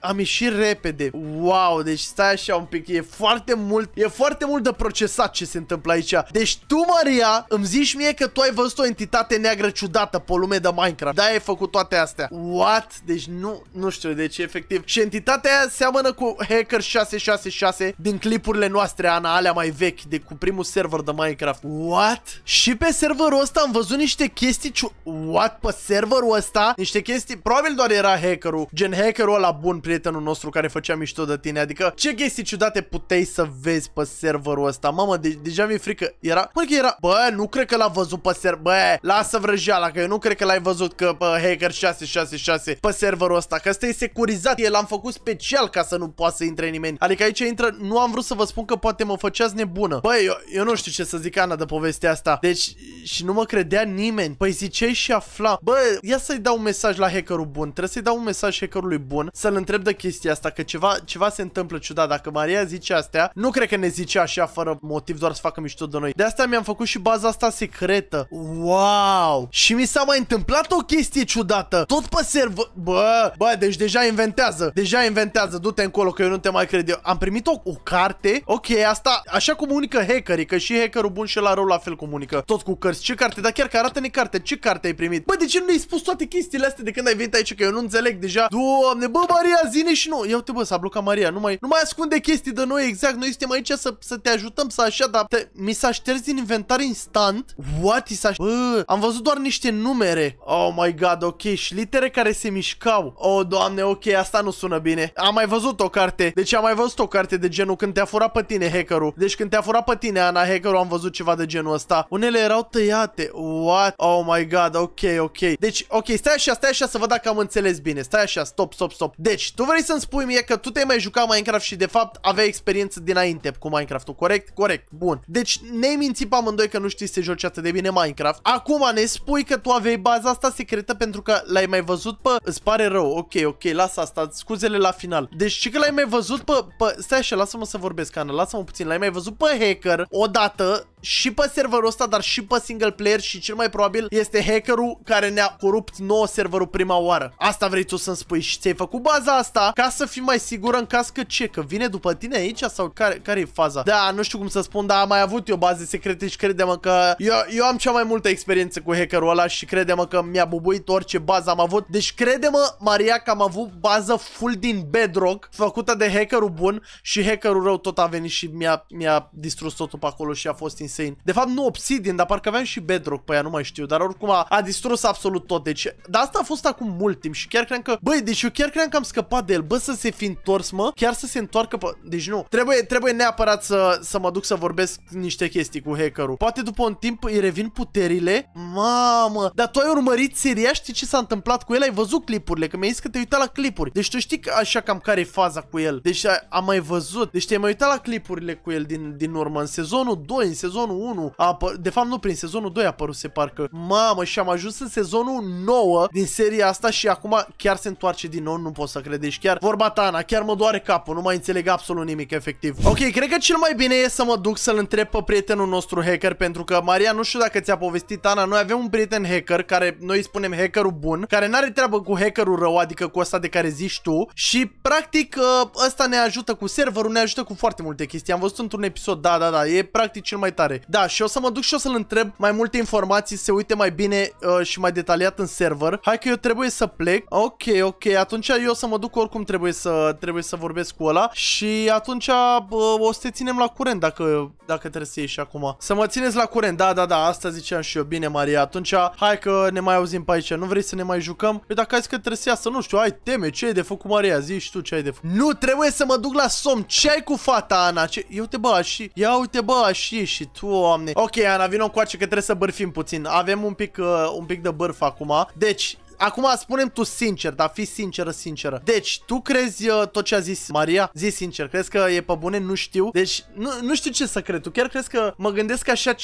am ieșit repede. Wow, deci stai așa un pic, e foarte mult, e foarte mult de procesat ce se întâmplă aici. Deci tu, Maria, îmi zici mie că tu ai văzut o entitate neagră ciudată pe lume de Minecraft. Da, ai făcut toate astea. What? Deci nu, nu știu, deci efectiv. Și entitatea aia seamănă cu Hacker 666 din clipurile noastre, Ana, alea mai vechi, de cu primul server de Minecraft. What? Și pe serverul ăsta am văzut niște chestii ciu... What? Pe serverul ăsta? Niște chestii... Probabil doar era hackerul. Gen hackerul ăla bun, prietenul nostru care făcea mișto de tine. Adică, ce chestii ciudate puteai să vezi pe serverul ăsta. Mamă, de deja mi-e frică. Era... Mă, că era... Bă, nu cred că l-a văzut pe server... Bă, lasă vrăjeala, că eu nu cred că l-ai văzut că pe hacker 666 pe serverul ăsta. Că ăsta e securizat. El l-am făcut special ca să nu poată să intre nimeni. Adică aici intră... Nu am vrut să vă spun că poate mă făceați nebună. Bă, eu, eu nu știu ce să zic, Ana, de povestea asta. Deci... Și nu mă credea nimeni. Păi ziceai și afla. Bă, ia să-i dau un mesaj la hackerul bun. Trebuie să-i dau un mesaj hackerului bun. Să-l întreb de chestia asta, că ceva, ceva se întâmplă ciudat dacă mă Maria zice astea. Nu cred că ne zice așa fără motiv doar să facă mișto de noi. De asta mi-am făcut și baza asta secretă. Wow! Și mi s-a mai întâmplat o chestie ciudată. Tot pe server. Bă, bă, deci deja inventează. Deja inventează. Du-te încolo că eu nu te mai cred. Eu. Am primit o, o carte. Ok, asta... Așa comunică hackerii, că și hackerul bun și la rău la fel comunică. Tot cu cărți. Ce carte? Dar chiar că arată-ne carte. Ce carte ai primit? Bă, de ce nu ai spus toate chestiile astea de când ai venit aici? Că eu nu înțeleg deja. Doamne, bă, Maria, zine și nu. Eu te bă, s-a blocat Maria. Nu mai, nu mai ascunde chestii chestii de noi exact, noi suntem aici să, să te ajutăm să așa, dar te, mi s-a șters din inventar instant. What? is așa Bă, am văzut doar niște numere. Oh my god, ok, și litere care se mișcau. Oh, doamne, ok, asta nu sună bine. Am mai văzut o carte, deci am mai văzut o carte de genul când te-a furat pe tine hackerul. Deci când te-a furat pe tine, Ana, hackerul, am văzut ceva de genul ăsta. Unele erau tăiate. What? Oh my god, ok, ok. Deci, ok, stai așa, stai așa să văd dacă am înțeles bine. Stai așa, stop, stop, stop. Deci, tu vrei să-mi spui mie că tu te-ai mai jucat Minecraft și de fapt avea experiență dinainte cu Minecraft-ul, corect? Corect, bun. Deci ne-ai mințit pe amândoi că nu știi să joci atât de bine Minecraft. Acum ne spui că tu aveai baza asta secretă pentru că l-ai mai văzut pe... Îți pare rău, ok, ok, lasă asta, scuzele la final. Deci și că l-ai mai văzut pe... pe... Stai așa, lasă-mă să vorbesc, Ana, lasă-mă puțin. L-ai mai văzut pe hacker odată și pe serverul ăsta, dar și pe single player și cel mai probabil este hackerul care ne-a corupt nouă serverul prima oară. Asta vrei tu să-mi spui și ți-ai făcut baza asta ca să fii mai sigură în caz că ce, că vine după tine aici sau care, care e faza? Da, nu știu cum să spun, dar am mai avut eu baze secrete și credem că eu, eu am cea mai multă experiență cu hackerul ăla și credem că mi-a bubuit orice bază am avut. Deci credem Maria, că am avut bază full din bedrock făcută de hackerul bun și hackerul rău tot a venit și mi-a mi, -a, mi -a distrus totul pe acolo și a fost insane. De fapt, nu Obsidian, dar parcă aveam și Bedrock pe ea, nu mai știu, dar oricum a, a distrus absolut tot. Deci, dar asta a fost acum mult timp și chiar cream că, băi, deci eu chiar cream că am scăpat de el. Bă, să se fi întors, mă, chiar să se întoarcă pe... Deci nu, trebuie, trebuie neapărat să, să mă duc să vorbesc niște chestii cu hackerul. Poate după un timp îi revin puterile. Mamă, dar tu ai urmărit seria, știi ce s-a întâmplat cu el? Ai văzut clipurile, că mi-ai zis că te uita la clipuri. Deci tu știi că așa cam care e faza cu el. Deci am mai văzut. Deci te-ai mai uitat la clipurile cu el din, din urmă în sezonul 2, în sezonul sezonul 1, a apăr... de fapt nu, prin sezonul 2 a apărut se parcă. Mamă, și am ajuns în sezonul 9 din seria asta și acum chiar se întoarce din nou, nu pot să cred. Deci chiar vorba ta, Ana, chiar mă doare capul, nu mai înțeleg absolut nimic, efectiv. Ok, cred că cel mai bine e să mă duc să-l întreb pe prietenul nostru hacker, pentru că, Maria, nu știu dacă ți-a povestit, Ana, noi avem un prieten hacker, care noi îi spunem hackerul bun, care n-are treabă cu hackerul rău, adică cu asta de care zici tu, și practic ă, ăsta ne ajută cu serverul, ne ajută cu foarte multe chestii. Am văzut într-un episod, da, da, da, e practic cel mai tare viitoare. Da, și o să mă duc și o să-l întreb mai multe informații, se uite mai bine uh, și mai detaliat în server. Hai că eu trebuie să plec. Ok, ok, atunci eu o să mă duc oricum trebuie să, trebuie să vorbesc cu ăla și atunci uh, o să te ținem la curent dacă, dacă trebuie să ieși acum. Să mă țineți la curent, da, da, da, asta ziceam și eu. Bine, Maria, atunci hai că ne mai auzim pe aici. Nu vrei să ne mai jucăm? Păi dacă ai zis că trebuie să iasă, nu știu, ai teme, ce ai de făcut, Maria? Zici tu ce ai de făcut. Nu, trebuie să mă duc la somn. Ce ai cu fata, Ana? Ce... Eu te bă, și... Ia uite, bă, și ieșit. Doamne. Ok, Ana, vino încoace că trebuie să bărfim puțin. Avem un pic, uh, un pic de bărf acum. Deci, Acum spunem tu sincer, dar fi sinceră, sinceră. Deci, tu crezi uh, tot ce a zis Maria? Zi sincer, crezi că e pe bune? Nu știu. Deci, nu, nu știu ce să cred. Tu chiar crezi că mă gândesc așa 50-50?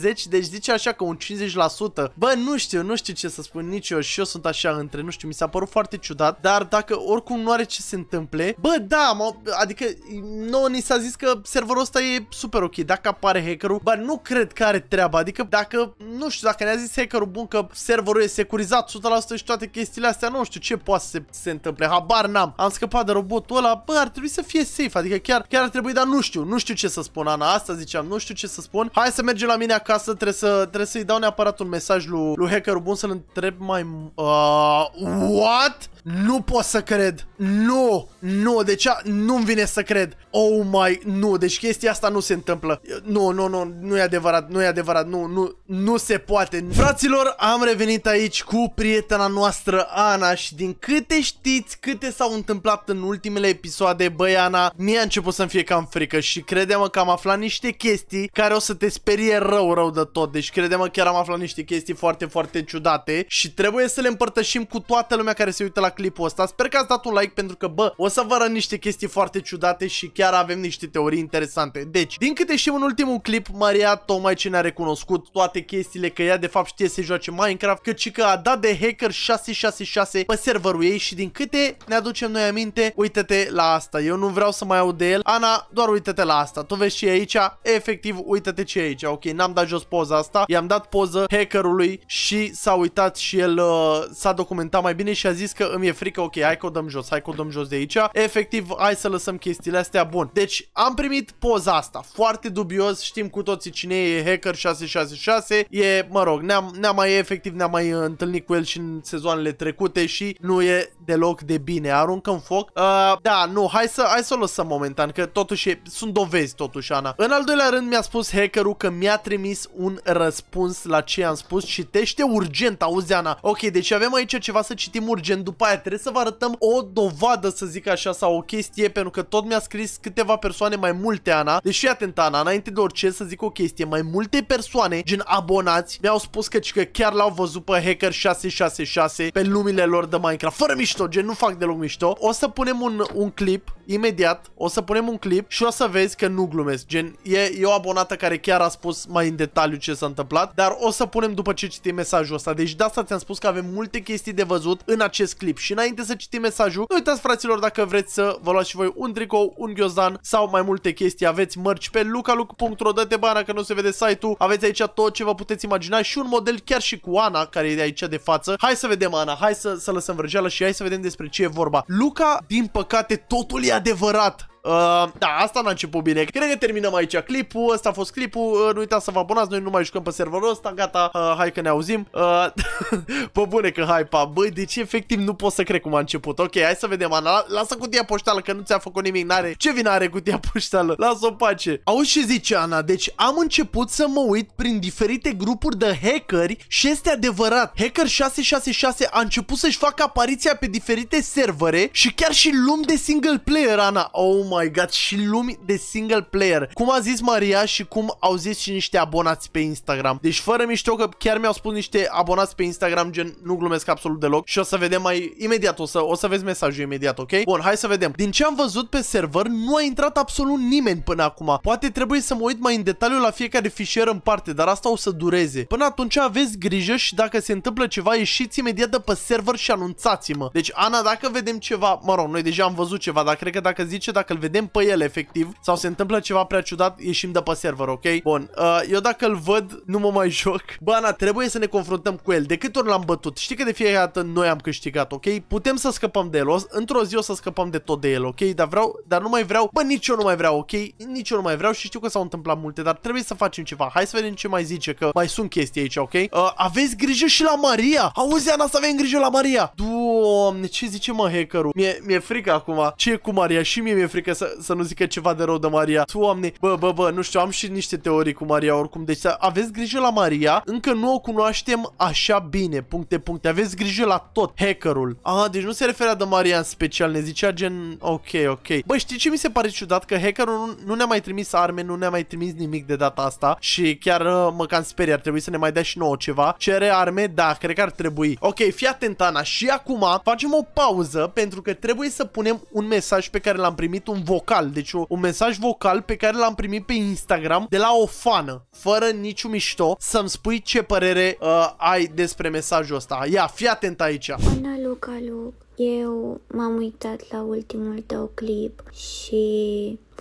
Deci zice așa că un 50%. Bă, nu știu, nu știu ce să spun nici eu. Și eu sunt așa între, nu știu, mi s-a părut foarte ciudat. Dar dacă oricum nu are ce se întâmple, bă, da, mă, adică nu ni s-a zis că serverul ăsta e super ok. Dacă apare hackerul, bă, nu cred că are treaba. Adică dacă, nu știu, dacă ne-a zis hackerul bun că serverul e securizat 100%, asta și toate chestiile astea, nu știu ce poate să se, se întâmple, habar n-am. Am scăpat de robotul ăla, bă, ar trebui să fie safe, adică chiar, chiar ar trebui, dar nu știu, nu știu ce să spun, Ana, asta ziceam, nu știu ce să spun. Hai să mergem la mine acasă, trebuie, să, trebuie să-i dau neapărat un mesaj lui, lui hackerul bun să-l întreb mai... Uh, what? Nu pot să cred. Nu, nu, deci nu-mi vine să cred. Oh my, nu, deci chestia asta nu se întâmplă. Nu, nu, nu, nu e adevărat, nu e adevărat, nu, nu, nu se poate. Fraților, am revenit aici cu prietena prietena noastră Ana și din câte știți câte s-au întâmplat în ultimele episoade, băi Ana, mi a început să-mi fie cam frică și credeam că am aflat niște chestii care o să te sperie rău, rău de tot. Deci credeam că chiar am aflat niște chestii foarte, foarte ciudate și trebuie să le împărtășim cu toată lumea care se uită la clipul ăsta. Sper că ați dat un like pentru că, bă, o să vă arăt niște chestii foarte ciudate și chiar avem niște teorii interesante. Deci, din câte știm în ultimul clip, Maria tocmai ce ne-a recunoscut toate chestiile că ea de fapt știe să joace Minecraft, căci că a dat de hacker Hacker 666 pe serverul ei și din câte ne aducem noi aminte, uite-te la asta. Eu nu vreau să mai aud de el. Ana, doar uite-te la asta. Tu vezi ce e aici? Efectiv, uite-te ce e aici. Ok, n-am dat jos poza asta. I-am dat poză hackerului și s-a uitat și el uh, s-a documentat mai bine și a zis că îmi e frică. Ok, hai că o dăm jos, hai că o dăm jos de aici. Efectiv, hai să lăsăm chestiile astea. Bun, deci am primit poza asta. Foarte dubios, știm cu toții cine e hacker 666. E, mă rog, ne-am ne, mai efectiv ne-am mai uh, întâlnit cu el și în sezoanele trecute și nu e deloc de bine. în foc. Uh, da, nu, hai să, hai să o lăsăm momentan, că totuși e, sunt dovezi totuși, Ana. În al doilea rând mi-a spus hackerul că mi-a trimis un răspuns la ce am spus. Citește urgent, auzi, Ana. Ok, deci avem aici ceva să citim urgent, după aia trebuie să vă arătăm o dovadă, să zic așa, sau o chestie, pentru că tot mi-a scris câteva persoane mai multe, Ana. Deci fii atent, Ana, înainte de orice să zic o chestie, mai multe persoane, gen abonați, mi-au spus că, că chiar l-au văzut pe hacker 666 6-6 pe lumile lor de Minecraft. Fără mișto, gen, nu fac deloc mișto. O să punem un, un clip imediat o să punem un clip și o să vezi că nu glumesc. Gen, e, e o abonată care chiar a spus mai în detaliu ce s-a întâmplat, dar o să punem după ce citim mesajul ăsta. Deci de asta ți-am spus că avem multe chestii de văzut în acest clip. Și înainte să citim mesajul, nu uitați fraților dacă vreți să vă luați și voi un tricou, un ghiozdan sau mai multe chestii. Aveți mărci pe lucaluc.ro, dă-te bana că nu se vede site-ul. Aveți aici tot ce vă puteți imagina și un model chiar și cu Ana care e de aici de față. Hai să vedem Ana, hai să, să lăsăm vrăjeală și hai să vedem despre ce e vorba. Luca, din păcate, totul e adevărat! Uh, da, asta n-a început bine. Cred că terminăm aici clipul. Asta a fost clipul. Uh, nu uitați să vă abonați. Noi nu mai jucăm pe serverul ăsta. Gata, uh, hai că ne auzim. Uh, <laughs> bune că hai, pa. Băi, deci efectiv nu pot să cred cum a început. Ok, hai să vedem, Ana. Lasă cutia poștală că nu ți-a făcut nimic. N-are. Ce vină are cutia <laughs> poștală? Lasă-o pace. Auzi ce zice Ana. Deci am început să mă uit prin diferite grupuri de hackeri și este adevărat. Hacker 666 a început să-și facă apariția pe diferite servere și chiar și lumi de single player, Ana. Oh my god, și lumi de single player. Cum a zis Maria și cum au zis și niște abonați pe Instagram. Deci fără mișto că chiar mi-au spus niște abonați pe Instagram, gen nu glumesc absolut deloc. Și o să vedem mai imediat, o să, o să vezi mesajul imediat, ok? Bun, hai să vedem. Din ce am văzut pe server, nu a intrat absolut nimeni până acum. Poate trebuie să mă uit mai în detaliu la fiecare fișier în parte, dar asta o să dureze. Până atunci aveți grijă și dacă se întâmplă ceva, ieșiți imediat de pe server și anunțați-mă. Deci, Ana, dacă vedem ceva, mă rog, noi deja am văzut ceva, dar cred că dacă zice, dacă vedem pe el efectiv sau se întâmplă ceva prea ciudat, ieșim de pe server, ok? Bun, uh, eu dacă îl văd, nu mă mai <laughs> joc. Bana, trebuie să ne confruntăm cu el. De câte ori l-am bătut? Știi că de fiecare dată noi am câștigat, ok? Putem să scăpăm de el. Într-o zi o să scăpăm de tot de el, ok? Dar vreau, dar nu mai vreau. Bă, nici eu nu mai vreau, ok? Nici eu nu mai vreau și știu că s-au întâmplat multe, dar trebuie să facem ceva. Hai să vedem ce mai zice, că mai sunt chestii aici, ok? Uh, aveți grijă și la Maria! Auzi, Ana, să avem grijă la Maria! Doamne, ce zice mă hackerul? Mi-e, mi-e frică acum. Ce e cu Maria? Și mie mi-e frică frică să, să nu zică ceva de rău de Maria. oameni, bă, bă, bă, nu știu, am și niște teorii cu Maria oricum. Deci aveți grijă la Maria, încă nu o cunoaștem așa bine, puncte, puncte. Aveți grijă la tot, hackerul. Ah, deci nu se referea de Maria în special, ne zicea gen, ok, ok. Bă, știi ce mi se pare ciudat? Că hackerul nu, nu ne-a mai trimis arme, nu ne-a mai trimis nimic de data asta și chiar uh, mă cam sperie, ar trebui să ne mai dea și nouă ceva. Cere arme? Da, cred că ar trebui. Ok, fii atent, Ana, și acum facem o pauză pentru că trebuie să punem un mesaj pe care l-am primit, un un vocal, deci o, un mesaj vocal pe care l-am primit pe Instagram de la o fană, fără niciun mișto, să-mi spui ce părere uh, ai despre mesajul ăsta. Ia, fii atent aici! Ana Luca Luc, eu m-am uitat la ultimul tău clip și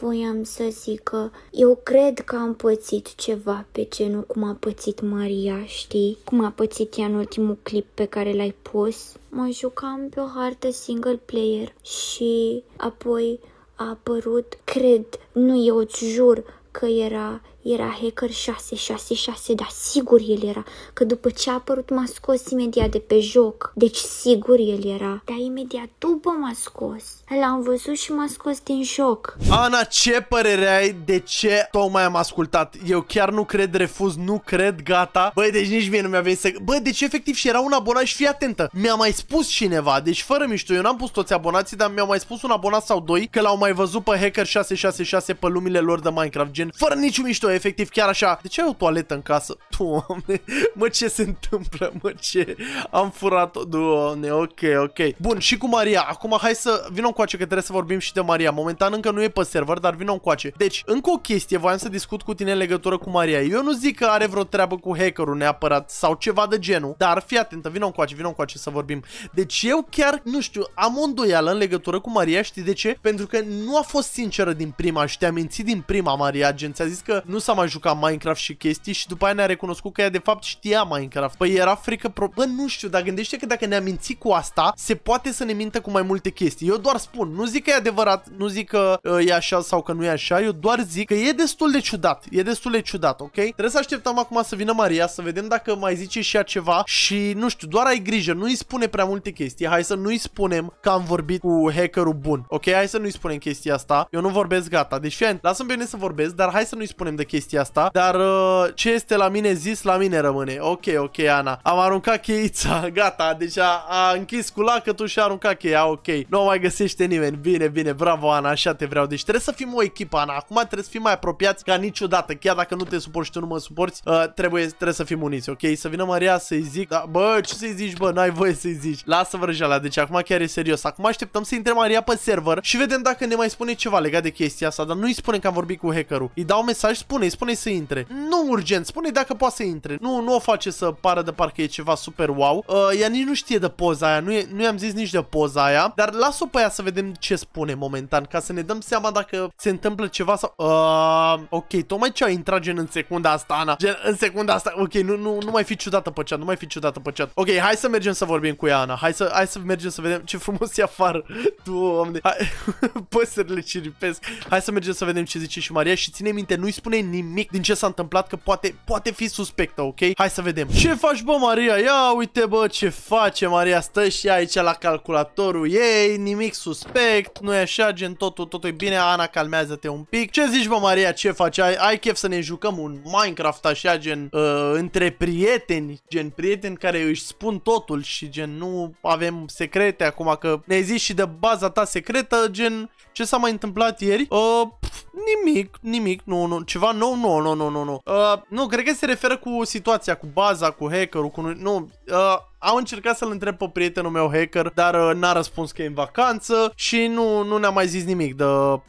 voiam să zic că eu cred că am pățit ceva pe nu cum a pățit Maria, știi? Cum a pățit ea în ultimul clip pe care l-ai pus. Mă jucam pe o hartă single player și apoi a apărut, cred, nu eu, îți jur că era era hacker 666, dar sigur el era, că după ce a apărut m-a scos imediat de pe joc. Deci sigur el era, dar imediat după m-a scos. L-am văzut și m-a scos din joc. Ana, ce părere ai de ce tocmai am ascultat? Eu chiar nu cred, refuz, nu cred, gata. Băi, deci nici mie nu mi-a venit să... Băi, deci efectiv și era un abonat și fii atentă. Mi-a mai spus cineva, deci fără mișto, eu n-am pus toți abonații, dar mi-au mai spus un abonat sau doi că l-au mai văzut pe hacker 666 pe lumile lor de Minecraft, gen, fără niciun mișto, efectiv chiar așa. De ce ai o toaletă în casă? <laughs> Doamne, mă ce se întâmplă, mă ce am furat-o, doamne, ok, ok. Bun, și cu Maria, acum hai să vină încoace că trebuie să vorbim și de Maria. Momentan încă nu e pe server, dar vină încoace. Deci, încă o chestie, voiam să discut cu tine în legătură cu Maria. Eu nu zic că are vreo treabă cu hackerul neapărat sau ceva de genul, dar fii atentă, vină încoace, vină încoace să vorbim. Deci eu chiar, nu știu, am o îndoială în legătură cu Maria, știi de ce? Pentru că nu a fost sinceră din prima și te-a mințit din prima Maria, gen, ți-a zis că nu nu s-a mai jucat Minecraft și chestii și după aia ne-a recunoscut că ea de fapt știa Minecraft. Păi era frică, pro... bă, nu știu, dar gândește că dacă ne-a mințit cu asta, se poate să ne mintă cu mai multe chestii. Eu doar spun, nu zic că e adevărat, nu zic că uh, e așa sau că nu e așa, eu doar zic că e destul de ciudat, e destul de ciudat, ok? Trebuie să așteptăm acum să vină Maria, să vedem dacă mai zice și ea ceva și nu știu, doar ai grijă, nu îi spune prea multe chestii, hai să nu-i spunem că am vorbit cu hackerul bun, ok? Hai să nu-i spunem chestia asta, eu nu vorbesc gata, deci fie, lasă-mi bine să vorbesc, dar hai să nu-i spunem de chestia asta, dar uh, ce este la mine zis, la mine rămâne. Ok, ok, Ana. Am aruncat cheița, <laughs> gata, deci a, a închis cu lacătul și a aruncat cheia, ok. Nu mai găsește nimeni. Bine, bine, bravo, Ana, așa te vreau. Deci trebuie să fim o echipă, Ana. Acum trebuie să fim mai apropiați ca niciodată. Chiar dacă nu te suporti și tu nu mă suporti, uh, trebuie, trebuie să fim uniți, ok? Să vină Maria să-i zic, da, bă, ce să-i zici, bă, n-ai voie să-i zici. Lasă vrăjeala, deci acum chiar e serios. Acum așteptăm să intre Maria pe server și vedem dacă ne mai spune ceva legat de chestia asta, dar nu-i spune că am vorbit cu hackerul. Îi dau mesaj, spun spune-i, spune-i să intre. Nu urgent, spune dacă poate să intre. Nu, nu o face să pară de parcă e ceva super wow. Uh, ea nici nu știe de poza aia, nu, e, nu i-am zis nici de poza aia, dar las-o pe ea să vedem ce spune momentan, ca să ne dăm seama dacă se întâmplă ceva sau... Uh, ok, tocmai ce a intrat gen în secunda asta, Ana? Gen în secunda asta, ok, nu, nu, nu mai fi ciudată pe chat, nu mai fi ciudată pe chat. Ok, hai să mergem să vorbim cu ea, Ana. Hai să, hai să mergem să vedem ce frumos e afară. Doamne, <laughs> hai, <laughs> păsările ciripesc. Hai să mergem să vedem ce zice și Maria și ține minte, nu-i spune nimic din ce s-a întâmplat, că poate, poate fi suspectă, ok? Hai să vedem. Ce faci, bă, Maria? Ia uite, bă, ce face Maria. Stă și aici la calculatorul ei, nimic suspect, nu e așa, gen totul, totul e bine. Ana, calmează-te un pic. Ce zici, bă, Maria, ce faci? Ai, ai chef să ne jucăm un Minecraft așa, gen, uh, între prieteni, gen prieteni care își spun totul și gen nu avem secrete acum, că ne zici și de baza ta secretă, gen ce s-a mai întâmplat ieri? Uh, pf, nimic, nimic, nu, nu, ceva nou, nu, nu, nu, nu, nu. Uh, nu, cred că se referă cu situația, cu baza, cu hackerul, cu... Nu, uh, am încercat să-l întreb pe prietenul meu hacker, dar uh, n-a răspuns că e în vacanță și nu, nu ne-a mai zis nimic. De...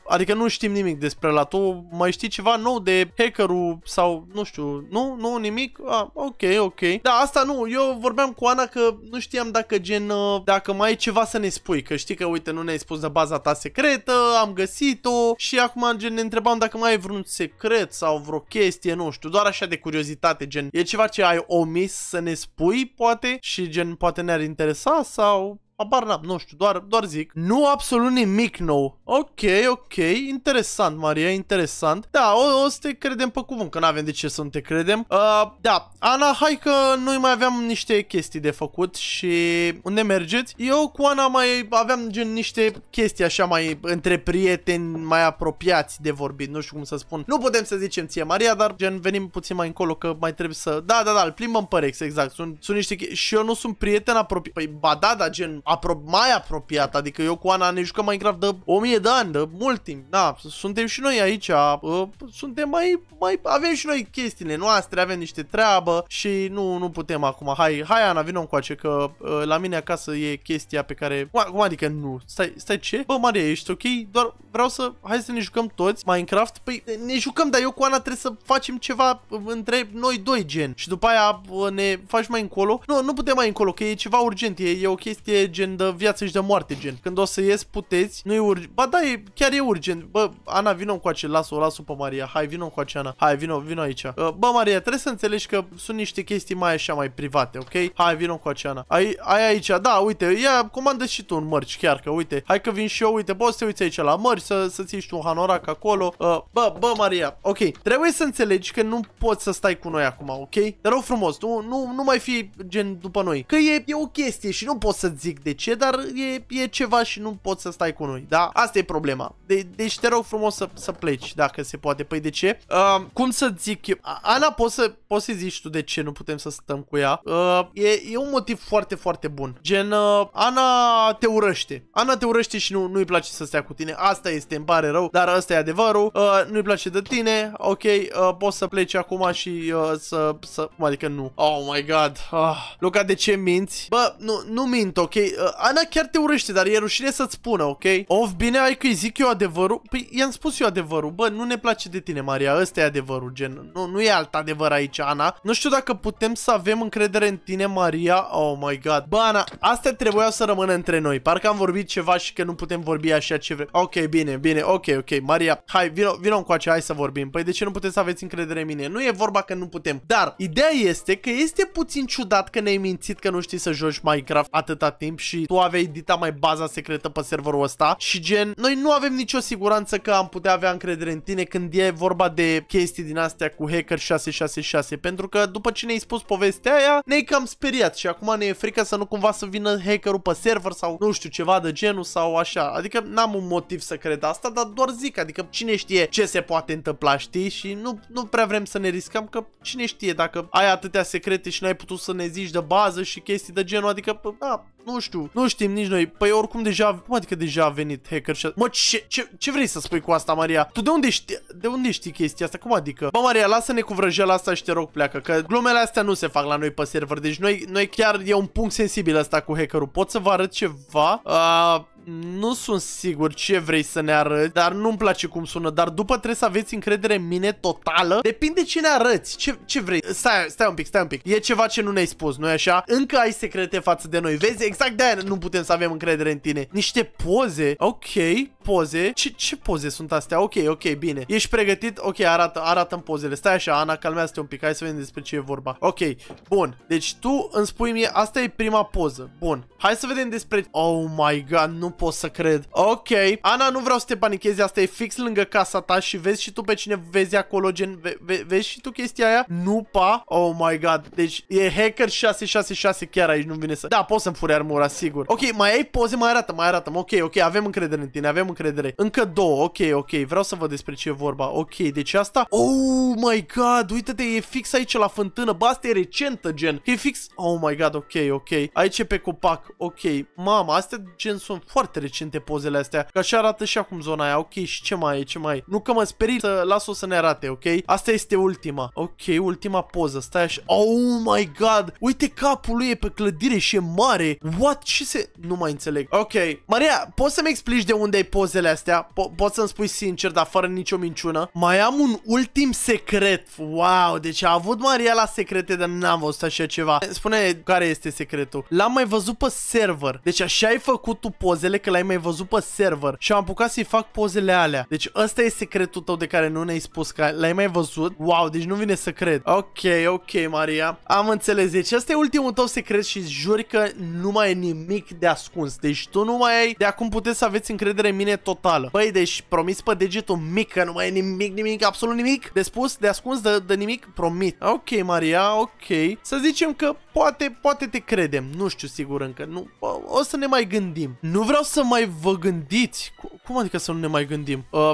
Adică nu știm nimic despre la tu. Mai știi ceva nou de hackerul sau nu știu, nu? Nu, nimic? Ah, ok, ok. Da, asta nu, eu vorbeam cu Ana că nu știam dacă gen, uh, dacă mai e ceva să ne spui, că știi că uite, nu ne-ai spus de baza ta secretă, am găsit-o și acum gen ne întrebam dacă mai ai vreun secret sau vreo chestie, nu știu, doar așa de curiozitate, gen, e ceva ce ai omis să ne spui, poate, și gen poate ne-ar interesa sau Abar n-am, nu știu, doar, doar zic. Nu absolut nimic nou. Ok, ok, interesant, Maria, interesant. Da, o, o să te credem pe cuvânt, că n-avem de ce să nu te credem. Uh, da, Ana, hai că noi mai aveam niște chestii de făcut și unde mergeți? Eu cu Ana mai aveam gen niște chestii așa mai între prieteni mai apropiați de vorbit, nu știu cum să spun. Nu putem să zicem ție, Maria, dar gen venim puțin mai încolo că mai trebuie să... Da, da, da, îl plimbăm pe Rex, exact. Sunt, sunt niște... Și eu nu sunt prieten apropiat. Păi, ba da, da, gen apro mai apropiat, adică eu cu Ana ne jucăm Minecraft de 1000 de ani, de mult timp, da, suntem și noi aici, a, uh, suntem mai, mai, avem și noi chestiile noastre, avem niște treabă și nu, nu putem acum, hai, hai Ana, vină ace, că a, uh, la mine acasă e chestia pe care, cum adică nu, stai, stai ce? Bă, Maria, ești ok? Doar vreau să, hai să ne jucăm toți Minecraft, păi ne jucăm, dar eu cu Ana trebuie să facem ceva între noi doi gen și după aia ne faci mai încolo. Nu, nu putem mai încolo, că e ceva urgent, e, e o chestie gen de viață și de moarte gen. Când o să ies, puteți, nu e urgent, ba da, e, chiar e urgent. Bă, Ana, vino cu acel, las-o, las-o pe Maria, hai, vino cu Ana, hai, vino, vino aici. Bă, Maria, trebuie să înțelegi că sunt niște chestii mai așa, mai private, ok? Hai, vino cu Ana. Ai, ai aici, da, uite, ia, comandă și tu un mărci chiar, că uite, hai că vin și eu, uite, poți să te uiți aici la mărci, să, să ții un hanorac acolo. Uh, bă, bă, Maria, ok. Trebuie să înțelegi că nu poți să stai cu noi acum, ok? Te rog frumos, nu, nu, nu mai fi gen după noi. Că e, e o chestie și nu pot să zic de ce, dar e, e ceva și nu poți să stai cu noi, da? Asta e problema. De, deci te rog frumos să, să pleci, dacă se poate. Păi de ce? Uh, cum să zic eu? Ana, poți să, poți să zici tu de ce nu putem să stăm cu ea? Uh, e, e un motiv foarte, foarte bun. Gen, uh, Ana te urăște. Ana te urăște și nu, nu-i place să stea cu tine. Asta asta este, îmi pare rău, dar asta e adevărul. Uh, nu-i place de tine, ok, uh, poți să pleci acum și uh, să, să... Cum adică nu? Oh my god. uh. Luca, de ce minți? Bă, nu, nu mint, ok? Uh, Ana chiar te urăște, dar e rușine să-ți spună, ok? Of, bine, ai că-i zic eu adevărul. Păi i-am spus eu adevărul. Bă, nu ne place de tine, Maria, ăsta e adevărul, gen. Nu, nu e alt adevăr aici, Ana. Nu știu dacă putem să avem încredere în tine, Maria. Oh my god. Bă, Ana, astea trebuiau să rămână între noi. Parcă am vorbit ceva și că nu putem vorbi așa ce vrem. Ok, bine bine, bine, ok, ok, Maria, hai, vino, vino încoace, hai să vorbim. Păi de ce nu puteți să aveți încredere în mine? Nu e vorba că nu putem. Dar ideea este că este puțin ciudat că ne-ai mințit că nu știi să joci Minecraft atâta timp și tu aveai edita mai baza secretă pe serverul ăsta și gen, noi nu avem nicio siguranță că am putea avea încredere în tine când e vorba de chestii din astea cu hacker 666, pentru că după ce ne-ai spus povestea aia, ne-ai cam speriat și acum ne e frică să nu cumva să vină hackerul pe server sau nu știu ceva de genul sau așa. Adică n-am un motiv să cred cred asta, dar doar zic, adică cine știe ce se poate întâmpla, știi? Și nu, nu prea vrem să ne riscăm, că cine știe dacă ai atâtea secrete și n-ai putut să ne zici de bază și chestii de genul, adică, pă, da, nu știu, nu știm nici noi. Păi oricum deja, cum adică deja a venit hacker și... Mă, ce, ce, ce vrei să spui cu asta, Maria? Tu de unde știi, de unde știi chestia asta? Cum adică? Bă, Maria, lasă-ne cu vrăjeala asta și te rog pleacă, că glumele astea nu se fac la noi pe server, deci noi, noi chiar e un punct sensibil asta cu hackerul. Pot să vă arăt ceva? Uh, nu sunt sigur ce vrei să ne arăți, dar nu-mi place cum sună, dar după trebuie să aveți încredere în mine totală. Depinde ce ne arăți, ce, ce vrei. Stai, stai un pic, stai un pic. E ceva ce nu ne-ai spus, nu-i așa? Încă ai secrete față de noi, vezi? Exact de-aia nu putem să avem încredere în tine. Niște poze, ok, poze. Ce, ce poze sunt astea? Ok, ok, bine. Ești pregătit? Ok, arată, arată în pozele. Stai așa, Ana, calmează-te un pic. Hai să vedem despre ce e vorba. Ok, bun. Deci tu îmi spui mie, asta e prima poză. Bun. Hai să vedem despre... Oh my god, nu pot să cred. Ok. Ana, nu vreau să te panichezi, asta e fix lângă casa ta și vezi și tu pe cine vezi acolo, gen... Ve ve vezi și tu chestia aia? Nu, pa. Oh my god. Deci e hacker 666 chiar aici, nu vine să... Da, poți să-mi fure armura, sigur. Ok, mai ai poze? Mai arată, mai arată. Ok, ok, avem încredere în tine, avem încredere încredere. Încă două, ok, ok, vreau să văd despre ce e vorba. Ok, deci asta... Oh my god, uite-te, e fix aici la fântână, bă, asta e recentă, gen. E fix... Oh my god, ok, ok. Aici e pe copac, ok. Mama, astea gen sunt foarte recente pozele astea. ca și arată și acum zona aia, ok, și ce mai e, ce mai e. Nu că mă sperii să las-o să ne arate, ok? Asta este ultima. Ok, ultima poză, stai așa. Oh my god, uite capul lui e pe clădire și e mare. What? Ce se... Nu mai înțeleg. Ok, Maria, poți să-mi explici de unde ai poza pozele astea, po poți să-mi spui sincer, dar fără nicio minciună, mai am un ultim secret. Wow, deci a avut Maria la secrete, dar n-am văzut așa ceva. Spune care este secretul. L-am mai văzut pe server. Deci așa ai făcut tu pozele, că l-ai mai văzut pe server. Și am apucat să-i fac pozele alea. Deci ăsta e secretul tău de care nu ne-ai spus că l-ai mai văzut. Wow, deci nu vine să cred. Ok, ok, Maria. Am înțeles. Deci asta e ultimul tău secret și juri că nu mai e nimic de ascuns. Deci tu nu mai ai... De acum puteți să aveți încredere în mine totală. Băi, deci promis pe degetul mic că nu mai e nimic, nimic, absolut nimic de spus, de ascuns, de, de nimic, promit. Ok, Maria, ok. Să zicem că poate, poate te credem, nu știu sigur încă, nu, o să ne mai gândim. Nu vreau să mai vă gândiți. Cum adică să nu ne mai gândim? Uh,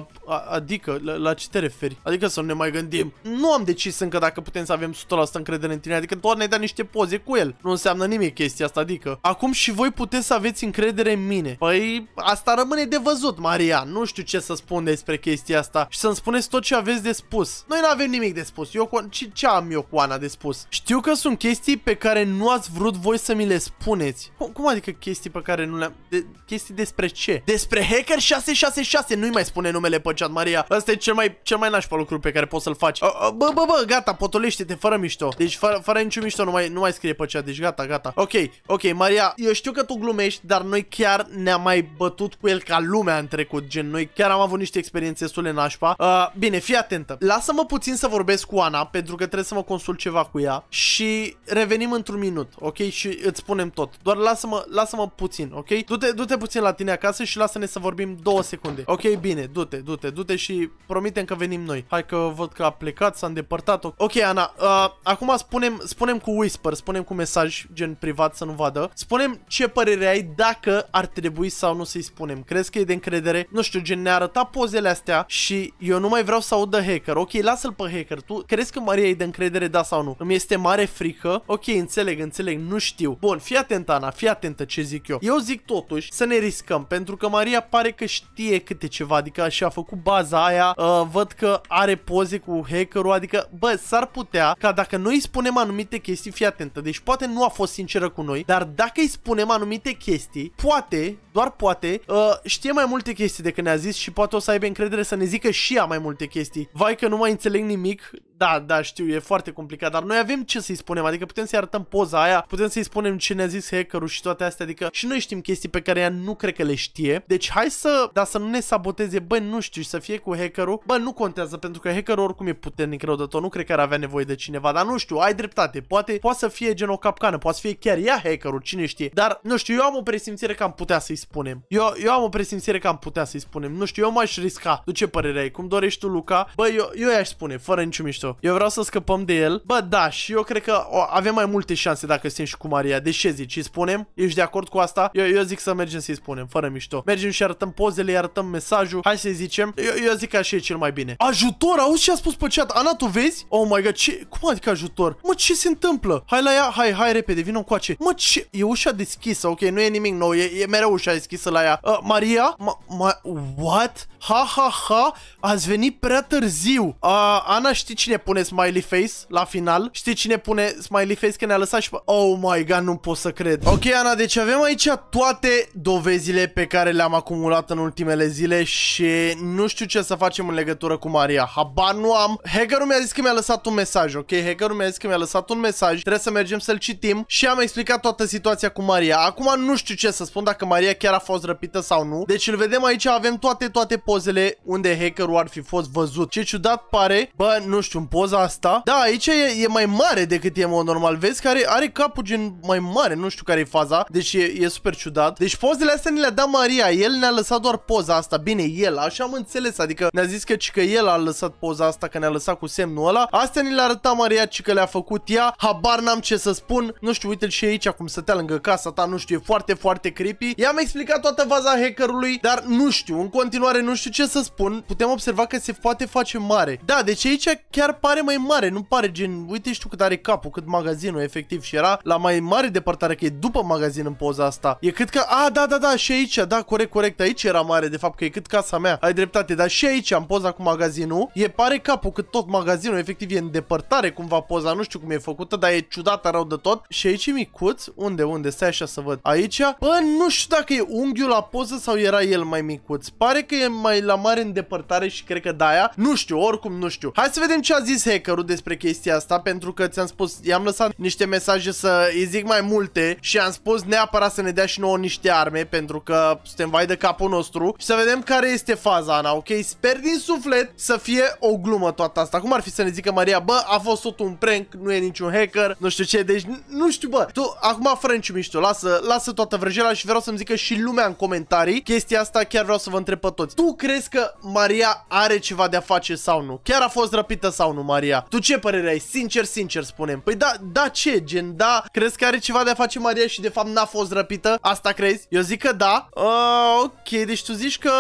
adică, la, la ce te referi? Adică să nu ne mai gândim. Nu am decis încă dacă putem să avem 100% încredere în tine, adică doar ne-ai dat niște poze cu el. Nu înseamnă nimic chestia asta, adică. Acum și voi puteți să aveți încredere în mine. Păi, asta rămâne de văzut văzut, Maria, nu știu ce să spun despre chestia asta și să-mi spuneți tot ce aveți de spus. Noi nu avem nimic de spus, eu cu... ce, ce am eu cu Ana de spus? Știu că sunt chestii pe care nu ați vrut voi să mi le spuneți. Cum, cum adică chestii pe care nu le-am... De, chestii despre ce? Despre hacker 666, nu-i mai spune numele pe chat, Maria. Asta e cel mai, cel mai nașpa lucru pe care poți să-l faci. Ă, ă, bă, bă, bă, gata, potolește-te fără mișto. Deci fără, fără niciun mișto, nu mai, nu mai scrie pe chat, deci gata, gata. Ok, ok, Maria, eu știu că tu glumești, dar noi chiar ne-am mai bătut cu el ca lumea aia în trecut, gen noi chiar am avut niște experiențe sule nașpa. Uh, bine, fii atentă. Lasă-mă puțin să vorbesc cu Ana, pentru că trebuie să mă consult ceva cu ea și revenim într-un minut, ok? Și îți spunem tot. Doar lasă-mă, lasă-mă puțin, ok? Du-te, du-te puțin la tine acasă și lasă-ne să vorbim două secunde. Ok, bine, du-te, du-te, du-te și promitem că venim noi. Hai că văd că a plecat, s-a îndepărtat. -o. Ok, Ana, uh, acum spunem, spunem cu whisper, spunem cu mesaj gen privat să nu vadă. Spunem ce părere ai dacă ar trebui sau nu să-i spunem. Crezi că e de încredere, nu știu, gen ne-a arătat pozele astea și eu nu mai vreau să aud de hacker, ok, lasă-l pe hacker, tu crezi că Maria e de încredere, da sau nu? Îmi este mare frică, ok, înțeleg, înțeleg, nu știu. Bun, fii atent, Ana, fii atentă ce zic eu. Eu zic totuși să ne riscăm, pentru că Maria pare că știe câte ceva, adică și-a făcut baza aia, uh, văd că are poze cu hackerul, adică, bă, s-ar putea ca dacă noi spunem anumite chestii, fii atentă, deci poate nu a fost sinceră cu noi, dar dacă îi spunem anumite chestii, poate, doar poate, uh, știe mai mult multe chestii de când ne-a zis și poate o să aibă încredere să ne zică și ea mai multe chestii. Vai că nu mai înțeleg nimic, da, da, știu, e foarte complicat, dar noi avem ce să-i spunem, adică putem să-i arătăm poza aia, putem să-i spunem ce ne-a zis hackerul și toate astea, adică și noi știm chestii pe care ea nu cred că le știe, deci hai să, da, să nu ne saboteze, bă, nu știu, și să fie cu hackerul, bă, nu contează, pentru că hackerul oricum e puternic rău de tot, nu cred că ar avea nevoie de cineva, dar nu știu, ai dreptate, poate, poate să fie gen o capcană, poate să fie chiar ea hackerul, cine știe, dar nu știu, eu am o presimțire că am putea să-i spunem, eu, eu am o presimțire că am putea să-i spunem, nu știu, eu m-aș risca, tu ce părere ai, cum dorești tu, Luca, bă, eu, eu i-aș spune, fără niciun mișto știu. Eu vreau să scăpăm de el. Bă, da, și eu cred că o, avem mai multe șanse dacă suntem și cu Maria. De ce zici? Îi spunem? Ești de acord cu asta? Eu, eu zic să mergem să-i spunem, fără mișto. Mergem și arătăm pozele, îi arătăm mesajul. Hai să-i zicem. Eu, eu zic că așa e cel mai bine. Ajutor, auzi ce a spus pe chat. Ana, tu vezi? Oh my god, ce? Cum adică ajutor? Mă, ce se întâmplă? Hai la ea, hai, hai repede, vină ace. Mă, ce? E ușa deschisă, ok, nu e nimic nou, e, e mereu ușa deschisă la ea. Uh, Maria? Ma, ma, what? Ha, ha, ha, ați venit prea târziu. Uh, Ana, știi cine cine pune smiley face la final? Știi cine pune smiley face că ne-a lăsat și... Oh my god, nu pot să cred. Ok, Ana, deci avem aici toate dovezile pe care le-am acumulat în ultimele zile și nu știu ce să facem în legătură cu Maria. Habar nu am. Hackerul mi-a zis că mi-a lăsat un mesaj, ok? Hackerul mi-a zis că mi-a lăsat un mesaj. Trebuie să mergem să-l citim și am explicat toată situația cu Maria. Acum nu știu ce să spun dacă Maria chiar a fost răpită sau nu. Deci îl vedem aici, avem toate, toate pozele unde hackerul ar fi fost văzut. Ce ciudat pare, bă, nu știu, în poza asta. Da, aici e, e mai mare decât e mod normal. Vezi care are, capul gen mai mare, nu știu care e faza, deci e, e super ciudat. Deci pozele astea ne le-a dat Maria, el ne-a lăsat doar poza asta. Bine, el, așa am înțeles, adică ne-a zis că, că el a lăsat poza asta, că ne-a lăsat cu semnul ăla. Astea ne le-a arătat Maria, că le-a făcut ea. Habar n-am ce să spun. Nu știu, uite-l și aici cum stătea lângă casa ta, nu știu, e foarte, foarte creepy. I-am explicat toată vaza hackerului, dar nu știu, în continuare nu știu ce să spun. Putem observa că se poate face mare. Da, deci aici chiar pare mai mare, nu pare gen, uite știu cât are capul, cât magazinul efectiv și era la mai mare departare, că e după magazin în poza asta. E cât ca, a, da, da, da, și aici, da, corect, corect, aici era mare, de fapt, că e cât casa mea, ai dreptate, dar și aici am poza cu magazinul, e pare capul, cât tot magazinul, efectiv e în depărtare cumva poza, nu știu cum e făcută, dar e ciudată rău de tot. Și aici e micuț, unde, unde, stai așa să văd, aici, bă, nu știu dacă e unghiul la poză sau era el mai micuț, pare că e mai la mare în depărtare și cred că da aia, nu știu, oricum nu știu. Hai să vedem ce a zis hackerul despre chestia asta pentru că ți-am spus, i-am lăsat niște mesaje să îi zic mai multe și am spus neapărat să ne dea și nouă niște arme pentru că suntem vai de capul nostru și să vedem care este faza, Ana, ok? Sper din suflet să fie o glumă toată asta. Cum ar fi să ne zică Maria, bă, a fost tot un prank, nu e niciun hacker, nu știu ce, deci nu știu, bă. Tu, acum, fără niciun mișto, lasă, lasă toată vrăjela și vreau să-mi zică și lumea în comentarii chestia asta, chiar vreau să vă întreb pe toți. Tu crezi că Maria are ceva de a face sau nu? Chiar a fost răpită sau nu? nu, Maria? Tu ce părere ai? Sincer, sincer, spunem. Păi da, da ce? Gen, da, crezi că are ceva de a face Maria și de fapt n-a fost răpită? Asta crezi? Eu zic că da. Uh, ok, deci tu zici că,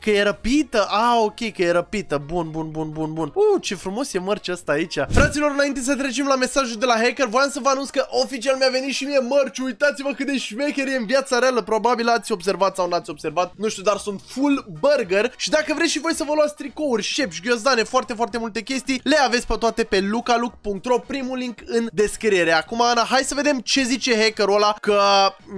că e răpită? Ah, ok, că e răpită. Bun, bun, bun, bun, bun. Uh, ce frumos e mărci asta aici. Fraților, înainte să trecem la mesajul de la hacker, voiam să vă anunț că oficial mi-a venit și mie mărci. Uitați-vă cât de șmecher e în viața reală. Probabil ați observat sau n-ați observat. Nu știu, dar sunt full burger. Și dacă vreți și voi să vă luați tricouri, șepci, ghiozdane, foarte, foarte multe chestii, le le aveți pe toate pe lucaluc.ro, primul link în descriere. Acum, Ana, hai să vedem ce zice hackerul ăla, că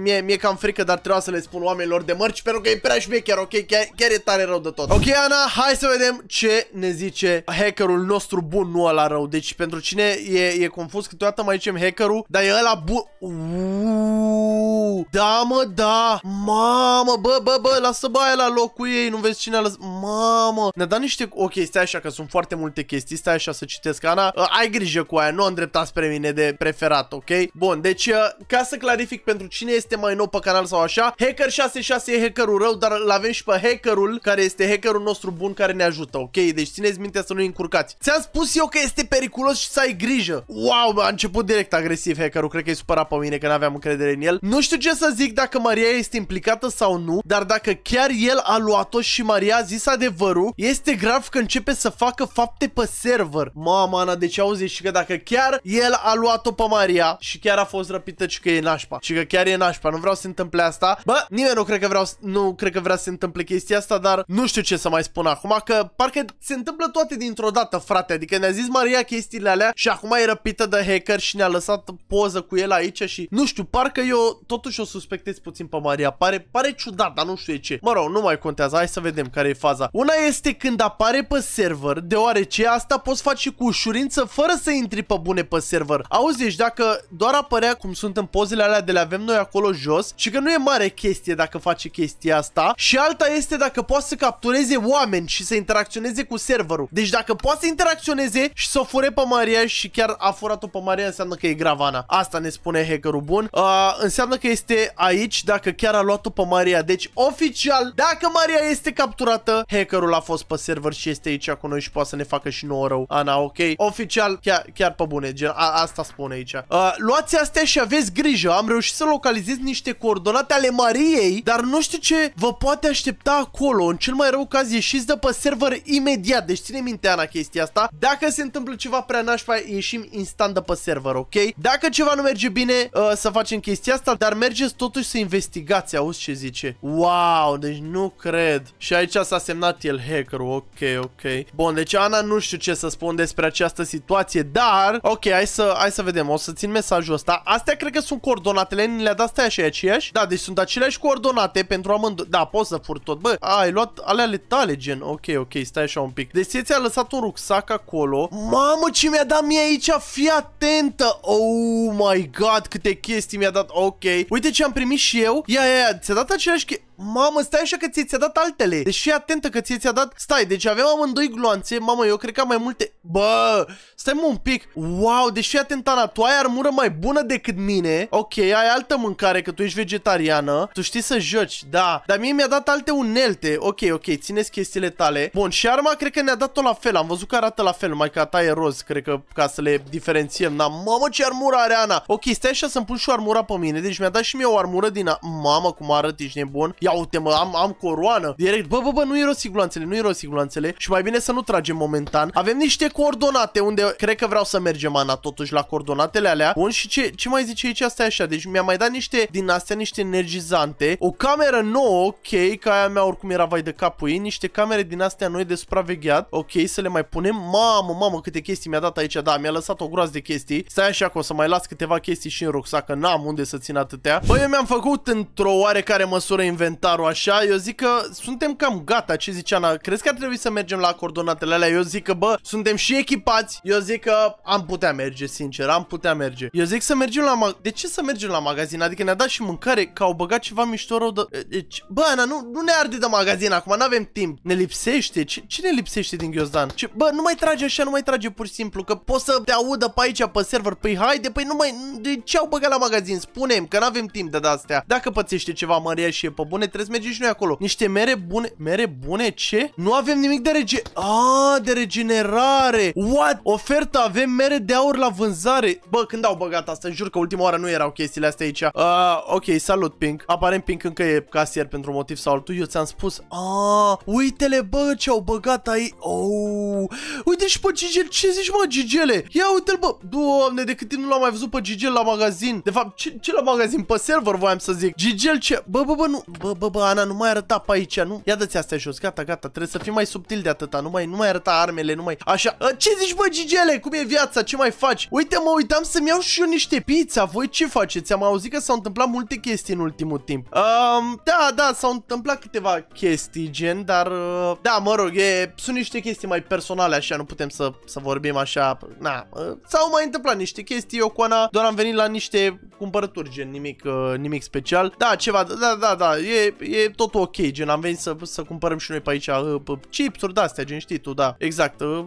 mie, mie cam frică, dar trebuie să le spun oamenilor de mărci, pentru că e prea chiar, ok? Chiar, chiar e tare rău de tot. Ok, Ana, hai să vedem ce ne zice hackerul nostru bun, nu ăla rău. Deci, pentru cine e, e confuz, câteodată mai zicem hackerul, dar e ăla bun... Uuuu, da, mă, da, mamă, bă, bă, bă, lasă baia la locul ei, nu vezi cine a lăsat, mamă, ne-a dat niște, ok, stai așa că sunt foarte multe chestii, stai așa, așa să citesc, Ana, uh, ai grijă cu aia, nu o îndrepta spre mine de preferat, ok? Bun, deci uh, ca să clarific pentru cine este mai nou pe canal sau așa, Hacker 66 e hackerul rău, dar l avem și pe hackerul care este hackerul nostru bun care ne ajută, ok? Deci țineți minte să nu încurcați. Ți-am spus eu că este periculos și să ai grijă. Wow, a început direct agresiv hackerul, cred că e supărat pe mine că nu aveam încredere în el. Nu știu ce să zic dacă Maria este implicată sau nu, dar dacă chiar el a luat-o și Maria a zis adevărul, este grav că începe să facă fapte pe serv whatever. Mama, Ana, deci auzi și că dacă chiar el a luat-o pe Maria și chiar a fost răpită și că e nașpa și că chiar e nașpa, nu vreau să se întâmple asta. Bă, nimeni nu cred că, vreau, nu cred că vrea să se întâmple chestia asta, dar nu știu ce să mai spun acum, că parcă se întâmplă toate dintr-o dată, frate. Adică ne-a zis Maria chestiile alea și acum e răpită de hacker și ne-a lăsat poză cu el aici și nu știu, parcă eu totuși o suspectez puțin pe Maria. Pare, pare ciudat, dar nu știu ce. Mă rog, nu mai contează, hai să vedem care e faza. Una este când apare pe server, deoarece asta poți poți face cu ușurință fără să intri pe bune pe server. Auzi, deci dacă doar apărea cum sunt în pozele alea de le avem noi acolo jos și că nu e mare chestie dacă face chestia asta și alta este dacă poate să captureze oameni și să interacționeze cu serverul. Deci dacă poate să interacționeze și să o fure pe Maria și chiar a furat-o pe Maria înseamnă că e gravana. Asta ne spune hackerul bun. Uh, înseamnă că este aici dacă chiar a luat-o pe Maria. Deci oficial, dacă Maria este capturată, hackerul a fost pe server și este aici cu noi și poate să ne facă și nouă rău. Ana, ok? Oficial, chiar, chiar pe bune, gen, a, asta spune aici. Uh, luați astea și aveți grijă, am reușit să localizez niște coordonate ale Mariei, dar nu știu ce vă poate aștepta acolo. În cel mai rău caz ieșiți de pe server imediat, deci ține minte, Ana, chestia asta. Dacă se întâmplă ceva prea nașpa, ieșim instant de pe server, ok? Dacă ceva nu merge bine, uh, să facem chestia asta, dar mergeți totuși să investigați, auzi ce zice. Wow, deci nu cred. Și aici s-a semnat el hackerul, ok, ok. Bun, deci Ana nu știu ce să spun spun despre această situație, dar, ok, hai să, hai să vedem, o să țin mesajul ăsta. Astea cred că sunt coordonatele, ni le-a dat stai și aceeași. Da, deci sunt aceleași coordonate pentru amândoi Da, poți să fur tot. Bă, ai luat alea ale tale, gen. Ok, ok, stai așa un pic. Deci ți-a lăsat un rucsac acolo. Mamă, ce mi-a dat mie aici? Fii atentă! Oh my god, câte chestii mi-a dat. Ok. Uite ce am primit și eu. Ia, ia, ia, ți-a dat aceleași chestii. Mamă, stai așa că ți ți-a dat altele. Deci fii atentă că ți ți-a dat... Stai, deci aveam amândoi gloanțe. Mamă, eu cred că am mai multe... Bă, stai mă un pic. Wow, deci fii atent, Ana, tu ai armură mai bună decât mine. Ok, ai altă mâncare, că tu ești vegetariană. Tu știi să joci, da. Dar mie mi-a dat alte unelte. Ok, ok, țineți chestiile tale. Bun, și arma cred că ne-a dat-o la fel. Am văzut că arată la fel, mai că ta e roz, cred că ca să le diferențiem. Da, mamă, ce armură are Ana. Ok, stai așa să-mi pun și o armură pe mine. Deci mi-a dat și mie o armură din... A... Mamă, cum arăt, ești nebun. Ia ia uite mă, am, am coroană, direct, bă, bă, bă, nu iros siglanțele, nu iros siglanțele și mai bine să nu tragem momentan. Avem niște coordonate unde cred că vreau să mergem, Ana, totuși la coordonatele alea. Bun, și ce, ce mai zice aici? Asta e așa, deci mi-a mai dat niște din astea, niște energizante, o cameră nouă, ok, Că aia mea oricum era vai de capul ei, niște camere din astea noi de supravegheat, ok, să le mai punem. Mamă, mamă, câte chestii mi-a dat aici, da, mi-a lăsat o groază de chestii. Stai așa că o să mai las câteva chestii și în rucsac, că n-am unde să țin atâtea. Băi, eu mi-am făcut într-o oarecare măsură inventar inventarul așa, eu zic că suntem cam gata, ce zice Ana? Crezi că ar trebui să mergem la coordonatele alea? Eu zic că, bă, suntem și echipați, eu zic că am putea merge, sincer, am putea merge. Eu zic să mergem la mag... De ce să mergem la magazin? Adică ne-a dat și mâncare, că au băgat ceva mișto rău de... Deci, bă, Ana, nu, nu ne arde de magazin acum, nu avem timp. Ne lipsește? Ce, ce ne lipsește din ghiozdan? Ce, bă, nu mai trage așa, nu mai trage pur și simplu, că poți să te audă pe aici, pe server, păi haide, păi nu mai... De ce au băgat la magazin? Spunem că nu avem timp de astea. Dacă pățește ceva Maria și e pe bune, trebuie să mergem și noi acolo. Niște mere bune, mere bune, ce? Nu avem nimic de rege... Ah, de regenerare! What? Ofertă, avem mere de aur la vânzare. Bă, când au băgat asta? Jur că ultima oară nu erau chestiile astea aici. Uh, ok, salut, Pink. Aparent Pink încă e casier pentru motiv sau altul. Eu ți-am spus. Ah, uite-le, bă, ce au băgat aici. Oh, uite și pe Gigel. Ce zici, mă, Gigele? Ia uite-l, bă. Doamne, de cât timp nu l-am mai văzut pe Gigel la magazin. De fapt, ce, ce la magazin? Pe server, voiam să zic. Gigel, ce? Bă, bă, bă, nu. Bă, bă, bă, Ana, nu mai arăta pe aici, nu? Ia dă-ți astea jos, gata, gata, trebuie să fii mai subtil de atâta, nu mai, nu mai arăta armele, nu mai... Așa, A, ă, ce zici, bă, Gigele, cum e viața, ce mai faci? Uite, mă uitam să-mi iau și eu niște pizza, voi ce faceți? Am auzit că s-au întâmplat multe chestii în ultimul timp. Um, da, da, s-au întâmplat câteva chestii, gen, dar... Uh, da, mă rog, e, sunt niște chestii mai personale, așa, nu putem să, să vorbim așa, na... Uh, s-au mai întâmplat niște chestii, eu cu Ana doar am venit la niște cumpărături, gen, nimic, uh, nimic special. Da, ceva, da, da, da, e e, tot ok, gen am venit să, să cumpărăm și noi pe aici uh, chipsuri de-astea, gen știi tu, da, exact, uh,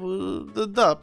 uh, da,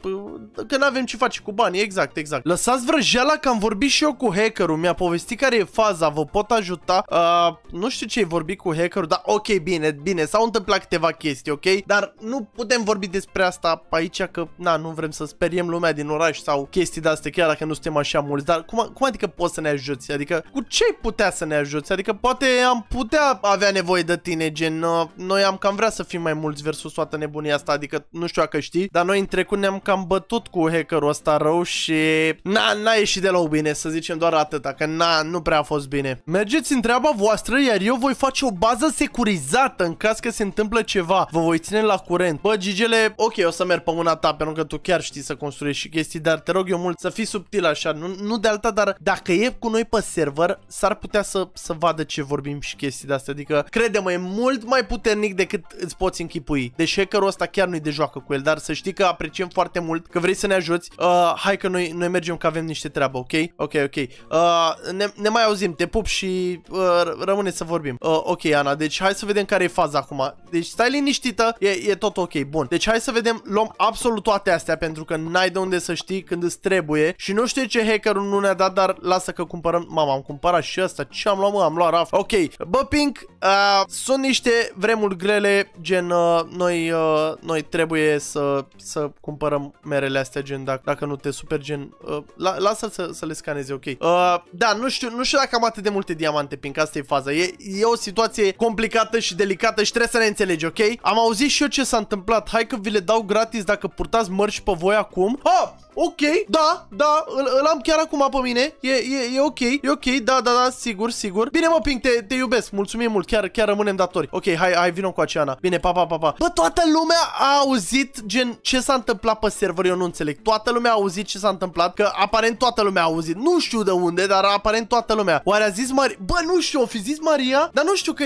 că nu avem ce face cu banii, exact, exact. Lăsați vrăjeala că am vorbit și eu cu hackerul, mi-a povestit care e faza, vă pot ajuta, uh, nu știu ce i vorbit cu hackerul, dar ok, bine, bine, s-au întâmplat câteva chestii, ok, dar nu putem vorbi despre asta aici că, na, nu vrem să speriem lumea din oraș sau chestii de-astea, chiar dacă nu suntem așa mulți, dar cum, cum adică poți să ne ajuți, adică cu ce putea să ne ajuți, adică poate am putea putea avea nevoie de tine, gen, uh, noi am cam vrea să fim mai mulți versus toată nebunia asta, adică nu știu dacă știi, dar noi în trecut ne-am cam bătut cu hackerul ăsta rău și na, n-a ieșit deloc bine, să zicem doar atât, că na, nu prea a fost bine. Mergeți în treaba voastră, iar eu voi face o bază securizată în caz că se întâmplă ceva, vă voi ține la curent. Bă, Gigele, ok, o să merg pe mâna ta, pentru că tu chiar știi să construiești și chestii, dar te rog eu mult să fii subtil așa, nu, nu de alta, dar dacă e cu noi pe server, s-ar putea să, să vadă ce vorbim și chestii de astea, adică crede-mă, e mult mai puternic decât îți poți închipui. Deci hackerul ăsta chiar nu-i de joacă cu el, dar să știi că apreciem foarte mult, că vrei să ne ajuți. Uh, hai că noi, noi mergem că avem niște treabă, ok? Ok, ok. Uh, ne, ne mai auzim, te pup și uh, rămâne să vorbim. Uh, ok, Ana, deci hai să vedem care e faza acum. Deci stai liniștită, e, e tot ok, bun. Deci hai să vedem, luăm absolut toate astea pentru că n-ai de unde să știi când îți trebuie și nu știu ce hackerul nu ne-a dat, dar lasă că cumpărăm. Mama, am cumpărat și asta. Ce am luat, mă? Am luat raf. Ok, bă, Brink, uh, sunt niște vremuri grele, gen uh, noi, uh, noi trebuie să, să cumpărăm merele astea, gen dacă, dacă nu te super, gen uh, la, lasă să, să le scaneze, ok. Uh, da, nu știu, nu știu dacă am atât de multe diamante, Pink, asta e faza. E, e o situație complicată și delicată și trebuie să ne înțelegi, ok? Am auzit și eu ce s-a întâmplat, hai că vi le dau gratis dacă purtați mărci pe voi acum. Oh! ok, da, da, îl, îl am chiar acum pe mine, e, e, e ok, e ok, da, da, da, sigur, sigur. Bine mă, Pink, te, te iubesc, mulțumim mult, chiar, chiar rămânem datori. Ok, hai, hai, vină cu Aceana. Bine, pa, pa, pa, pa. Bă, toată lumea a auzit, gen, ce s-a întâmplat pe server, eu nu înțeleg. Toată lumea a auzit ce s-a întâmplat, că aparent toată lumea a auzit. Nu știu de unde, dar aparent toată lumea. Oare a zis Maria? Bă, nu știu, o fi zis Maria, dar nu știu că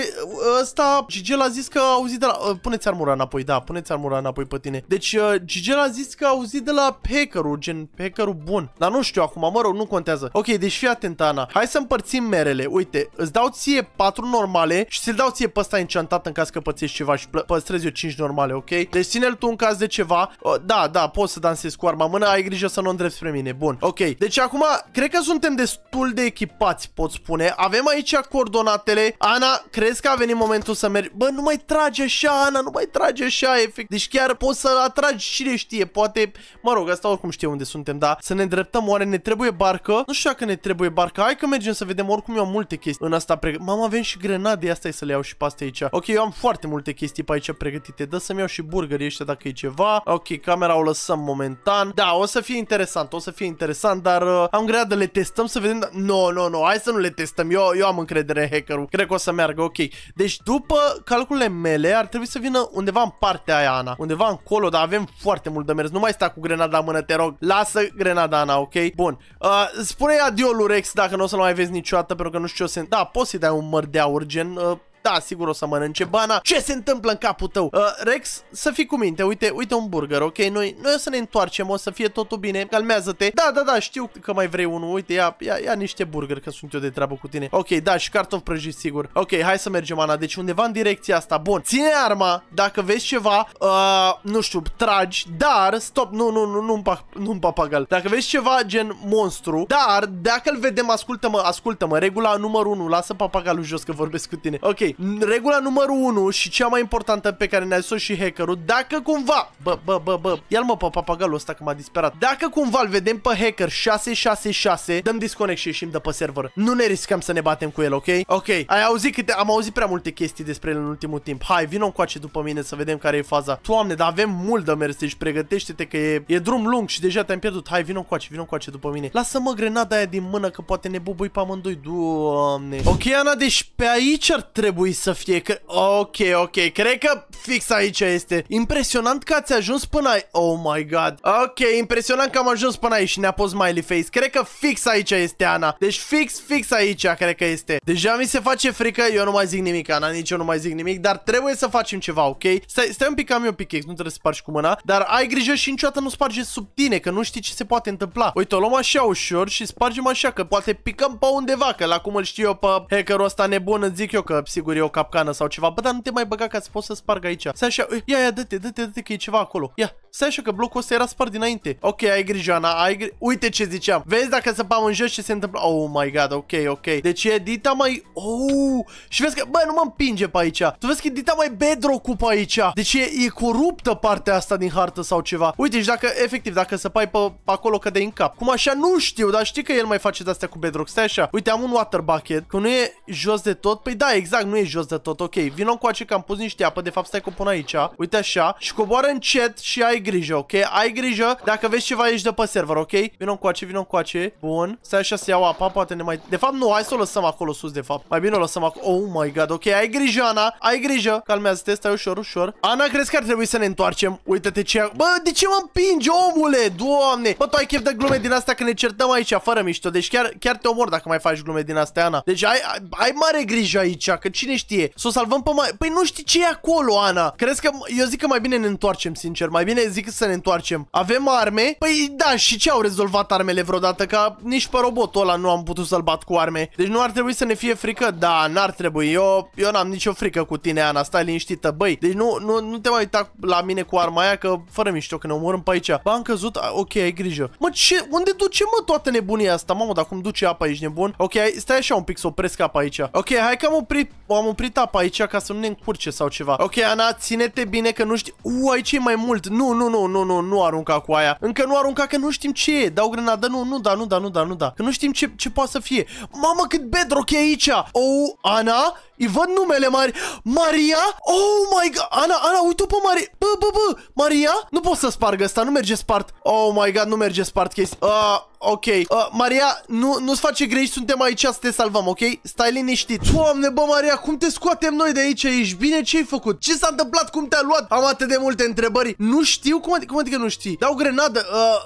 ă, ăsta, Gigel a zis că a auzit de la... Ă, puneți armura înapoi, da, puneți armura înapoi pe tine. Deci, ă, Gigel a zis că a auzit de la pecaru hackerul, gen hackerul bun. Dar nu știu acum, mă rog, nu contează. Ok, deci fii atent, Ana. Hai să împărțim merele. Uite, îți dau ție 4 normale și ți-l dau ție pe ăsta enchantat în caz că pățești ceva și păstrezi eu 5 normale, ok? Deci ține-l tu în caz de ceva. O, da, da, poți să dansezi cu arma mână, ai grijă să nu îndrepti spre mine. Bun, ok. Deci acum, cred că suntem destul de echipați, pot spune. Avem aici coordonatele. Ana, crezi că a venit momentul să mergi? Bă, nu mai trage așa, Ana, nu mai trage așa, efect. Deci chiar poți să atragi cine știe, poate, mă rog, asta oricum știu știu unde suntem, dar să ne îndreptăm, oare ne trebuie barcă? Nu știu că ne trebuie barcă, hai că mergem să vedem, oricum eu am multe chestii în asta pregătite. Mamă, avem și grenade, asta e să le iau și paste aici. Ok, eu am foarte multe chestii pe aici pregătite, dă să-mi iau și burgeri ăștia dacă e ceva. Ok, camera o lăsăm momentan. Da, o să fie interesant, o să fie interesant, dar uh, am grea de le testăm să vedem. Nu, no, nu, no, nu, no, hai să nu le testăm, eu, eu am încredere în hackerul, cred că o să meargă, ok. Deci după calculele mele ar trebui să vină undeva în partea aia, Ana, undeva încolo, dar avem foarte mult de mers, nu mai sta cu grenada în mână, te rog lasă grenada, Ana, ok? Bun. Uh, spune adio Lurex, dacă nu o să-l mai vezi niciodată, pentru că nu știu ce o să... Da, poți să-i dai un măr de aur, gen... Uh, da, sigur o să mănânce bana, ce se întâmplă în capul tău? Uh, Rex, să fii cu minte, uite, uite un burger, ok? Noi, noi o să ne întoarcem, o să fie totul bine, calmează-te. Da, da, da, știu că mai vrei unul, uite, ia, ia, ia niște burger, că sunt eu de treabă cu tine. Ok, da, și cartof prăjit, sigur. Ok, hai să mergem, Ana, deci undeva în direcția asta. Bun, ține arma, dacă vezi ceva, uh, nu știu, tragi, dar, stop, nu, nu, nu, nu, nu un papagal. Dacă vezi ceva gen monstru, dar dacă îl vedem, ascultă-mă, ascultă-mă, regula numărul 1, lasă papagalul jos că vorbesc cu tine. Ok, Regula numărul 1 și cea mai importantă pe care ne-a zis-o și hackerul, dacă cumva, bă, bă, bă, bă, ia mă pe papagalul ăsta că m-a disperat. Dacă cumva îl vedem pe hacker 666, dăm disconnect și ieșim de pe server. Nu ne riscăm să ne batem cu el, ok? Ok, ai auzit câte, am auzit prea multe chestii despre el în ultimul timp. Hai, vino încoace după mine să vedem care e faza. Doamne, dar avem mult de mers, deci pregătește-te că e, e drum lung și deja te-am pierdut. Hai, vino încoace, vino încoace după mine. Lasă-mă grenada aia din mână că poate ne bubui pe amândoi. Doamne. Ok, Ana, deci pe aici ar trebui trebui să fie? Că... Ok, ok, cred că fix aici este. Impresionant că ați ajuns până aici. Oh my god. Ok, impresionant că am ajuns până aici și ne-a pus smiley face. Cred că fix aici este Ana. Deci fix, fix aici cred că este. Deja mi se face frică, eu nu mai zic nimic, Ana, nici eu nu mai zic nimic, dar trebuie să facem ceva, ok? Stai, stai un pic, am eu pickex, nu trebuie să spargi cu mâna, dar ai grijă și niciodată nu sparge sub tine, că nu știi ce se poate întâmpla. Uite, o luăm așa ușor și spargem așa, că poate picăm pe undeva, că la cum îl știu eu pe hackerul ăsta nebun, îți zic eu că sigur sigur e o capcană sau ceva. Bă, dar nu te mai băga ca să poți să sparg aici. Să așa, ia, ia, dă-te, dă-te, dă-te că e ceva acolo. Ia, Stai așa că blocul ăsta era spart dinainte. Ok, ai grijă, Ana, ai gri... Uite ce ziceam. Vezi dacă săpam în jos ce se întâmplă. Oh my god, ok, ok. Deci e Dita mai... Oh! Și vezi că... Bă, nu mă împinge pe aici. Tu vezi că Dita mai bedrocu pe aici. Deci e, e coruptă partea asta din hartă sau ceva. Uite, și dacă, efectiv, dacă săpai pe, pe acolo cădei în cap. Cum așa, nu știu, dar știi că el mai face de-astea cu bedrock. Stai așa. Uite, am un water bucket. Că nu e jos de tot. Păi da, exact, nu e jos de tot. Ok, vino cu acea că am pus niște apă. De fapt, stai că pun aici. Uite așa. Și coboară încet și ai grijă, ok? Ai grijă dacă vezi ceva aici de pe server, ok? Vino încoace, vino încoace. Bun. Stai așa să iau apa, poate ne mai... De fapt, nu, hai să o lăsăm acolo sus, de fapt. Mai bine o lăsăm acolo. Oh my god, ok, ai grijă, Ana. Ai grijă. Calmează-te, stai ușor, ușor. Ana, crezi că ar trebui să ne întoarcem? Uite-te ce... Bă, de ce mă împingi, omule? Doamne! Bă, tu ai chef de glume din asta când ne certăm aici, fără mișto. Deci chiar, chiar te omor dacă mai faci glume din astea, Ana. Deci ai, ai, ai mare grijă aici, că cine știe? Să o salvăm pe mai... Păi nu știi ce e acolo, Ana. Crezi că... Eu zic că mai bine ne întoarcem, sincer. Mai bine zic să ne întoarcem. Avem arme? Păi da, și ce au rezolvat armele vreodată? Ca nici pe robotul ăla nu am putut să-l bat cu arme. Deci nu ar trebui să ne fie frică. Da, n-ar trebui. Eu, eu n-am nicio frică cu tine, Ana. Stai liniștită, băi. Deci nu, nu, nu te mai uita la mine cu arma aia, că fără mișto, că ne omorâm pe aici. Ba, am căzut. Ok, ai grijă. Mă, ce? Unde duce, mă, toată nebunia asta? Mamă, dar cum duce apa aici, nebun? Ok, stai așa un pic să opresc apa aici. Ok, hai că am oprit, am oprit apa aici ca să nu ne încurce sau ceva. Ok, Ana, ține-te bine că nu știi... U, aici e mai mult. Nu, nu, nu, nu, nu, nu, nu arunca cu aia. Încă nu arunca că nu știm ce e. Dau grenadă, nu, nu da, nu da, nu da, nu da. Că nu știm ce, ce poate să fie. Mamă, cât bedrock e aici! O, oh, Ana, îi văd numele mari. Maria? Oh my god. Ana, Ana, uite-o pe Maria. Bă, bă, bă. Maria? Nu pot să sparg asta. Nu merge spart. Oh my god, nu merge spart chestia. Uh, ok. Uh, Maria, nu, nu-ți face greși, Suntem aici să te salvăm, ok? Stai liniștit. Doamne, bă, Maria, cum te scoatem noi de aici? Ești bine? Ce-ai făcut? Ce s-a întâmplat? Cum te-a luat? Am atât de multe întrebări. Nu știu. Cum adică, cum adică nu știi? Dau grenadă. Uh,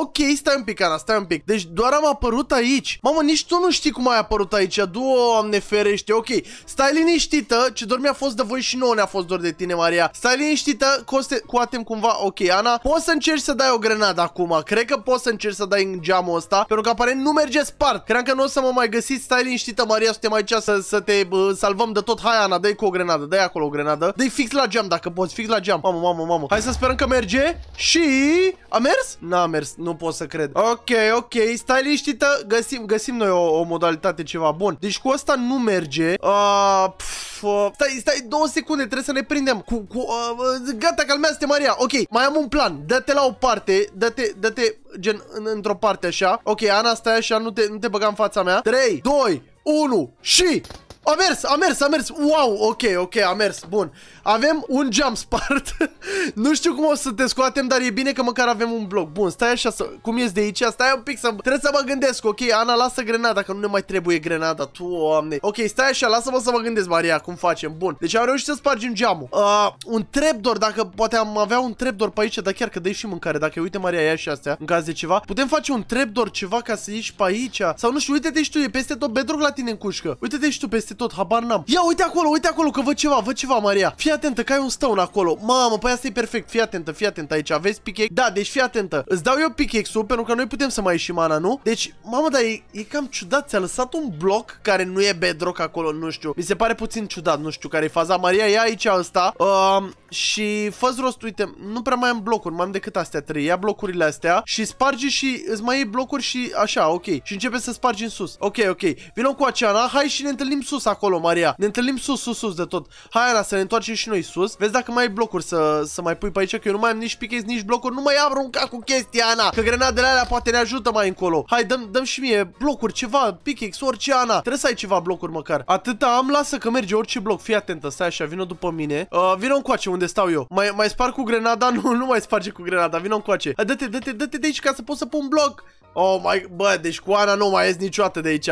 ok, stai un pic, Ana, stai un pic. Deci doar am apărut aici. Mamă, nici tu nu știi cum ai apărut aici. Doamne ferește, ok. Stai liniștită, ce dormi a fost de voi și nouă ne-a fost dor de tine, Maria. Stai liniștită, coste, coatem cumva, ok, Ana. Poți să încerci să dai o grenadă acum, cred că poți să încerci să dai în geamul ăsta, pentru că aparent nu merge spart. Cred că nu o să mă mai găsiți, stai liniștită, Maria, suntem aici să, să te bă, salvăm de tot. Hai, Ana, dai cu o grenadă, dai acolo o grenadă. Dai fix la geam dacă poți, fix la geam. Mamă, mamă, mamă. Hai să sperăm că merge și... A mers? N-a mers, nu pot să cred. Ok, ok, stai liniștită, găsim, găsim noi o, o modalitate ceva bun. Deci cu asta nu merge. Uh, pf, uh, stai, stai, două secunde, trebuie să ne prindem. Cu, cu, uh, uh, gata, calmează-te, Maria. Ok, mai am un plan. Dă-te la o parte, dă-te, dă-te, gen, în, într-o parte așa. Ok, Ana, stai așa, nu te, nu te băga în fața mea. 3, 2, 1 și... A mers, a mers, a mers. Wow, ok, ok, a mers. Bun. Avem un jump spart. <laughs> nu știu cum o să te scoatem, dar e bine că măcar avem un bloc. Bun, stai așa să... Cum ies de aici? Stai un pic să... Trebuie să mă gândesc, ok? Ana, lasă grenada, că nu ne mai trebuie grenada. oamne Ok, stai așa, lasă-mă să mă gândesc, Maria, cum facem. Bun. Deci am reușit să spargem geamul. Uh, un trepdor, dacă poate am avea un trepdor pe aici, dar chiar că dai și mâncare. Dacă uite, Maria, ia și astea, în caz de ceva. Putem face un trepdor ceva ca să ieși pe aici. Sau nu știu, uite-te și tu, e peste tot bedrock la tine în cușcă. Uite-te și tu peste peste tot, habar n-am. Ia uite acolo, uite acolo că văd ceva, văd ceva, Maria. Fii atentă că ai un stone acolo. Mamă, păi asta e perfect. Fii atentă, fii atentă aici. Aveți pickaxe? Da, deci fii atentă. Îți dau eu pickaxe-ul pentru că noi putem să mai ieșim mana, nu? Deci, mamă, dar e, e cam ciudat. Ți-a lăsat un bloc care nu e bedrock acolo, nu știu. Mi se pare puțin ciudat, nu știu care e faza. Maria, ia aici asta. Uh, um, și fă rost, uite, nu prea mai am blocuri, mai am decât astea trei. Ia blocurile astea și sparge și îți mai iei blocuri și așa, ok. Și începe să spargi în sus. Ok, ok. Vino cu Aceana, hai și ne întâlnim sus sus acolo, Maria. Ne întâlnim sus, sus, sus de tot. Hai, Ana, să ne întoarcem și noi sus. Vezi dacă mai ai blocuri să, să mai pui pe aici, că eu nu mai am nici pichezi, nici blocuri. Nu mai am aruncat cu chestia, Ana, că grenadele alea poate ne ajută mai încolo. Hai, dăm, dăm și mie blocuri, ceva, pickaxe, orice, Ana. Trebuie să ai ceva blocuri măcar. Atâta am, lasă că merge orice bloc. Fii atentă, stai așa, vină după mine. Uh, vină încoace unde stau eu. Mai, mai spar cu grenada? <laughs> Nu, nu mai sparge cu grenada. Vină încoace. Dă-te, dă-te, dă-te de aici ca să pot să pun bloc. Oh my... Bă, deci cu Ana nu mai ies niciodată de aici.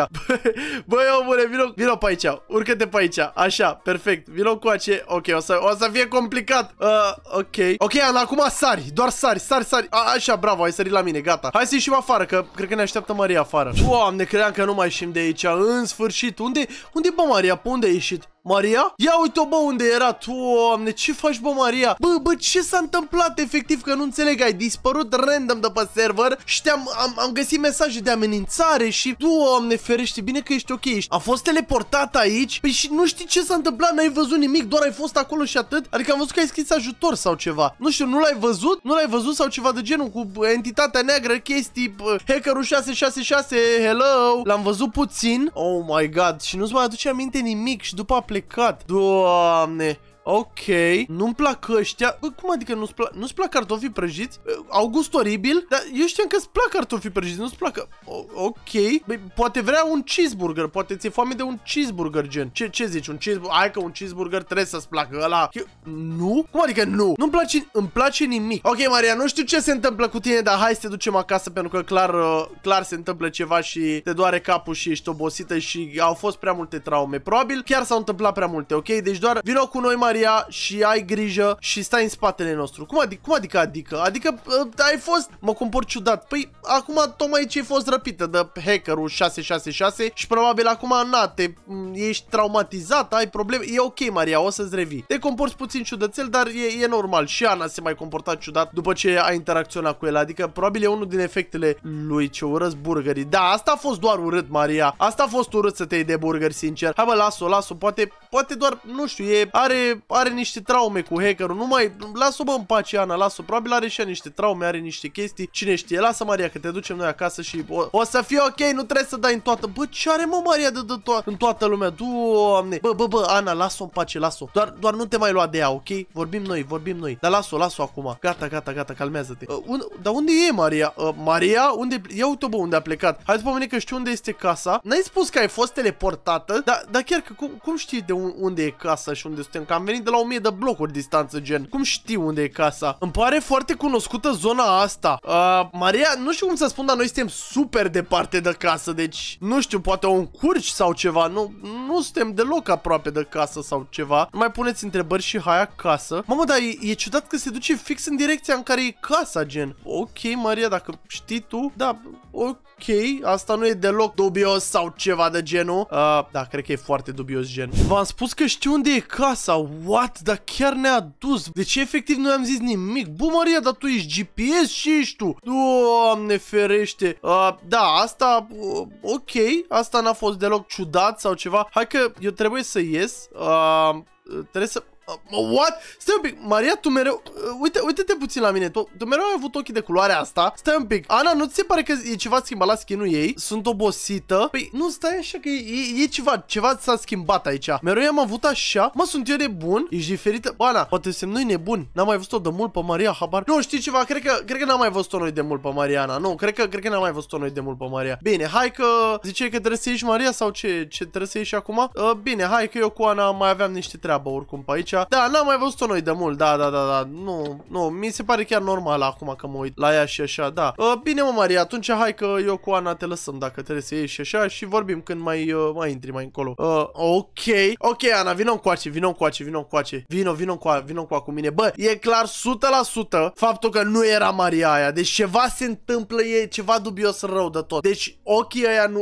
<laughs> Băi, omule, vino, vino pe aici. Urcă-te pe aici. Așa, perfect. Vino cu ace... Ok, o să, o să fie complicat. Uh, ok. Ok, Ana, acum sari. Doar sari, sari, sari. A, așa, bravo, ai sărit la mine, gata. Hai să ieșim afară, că cred că ne așteaptă Maria afară. Doamne, credeam că nu mai ieșim de aici. În sfârșit, unde... Unde, bă, Maria? Pe unde ai ieșit? Maria? Ia uite-o, bă, unde era, doamne, ce faci, bă, Maria? Bă, bă, ce s-a întâmplat, efectiv, că nu înțeleg, ai dispărut random de pe server și am am, am găsit mesaje de amenințare și, tu, doamne, ferește, bine că ești ok, ești. a fost teleportat aici, păi și nu știi ce s-a întâmplat, n-ai văzut nimic, doar ai fost acolo și atât, adică am văzut că ai scris ajutor sau ceva, nu știu, nu l-ai văzut, nu l-ai văzut sau ceva de genul cu entitatea neagră, chestii, bă, hackerul 666, hello, l-am văzut puțin, oh my god, și nu-ți mai aduce aminte nimic și după aplicat. Doamne! Ok, nu-mi plac ăștia. Bă, cum adică nu-ți plac? Nu-ți plac cartofii prăjiți? Au gust oribil? Dar eu știam că ți plac cartofii prăjiți, nu-ți plac. O ok, Băi, poate vrea un cheeseburger, poate ți-e foame de un cheeseburger gen. Ce, ce zici? Un cheeseburger? Hai că un cheeseburger trebuie să-ți placă ăla. Eu... Nu? Cum adică nu? Nu-mi place, îmi place nimic. Ok, Maria, nu știu ce se întâmplă cu tine, dar hai să te ducem acasă pentru că clar, uh, clar se întâmplă ceva și te doare capul și ești obosită și au fost prea multe traume. Probabil chiar s-au întâmplat prea multe, ok? Deci doar vino cu noi mai Maria și ai grijă și stai în spatele nostru. Cum adică? Cum adică? Adică, adică uh, ai fost... Mă comport ciudat. Păi, acum tocmai ce ai fost răpită de hackerul 666 și probabil acum, na, te, ești traumatizat, ai probleme. E ok, Maria, o să-ți revii. Te comporți puțin ciudățel, dar e, e normal. Și Ana se mai comporta ciudat după ce a interacționat cu el. Adică, probabil e unul din efectele lui ce urăs burgerii. Da, asta a fost doar urât, Maria. Asta a fost urât să te iei de burger sincer. Hai bă, las-o, las-o. Poate, poate doar, nu știu, e, are are niște traume cu hackerul, nu mai, las-o bă în pace Ana, las-o, probabil are și ea niște traume, are niște chestii, cine știe, lasă Maria că te ducem noi acasă și o, o să fie ok, nu trebuie să dai în toată, bă ce are mă Maria de, de to în toată lumea, doamne, bă bă bă Ana, las-o în pace, las-o, doar, doar nu te mai lua de ea, ok, vorbim noi, vorbim noi, dar lasă o lasă o acum, gata, gata, gata, calmează-te, uh, un, dar unde e Maria, uh, Maria, unde, ia uite bă unde a plecat, hai să că știu unde este casa, n-ai spus că ai fost teleportată, da, dar, da chiar că cum, cum știi de un, unde e casa și unde suntem, că am venit de la 1000 de blocuri distanță, gen. Cum știu unde e casa? Îmi pare foarte cunoscută zona asta. Uh, Maria, nu știu cum să spun, dar noi suntem super departe de casă, deci nu știu, poate o încurci sau ceva. Nu, nu suntem deloc aproape de casă sau ceva. Nu mai puneți întrebări și hai acasă. Mamă, dar e, e ciudat că se duce fix în direcția în care e casa, gen. Ok, Maria, dacă știi tu, da, ok ok, asta nu e deloc dubios sau ceva de genul. Uh, da, cred că e foarte dubios gen. V-am spus că știu unde e casa, what? Dar chiar ne-a dus. De ce efectiv nu am zis nimic. Bu, Maria, dar tu ești GPS și ești tu. Doamne ferește. Uh, da, asta, uh, ok, asta n-a fost deloc ciudat sau ceva. Hai că eu trebuie să ies. Uh, trebuie să... Uh, what? Stai un pic, Maria, tu mereu... Uh, uite, uite-te puțin la mine, tu, tu mereu ai avut ochii de culoare asta. Stai un pic, Ana, nu ți se pare că e ceva schimbat la skin ei? Sunt obosită. Păi, nu, stai așa că e, e ceva, ceva s-a schimbat aici. Mereu am avut așa. Mă, sunt eu nebun? Ești diferită? Bă, Ana, poate semnul nebun. N-am mai văzut-o de mult pe Maria, habar. Nu, știi ceva, cred că, cred că n-am mai văzut-o noi de mult pe Ana. Nu, cred că, cred că n-am mai văzut-o noi de mult pe Maria. Bine, hai că ziceai că trebuie să ieși Maria sau ce, ce trebuie să ieși acum? Uh, bine, hai că eu cu Ana mai aveam niște treabă oricum pe aici. Da, n-am mai văzut-o noi de mult, da, da, da, da, nu, nu, mi se pare chiar normal acum că mă uit la ea și așa, da. Uh, bine, mă, Maria, atunci hai că eu cu Ana te lăsăm dacă trebuie să ieși și așa și vorbim când mai, uh, mai intri mai încolo. Uh, ok, ok, Ana, vină încoace, vină încoace, vină vino Vino, vină încoace, vină încoace cu mine. Bă, e clar 100% faptul că nu era Maria aia, deci ceva se întâmplă, e ceva dubios rău de tot. Deci ochii aia nu,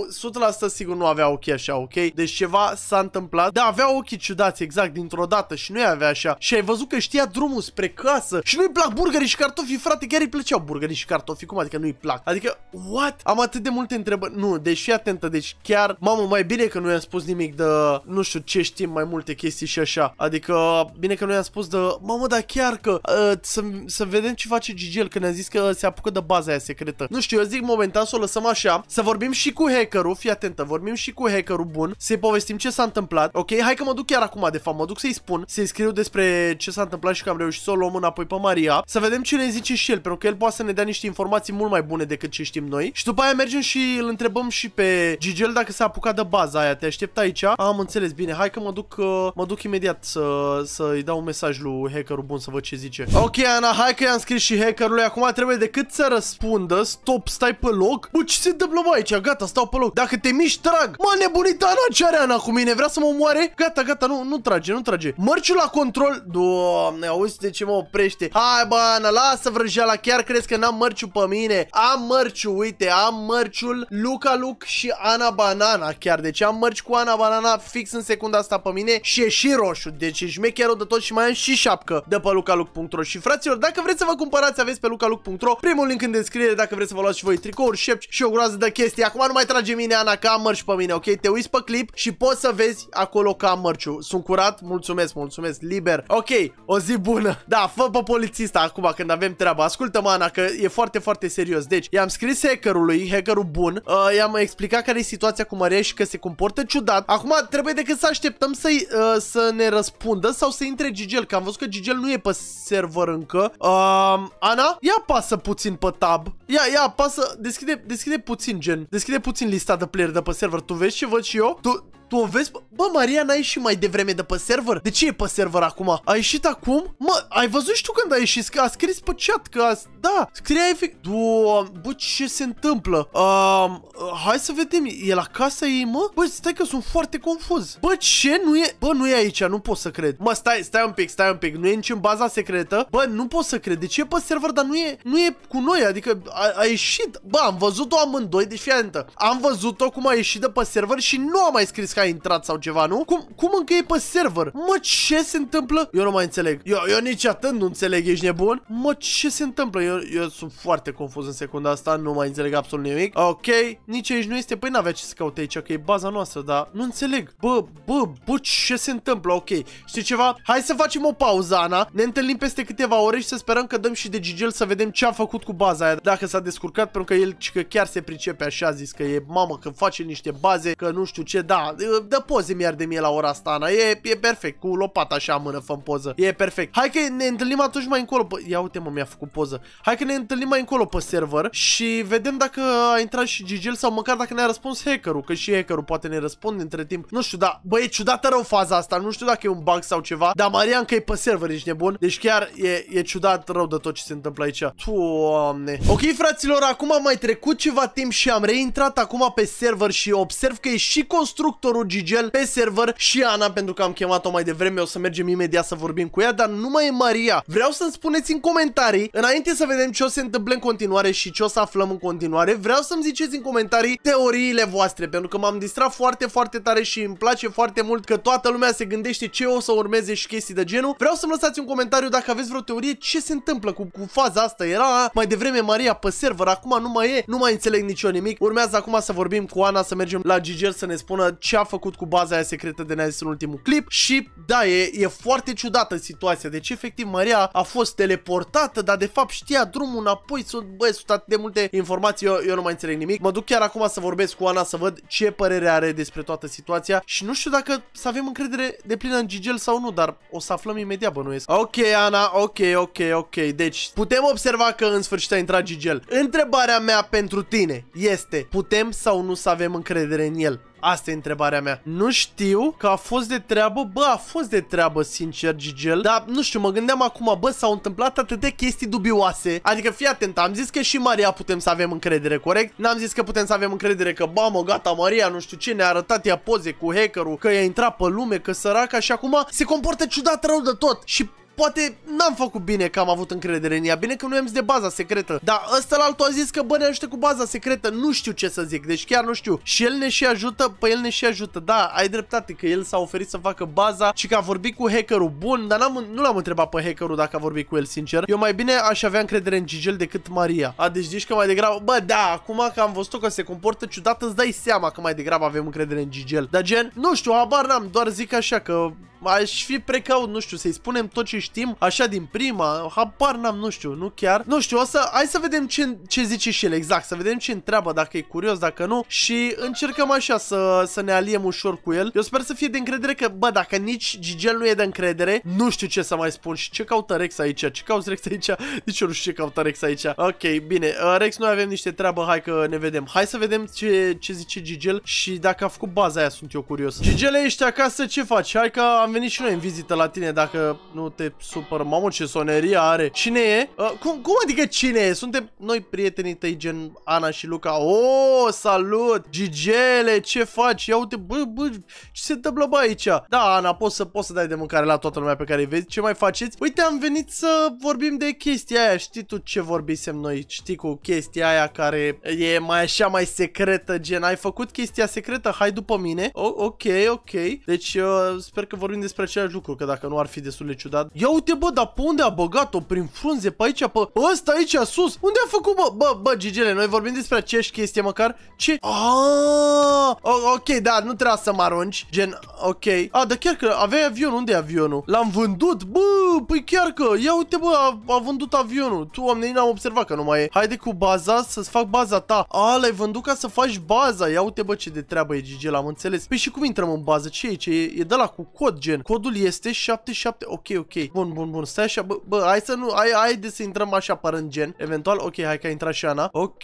100% sigur nu avea ochii așa, ok? Deci ceva s-a întâmplat, da, avea ochii ciudați, exact, dintr-o dată și nu nu avea așa. Și ai văzut că știa drumul spre casă și nu-i plac burgerii și cartofii, frate, chiar îi plăceau burgerii și cartofii, cum adică nu-i plac? Adică, what? Am atât de multe întrebări. Nu, deci fii atentă, deci chiar, mamă, mai bine că nu i-am spus nimic de, nu știu ce știm mai multe chestii și așa. Adică, bine că nu i-am spus de, mamă, dar chiar că, uh, să, să vedem ce face Gigel când ne-a zis că se apucă de baza aia secretă. Nu știu, eu zic momentan să o lăsăm așa, să vorbim și cu hackerul, fii atentă, vorbim și cu hackerul bun, să-i povestim ce s-a întâmplat, ok? Hai că mă duc chiar acum, de fapt, mă duc să-i spun, să-i scriu despre ce s-a întâmplat și că am reușit să o luăm înapoi pe Maria, să vedem ce ne zice și el, pentru că el poate să ne dea niște informații mult mai bune decât ce știm noi. Și după aia mergem și îl întrebăm și pe Gigel dacă s-a apucat de baza aia. Te aștept aici? am înțeles, bine, hai că mă duc, uh, mă duc imediat să, să-i dau un mesaj lui hackerul bun să văd ce zice. Ok, Ana, hai că i-am scris și hackerului, acum trebuie decât să răspundă, stop, stai pe loc. Bă, ce se întâmplă mai aici? Gata, stau pe loc. Dacă te miști, trag. Mă, nebunit, Ana, ce are Ana cu mine? Vrea să mă omoare? Gata, gata, nu, nu trage, nu trage. Mărciul la control. Doamne, auzi de ce mă oprește? Hai, bă, Ana, lasă vrăjeala, chiar crezi că n-am mărciu pe mine? Am mărciu, uite, am mărciul Luca Luc și Ana Banana chiar. Deci am mărci cu Ana Banana fix în secunda asta pe mine și e și roșu. Deci e șmecherul de tot și mai am și șapcă de pe lucaluc.ro. Și fraților, dacă vreți să vă cumpărați, aveți pe lucaluc.ro primul link în descriere dacă vreți să vă luați și voi tricouri, șepci și o groază de chestii. Acum nu mai trage mine, Ana, că am mărci pe mine, ok? Te uiți pe clip și poți să vezi acolo că am mărciu. Sunt curat, mulțumesc, mulțumesc vorbesc liber. Ok, o zi bună. Da, fă pe polițist acum când avem treaba. Ascultă-mă, Ana, că e foarte, foarte serios. Deci, i-am scris hackerului, hackerul bun, uh, i-am explicat care e situația cu Maria și că se comportă ciudat. Acum trebuie decât să așteptăm să uh, să ne răspundă sau să intre Gigel, că am văzut că Gigel nu e pe server încă. Uh, Ana, ia pasă puțin pe tab. Ia, ia, pasă deschide, deschide puțin, gen. Deschide puțin lista de player de pe server. Tu vezi ce văd și eu? Tu, tu o vezi? Bă, Maria n-a ieșit mai devreme de pe server? De ce e pe server acum? A ieșit acum? Mă, ai văzut și tu când a ieșit? Că a scris pe chat că a... Da, scria efect... Doamne, bă, ce se întâmplă? Um, hai să vedem, e la casa ei, mă? Bă, stai că sunt foarte confuz. Bă, ce? Nu e... Bă, nu e aici, nu pot să cred. Mă, stai, stai un pic, stai un pic. Nu e nici în baza secretă. Bă, nu pot să cred. De ce e pe server, dar nu e, nu e cu noi? Adică a, a ieșit. Bă, am văzut-o amândoi, deci fii atentă. Am văzut-o cum a ieșit de pe server și nu a mai scris a intrat sau ceva, nu? Cum, cum încă e pe server? Mă, ce se întâmplă? Eu nu mai înțeleg. Eu, eu nici atât nu înțeleg, ești nebun? Mă, ce se întâmplă? Eu, eu sunt foarte confuz în secunda asta, nu mai înțeleg absolut nimic. Ok, nici aici nu este, păi n-avea ce să caute aici, că e baza noastră, dar nu înțeleg. Bă, bă, bă, ce se întâmplă? Ok, știi ceva? Hai să facem o pauză, Ana. Ne întâlnim peste câteva ore și să sperăm că dăm și de Gigel să vedem ce a făcut cu baza aia, dacă s-a descurcat, pentru că el că chiar se pricepe așa, a zis că e mamă, că face niște baze, că nu știu ce, da, dă poze mi de mie la ora asta, Ana. E, e perfect, cu lopata așa mână fă poză. E perfect. Hai că ne întâlnim atunci mai încolo. Bă, ia uite mă, mi-a făcut poză. Hai că ne întâlnim mai încolo pe server și vedem dacă a intrat și Gigel sau măcar dacă ne-a răspuns hackerul, că și hackerul poate ne răspunde între timp. Nu știu, dar bă, e ciudată rău faza asta. Nu știu dacă e un bug sau ceva, dar Marian că e pe server, ești nebun. Deci chiar e, e ciudat rău de tot ce se întâmplă aici. Doamne. Ok, fraților, acum am mai trecut ceva timp și am reintrat acum pe server și observ că e și constructorul Maru Gigel pe server și Ana pentru că am chemat-o mai devreme. O să mergem imediat să vorbim cu ea, dar nu mai e Maria. Vreau să-mi spuneți în comentarii, înainte să vedem ce o se întâmplă în continuare și ce o să aflăm în continuare, vreau să-mi ziceți în comentarii teoriile voastre, pentru că m-am distrat foarte, foarte tare și îmi place foarte mult că toată lumea se gândește ce o să urmeze și chestii de genul. Vreau să-mi lăsați un comentariu dacă aveți vreo teorie ce se întâmplă cu, cu faza asta. Era mai devreme Maria pe server, acum nu mai e, nu mai înțeleg nicio nimic. Urmează acum să vorbim cu Ana, să mergem la Giger să ne spună ce a făcut cu baza aia secretă de NAS în ultimul clip și da, e, e foarte ciudată situația. Deci efectiv Maria a fost teleportată, dar de fapt știa drumul înapoi. Sunt, bă, sunt atât de multe informații, eu, eu nu mai înțeleg nimic. Mă duc chiar acum să vorbesc cu Ana să văd ce părere are despre toată situația și nu știu dacă să avem încredere de plină în Gigel sau nu, dar o să aflăm imediat, bănuiesc. Ok, Ana, ok, ok, ok. Deci putem observa că în sfârșit a intrat Gigel. Întrebarea mea pentru tine este, putem sau nu să avem încredere în el? Asta e întrebarea mea. Nu știu că a fost de treabă, bă, a fost de treabă, sincer, Gigel, dar nu știu, mă gândeam acum, bă, s-au întâmplat atâtea chestii dubioase. Adică fii atent, am zis că și Maria putem să avem încredere, corect? N-am zis că putem să avem încredere că, mă, gata, Maria, nu știu ce, ne-a arătat ea poze cu hackerul, că i-a intrat pe lume, că săraca și acum se comportă ciudat rău de tot. Și poate n-am făcut bine că am avut încredere în ea, bine că nu am zis de baza secretă, dar ăsta la altul a zis că bă ne ajută cu baza secretă, nu știu ce să zic, deci chiar nu știu. Și el ne și ajută, pe el ne și ajută, da, ai dreptate că el s-a oferit să facă baza și că a vorbit cu hackerul bun, dar am nu l-am întrebat pe hackerul dacă a vorbit cu el, sincer. Eu mai bine aș avea încredere în Gigel decât Maria. A, deci zici că mai degrabă, bă, da, acum că am văzut că se comportă ciudat, îți dai seama că mai degrabă avem încredere în Gigel. Dar gen, nu știu, habar n-am, doar zic așa că aș fi precaut, nu știu, să-i spunem tot ce știm, așa din prima, habar n-am, nu știu, nu chiar. Nu știu, o să, hai să vedem ce, ce zice și el exact, să vedem ce întreabă, dacă e curios, dacă nu și încercăm așa să, să ne aliem ușor cu el. Eu sper să fie de încredere că, bă, dacă nici Gigel nu e de încredere, nu știu ce să mai spun și ce caută Rex aici, ce cauți Rex aici, <laughs> nici eu nu știu ce caută Rex aici. Ok, bine, uh, Rex, noi avem niște treabă, hai că ne vedem. Hai să vedem ce, ce zice Gigel și dacă a făcut baza aia, sunt eu curios. Gigel, ești acasă, ce faci? Hai că am am venit și noi în vizită la tine dacă nu te supăr. Mamă, ce sonerie are. Cine e? Uh, cum, cum adică cine e? Suntem noi prietenii tăi gen Ana și Luca. Oh, salut! Gigele, ce faci? Ia uite, bă, bă, ce se întâmplă bă aici? Da, Ana, poți să, poți să dai de mâncare la toată lumea pe care îi vezi. Ce mai faceți? Uite, am venit să vorbim de chestia aia. Știi tu ce vorbisem noi? Știi cu chestia aia care e mai așa, mai secretă, gen. Ai făcut chestia secretă? Hai după mine. O ok, ok. Deci, uh, sper că vorbim vorbim despre același lucru, că dacă nu ar fi destul de ciudat. Ia uite, bă, dar pe unde a băgat-o? Prin frunze, pe aici, pe, ăsta aici, sus. Unde a făcut, bă? Bă, bă, Gigele, noi vorbim despre aceeași chestie măcar. Ce? Ah, ok, da, nu trebuia să mă arunci. Gen, ok. A, dar chiar că avea avionul, unde e avionul? L-am vândut? Bă, păi chiar că, ia uite, bă, a, a vândut avionul. Tu, am n-am observat că nu mai e. Haide cu baza să-ți fac baza ta. A, l-ai vândut ca să faci baza. Ia uite, bă, ce de treabă e Gigel, am înțeles. Păi și cum intrăm în bază? Ce e? Ce e? E de la cu cod, gen gen. Codul este 77. Ok, ok. Bun, bun, bun. Stai așa. Bă, bă hai să nu... ai de să intrăm așa parând gen. Eventual, ok, hai că a intrat și Ana. Ok.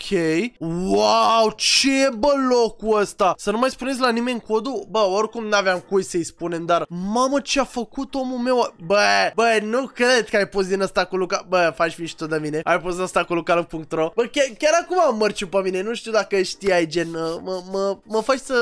Wow, ce bă locul ăsta. Să nu mai spuneți la nimeni codul. Bă, oricum n-aveam cui să-i spunem, dar... Mamă, ce a făcut omul meu. Bă, bă, nu cred că ai pus din asta cu Luca. Bă, faci mișto de mine. Ai pus asta cu lucalu.ro. Bă, chiar, chiar acum am mărciu pe mine. Nu știu dacă știai, gen... Mă, mă, mă faci să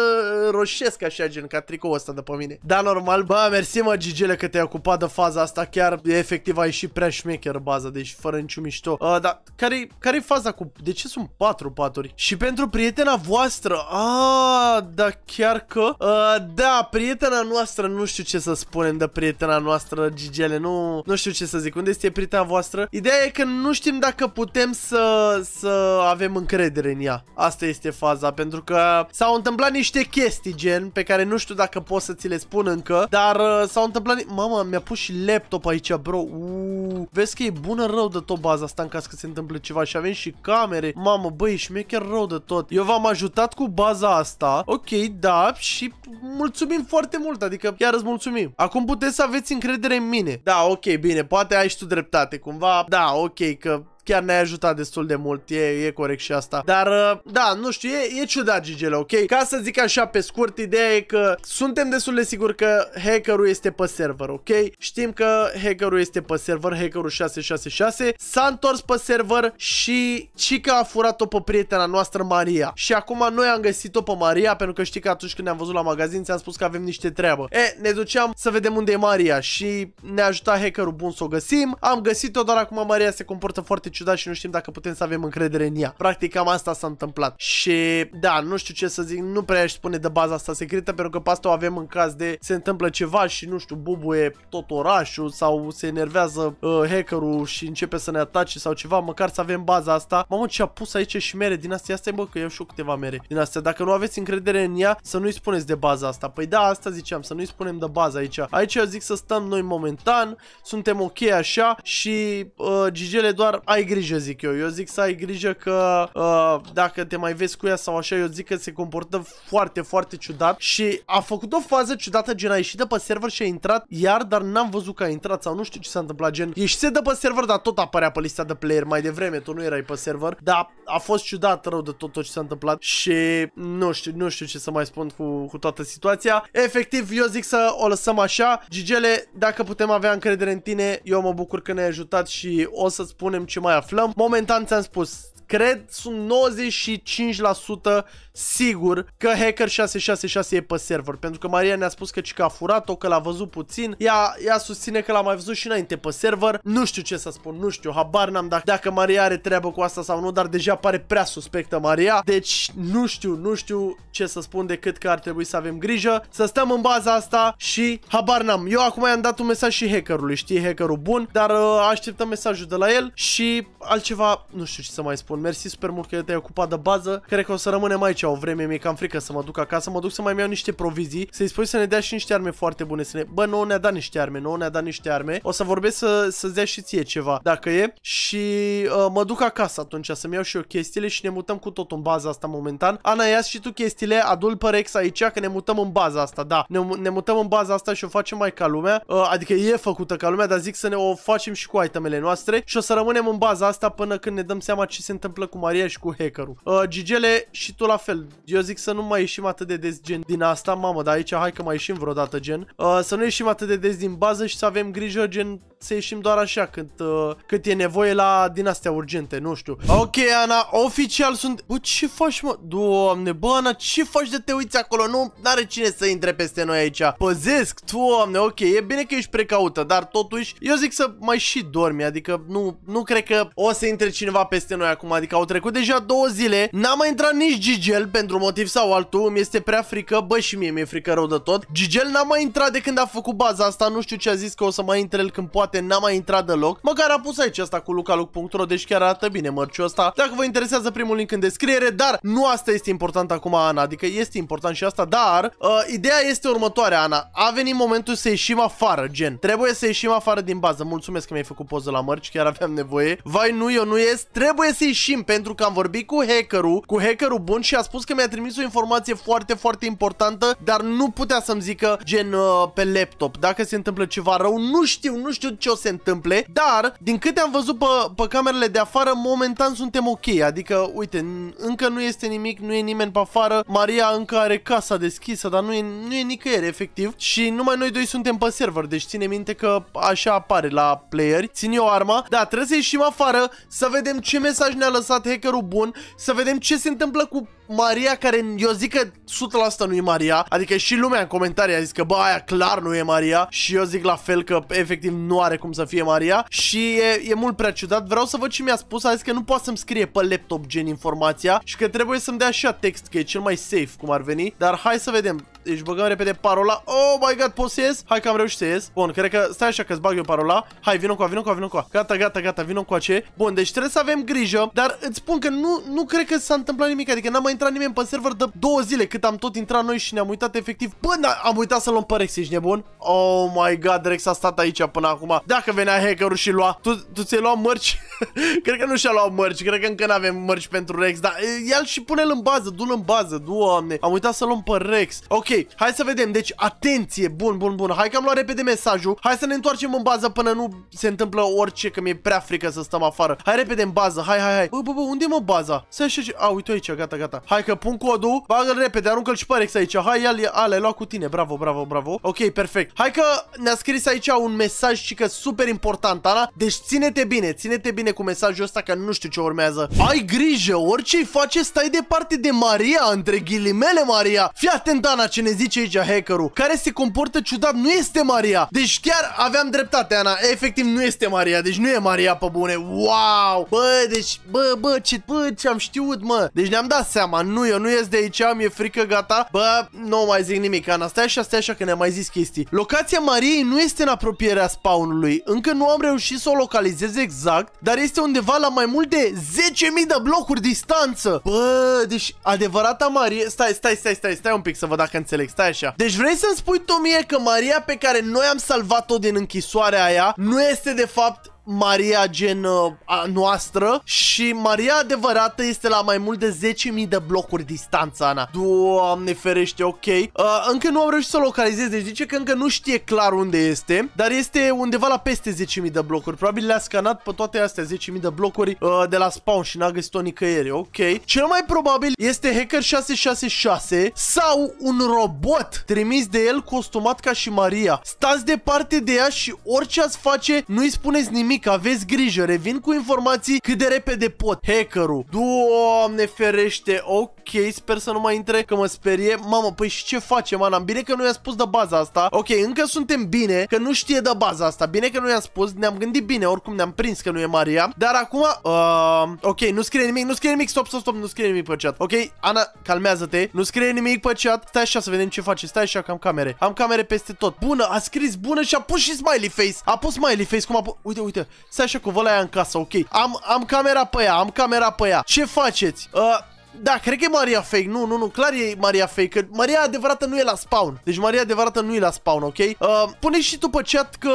roșesc așa, gen, ca tricoul ăsta de pe mine. Da, normal, bă, mersi mă Gigele că te-ai ocupat de faza asta, chiar efectiv ai și prea șmecher baza, deci fără niciun mișto. Uh, dar care-i care faza cu... De ce sunt patru paturi? Și pentru prietena voastră, ah, da chiar că... Uh, da, prietena noastră, nu știu ce să spunem de prietena noastră Gigele, nu, nu știu ce să zic, unde este prietena voastră? Ideea e că nu știm dacă putem să, să avem încredere în ea. Asta este faza, pentru că s-au întâmplat niște chestii gen pe care nu știu dacă pot să ți le spun încă, dar s-au întâmplat... Mama, mi-a pus și laptop aici, bro. Uuu. Vezi că e bună rău de tot baza asta în caz că se întâmplă ceva și avem și camere. Mamă, băi, și mi-e chiar rău de tot. Eu v-am ajutat cu baza asta. Ok, da, și mulțumim foarte mult, adică chiar îți mulțumim. Acum puteți să aveți încredere în mine. Da, ok, bine, poate ai și tu dreptate, cumva. Da, ok, că chiar ne-ai ajutat destul de mult, e, e corect și asta. Dar, uh, da, nu știu, e, e ciudat Gigele, ok? Ca să zic așa pe scurt, ideea e că suntem destul de sigur că hackerul este pe server, ok? Știm că hackerul este pe server, hackerul 666 s-a întors pe server și Cica a furat-o pe prietena noastră Maria. Și acum noi am găsit-o pe Maria pentru că știi că atunci când ne-am văzut la magazin ți-am spus că avem niște treabă. E, ne duceam să vedem unde e Maria și ne-a ajutat hackerul bun să o găsim. Am găsit-o, dar acum Maria se comportă foarte ciudat și nu știm dacă putem să avem încredere în ea. Practic cam asta s-a întâmplat. Și da, nu știu ce să zic, nu prea aș spune de baza asta secretă pentru că pe asta o avem în caz de se întâmplă ceva și nu știu, bubuie tot orașul sau se enervează uh, hackerul și începe să ne atace sau ceva, măcar să avem baza asta. Mamă, ce a pus aici și mere din astea, asta bă, că eu știu câteva mere din astea. Dacă nu aveți încredere în ea, să nu-i spuneți de baza asta. Păi da, asta ziceam, să nu-i spunem de baza aici. Aici eu zic să stăm noi momentan, suntem ok așa și uh, Gigele doar ai grijă, zic eu. Eu zic să ai grijă că uh, dacă te mai vezi cu ea sau așa, eu zic că se comportă foarte, foarte ciudat și a făcut o fază ciudată, gen a ieșit de pe server și a intrat iar, dar n-am văzut că a intrat sau nu știu ce s-a întâmplat, gen ieșise de pe server, dar tot apărea pe lista de player mai devreme, tu nu erai pe server, dar a fost ciudat rău de tot, tot ce s-a întâmplat și nu știu, nu știu ce să mai spun cu, cu toată situația. Efectiv, eu zic să o lăsăm așa. Gigele, dacă putem avea încredere în tine, eu mă bucur că ne-ai ajutat și o să spunem ce mai mai aflăm. Momentan ți-am spus, cred, sunt 95% sigur că Hacker 666 e pe server, pentru că Maria ne-a spus că Cica a furat-o, că l-a văzut puțin, ea, ea susține că l-a mai văzut și înainte pe server, nu știu ce să spun, nu știu, habar n-am dacă, dacă Maria are treabă cu asta sau nu, dar deja pare prea suspectă Maria, deci nu știu, nu știu ce să spun decât că ar trebui să avem grijă, să stăm în baza asta și habar n-am. Eu acum i-am dat un mesaj și hackerului, știi, hackerul bun, dar uh, așteptăm mesajul de la el și altceva, nu știu ce să mai spun, mersi super mult că te-ai ocupat de bază, cred că o să rămânem aici o vreme, mi-e cam frică să mă duc acasă, mă duc să mai iau niște provizii, să-i spui să ne dea și niște arme foarte bune, să ne... Bă, nouă ne-a dat niște arme, nouă ne-a dat niște arme, o să vorbesc să, să-ți dea și ție ceva, dacă e, și uh, mă duc acasă atunci, să-mi iau și eu chestiile și ne mutăm cu tot în baza asta momentan. Ana, ia și tu chestiile, adul pe Rex aici, că ne mutăm în baza asta, da, ne, ne mutăm în baza asta și o facem mai ca lumea, uh, adică e făcută ca lumea, dar zic să ne o facem și cu itemele noastre și o să rămânem în baza asta până când ne dăm seama ce se întâmplă cu Maria și cu hackerul. Uh, Gigele și tu la fel altfel. Eu zic să nu mai ieșim atât de des gen din asta, mamă, dar aici hai că mai ieșim vreodată gen. Uh, să nu ieșim atât de des din bază și să avem grijă gen să ieșim doar așa cât, uh, cât e nevoie la din astea urgente, nu știu. Ok, Ana, oficial sunt... Bă, ce faci, mă? Doamne, bă, Ana, ce faci de te uiți acolo? Nu are cine să intre peste noi aici. Păzesc, doamne, ok, e bine că ești precaută, dar totuși eu zic să mai și dormi, adică nu, nu cred că o să intre cineva peste noi acum, adică au trecut deja două zile, n-a mai intrat nici Gigel pentru motiv sau altul, mi este prea frică, bă, și mie mi-e frică rău de tot. Gigel n-a mai intrat de când a făcut baza asta, nu știu ce a zis că o să mai intre el când poate departe, n-a mai intrat deloc. Măcar a pus aici asta cu lucaluc.ro, deci chiar arată bine mărciul ăsta. Dacă vă interesează primul link în descriere, dar nu asta este important acum, Ana, adică este important și asta, dar uh, ideea este următoarea, Ana. A venit momentul să ieșim afară, gen. Trebuie să ieșim afară din bază. Mulțumesc că mi-ai făcut poză la mărci, chiar aveam nevoie. Vai, nu, eu nu ies. Trebuie să ieșim pentru că am vorbit cu hackerul, cu hackerul bun și a spus că mi-a trimis o informație foarte, foarte importantă, dar nu putea să-mi zică gen uh, pe laptop. Dacă se întâmplă ceva rău, nu știu, nu știu ce o se întâmple, dar din câte am văzut pe, pe camerele de afară, momentan suntem ok, adică, uite, încă nu este nimic, nu e nimeni pe afară, Maria încă are casa deschisă, dar nu e, nu e nicăieri, efectiv, și numai noi doi suntem pe server, deci ține minte că așa apare la player, țin eu arma, da, trebuie să ieșim afară, să vedem ce mesaj ne-a lăsat hackerul bun, să vedem ce se întâmplă cu Maria care eu zic că 100% nu e Maria, adică și lumea în comentarii a zis că bă, aia clar nu e Maria și eu zic la fel că efectiv nu pare cum să fie Maria și e, e mult prea ciudat. Vreau să văd ce mi-a spus, a zis că nu poate să-mi scrie pe laptop gen informația și că trebuie să-mi dea așa text, că e cel mai safe cum ar veni, dar hai să vedem. Deci băgăm repede parola. Oh my god, pot să ies? Hai că am reușit să ies. Bun, cred că stai așa că-ți bag eu parola. Hai, vino cu a vino cu a vino cu a Gata, gata, gata, vino cu ce. Bun, deci trebuie să avem grijă, dar îți spun că nu, nu cred că s-a întâmplat nimic. Adică n am mai intrat nimeni pe server de două zile cât am tot intrat noi și ne-am uitat efectiv. Bă, am uitat să luăm pe Rex, ești nebun? Oh my god, Rex a stat aici până acum. Dacă venea hackerul și lua, tu, tu ți-ai luat mărci? <laughs> cred că nu și-a luat mărci, cred că încă n-avem mărci pentru Rex, dar el și pune-l în bază, du-l în bază, doamne. Am uitat să luăm pe Rex. Ok, hai să vedem. Deci, atenție, bun, bun, bun. Hai că am luat repede mesajul. Hai să ne întoarcem în bază până nu se întâmplă orice, că mi-e prea frică să stăm afară. Hai repede în bază, hai, hai, hai. Bă, bă, bă, unde mă baza? Să așa, a, uite aici, gata, gata. Hai că pun codul, bagă-l repede, aruncă-l și pe aici. Hai, ia, a, l-ai cu tine, bravo, bravo, bravo. Ok, perfect. Hai că ne-a scris aici un mesaj și că super important, Ana. Deci ține-te bine, ține-te bine cu mesajul ăsta că nu știu ce urmează. Ai grijă, orice-i face, stai departe de Maria, între ghilimele Maria. Fii atent, Ana, ce ne zice aici hackerul, care se comportă ciudat, nu este Maria. Deci chiar aveam dreptate, Ana. Efectiv, nu este Maria. Deci nu e Maria pe bune. Wow! Bă, deci, bă, bă, ce, bă, ce am știut, mă. Deci ne-am dat seama. Nu, eu nu ies de aici, am e frică, gata. Bă, nu mai zic nimic, Ana. Stai așa, stai așa, că ne-am mai zis chestii. Locația Mariei nu este în apropierea spawnului. Încă nu am reușit să o localizez exact, dar este undeva la mai mult de 10.000 de blocuri distanță. Bă, deci adevărata Marie... Stai, stai, stai, stai, stai un pic să văd dacă înțeleg înțeleg, stai așa. Deci vrei să-mi spui tu mie că Maria pe care noi am salvat-o din închisoarea aia nu este de fapt Maria gen uh, a noastră și Maria adevărată este la mai mult de 10.000 de blocuri distanță, Ana. Doamne ferește, ok. Uh, încă nu am reușit să o localizez, deci zice că încă nu știe clar unde este, dar este undeva la peste 10.000 de blocuri. Probabil le-a scanat pe toate astea 10.000 de blocuri uh, de la spawn și n-a găsit-o nicăieri, ok. Cel mai probabil este Hacker 666 sau un robot trimis de el costumat ca și Maria. Stați departe de ea și orice ați face, nu-i spuneți nimic nimic, aveți grijă, revin cu informații cât de repede pot. Hackerul, doamne ferește, ok, sper să nu mai intre, că mă sperie. Mamă, păi și ce facem, Ana? Bine că nu i-am spus de baza asta. Ok, încă suntem bine, că nu știe de baza asta. Bine că nu i-am spus, ne-am gândit bine, oricum ne-am prins că nu e Maria. Dar acum, uh, ok, nu scrie nimic, nu scrie nimic, stop, stop, stop, nu scrie nimic pe chat. Ok, Ana, calmează-te, nu scrie nimic pe chat. Stai așa să vedem ce face, stai așa că am camere. Am camere peste tot. Bună, a scris bună și a pus și smiley face. A pus smiley face, cum a pus... Uite, uite, se așa cu vălaia în casă, ok. Am, am camera pe ea, am camera pe ea. Ce faceți? Uh, da, cred că e Maria fake. Nu, nu, nu, clar e Maria fake. Că Maria adevărată nu e la spawn. Deci Maria adevărată nu e la spawn, ok? Uh, pune și tu pe chat că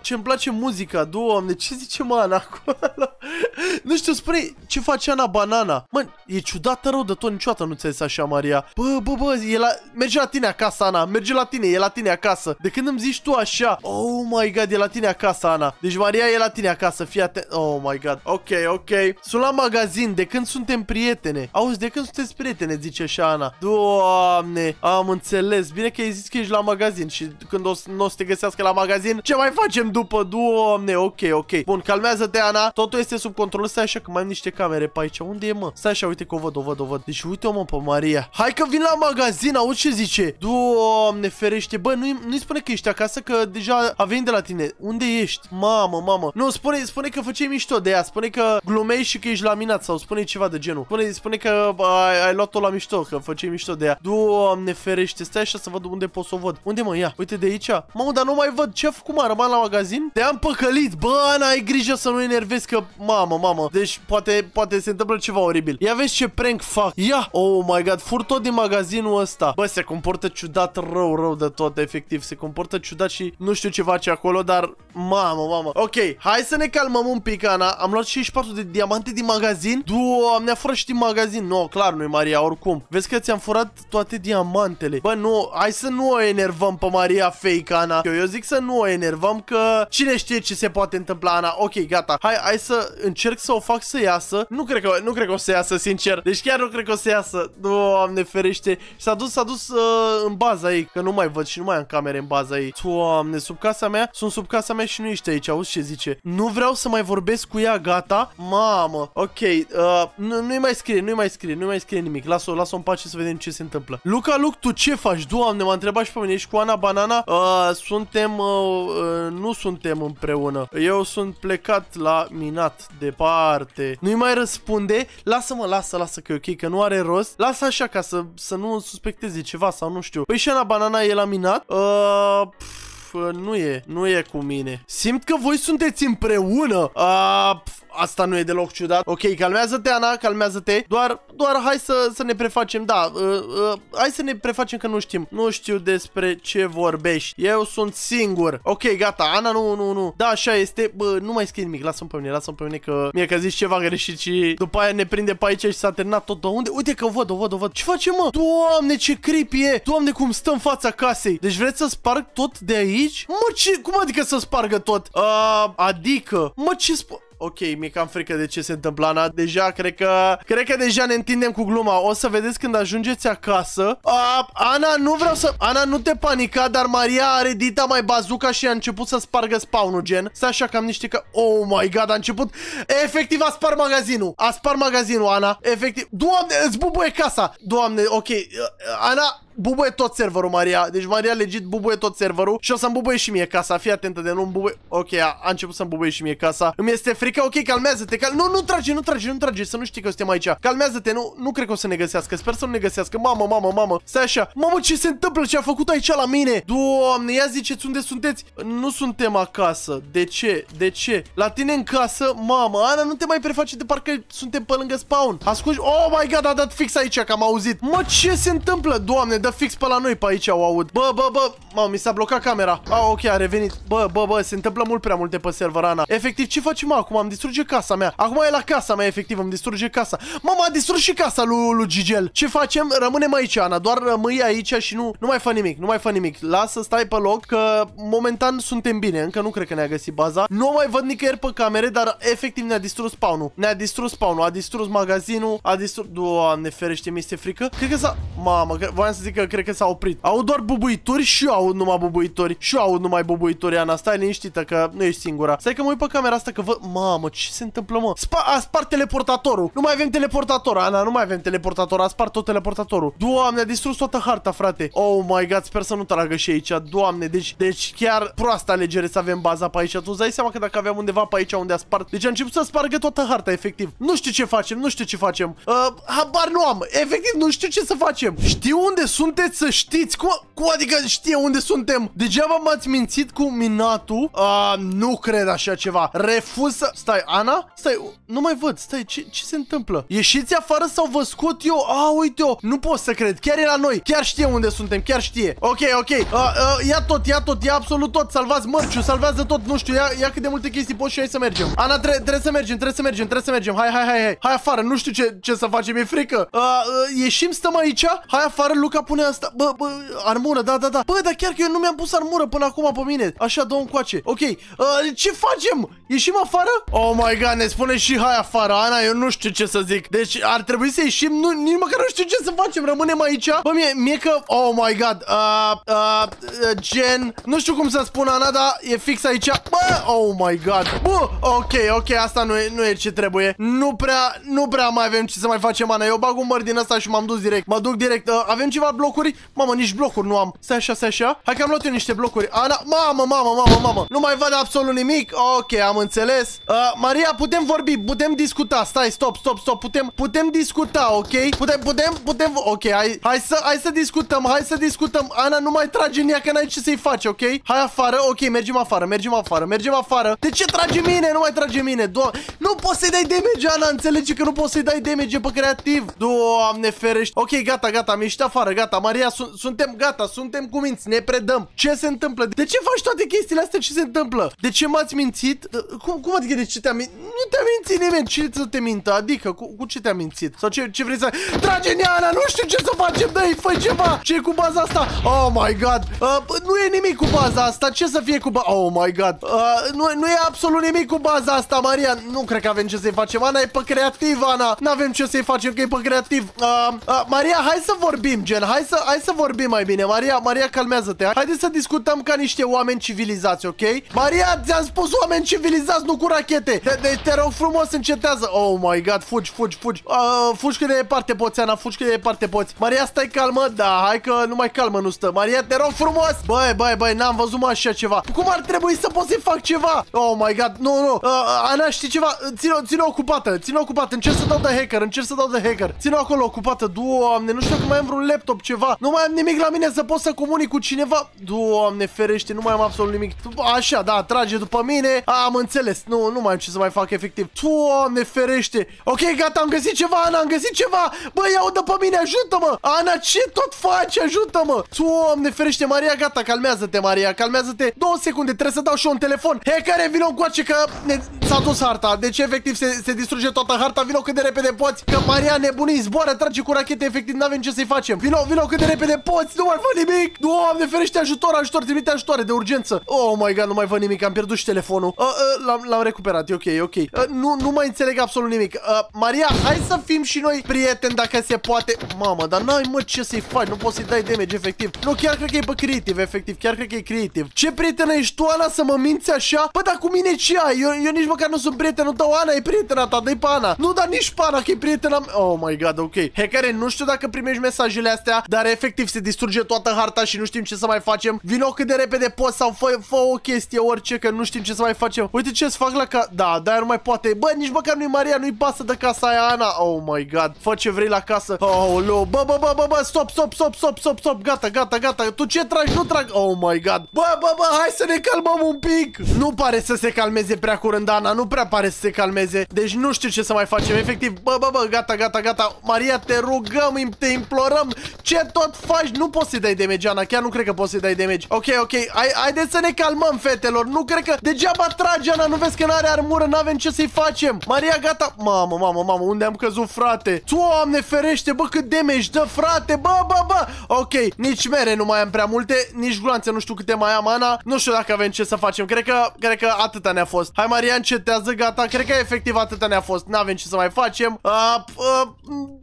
ce îmi place muzica. Doamne, ce zice mă Ana acolo? <laughs> nu știu, spune ce face Ana Banana. Mă, e ciudată rău de tot, niciodată nu ți așa, Maria. Bă, bă, bă, e la... merge la tine acasă, Ana. Merge la tine, e la tine acasă. De când îmi zici tu așa? Oh my god, e la tine acasă, Ana. Deci Maria e la tine acasă, fii atent. Oh my god. Ok, ok. Sunt la magazin, de când suntem prietene. Auzi, de când sunteți prietene, zice Ana Doamne, am înțeles. Bine că ai zis că ești la magazin și când o, nu o să te găsească la magazin, ce mai facem după? Doamne, ok, ok. Bun, calmează-te, Ana. Totul este sub control. Stai așa că mai am niște camere pe aici. Unde e, mă? Stai așa, uite că o văd, o văd, o văd. Deci uite-o, mă, pe Maria. Hai că vin la magazin, auzi ce zice. Doamne, ferește. Bă, nu-i, nu spune că ești acasă, că deja a venit de la tine. Unde ești? Mamă, mamă. Nu, spune, spune că făceai mișto de ea. Spune că glumești și că ești laminat sau spune ceva de genul. Spune, spune că ai, ai luat-o la mișto, că făceai mișto de ea. Doamne ferește, stai așa să văd unde pot să o văd. Unde mă, ia, uite de aici. Mamă, dar nu mai văd, ce cum a rămas la magazin? Te-am păcălit, bă, Ana, ai grijă să nu enervezi că, mamă, mamă. Deci, poate, poate se întâmplă ceva oribil. Ia vezi ce prank fac. Ia, oh my god, fur tot din magazinul ăsta. Bă, se comportă ciudat rău, rău de tot, efectiv. Se comportă ciudat și nu știu ce face acolo, dar, mamă, mamă. Ok, hai să ne calmăm un pic, Ana. Am luat 64 de diamante din magazin. Doamne, am furat și din magazin. No, clar nu-i Maria, oricum. Vezi că ți-am furat toate diamantele. Bă, nu, hai să nu o enervăm pe Maria fake, Ana. Eu, eu zic să nu o enervăm, că cine știe ce se poate întâmpla, Ana. Ok, gata. Hai, hai să încerc să o fac să iasă. Nu cred că, nu cred că o să iasă, sincer. Deci chiar nu cred că o să iasă. Doamne ferește. S-a dus, s-a dus uh, în baza ei, că nu mai văd și nu mai am camere în baza ei. Doamne, sub casa mea, sunt sub casa mea și nu ești aici, auzi ce zice. Nu vreau să mai vorbesc cu ea, gata? Mamă, ok, uh, nu-i mai scrie, nu-i mai scrie scrie, nu mai scrie nimic. Lasă-o, lasă-o în pace să vedem ce se întâmplă. Luca, Luc, tu ce faci? Doamne, m-a întrebat și pe mine. Ești cu Ana Banana? Uh, suntem, uh, uh, nu suntem împreună. Eu sunt plecat la minat, departe. Nu-i mai răspunde. Lasă-mă, lasă, lasă că e ok, că nu are rost. Lasă așa ca să, să nu suspecteze ceva sau nu știu. Păi și Ana Banana e la minat. Uh, pf, nu e, nu e cu mine. Simt că voi sunteți împreună. Uh, pf, Asta nu e deloc ciudat. Ok, calmează-te, Ana, calmează-te. Doar, doar hai să, să ne prefacem, da, uh, uh, hai să ne prefacem că nu știm. Nu știu despre ce vorbești. Eu sunt singur. Ok, gata, Ana, nu, nu, nu. Da, așa este. Bă, nu mai scrie nimic, lasă-mi pe mine, lasă-mi pe mine că mi-e că zis ceva greșit și după aia ne prinde pe aici și s-a terminat tot de unde. Uite că o văd, o văd, o văd. Ce facem? mă? Doamne, ce creepy e! Doamne, cum stăm fața casei. Deci vreți să sparg tot de aici? Mă, ce? Cum adică să spargă tot? Uh, adică? Mă, ce sp... Ok, mi-e cam frică de ce se întâmplă. Ana. Deja, cred că... Cred că deja ne întindem cu gluma. O să vedeți când ajungeți acasă. A, Ana, nu vreau să... Ana, nu te panica, dar Maria are dita mai bazuca și a început să spargă spawn-ul, gen. Să așa că am niște că... Oh my god, a început... Efectiv, a spart magazinul. A spart magazinul, Ana. Efectiv... Doamne, îți bubuie casa. Doamne, ok. Ana, bubuie tot serverul, Maria. Deci Maria legit bubuie tot serverul și o să-mi bubuie și mie casa. Fii atentă de nu-mi bubuie. Ok, a, a început să-mi bubuie și mie casa. Îmi este frică. Ok, calmează-te. Cal... Nu, nu trage, nu trage, nu trage. Să nu știi că suntem aici. Calmează-te. Nu, nu cred că o să ne găsească. Sper să nu ne găsească. Mamă, mamă, mamă. Să așa. Mamă, ce se întâmplă? Ce a făcut aici la mine? Doamne, ia ziceți unde sunteți? Nu suntem acasă. De ce? De ce? La tine în casă? Mamă, Ana, nu te mai preface de parcă suntem pe lângă spawn. Ascunzi. Oh my god, a dat fix aici că am auzit. Mă, ce se întâmplă? Doamne, dă fix pe la noi pe aici, o aud. Bă, bă, bă, mă, mi s-a blocat camera. A, ok, a revenit. Bă, bă, bă, se întâmplă mult prea multe pe server, Ana. Efectiv, ce facem acum? Am distruge casa mea. Acum e la casa mea, efectiv, am distruge casa. Mama a distrus și casa lui, lui Gigel. Ce facem? Rămânem aici, Ana. Doar rămâi aici și nu, nu mai fă nimic, nu mai fă nimic. Lasă, stai pe loc, că momentan suntem bine. Încă nu cred că ne-a găsit baza. Nu mai văd nicăieri pe camere, dar efectiv ne-a distrus spawn Ne-a distrus spawn a distrus magazinul, a distrus... Doamne ferește, mi este frică. Cred că s-a... Mamă, voiam să zic că, adică cred că s-a oprit. Au doar bubuituri și eu aud numai bubuituri. Și eu aud numai bubuituri, Ana. Stai liniștită că nu ești singura. Stai că mă uit pe camera asta că vă, Mamă, ce se întâmplă, mă? Spa a spart teleportatorul. Nu mai avem teleportator, Ana. Nu mai avem teleportator. A spart tot teleportatorul. Doamne, a distrus toată harta, frate. Oh my god, sper să nu tragă și aici. Doamne, deci, deci chiar proasta alegere să avem baza pe aici. Tu îți dai seama că dacă aveam undeva pe aici unde a spart... Deci a început să spargă toată harta, efectiv. Nu știu ce facem, nu știu ce facem. Uh, habar nu am. Efectiv, nu știu ce să facem. Știu unde sunt sunteți să știți? Cum, cum adică știe unde suntem? Degeaba m-ați mințit cu minatul? Uh, nu cred așa ceva. Refuz să... Stai, Ana? Stai, nu mai văd. Stai, ce, ce se întâmplă? Ieșiți afară sau vă scot eu? A, ah, uite-o. Nu pot să cred. Chiar e la noi. Chiar știe unde suntem. Chiar știe. Ok, ok. Uh, uh, ia tot, ia tot, ia absolut tot. Salvați mărciu, salvează tot. Nu știu, ia, ia cât de multe chestii poți și hai să mergem. Ana, tre trebuie să mergem, trebuie să mergem, trebuie să mergem. Hai, hai, hai, hai. Hai afară, nu știu ce, ce să facem, e frică. Uh, uh, ieșim, stăm aici. Hai afară, Luca, pune pune asta? Bă, bă, armură, da, da, da. Bă, dar chiar că eu nu mi-am pus armură până acum pe mine. Așa, dă un coace. Ok, uh, ce facem? Ieșim afară? Oh my god, ne spune și hai afară, Ana, eu nu știu ce să zic. Deci ar trebui să ieșim, nu, nici măcar nu știu ce să facem, rămânem aici. Bă, mie, mie că, oh my god, uh, uh, uh, gen, nu știu cum să spun, Ana, dar e fix aici. Bă, oh my god. Bă, ok, ok, asta nu e, nu e ce trebuie. Nu prea, nu prea mai avem ce să mai facem, Ana. Eu bag un măr din asta și m-am dus direct. Mă duc direct. Uh, avem ceva blocuri. Mamă, nici blocuri nu am. Stai așa, stai așa. Hai că am luat eu niște blocuri. Ana, mamă, mamă, mamă, mamă. Nu mai văd absolut nimic. Ok, am înțeles. Uh, Maria, putem vorbi, putem discuta. Stai, stop, stop, stop. Putem, putem discuta, ok? Putem, putem, putem. Ok, hai, hai să, hai să discutăm, hai să discutăm. Ana, nu mai trage în ea că n-ai ce să-i faci, ok? Hai afară, ok, mergem afară, mergem afară, mergem afară. De ce trage mine? Nu mai trage mine. Do nu poți să-i dai damage, Ana, Înțelegi că nu poți să-i dai damage pe creativ. Doamne ferești. Ok, gata, gata, am ieșit afară, gata gata, Maria, su suntem gata, suntem minți, ne predăm. Ce se întâmplă? De ce faci toate chestiile astea? Ce se întâmplă? De ce m-ați mințit? Uh, cum, cum adică de ce te-am mințit? Nu te-a mințit nimeni, ce să te mintă? Adică, cu, cu ce te-a mințit? Sau ce, ce vrei să... Trage Neana, nu știu ce să facem, dă-i, fă ceva! ce cu baza asta? Oh my god! Uh, nu e nimic cu baza asta, ce să fie cu baza... Oh my god! Uh, nu, nu e absolut nimic cu baza asta, Maria! Nu cred că avem ce să-i facem, Ana e pe creativ, Ana! N-avem ce să-i facem, că e pe creativ! Uh, uh, Maria, hai să vorbim, gen, hai să, hai să vorbim mai bine. Maria, Maria, calmează-te. Haideți să discutăm ca niște oameni civilizați, ok? Maria, ți-am spus oameni civilizați, nu cu rachete. De de, te rog frumos, încetează. Oh my god, fugi, fugi, fugi. Uh, fugi cât de departe poți, Ana, fugi cât de departe poți. Maria, stai calmă, da, hai că nu mai calmă nu stă. Maria, te rog frumos. Băi, băi, băi, n-am văzut mai așa ceva. Cum ar trebui să pot să fac ceva? Oh my god, nu, nu. Uh, Ana, știi ceva? Ține-o, țin ocupată, ține ocupată. Încerc să dau de hacker, încerc să dau de hacker. Ține-o acolo ocupată. Doamne, nu știu că mai am vreun laptop ceva. Nu mai am nimic la mine să pot să comunic cu cineva. Doamne ferește, nu mai am absolut nimic. Așa, da, trage după mine. Am înțeles. Nu, nu mai am ce să mai fac efectiv. Doamne ferește. Ok, gata, am găsit ceva, Ana, am găsit ceva. Bă, iau pe mine, ajută-mă. Ana, ce tot faci? Ajută-mă. Doamne ferește, Maria, gata, calmează-te, Maria, calmează-te. Două secunde, trebuie să dau și un telefon. He, care vino încoace că ne... s-a dus harta. Deci efectiv se, se distruge toată harta. Vino cât de repede poți. Că Maria nebunii zboară, trage cu rachete, efectiv n-avem ce să-i facem. Vino, vino Vino cât de repede poți, nu mai fac nimic Doamne, ferește ajutor, ajutor, trimite ajutoare de urgență Oh my god, nu mai fac nimic, am pierdut și telefonul uh, uh, L-am recuperat, e ok, e ok uh, nu, nu mai înțeleg absolut nimic uh, Maria, hai să fim și noi prieteni dacă se poate Mamă, dar n-ai mă ce să-i faci, nu poți să-i dai damage, efectiv Nu, chiar cred că e pe creative, efectiv, chiar cred că e creative Ce prietenă ești tu, Ana, să mă minți așa? Pă, dar cu mine ce ai? Eu, eu nici măcar nu sunt prietenul tău, Ana e prietena ta, dai pana. Nu, dar nici pana, că e prietena Oh my god, ok Hackere, nu știu dacă primești mesajele astea dar efectiv se distruge toată harta și nu știm ce să mai facem. Vino cât de repede poți sau fă, fă o chestie, orice, că nu știm ce să mai facem. Uite ce se fac la ca... Da, dar nu mai poate. Bă, nici măcar nu-i Maria, nu-i pasă de casa aia, Ana. Oh my god, fă ce vrei la casă. Oh, lo. Bă, bă, bă, bă, bă, stop, stop, stop, stop, stop, stop, gata, gata, gata. Tu ce tragi? Nu trag. Oh my god. Bă, bă, bă, hai să ne calmăm un pic. Nu pare să se calmeze prea curând, Ana, nu prea pare să se calmeze. Deci nu știu ce să mai facem. Efectiv, bă, bă, bă, gata, gata, gata. Maria, te rugăm, te implorăm. Ce ce tot faci? Nu poți să dai damage, Ana, chiar nu cred că poți să dai damage. Ok, ok, Hai, haideți să ne calmăm, fetelor. Nu cred că degeaba trage, Ana, nu vezi că n-are armură, n-avem ce să-i facem. Maria, gata. Mamă, mamă, mamă, unde am căzut, frate? Doamne, ferește, bă, cât damage dă, frate, bă, bă, bă. Ok, nici mere nu mai am prea multe, nici gloanțe, nu știu câte mai am, Ana. Nu știu dacă avem ce să facem. Cred că, cred că atâta ne-a fost. Hai, Maria, încetează, gata. Cred că efectiv atâta ne-a fost. N-avem ce să mai facem. Uh, uh,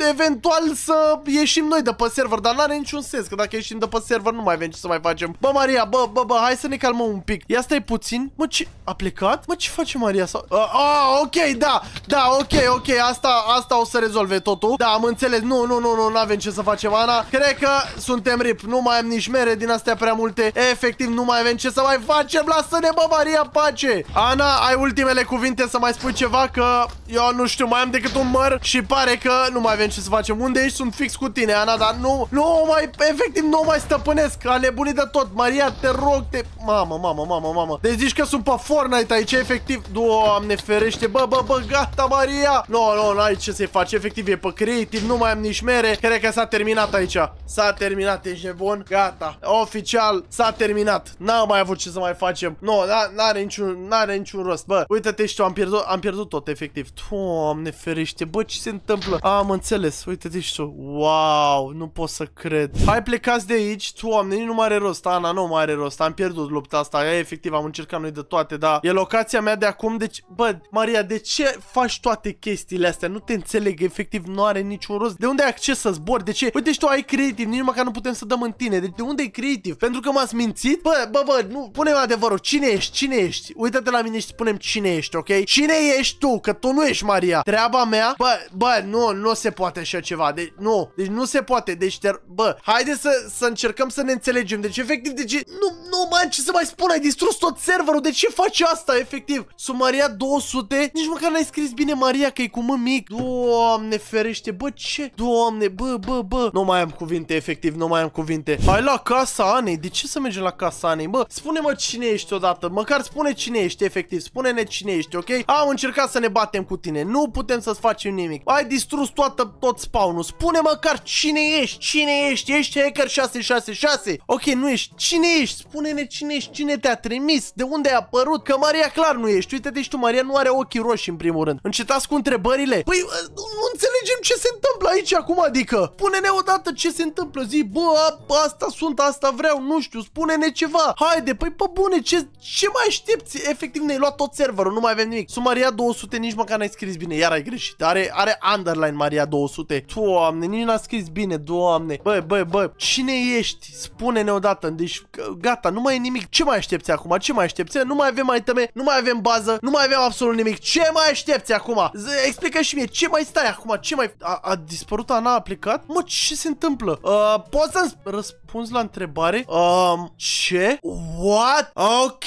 eventual să ieșim noi de pe server dar n-are niciun sens, că dacă ieșim de pe server nu mai avem ce să mai facem. Bă, Maria, bă, bă, bă, hai să ne calmăm un pic. Ia stai puțin. Mă, ce? A plecat? Mă, ce face Maria? Sau... A, oh, ok, da, da, ok, ok, asta, asta o să rezolve totul. Da, am înțeles. Nu, nu, nu, nu, nu avem ce să facem, Ana. Cred că suntem rip. Nu mai am nici mere din astea prea multe. Efectiv, nu mai avem ce să mai facem. Lasă-ne, bă, Maria, pace. Ana, ai ultimele cuvinte să mai spui ceva, că eu nu știu, mai am decât un măr și pare că nu mai avem ce să facem. Unde ești? Sunt fix cu tine, Ana, dar nu, nu mai, efectiv, nu mai stăpânesc. A nebunit de tot. Maria, te rog, te... Mamă, mamă, mamă, mamă. Deci zici că sunt pe Fortnite aici, efectiv. Doamne, ferește. Bă, bă, bă, gata, Maria. Nu, no, nu, no, n-ai ce să-i faci. Efectiv, e pe creative. Nu mai am nici mere. Cred că s-a terminat aici. S-a terminat, ești nebun. Gata. Oficial, s-a terminat. N-am mai avut ce să mai facem. Nu, no, n-are niciun, n-are niciun rost. Bă, uite-te și tu, am pierdut, am pierdut tot, efectiv. Doamne, ferește. Bă, ce se întâmplă? Am înțeles. Uite-te și tu. Wow, nu pot să să cred. Hai plecați de aici, tu oameni, nu mai are rost, Ana, nu mai are rost, am pierdut lupta asta, e efectiv, am încercat noi de toate, dar e locația mea de acum, deci, bă, Maria, de ce faci toate chestiile astea? Nu te înțeleg, efectiv, nu are niciun rost. De unde ai acces să zbori? De ce? Uite, și tu ai creativ, nici măcar nu putem să dăm în tine. Deci, de unde e creativ? Pentru că m-ați mințit? Bă, bă, bă, nu, pune adevărul, cine ești, cine ești? Uită-te la mine și spunem cine ești, ok? Cine ești tu? Că tu nu ești Maria. Treaba mea? Bă, bă, nu, nu se poate așa ceva. Deci, nu, deci nu se poate. Deci, te dar bă, haide să, să încercăm să ne înțelegem. Deci, efectiv, de ce? Nu, nu, man, ce să mai spun? Ai distrus tot serverul, de ce faci asta, efectiv? Sunt Maria 200, nici măcar n-ai scris bine Maria, că e cu mă mic. Doamne ferește, bă, ce? Doamne, bă, bă, bă. Nu mai am cuvinte, efectiv, nu mai am cuvinte. Hai la casa Anei, de ce să mergem la casa Anei? Bă, spune-mă cine ești odată, măcar spune cine ești, efectiv, spune-ne cine ești, ok? Am încercat să ne batem cu tine, nu putem să-ți facem nimic. Ai distrus toată, tot spawnul, spune măcar cine ești, cine Cine ești? Ești hacker 666? Ok, nu ești. Cine ești? Spune-ne cine ești, cine te-a trimis, de unde ai apărut, că Maria clar nu ești. Uite, deci tu, Maria, nu are ochii roșii, în primul rând. Încetați cu întrebările. Păi, ă, nu înțelegem ce se întâmplă aici acum, adică. Pune-ne odată ce se întâmplă. Zi, bă, asta sunt, asta vreau, nu știu, spune-ne ceva. Haide, păi, pe bune, ce, ce mai aștepți? Efectiv, ne-ai luat tot serverul, nu mai avem nimic. Sunt Maria 200, nici măcar n-ai scris bine, iar ai greșit. Are, are underline Maria 200. Doamne, nici n-a scris bine, doamne doamne, bă, bă, bă, cine ești? Spune-ne odată, deci gata, nu mai e nimic. Ce mai aștepți acum? Ce mai aștepți? Nu mai avem iteme, nu mai avem bază, nu mai avem absolut nimic. Ce mai aștepți acum? Explică și mie, ce mai stai acum? Ce mai... A, a dispărut Ana, a plecat? Mă, ce se întâmplă? Uh, poți să-mi răspunzi la întrebare? Um, ce? What? Ok...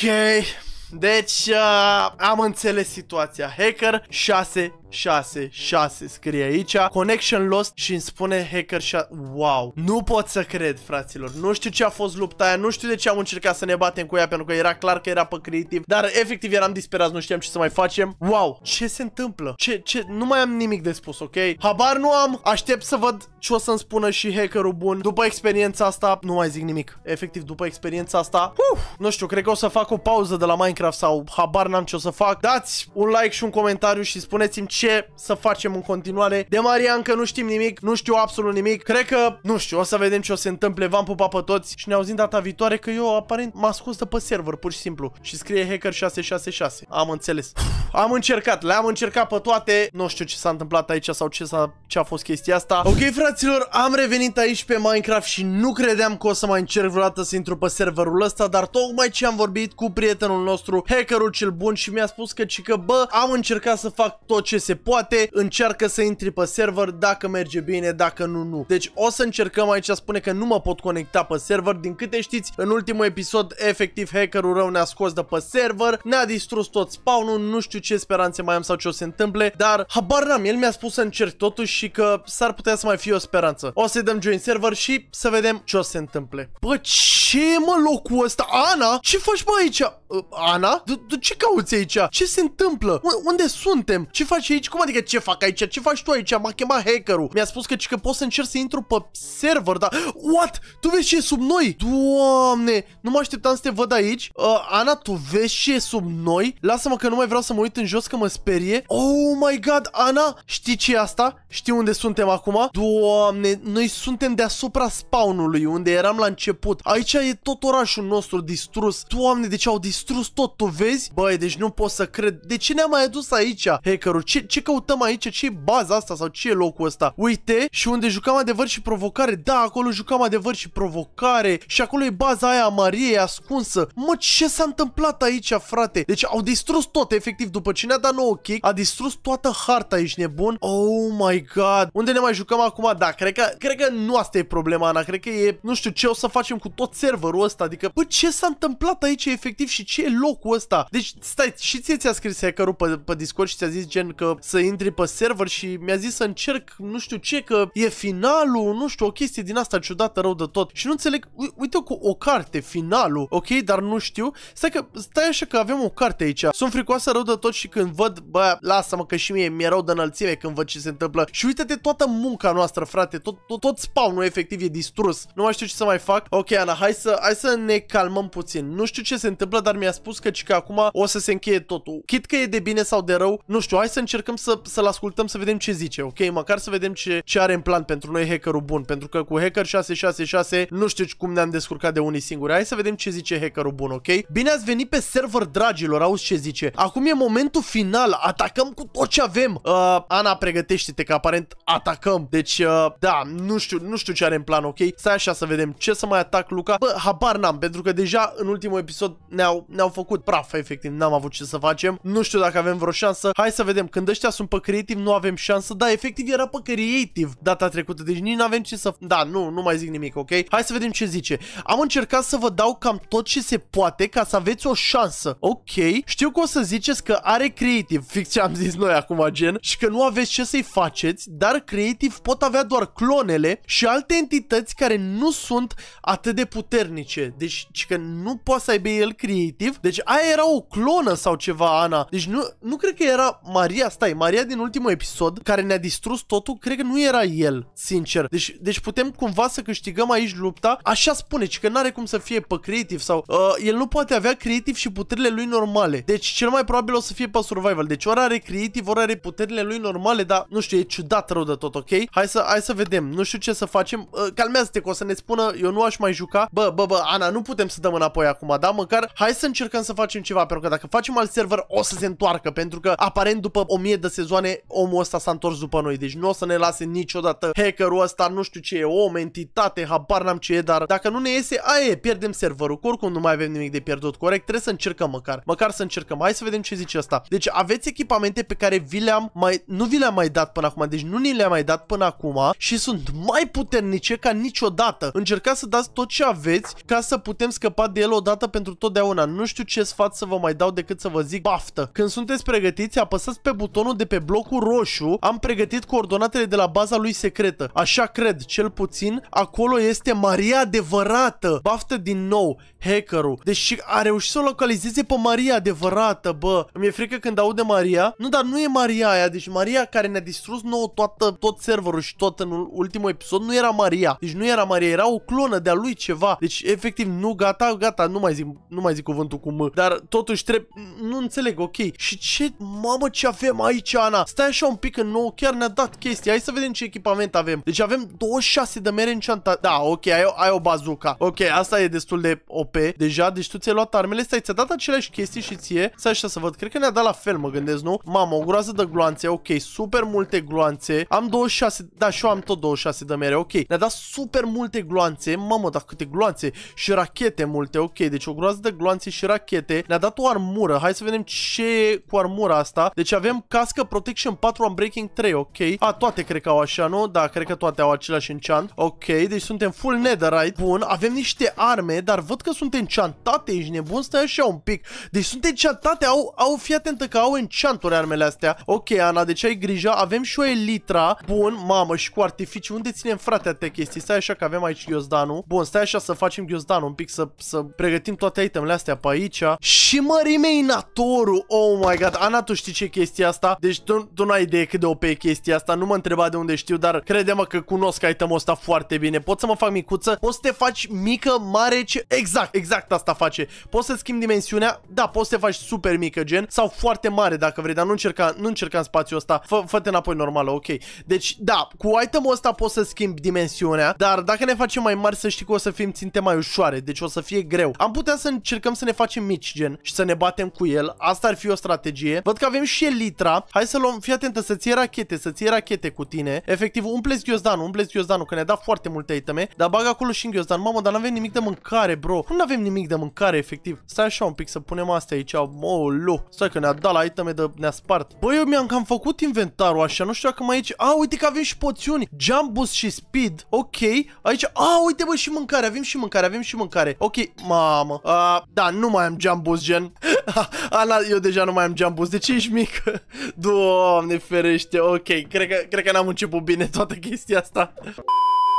Deci, uh, am înțeles situația. Hacker 6 6, 6 scrie aici, connection lost și îmi spune hacker și wow, nu pot să cred fraților, nu știu ce a fost lupta aia, nu știu de ce am încercat să ne batem cu ea pentru că era clar că era pe creativ, dar efectiv eram disperați, nu știam ce să mai facem, wow, ce se întâmplă, ce, ce, nu mai am nimic de spus, ok, habar nu am, aștept să văd ce o să-mi spună și hackerul bun, după experiența asta, nu mai zic nimic, efectiv după experiența asta, uf, nu știu, cred că o să fac o pauză de la Minecraft sau habar n-am ce o să fac, dați un like și un comentariu și spuneți-mi ce ce să facem în continuare. De Maria încă nu știm nimic, nu știu absolut nimic. Cred că, nu știu, o să vedem ce o se întâmple. V-am pupat pe toți și ne auzim data viitoare că eu aparent m scos de pe server, pur și simplu. Și scrie hacker 666. Am înțeles. am încercat, le-am încercat pe toate. Nu știu ce s-a întâmplat aici sau ce, a ce a fost chestia asta. Ok, fraților, am revenit aici pe Minecraft și nu credeam că o să mai încerc vreodată să intru pe serverul ăsta, dar tocmai ce am vorbit cu prietenul nostru, hackerul cel bun și mi-a spus că, că bă, am încercat să fac tot ce se se poate, încearcă să intri pe server, dacă merge bine, dacă nu, nu. Deci o să încercăm aici, spune că nu mă pot conecta pe server, din câte știți, în ultimul episod, efectiv, hackerul rău ne-a scos de pe server, ne-a distrus tot spawn-ul, nu știu ce speranțe mai am sau ce o se întâmple, dar habar n-am, el mi-a spus să încerc totuși și că s-ar putea să mai fie o speranță. O să-i dăm join server și să vedem ce o se întâmple. Bă, ce mă locul ăsta? Ana, ce faci bă aici? Ă, Ana? tu ce cauți aici? Ce se întâmplă? Unde suntem? Ce faci aici? Cum adică ce fac aici? Ce faci tu aici? M-a chemat hackerul. Mi-a spus că, că pot să încerc să intru pe server, dar... What? Tu vezi ce e sub noi? Doamne, nu mă așteptam să te văd aici. Uh, Ana, tu vezi ce e sub noi? Lasă-mă că nu mai vreau să mă uit în jos că mă sperie. Oh my god, Ana, știi ce e asta? Știi unde suntem acum? Doamne, noi suntem deasupra spawnului unde eram la început. Aici e tot orașul nostru distrus. Doamne, de deci ce au distrus distrus tot, tu vezi? Băi, deci nu pot să cred. De ce ne-am mai adus aici, hackerul? Ce, ce căutăm aici? ce e baza asta sau ce e locul ăsta? Uite, și unde jucam adevăr și provocare. Da, acolo jucam adevăr și provocare. Și acolo e baza aia a Mariei ascunsă. Mă, ce s-a întâmplat aici, frate? Deci au distrus tot, efectiv, după ce ne-a dat nouă kick, a distrus toată harta, aici, nebun? Oh my god! Unde ne mai jucăm acum? Da, cred că, cred că nu asta e problema, Ana, cred că e, nu știu ce o să facem cu tot serverul ăsta, adică, bă, ce s-a întâmplat aici efectiv și ce e locul ăsta? Deci stai, și ție ți-a scris hackerul pe, pe Discord și ți-a zis gen că să intri pe server și mi-a zis să încerc nu știu ce, că e finalul, nu știu, o chestie din asta ciudată rău de tot. Și nu înțeleg, uite cu o carte, finalul, ok, dar nu știu. Stai că, stai așa că avem o carte aici. Sunt fricoasă rău de tot și când văd, bă, lasă-mă că și mie mi-e rău de înălțime când văd ce se întâmplă. Și uite-te toată munca noastră, frate, tot, tot, tot spawnul efectiv e distrus. Nu mai știu ce să mai fac. Ok, Ana, hai să, hai să ne calmăm puțin. Nu știu ce se întâmplă, dar dar mi-a spus că, că acum o să se încheie totul. Chit că e de bine sau de rău, nu știu, hai să încercăm să, să-l ascultăm să vedem ce zice, ok? Măcar să vedem ce, ce are în plan pentru noi hackerul bun, pentru că cu hacker 666 nu știu cum ne-am descurcat de unii singuri. Hai să vedem ce zice hackerul bun, ok? Bine ați venit pe server, dragilor, auzi ce zice. Acum e momentul final, atacăm cu tot ce avem. Uh, Ana, pregătește-te că aparent atacăm. Deci, uh, da, nu știu, nu știu ce are în plan, ok? Stai așa să vedem ce să mai atac Luca. Bă, habar n-am, pentru că deja în ultimul episod ne-au ne-au, făcut praf, efectiv, n-am avut ce să facem. Nu știu dacă avem vreo șansă. Hai să vedem. Când ăștia sunt pe creative, nu avem șansă. Da, efectiv era pe creative data trecută, deci nici nu avem ce să... Da, nu, nu mai zic nimic, ok? Hai să vedem ce zice. Am încercat să vă dau cam tot ce se poate ca să aveți o șansă. Ok, știu că o să ziceți că are creative, fix ce am zis noi acum, gen, și că nu aveți ce să-i faceți, dar creative pot avea doar clonele și alte entități care nu sunt atât de puternice. Deci, că nu poate să aibă el creative definitiv. Deci aia era o clonă sau ceva, Ana. Deci nu, nu cred că era Maria, stai, Maria din ultimul episod, care ne-a distrus totul, cred că nu era el, sincer. Deci, deci putem cumva să câștigăm aici lupta. Așa spune, că nu are cum să fie pe creative sau uh, el nu poate avea creative și puterile lui normale. Deci cel mai probabil o să fie pe survival. Deci ori are creative, ori are puterile lui normale, dar nu știu, e ciudat rău de tot, ok? Hai să, hai să vedem. Nu știu ce să facem. Uh, calmează-te că o să ne spună, eu nu aș mai juca. Bă, bă, bă, Ana, nu putem să dăm înapoi acum, da? Măcar hai să să încercăm să facem ceva, pentru că dacă facem alt server o să se întoarcă, pentru că aparent după 1000 de sezoane omul ăsta s-a întors după noi, deci nu o să ne lase niciodată hackerul ăsta, nu știu ce e, om, entitate, habar n-am ce e, dar dacă nu ne iese, aia pierdem serverul, cu oricum nu mai avem nimic de pierdut, corect, trebuie să încercăm măcar, măcar să încercăm, hai să vedem ce zice asta. Deci aveți echipamente pe care vi le-am mai, nu vi le-am mai dat până acum, deci nu ni le-am mai dat până acum și sunt mai puternice ca niciodată. Încercați să dați tot ce aveți ca să putem scăpa de el odată pentru totdeauna nu știu ce sfat să vă mai dau decât să vă zic baftă. Când sunteți pregătiți, apăsați pe butonul de pe blocul roșu, am pregătit coordonatele de la baza lui secretă. Așa cred, cel puțin, acolo este Maria adevărată. Baftă din nou, hackerul. Deci a reușit să o localizeze pe Maria adevărată, bă. Mi-e frică când aud de Maria. Nu, dar nu e Maria aia, deci Maria care ne-a distrus nouă toată, tot serverul și tot în ultimul episod nu era Maria. Deci nu era Maria, era o clonă de-a lui ceva. Deci efectiv nu, gata, gata, nu mai zic, nu mai zic cuvânt cuvântul cu M, dar totuși trebuie, nu înțeleg, ok. Și ce, mamă, ce avem aici, Ana? Stai așa un pic în nou, chiar ne-a dat chestia. Hai să vedem ce echipament avem. Deci avem 26 de mere înceanta. Da, ok, ai, ai o bazuca. Ok, asta e destul de OP deja, deci tu ți-ai luat armele, stai, ți-a dat aceleași chestii și ție. să așa să văd, cred că ne-a dat la fel, mă gândesc, nu? Mamă, o groază de gloanțe, ok, super multe gloanțe. Am 26, da, și eu am tot 26 de mere, ok. Ne-a dat super multe gloanțe, mamă, dar câte gloanțe și rachete multe, ok, deci o groază de gloanțe și rachete. Ne-a dat o armură. Hai să vedem ce e cu armura asta. Deci avem cască Protection 4, Unbreaking 3, ok. A, toate cred că au așa, nu? Da, cred că toate au același enchant. Ok, deci suntem full netherite. Bun, avem niște arme, dar văd că sunt enchantate. Ești nebun? Stai așa un pic. Deci sunt enchantate, au, au fi atentă că au enchanturi armele astea. Ok, Ana, deci ai grijă. Avem și o elitra. Bun, mamă, și cu artificii. Unde ținem, frate, te chestii? Stai așa că avem aici ghiozdanul. Bun, stai așa să facem ghiozdanul un pic, să, să pregătim toate itemele astea astea pe aici și mărimea inatorul, oh my god, Ana, tu știi ce chestia asta? Deci tu, tu n-ai idee cât de OP e chestia asta, nu mă întreba de unde știu, dar crede-mă că cunosc itemul ăsta foarte bine, poți să mă fac micuță, poți să te faci mică, mare, ce... exact, exact asta face, poți să schimbi dimensiunea, da, poți să te faci super mică gen sau foarte mare dacă vrei, dar nu încerca, nu încerca în spațiul ăsta, fă-te înapoi normală, ok, deci da, cu itemul ăsta poți să schimbi dimensiunea, dar dacă ne facem mai mari să știi că o să fim ținte mai ușoare, deci o să fie greu, am putea să încercăm să să ne facem mici, gen, și să ne batem cu el. Asta ar fi o strategie. Văd că avem și Elitra. Hai să luăm, fii atentă, să-ți iei rachete, să-ți iei rachete cu tine. Efectiv, umpleți ghiozdanul, umpleți ghiozdanul, că ne-a dat foarte multe iteme, dar bag acolo și în ghiozdan. Mamă, dar nu avem nimic de mâncare, bro. Nu avem nimic de mâncare, efectiv. Stai așa un pic să punem astea aici. Molu. Stai că ne-a dat la iteme de ne-a spart. Băi, eu mi-am cam făcut inventarul așa. Nu știu dacă mai aici. A, uite că avem și poțiuni. boost și speed. Ok. Aici. A, uite bă și mâncare. Avem și mâncare, avem și mâncare. Ok, mamă. A, da, nu mai am jump boost, gen. <laughs> Ana, eu deja nu mai am jump boost. De deci ce ești mic? <laughs> Doamne ferește, ok. Cred că, cred că n-am început bine toată chestia asta.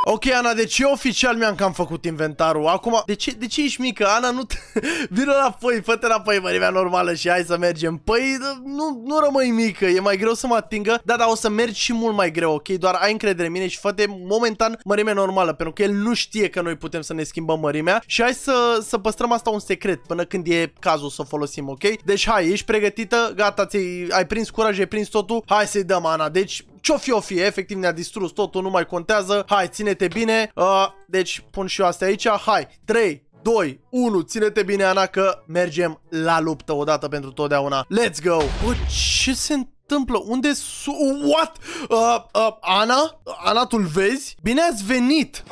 Ok, Ana, deci eu oficial mi-am cam făcut inventarul. Acum, de ce, de ce ești mică? Ana, nu te... <laughs> Vino păi, fă-te păi, mărimea normală și hai să mergem. Păi, nu, nu rămâi mică, e mai greu să mă atingă. Da, dar o să mergi și mult mai greu, ok? Doar ai încredere în mine și fă-te momentan mărimea normală, pentru că el nu știe că noi putem să ne schimbăm mărimea. Și hai să, să păstrăm asta un secret până când e cazul să o folosim, ok? Deci hai, ești pregătită, gata, ți ai prins curaj, ai prins totul, hai să-i dăm, Ana. Deci ce-o fi, o fi, efectiv ne-a distrus totul, nu mai contează, hai, ține-te bine, uh, deci pun și eu astea aici, hai, 3, 2, 1, ține-te bine, Ana, că mergem la luptă odată pentru totdeauna. Let's go! Bă, ce se întâmplă? întâmplă? Unde What? Uh, uh, Ana? Ana, tu vezi? Bine ați venit!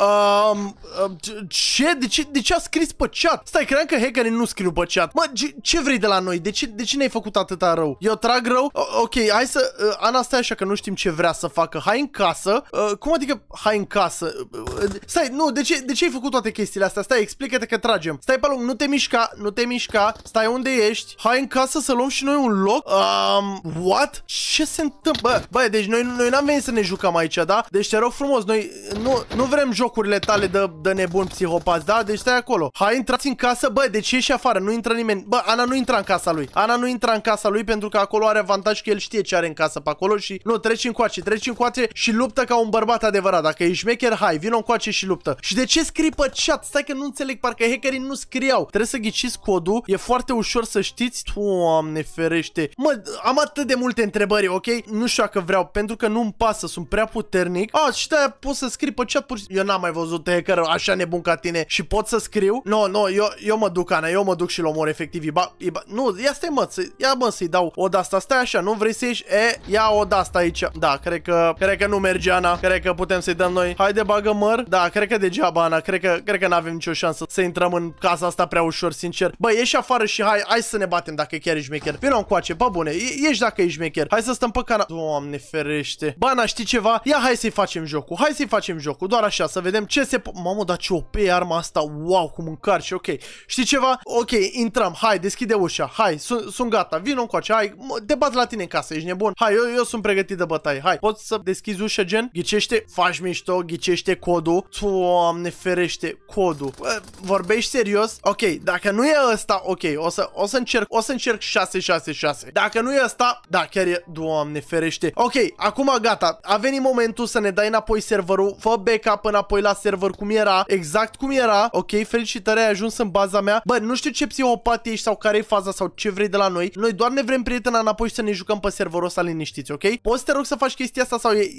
Um, uh, uh, ce? De ce, de ce a scris pe chat? Stai, cream că hackerii nu scriu pe chat. Mă, ce, ce vrei de la noi? De ce, de ce ne-ai făcut atâta rău? Eu trag rău? Uh, ok, hai să... Uh, Ana, stai așa că nu știm ce vrea să facă. Hai în casă. Uh, cum adică hai în casă? Uh, uh stai, nu, de ce, de ce ai făcut toate chestiile astea? Stai, explică-te că tragem. Stai pe lung, nu te mișca, nu te mișca. Stai unde ești. Hai în casă să luăm și noi un loc. Um, what? Ce se întâmplă? Bă, bă, deci noi, noi n-am venit să ne jucăm aici, da? Deci te rog frumos, noi nu, nu vrem jocurile tale de, de nebun psihopat, da? Deci stai acolo. Hai, intrați în casă, bă, deci ieși afară, nu intră nimeni. Bă, Ana nu intra în casa lui. Ana nu intra în casa lui pentru că acolo are avantaj că el știe ce are în casă pe acolo și nu, treci coace, treci coace și luptă ca un bărbat adevărat. Dacă ești maker, hai, vino coace și luptă. Și de ce scrii pe chat? Stai că nu înțeleg, parcă hackerii nu scriau. Trebuie să ghiciți codul, e foarte ușor să știți. Doamne ferește. Mă, am atât de multe întrebări, ok? Nu știu dacă vreau, pentru că nu-mi pasă, sunt prea puternic. Oh, și de pot să scriu pe chat pur și... Eu n-am mai văzut hacker așa nebun ca tine și pot să scriu? Nu, no, nu, no, eu, eu mă duc, Ana, eu mă duc și-l omor efectiv. Iba, iba... Nu, ia stai mă, ia mă să-i dau o asta, stai așa, nu vrei să ieși? E, ia o asta aici. Da, cred că, cred că nu merge, Ana, cred că putem să-i dăm noi. Haide, bagă măr. Da, cred că degeaba, Ana, cred că, cred că n-avem nicio șansă să intrăm în casa asta prea ușor, sincer. Bă, ieși afară și hai, hai să ne batem dacă chiar ești mecher. Vino încoace, pa bune, ieși dacă ești mecher hacker. Hai să stăm pe canal. Doamne ferește. Bana, știi ceva? Ia hai să-i facem jocul. Hai să-i facem jocul. Doar așa, să vedem ce se... Mamă, dar ce OP arma asta. Wow, cum mâncar și ok. Știi ceva? Ok, intrăm. Hai, deschide ușa. Hai, sunt, sunt gata. Vino încoace. Hai, te bat la tine în casă. Ești nebun. Hai, eu, eu sunt pregătit de bătaie. Hai, poți să deschizi ușa, gen? Ghicește, faci mișto, ghicește codul. Doamne ferește, codul. vorbești serios? Ok, dacă nu e ăsta, ok, o să, o să încerc, o să încerc 666. Dacă nu e ăsta, da, chiar e Doamne, doamne ferește. Ok, acum gata. A venit momentul să ne dai înapoi serverul. Fă backup înapoi la server cum era. Exact cum era. Ok, felicitări, ai ajuns în baza mea. Bă, nu știu ce psihopat ești sau care e faza sau ce vrei de la noi. Noi doar ne vrem prietena înapoi și să ne jucăm pe serverul ăsta liniștiți, ok? Poți să te rog să faci chestia asta sau e, e,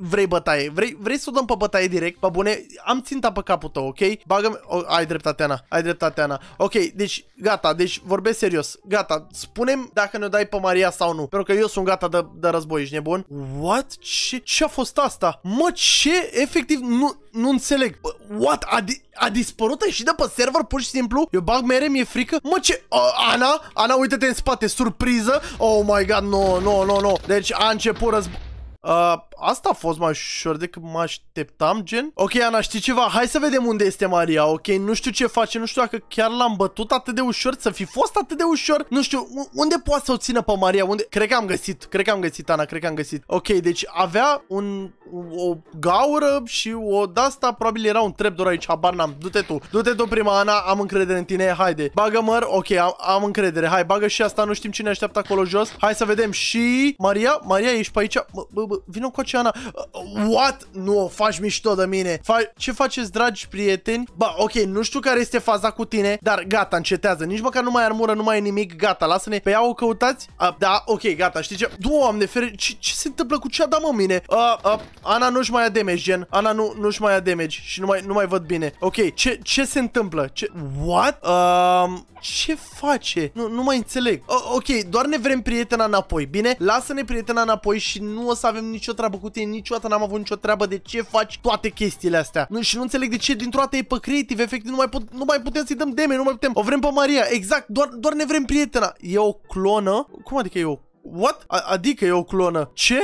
vrei bătaie? Vrei, vrei să o dăm pe bătaie direct? Bă, bune, am ținta pe capul tău, ok? Bagă o, ai dreptate, Ana. Ai dreptate, Ana. Ok, deci gata, deci vorbesc serios. Gata, spunem dacă ne dai pe Maria sau nu. Pentru că eu sunt sunt gata de, de război, ești nebun? What? Ce, ce a fost asta? Mă, ce? Efectiv, nu, nu înțeleg. What? A, di a dispărut și de pe server pur și simplu? Eu bag mere, mi-e frică. Mă, ce? Uh, Ana? Ana, uite-te în spate, surpriză. Oh my god, no, no, no, no. Deci a început război. Uh, asta a fost mai ușor decât mă așteptam, gen. Ok, Ana, știi ceva? Hai să vedem unde este Maria, ok? Nu știu ce face, nu știu dacă chiar l-am bătut atât de ușor, să fi fost atât de ușor. Nu știu, unde poate să o țină pe Maria? Unde? Cred că am găsit, cred că am găsit, Ana, cred că am găsit. Ok, deci avea un, o gaură și o Asta probabil era un trepdor aici, habar n-am. Du-te tu, du-te tu prima, Ana, am încredere în tine, haide. Bagă măr, ok, am, am încredere, hai, bagă și asta, nu știm cine așteaptă acolo jos. Hai să vedem și... Maria, Maria, ești pe aici? -b -b vină cu Ana. Uh, what? Nu, faci mișto de mine. Fa ce faceți, dragi prieteni? Ba, ok, nu știu care este faza cu tine, dar gata, încetează. Nici măcar nu mai armură, nu mai e nimic, gata, lasă-ne. Pe ea o căutați? A, da, ok, gata, știi ce? Doamne, fere, ce, ce se întâmplă cu cea da mă mine? A, a, Ana nu-și mai ia damage, gen. Ana nu, nu mai ia damage și nu mai, nu mai văd bine. Ok, ce, ce se întâmplă? Ce, what? Um, ce face? Nu, nu mai înțeleg. O, ok, doar ne vrem prietena înapoi, bine? Lasă-ne prietena înapoi și nu o să avem nicio treabă cu tine, niciodată n-am avut nicio treabă de ce faci toate chestiile astea. Nu, și nu înțeleg de ce dintr-o dată e pe creative, efectiv nu mai, pot, nu mai putem să-i dăm deme, nu mai putem. O vrem pe Maria, exact, doar, doar ne vrem prietena. E o clonă? Cum adică e o What? A adică e o clonă. Ce?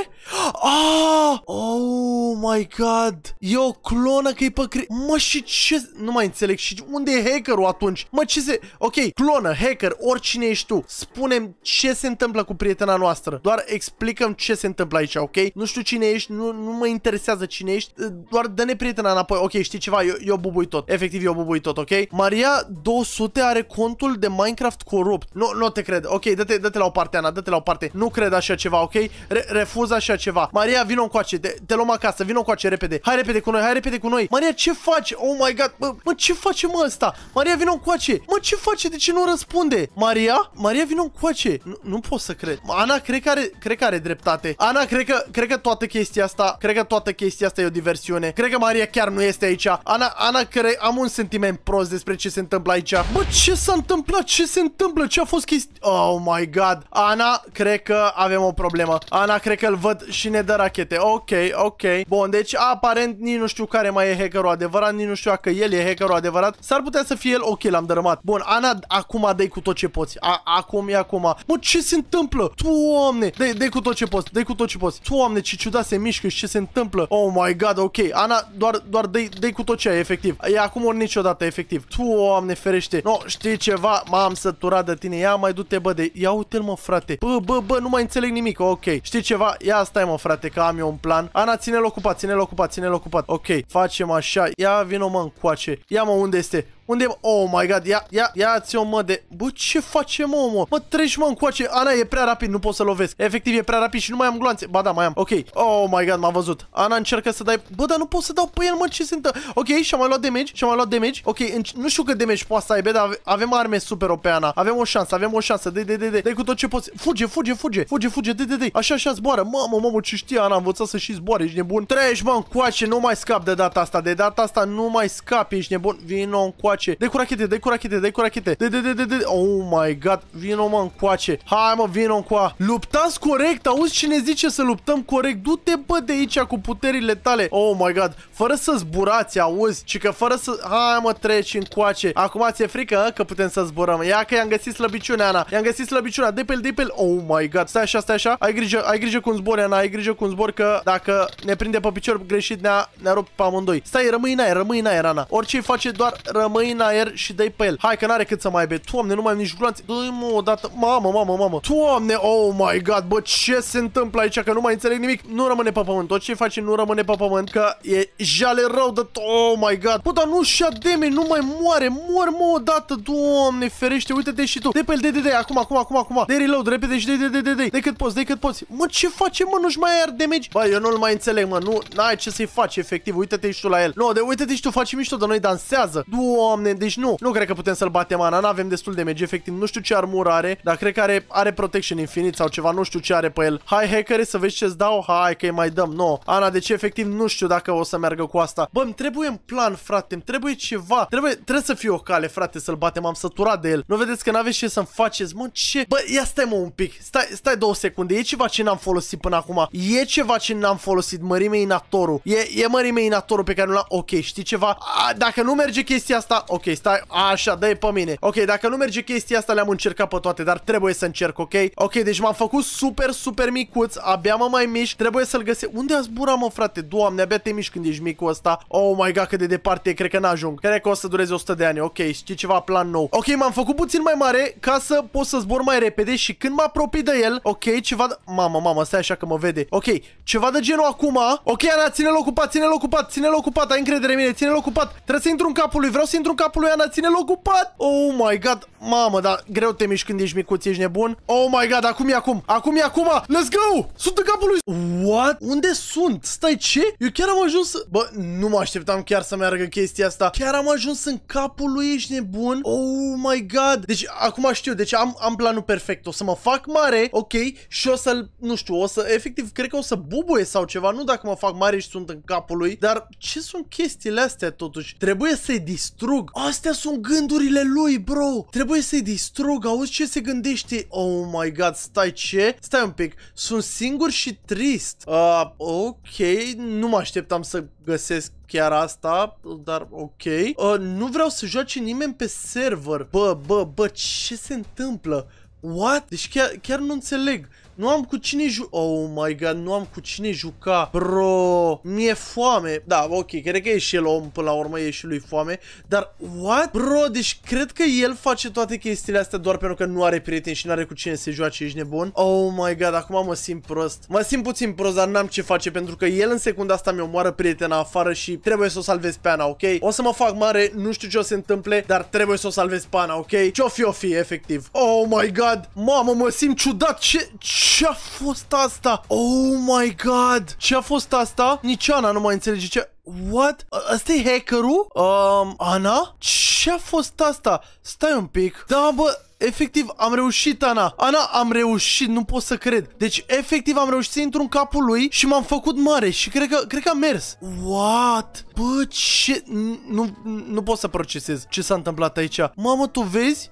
Ah! Oh my god! E o clonă că e pe cre... Mă, și ce... Nu mai înțeleg. Și unde e hackerul atunci? Mă, ce se... Ok, clonă, hacker, oricine ești tu. Spunem ce se întâmplă cu prietena noastră. Doar explicăm ce se întâmplă aici, ok? Nu știu cine ești, nu, nu mă interesează cine ești. Eh, doar dă-ne prietena înapoi. Ok, știi ceva? Eu, eu bubui tot. Efectiv, eu bubui tot, ok? Maria 200 are contul de Minecraft corupt. Nu, nu te cred. Ok, dă-te dă, la o parte, Ana, dă-te la o parte. Nu cred așa ceva, ok? Re refuz așa ceva. Maria, vino încoace. Te, te luăm acasă. Vino încoace repede. Hai repede cu noi, hai repede cu noi. Maria, ce faci? Oh my god. Mă, mă ce face mă asta? Maria, vino încoace. Mă, ce face? De ce nu răspunde? Maria? Maria, vino încoace. Nu, nu pot să cred. Ana, cred că are, cred că are dreptate. Ana, cred că, cred că toată chestia asta, cred că toată chestia asta e o diversiune. Cred că Maria chiar nu este aici. Ana, Ana, cred, am un sentiment prost despre ce se întâmplă aici. Bă, ce s-a întâmplat? Ce se întâmplă? Ce a fost chestia? Oh my god. Ana, cred cred că avem o problemă. Ana, cred că îl văd și ne dă rachete. Ok, ok. Bun, deci aparent nici nu știu care mai e hackerul adevărat, nici nu știu dacă el e hackerul adevărat. S-ar putea să fie el. Ok, l-am dărâmat. Bun, Ana, acum dai cu tot ce poți. A acum e acum. Mă, ce se întâmplă? Doamne, dai, dai cu tot ce poți, dai cu tot ce poți. Doamne, ce ciudat se mișcă și ce se întâmplă. Oh my god, ok. Ana, doar, doar dai, dai cu tot ce ai, efectiv. E acum ori niciodată, efectiv. Doamne, ferește. No, știi ceva? M-am săturat de tine. Ia mai du-te, bă, de... Ia uite-l, mă, frate. Bă, bă, bă, nu mai înțeleg nimic, ok. Știi ceva? Ia stai mă, frate, că am eu un plan. Ana, ține-l ocupat, ține-l ocupat, ține-l ocupat. Ok, facem așa. Ia vino mă încoace. Ia mă, unde este? Unde e? Oh my god, ia, ia, ia ți-o mă de... Bă, ce face mă, mă? Mă, treci mă încoace. Ana, e prea rapid, nu pot să lovesc. Efectiv, e prea rapid și nu mai am gloanțe. Ba da, mai am. Ok. Oh my god, m-a văzut. Ana încercă să dai... Bă, dar nu pot să dau pe el, mă, ce se întâmplă? Ok, și-a mai luat damage, și-a mai luat damage. Ok, nu știu cât damage poate să aibă, dar avem arme super pe Ana. Avem o șansă, avem o șansă. De, de, de, de. Dai cu tot ce poți. Fuge, fuge, fuge. Fuge, fuge, de, de, de. Așa, așa zboară. Mamă, mamă, ce știe Ana, învăța să și zboare, ești nebun. Treci, mă, încoace, nu mai scap de data asta. De data asta nu mai scap, ești nebun. Vino încoace încoace. Dai cu rachete, dai cu rachete, dai cu rachete. De, de, de, de, de. Oh my god. Vino mă încoace. Hai mă, vino încoa. Luptați corect. Auzi cine zice să luptăm corect. Du-te bă de aici cu puterile tale. Oh my god fără să zburați, auzi, și că fără să... Hai mă, treci încoace. Acum ți-e frică ă, că putem să zburăm. Ia că i-am găsit slăbiciunea, Ana. I-am găsit slăbiciunea. De pe de pe Oh my god. Stai așa, stai așa. Ai grijă, ai grijă un zbor Ana. Ai grijă un zbor că dacă ne prinde pe picior greșit ne-a ne rupt pe amândoi. Stai, rămâi în aer, rămâi în aer, Ana. Orice face, doar rămâi în aer și dai pe el. Hai că n-are cât să mai be. Toamne, nu mai am nici gloanțe. Dă-i mă o dată. Mamă, mamă, mamă. Toamne, oh my god. Bă, ce se întâmplă aici că nu mai înțeleg nimic. Nu rămâne pe pământ. Tot ce face nu rămâne pe pământ că e jale rău de... Oh my god! Bă, dar nu și ademe, nu mai moare! Mor, mă, o dată. Doamne, ferește! Uite-te și tu! De pe de, de, de! Acum, acum, acum, acum! De reload, repede și de, de, de, de, de! De cât poți, de cât poți! Mă, ce face, mă? Nu-și mai are damage? Bă, eu nu-l mai înțeleg, mă! Nu, n-ai ce să-i faci, efectiv! Uite-te și tu la el! Nu, de uite-te și tu, faci mișto de noi, dansează! Doamne, deci nu! Nu cred că putem să-l batem, Ana, n-avem destul de damage, efectiv! Nu știu ce armură are, dar cred că are, are protection infinit sau ceva, nu știu ce are pe el. Hai, hackeri, să vezi ce-ți dau? Hai, că mai dăm, Nu. Ana, deci efectiv nu știu dacă o să meargă meargă cu asta. Bă, îmi trebuie un plan, frate, îmi trebuie ceva. Trebuie, trebuie să fie o cale, frate, să-l batem, am săturat de el. Nu vedeți că n-aveți ce să-mi faceți, mă, ce? Bă, ia stai mă un pic, stai, stai două secunde, e ceva ce n-am folosit până acum. E ceva ce n-am folosit, mărime inatorul. E, e mărime inatorul pe care nu l-am, ok, știi ceva? A, dacă nu merge chestia asta, ok, stai, așa, dă pe mine. Ok, dacă nu merge chestia asta, le-am încercat pe toate, dar trebuie să încerc, ok? Ok, deci m-am făcut super, super micuț, abia mă mai mișc, trebuie să-l găsesc. Unde a zburat, mă, frate? Doamne, abia te mișc când ești mic micul ăsta. Oh my god, cât de departe, cred că n-ajung. Cred că o să dureze 100 de ani. Ok, știi ceva, plan nou. Ok, m-am făcut puțin mai mare ca să pot să zbor mai repede și când mă apropii de el, ok, ceva... Mama, mama, stai așa că mă vede. Ok, ceva de genul acum. Ok, Ana, ține-l ocupat, ține-l ocupat, ține-l ocupat, ai încredere în mine, ține-l ocupat. Trebuie să intru în capul lui, vreau să intru în capul lui Ana, ține-l ocupat. Oh my god, mamă, dar greu te miști când ești micuț, ești nebun. Oh my god, acum e acum, acum e acum, let's go! Sunt în capul lui! What? Unde sunt? Stai, ce? Eu chiar am ajuns Bă, nu mă așteptam chiar să meargă chestia asta. Chiar am ajuns în capul lui, ești nebun? Oh my god! Deci, acum știu, deci am, am planul perfect. O să mă fac mare, ok, și o să-l, nu știu, o să, efectiv, cred că o să bubuie sau ceva. Nu dacă mă fac mare și sunt în capul lui, dar ce sunt chestiile astea totuși? Trebuie să-i distrug. Astea sunt gândurile lui, bro. Trebuie să-i distrug, auzi ce se gândește. Oh my god, stai ce? Stai un pic, sunt singur și trist. Uh, ok, nu mă așteptam să găsesc chiar asta, dar ok. Uh, nu vreau să joace nimeni pe server. Bă, bă, bă, ce se întâmplă? What? Deci chiar, chiar nu înțeleg. Nu am cu cine ju... Oh my god, nu am cu cine juca. Bro, mi-e foame. Da, ok, cred că e și el om, până la urmă e și lui foame. Dar, what? Bro, deci cred că el face toate chestiile astea doar pentru că nu are prieteni și nu are cu cine să joace, ești nebun. Oh my god, acum mă simt prost. Mă simt puțin prost, dar n-am ce face pentru că el în secunda asta mi moară prietena afară și trebuie să o salvez pe Ana, ok? O să mă fac mare, nu știu ce o să întâmple, dar trebuie să o salvez pe Ana, ok? Ce-o fi, o fi, efectiv. Oh my god, mamă, mă simt ciudat, ce... ce ce-a fost asta? Oh my god! Ce-a fost asta? Nici ana nu mai înțelege ce... What? Asta e hackerul? Um, Ana? Ce-a fost asta? Stai un pic. Da, bă, Efectiv, am reușit, Ana. Ana, am reușit, nu pot să cred. Deci, efectiv, am reușit să intru în capul lui și m-am făcut mare și cred că, cred că am mers. What? Bă, ce? Nu, nu pot să procesez ce s-a întâmplat aici. Mamă, tu vezi?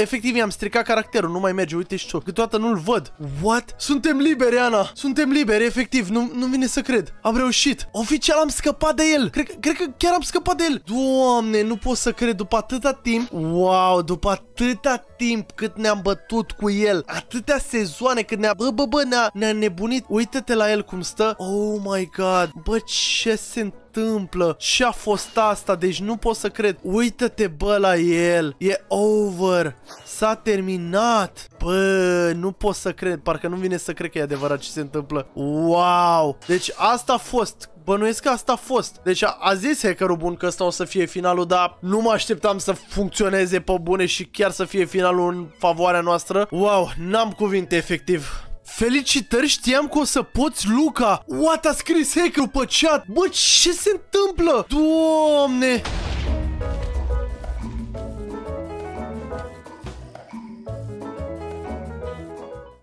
Efectiv, i-am stricat caracterul, nu mai merge, uite și tu. Câteodată nu-l văd. What? Suntem liberi, Ana. Suntem liberi, efectiv, nu, nu vine să cred. Am reușit. Oficial am scăpat de el. Cred, cred că chiar am scăpat de el. Doamne, nu pot să cred, după atâta timp. Wow, după atâta timp cât ne-am bătut cu el, atâtea sezoane cât ne-a... Bă, bă, bă, ne-a, ne nebunit. Uite-te la el cum stă. Oh my god, bă, ce se întâmplă? întâmplă? Ce a fost asta? Deci nu pot să cred. Uită-te, bă, la el. E over. S-a terminat. Bă, nu pot să cred. Parcă nu vine să cred că e adevărat ce se întâmplă. Wow! Deci asta a fost Bănuiesc că asta a fost. Deci a, a zis hackerul bun că asta o să fie finalul, dar nu mă așteptam să funcționeze pe bune și chiar să fie finalul în favoarea noastră. Wow, n-am cuvinte efectiv. Felicitări, știam că o să poți, Luca! What a scris hackerul pe chat? Bă, ce se întâmplă? Doamne!